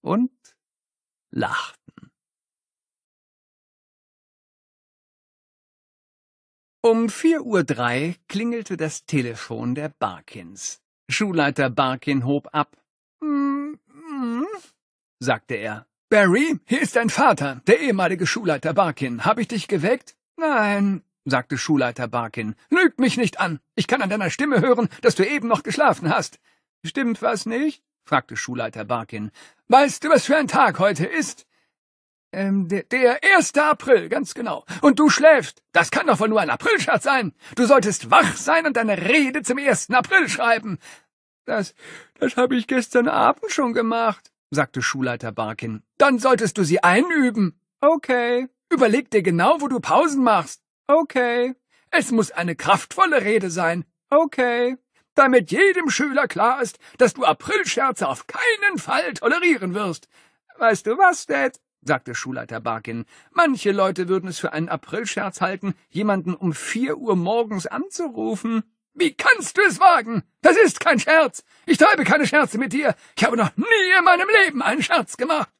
und lachten. Um vier Uhr drei klingelte das Telefon der Barkins. Schulleiter Barkin hob ab. Mm, mm, sagte er. Barry, hier ist dein Vater, der ehemalige Schulleiter Barkin. Hab ich dich geweckt? Nein, sagte Schulleiter Barkin. Lüg mich nicht an! Ich kann an deiner Stimme hören, dass du eben noch geschlafen hast. Stimmt was nicht? fragte Schulleiter Barkin. Weißt du, was für ein Tag heute ist? Ähm, der, erste April, ganz genau. Und du schläfst. Das kann doch wohl nur ein Aprilschatz sein. Du solltest wach sein und deine Rede zum ersten April schreiben. Das, das habe ich gestern Abend schon gemacht, sagte Schulleiter Barkin. Dann solltest du sie einüben. Okay. Überleg dir genau, wo du Pausen machst. Okay. Es muss eine kraftvolle Rede sein. Okay. Damit jedem Schüler klar ist, dass du Aprilscherze auf keinen Fall tolerieren wirst. Weißt du was, Dad? sagte Schulleiter Barkin. Manche Leute würden es für einen Aprilscherz halten, jemanden um vier Uhr morgens anzurufen. Wie kannst du es wagen? Das ist kein Scherz. Ich treibe keine Scherze mit dir. Ich habe noch nie in meinem Leben einen Scherz gemacht.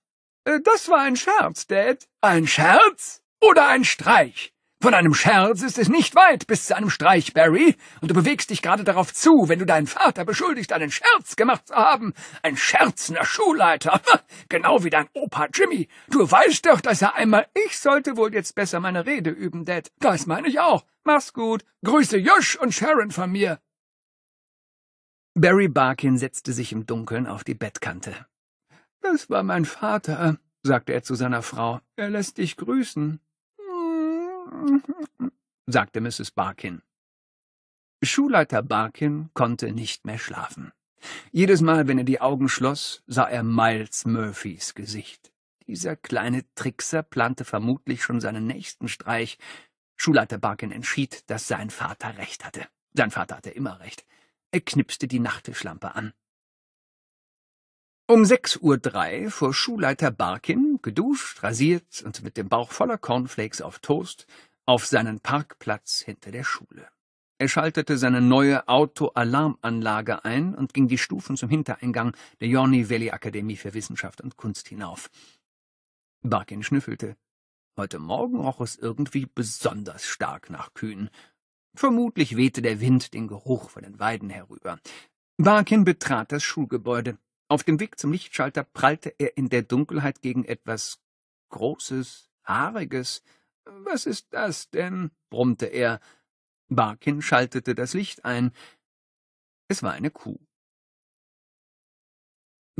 Äh, das war ein Scherz, Dad. Ein Scherz oder ein Streich? Von einem Scherz ist es nicht weit bis zu einem Streich, Barry, und du bewegst dich gerade darauf zu, wenn du deinen Vater beschuldigst, einen Scherz gemacht zu haben. Ein scherzender Schulleiter, genau wie dein Opa Jimmy. Du weißt doch, dass er einmal ich sollte wohl jetzt besser meine Rede üben, Dad. Das meine ich auch. Mach's gut. Grüße Josh und Sharon von mir. Barry Barkin setzte sich im Dunkeln auf die Bettkante. Das war mein Vater, sagte er zu seiner Frau. Er lässt dich grüßen sagte Mrs. Barkin. Schulleiter Barkin konnte nicht mehr schlafen. Jedes Mal, wenn er die Augen schloss, sah er Miles Murphys Gesicht. Dieser kleine Trickser plante vermutlich schon seinen nächsten Streich. Schulleiter Barkin entschied, dass sein Vater recht hatte. Sein Vater hatte immer recht. Er knipste die Nachttischlampe an. Um 6.03 Uhr fuhr Schulleiter Barkin, geduscht, rasiert und mit dem Bauch voller Cornflakes auf Toast, auf seinen Parkplatz hinter der Schule. Er schaltete seine neue Auto-Alarmanlage ein und ging die Stufen zum Hintereingang der Yorny Valley Akademie für Wissenschaft und Kunst hinauf. Barkin schnüffelte. Heute Morgen roch es irgendwie besonders stark nach Kühen. Vermutlich wehte der Wind den Geruch von den Weiden herüber. Barkin betrat das Schulgebäude. Auf dem Weg zum Lichtschalter prallte er in der Dunkelheit gegen etwas Großes, Haariges. Was ist das denn? brummte er. Barkin schaltete das Licht ein. Es war eine Kuh.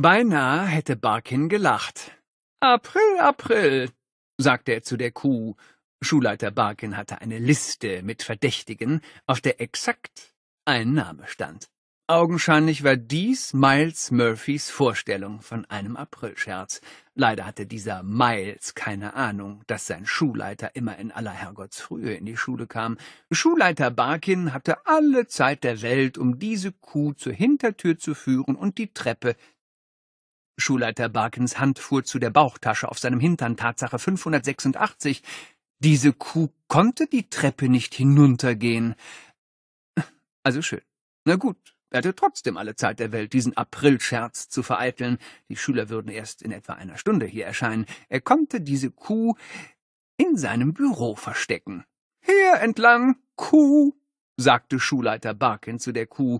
Beinahe hätte Barkin gelacht. April, April, sagte er zu der Kuh. Schulleiter Barkin hatte eine Liste mit Verdächtigen, auf der exakt ein Name stand. Augenscheinlich war dies Miles Murphys Vorstellung von einem Aprilscherz. Leider hatte dieser Miles keine Ahnung, dass sein Schulleiter immer in aller Herrgottsfrühe in die Schule kam. Schulleiter Barkin hatte alle Zeit der Welt, um diese Kuh zur Hintertür zu führen und die Treppe Schulleiter Barkins Hand fuhr zu der Bauchtasche auf seinem Hintern, Tatsache 586. Diese Kuh konnte die Treppe nicht hinuntergehen. Also schön. Na gut, er hatte trotzdem alle Zeit der Welt, diesen Aprilscherz zu vereiteln. Die Schüler würden erst in etwa einer Stunde hier erscheinen. Er konnte diese Kuh in seinem Büro verstecken. Hier entlang, Kuh, sagte Schulleiter Barkin zu der Kuh.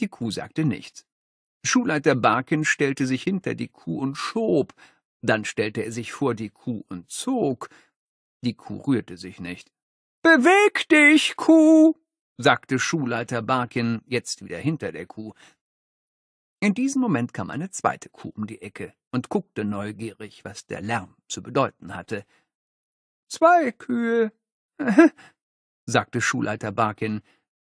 Die Kuh sagte nichts. Schulleiter Barkin stellte sich hinter die Kuh und schob. Dann stellte er sich vor die Kuh und zog. Die Kuh rührte sich nicht. Beweg dich, Kuh! sagte Schulleiter Barkin, jetzt wieder hinter der Kuh. In diesem Moment kam eine zweite Kuh um die Ecke und guckte neugierig, was der Lärm zu bedeuten hatte. Zwei Kühe, sagte Schulleiter Barkin.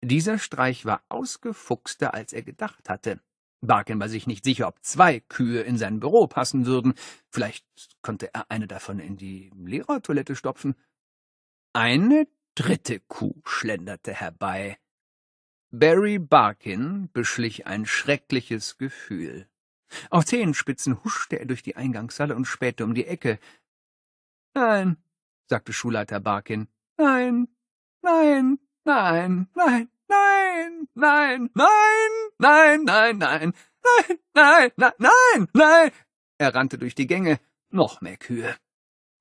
Dieser Streich war ausgefuchster, als er gedacht hatte. Barkin war sich nicht sicher, ob zwei Kühe in sein Büro passen würden. Vielleicht konnte er eine davon in die Lehrertoilette stopfen. Eine dritte Kuh schlenderte herbei. Barry Barkin beschlich ein schreckliches Gefühl. Auf Zehenspitzen huschte er durch die Eingangshalle und spähte um die Ecke. Nein, sagte Schulleiter Barkin. Nein, nein, nein, nein, nein, nein, nein, nein, nein, nein, nein, nein, nein, nein, nein. Er rannte durch die Gänge. Noch mehr Kühe.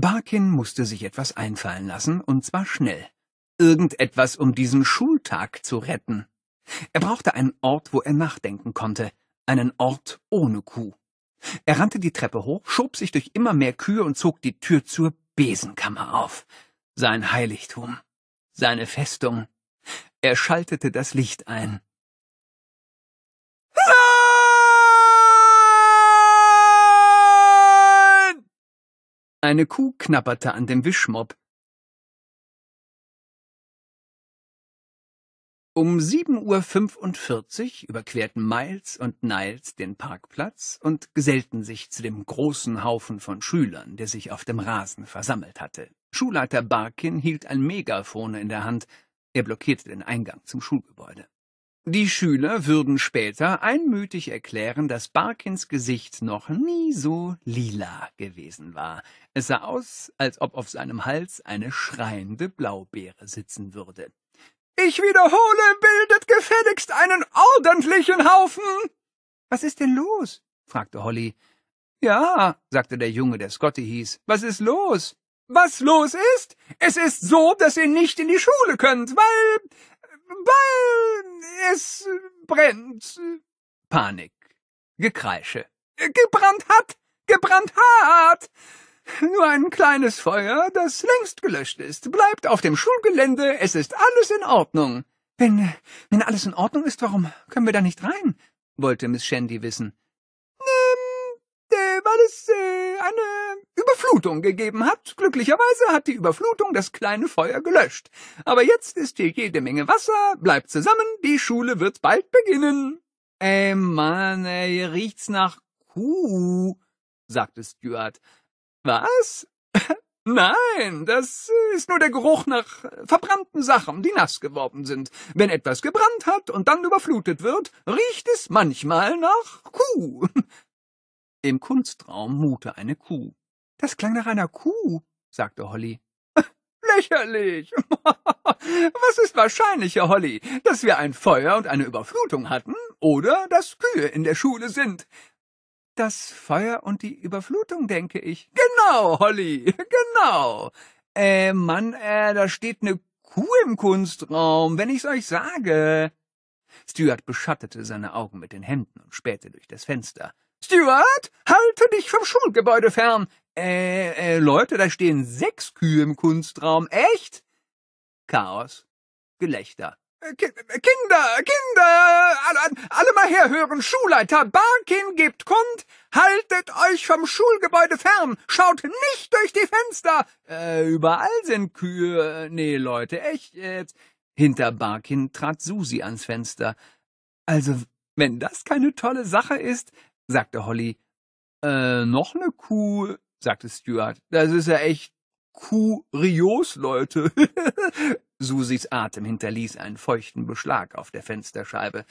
Barkin musste sich etwas einfallen lassen, und zwar schnell. Irgendetwas, um diesen Schultag zu retten. Er brauchte einen Ort, wo er nachdenken konnte, einen Ort ohne Kuh. Er rannte die Treppe hoch, schob sich durch immer mehr Kühe und zog die Tür zur Besenkammer auf. Sein Heiligtum, seine Festung. Er schaltete das Licht ein. Eine Kuh knabberte an dem Wischmob. Um 7.45 Uhr überquerten Miles und Niles den Parkplatz und gesellten sich zu dem großen Haufen von Schülern, der sich auf dem Rasen versammelt hatte. Schulleiter Barkin hielt ein Megafon in der Hand. Er blockierte den Eingang zum Schulgebäude. Die Schüler würden später einmütig erklären, dass Barkins Gesicht noch nie so lila gewesen war. Es sah aus, als ob auf seinem Hals eine schreiende Blaubeere sitzen würde. Ich wiederhole, bildet gefälligst einen ordentlichen Haufen. Was ist denn los? fragte Holly. Ja, sagte der Junge, der Scotty hieß. Was ist los? Was los ist? Es ist so, dass ihr nicht in die Schule könnt, weil Ballen, es brennt. Panik, Gekreische. Gebrannt hat, gebrannt hat. Nur ein kleines Feuer, das längst gelöscht ist, bleibt auf dem Schulgelände, es ist alles in Ordnung. Wenn, wenn alles in Ordnung ist, warum können wir da nicht rein? wollte Miss Shandy wissen. Ähm, äh, weil es äh, eine Überflutung gegeben hat. Glücklicherweise hat die Überflutung das kleine Feuer gelöscht. Aber jetzt ist hier jede Menge Wasser, bleibt zusammen, die Schule wird bald beginnen. Ey, ähm, Mann, ey, riecht's nach Kuh, sagte Stuart. Was? Nein, das ist nur der Geruch nach verbrannten Sachen, die nass geworden sind. Wenn etwas gebrannt hat und dann überflutet wird, riecht es manchmal nach Kuh. Im Kunstraum mute eine Kuh. Das klang nach einer Kuh, sagte Holly. Lächerlich. Was ist wahrscheinlicher, Holly, dass wir ein Feuer und eine Überflutung hatten oder dass Kühe in der Schule sind? Das Feuer und die Überflutung, denke ich. Genau, Holly, genau. Äh, Mann, äh, da steht eine Kuh im Kunstraum, wenn ich's euch sage. Stuart beschattete seine Augen mit den Händen und spähte durch das Fenster. Stuart, halte dich vom Schulgebäude fern. Äh, äh, Leute, da stehen sechs Kühe im Kunstraum. Echt? Chaos. Gelächter. Äh, äh, Kinder, Kinder, alle, alle mal herhören, Schulleiter Barkin gibt kund, haltet euch vom Schulgebäude fern, schaut nicht durch die Fenster. Äh, überall sind Kühe, nee, Leute, echt jetzt. Hinter Barkin trat Susi ans Fenster. Also, wenn das keine tolle Sache ist, sagte Holly. Äh, noch ne Kuh, sagte Stuart. Das ist ja echt kurios, Leute. Susis Atem hinterließ einen feuchten Beschlag auf der Fensterscheibe.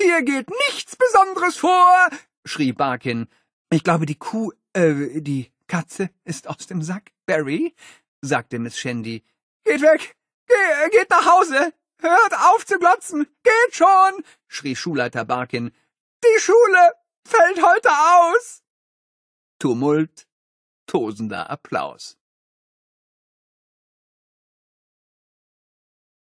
Hier geht nichts Besonderes vor, schrie Barkin. Ich glaube, die Kuh, äh, die Katze ist aus dem Sack, Barry, sagte Miss Shandy. Geht weg! Ge äh, geht nach Hause! Hört auf zu glotzen! Geht schon! schrie Schulleiter Barkin. Die Schule fällt heute aus! Tumult tosender Applaus.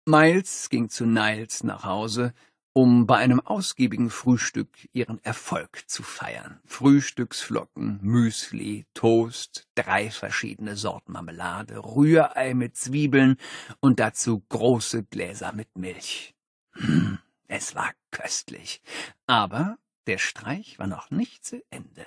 Miles ging zu Niles nach Hause, um bei einem ausgiebigen Frühstück ihren Erfolg zu feiern. Frühstücksflocken, Müsli, Toast, drei verschiedene Sorten Marmelade, Rührei mit Zwiebeln und dazu große Gläser mit Milch. Hm, es war köstlich. Aber der Streich war noch nicht zu Ende.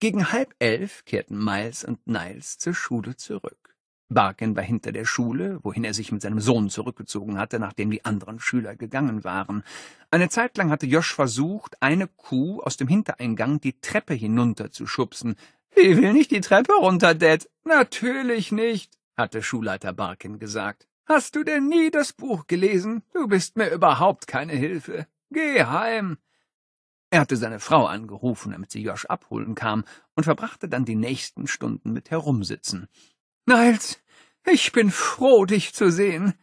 Gegen halb elf kehrten Miles und Niles zur Schule zurück. Barkin war hinter der Schule, wohin er sich mit seinem Sohn zurückgezogen hatte, nachdem die anderen Schüler gegangen waren. Eine Zeit lang hatte Josh versucht, eine Kuh aus dem Hintereingang die Treppe hinunterzuschubsen. Wie will nicht die Treppe runter, Dad. Natürlich nicht, hatte Schulleiter Barkin gesagt. Hast du denn nie das Buch gelesen? Du bist mir überhaupt keine Hilfe. Geh heim. Er hatte seine Frau angerufen, damit sie Josh abholen kam, und verbrachte dann die nächsten Stunden mit Herumsitzen. Niles, ich bin froh, dich zu sehen,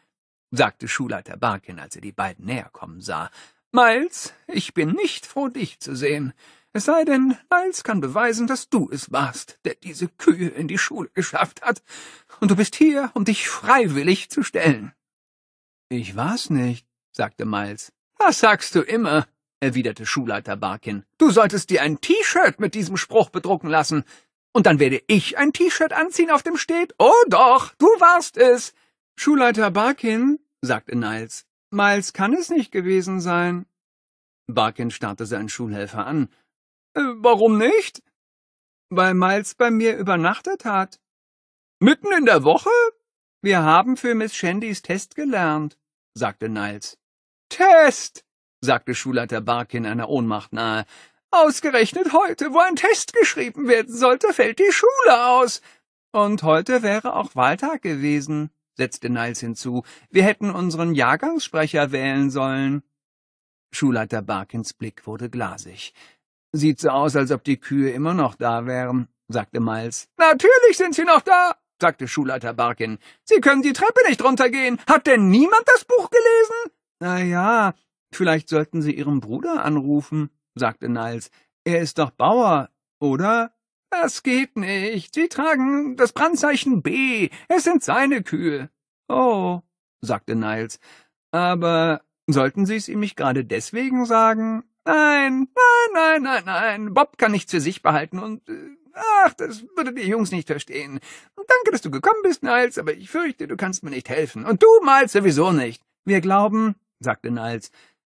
sagte Schulleiter Barkin, als er die beiden näher kommen sah. Miles, ich bin nicht froh, dich zu sehen. Es sei denn, Miles kann beweisen, dass du es warst, der diese Kühe in die Schule geschafft hat, und du bist hier, um dich freiwillig zu stellen. Ich war's nicht, sagte Miles. Das sagst du immer, erwiderte Schulleiter Barkin. Du solltest dir ein T-Shirt mit diesem Spruch bedrucken lassen. Und dann werde ich ein T-Shirt anziehen, auf dem steht, oh doch, du warst es. Schulleiter Barkin, sagte Niles, Miles kann es nicht gewesen sein. Barkin starrte seinen Schulhelfer an. Äh, warum nicht? Weil Miles bei mir übernachtet hat. Mitten in der Woche? Wir haben für Miss Shandys Test gelernt, sagte Niles. Test! sagte Schulleiter Barkin einer Ohnmacht nahe. Ausgerechnet heute, wo ein Test geschrieben werden sollte, fällt die Schule aus. Und heute wäre auch Wahltag gewesen, setzte Niles hinzu. Wir hätten unseren Jahrgangssprecher wählen sollen. Schulleiter Barkins Blick wurde glasig. Sieht so aus, als ob die Kühe immer noch da wären, sagte Miles. Natürlich sind sie noch da, sagte Schulleiter Barkin. Sie können die Treppe nicht runtergehen. Hat denn niemand das Buch gelesen? Na ja, Vielleicht sollten Sie Ihren Bruder anrufen, sagte Niles. Er ist doch Bauer, oder? Das geht nicht. Sie tragen das Brandzeichen B. Es sind seine Kühe. Oh, sagte Niles. Aber sollten Sie es ihm nicht gerade deswegen sagen? Nein, nein, nein, nein, nein. Bob kann nichts für sich behalten und äh, Ach, das würde die Jungs nicht verstehen. Danke, dass du gekommen bist, Niles, aber ich fürchte, du kannst mir nicht helfen. Und du malst sowieso nicht. Wir glauben, sagte Niles,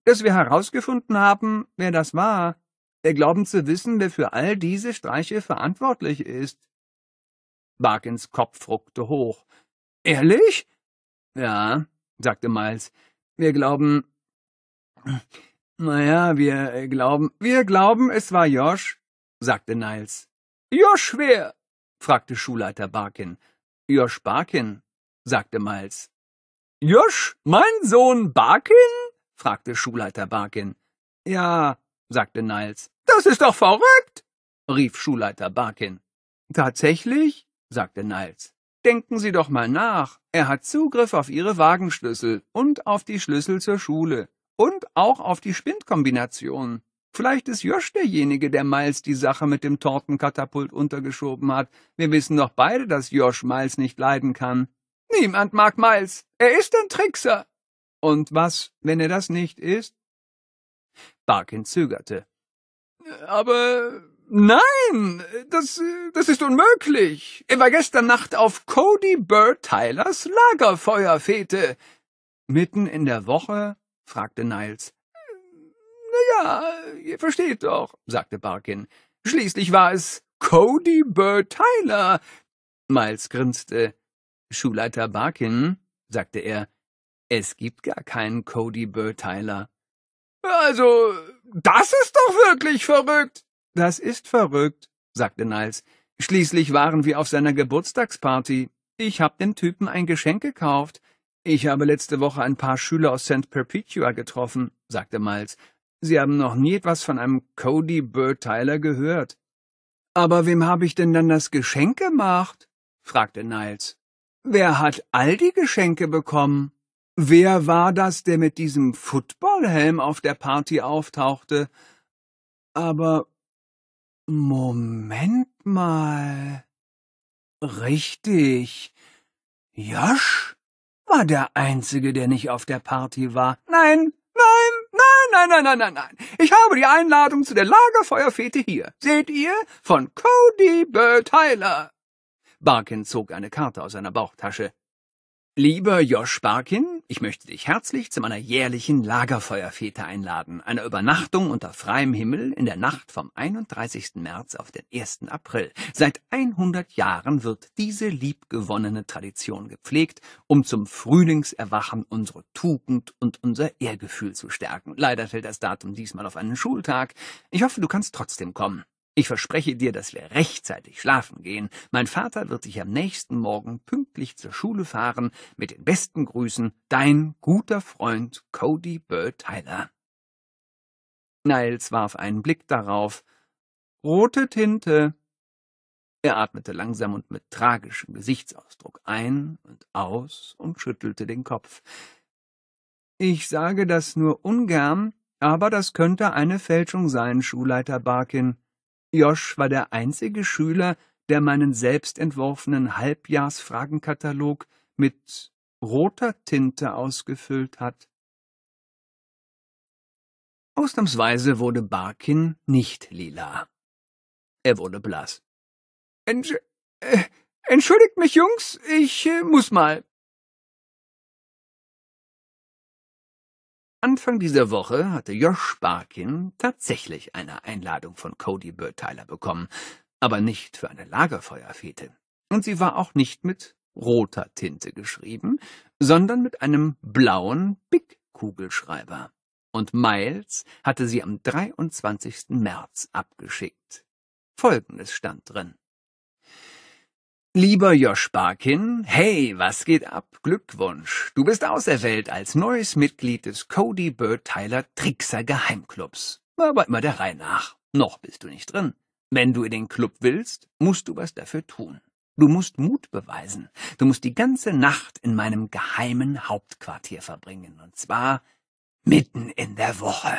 dass wir herausgefunden haben, wer das war. Wir äh, glauben zu wissen, wer für all diese Streiche verantwortlich ist. Barkins Kopf ruckte hoch. Ehrlich? Ja, sagte Miles. Wir glauben. Naja, wir äh, glauben. Wir glauben, es war Josh, sagte Niles. Josh wer? fragte Schulleiter Barkin. Josh Barkin, sagte Miles. Josh, mein Sohn Barkin? fragte Schulleiter Barkin. Ja, sagte Niles. Das ist doch verrückt, rief Schulleiter Barkin. Tatsächlich? sagte Niles. Denken Sie doch mal nach. Er hat Zugriff auf Ihre Wagenschlüssel und auf die Schlüssel zur Schule und auch auf die Spindkombination. Vielleicht ist Josch derjenige, der Miles die Sache mit dem Tortenkatapult untergeschoben hat. Wir wissen doch beide, dass Josch Miles nicht leiden kann. Niemand mag Miles. Er ist ein Trickser, und was, wenn er das nicht ist? Barkin zögerte. Aber nein, das, das ist unmöglich. Er war gestern Nacht auf Cody Bird Tylers Lagerfeuerfete. Mitten in der Woche? fragte Niles. Na ja, ihr versteht doch, sagte Barkin. Schließlich war es Cody Bird Tyler. Miles grinste. Schulleiter Barkin, sagte er, es gibt gar keinen Cody Böteiler. Also, das ist doch wirklich verrückt. Das ist verrückt, sagte Niles. Schließlich waren wir auf seiner Geburtstagsparty. Ich hab dem Typen ein Geschenk gekauft. Ich habe letzte Woche ein paar Schüler aus St. Perpetua getroffen, sagte Miles. Sie haben noch nie etwas von einem Cody Böteiler gehört. Aber wem habe ich denn dann das Geschenk gemacht? fragte Niles. Wer hat all die Geschenke bekommen? Wer war das, der mit diesem Footballhelm auf der Party auftauchte? Aber Moment mal. Richtig. Josh war der Einzige, der nicht auf der Party war. Nein, nein, nein, nein, nein, nein, nein, nein. Ich habe die Einladung zu der Lagerfeuerfete hier. Seht ihr? Von Cody Bertheiler. Barkin zog eine Karte aus seiner Bauchtasche. Lieber Josh Barkin, ich möchte dich herzlich zu meiner jährlichen Lagerfeuerfete einladen, einer Übernachtung unter freiem Himmel in der Nacht vom 31. März auf den 1. April. Seit 100 Jahren wird diese liebgewonnene Tradition gepflegt, um zum Frühlingserwachen unsere Tugend und unser Ehrgefühl zu stärken. Leider fällt das Datum diesmal auf einen Schultag. Ich hoffe, du kannst trotzdem kommen. Ich verspreche dir, dass wir rechtzeitig schlafen gehen. Mein Vater wird dich am nächsten Morgen pünktlich zur Schule fahren. Mit den besten Grüßen, dein guter Freund Cody Bird Tyler. Niles warf einen Blick darauf. Rote Tinte. Er atmete langsam und mit tragischem Gesichtsausdruck ein und aus und schüttelte den Kopf. Ich sage das nur ungern, aber das könnte eine Fälschung sein, Schulleiter Barkin. Josh war der einzige Schüler, der meinen selbst entworfenen Halbjahrsfragenkatalog mit roter Tinte ausgefüllt hat. Ausnahmsweise wurde Barkin nicht lila. Er wurde blass. Entsch äh, entschuldigt mich, Jungs, ich äh, muss mal. Anfang dieser Woche hatte Josh Barkin tatsächlich eine Einladung von Cody Burteiler bekommen, aber nicht für eine Lagerfeuerfete. Und sie war auch nicht mit roter Tinte geschrieben, sondern mit einem blauen Big-Kugelschreiber. Und Miles hatte sie am 23. März abgeschickt. Folgendes stand drin. Lieber Josh Barkin, hey, was geht ab? Glückwunsch. Du bist auserwählt als neues Mitglied des Cody Bird Tyler Trickser Geheimclubs. Aber immer der Reihe nach. Noch bist du nicht drin. Wenn du in den Club willst, musst du was dafür tun. Du musst Mut beweisen. Du musst die ganze Nacht in meinem geheimen Hauptquartier verbringen. Und zwar mitten in der Woche.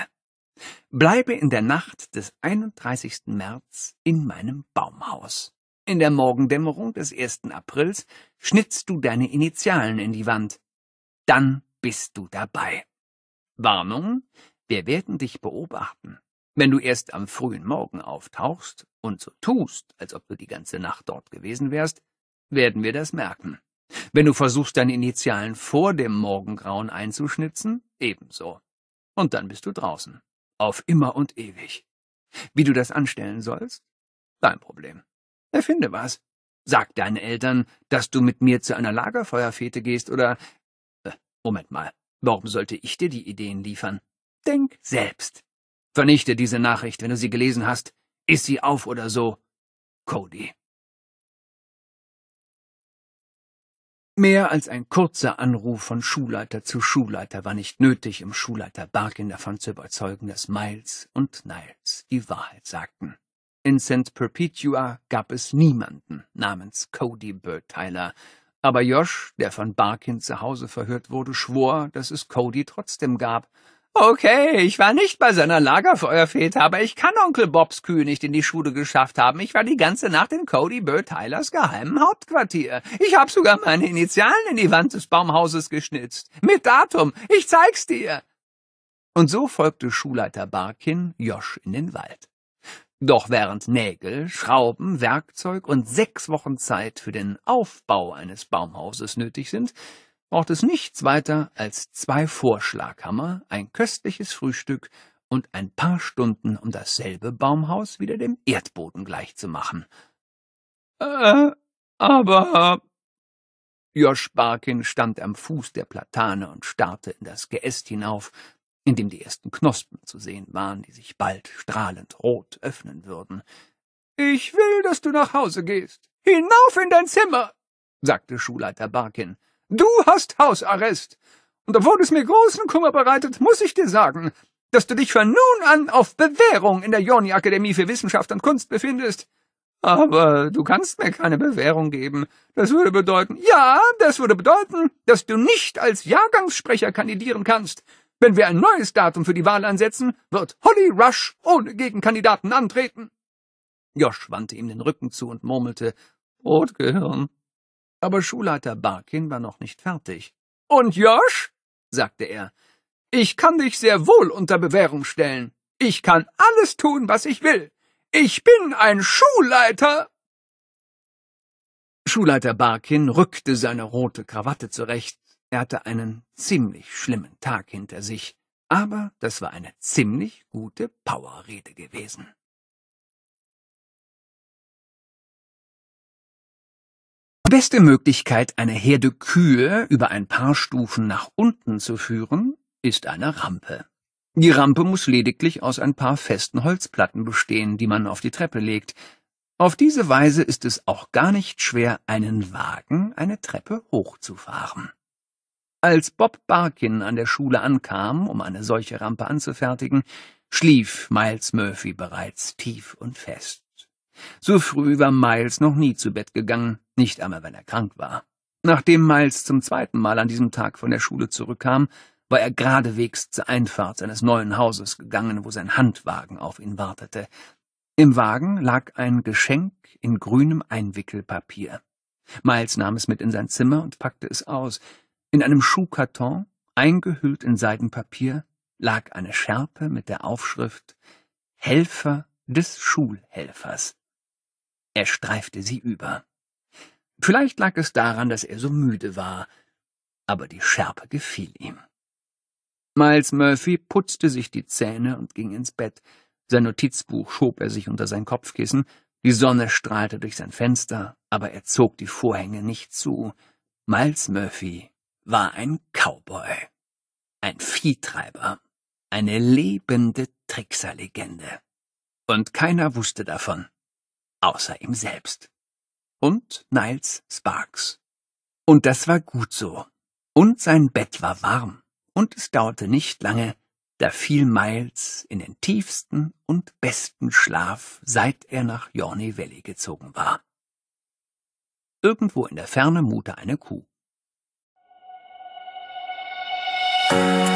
Bleibe in der Nacht des 31. März in meinem Baumhaus. In der Morgendämmerung des 1. Aprils schnitzt du deine Initialen in die Wand. Dann bist du dabei. Warnung, wir werden dich beobachten. Wenn du erst am frühen Morgen auftauchst und so tust, als ob du die ganze Nacht dort gewesen wärst, werden wir das merken. Wenn du versuchst, deine Initialen vor dem Morgengrauen einzuschnitzen, ebenso. Und dann bist du draußen. Auf immer und ewig. Wie du das anstellen sollst? Dein Problem. Erfinde was. Sag deinen Eltern, dass du mit mir zu einer Lagerfeuerfete gehst oder. Äh, Moment mal, warum sollte ich dir die Ideen liefern? Denk selbst. Vernichte diese Nachricht, wenn du sie gelesen hast. Iss sie auf oder so. Cody. Mehr als ein kurzer Anruf von Schulleiter zu Schulleiter war nicht nötig, um Schulleiter Barkin davon zu überzeugen, dass Miles und Niles die Wahrheit sagten. In St. Perpetua gab es niemanden namens Cody Bird Tyler, aber Josh, der von Barkin zu Hause verhört wurde, schwor, dass es Cody trotzdem gab. Okay, ich war nicht bei seiner Lagerfeuerfete, aber ich kann Onkel Bobs Kühe nicht in die Schule geschafft haben. Ich war die ganze Nacht in Cody Bird Tylers geheimem Hauptquartier. Ich hab sogar meine Initialen in die Wand des Baumhauses geschnitzt. Mit Datum. Ich zeig's dir. Und so folgte Schulleiter Barkin Josh in den Wald. Doch während Nägel, Schrauben, Werkzeug und sechs Wochen Zeit für den Aufbau eines Baumhauses nötig sind, braucht es nichts weiter als zwei Vorschlaghammer, ein köstliches Frühstück und ein paar Stunden, um dasselbe Baumhaus wieder dem Erdboden gleichzumachen. Äh, aber. Josch Barkin stand am Fuß der Platane und starrte in das Geäst hinauf, in dem die ersten Knospen zu sehen waren, die sich bald strahlend rot öffnen würden. Ich will, dass du nach Hause gehst. Hinauf in dein Zimmer, sagte Schulleiter Barkin. Du hast Hausarrest. Und obwohl es mir großen Kummer bereitet, muss ich dir sagen, dass du dich von nun an auf Bewährung in der Joni Akademie für Wissenschaft und Kunst befindest. Aber du kannst mir keine Bewährung geben. Das würde bedeuten, ja, das würde bedeuten, dass du nicht als Jahrgangssprecher kandidieren kannst. Wenn wir ein neues Datum für die Wahl ansetzen, wird Holly Rush ohne Gegenkandidaten antreten. Josh wandte ihm den Rücken zu und murmelte Rotgehirn. Aber Schulleiter Barkin war noch nicht fertig. Und Josh? sagte er. Ich kann dich sehr wohl unter Bewährung stellen. Ich kann alles tun, was ich will. Ich bin ein Schulleiter. Schulleiter Barkin rückte seine rote Krawatte zurecht. Er hatte einen ziemlich schlimmen Tag hinter sich, aber das war eine ziemlich gute Powerrede gewesen. beste Möglichkeit, eine Herde Kühe über ein paar Stufen nach unten zu führen, ist eine Rampe. Die Rampe muss lediglich aus ein paar festen Holzplatten bestehen, die man auf die Treppe legt. Auf diese Weise ist es auch gar nicht schwer, einen Wagen eine Treppe hochzufahren. Als Bob Barkin an der Schule ankam, um eine solche Rampe anzufertigen, schlief Miles Murphy bereits tief und fest. So früh war Miles noch nie zu Bett gegangen, nicht einmal wenn er krank war. Nachdem Miles zum zweiten Mal an diesem Tag von der Schule zurückkam, war er geradewegs zur Einfahrt seines neuen Hauses gegangen, wo sein Handwagen auf ihn wartete. Im Wagen lag ein Geschenk in grünem Einwickelpapier. Miles nahm es mit in sein Zimmer und packte es aus. In einem Schuhkarton, eingehüllt in Seidenpapier, lag eine Schärpe mit der Aufschrift Helfer des Schulhelfers. Er streifte sie über. Vielleicht lag es daran, dass er so müde war, aber die Schärpe gefiel ihm. Miles Murphy putzte sich die Zähne und ging ins Bett. Sein Notizbuch schob er sich unter sein Kopfkissen. Die Sonne strahlte durch sein Fenster, aber er zog die Vorhänge nicht zu. Miles Murphy war ein Cowboy, ein Viehtreiber, eine lebende Trickserlegende. Und keiner wusste davon, außer ihm selbst. Und Niles Sparks. Und das war gut so. Und sein Bett war warm. Und es dauerte nicht lange, da fiel Miles in den tiefsten und besten Schlaf, seit er nach Yorney Valley gezogen war. Irgendwo in der Ferne muhte eine Kuh. Música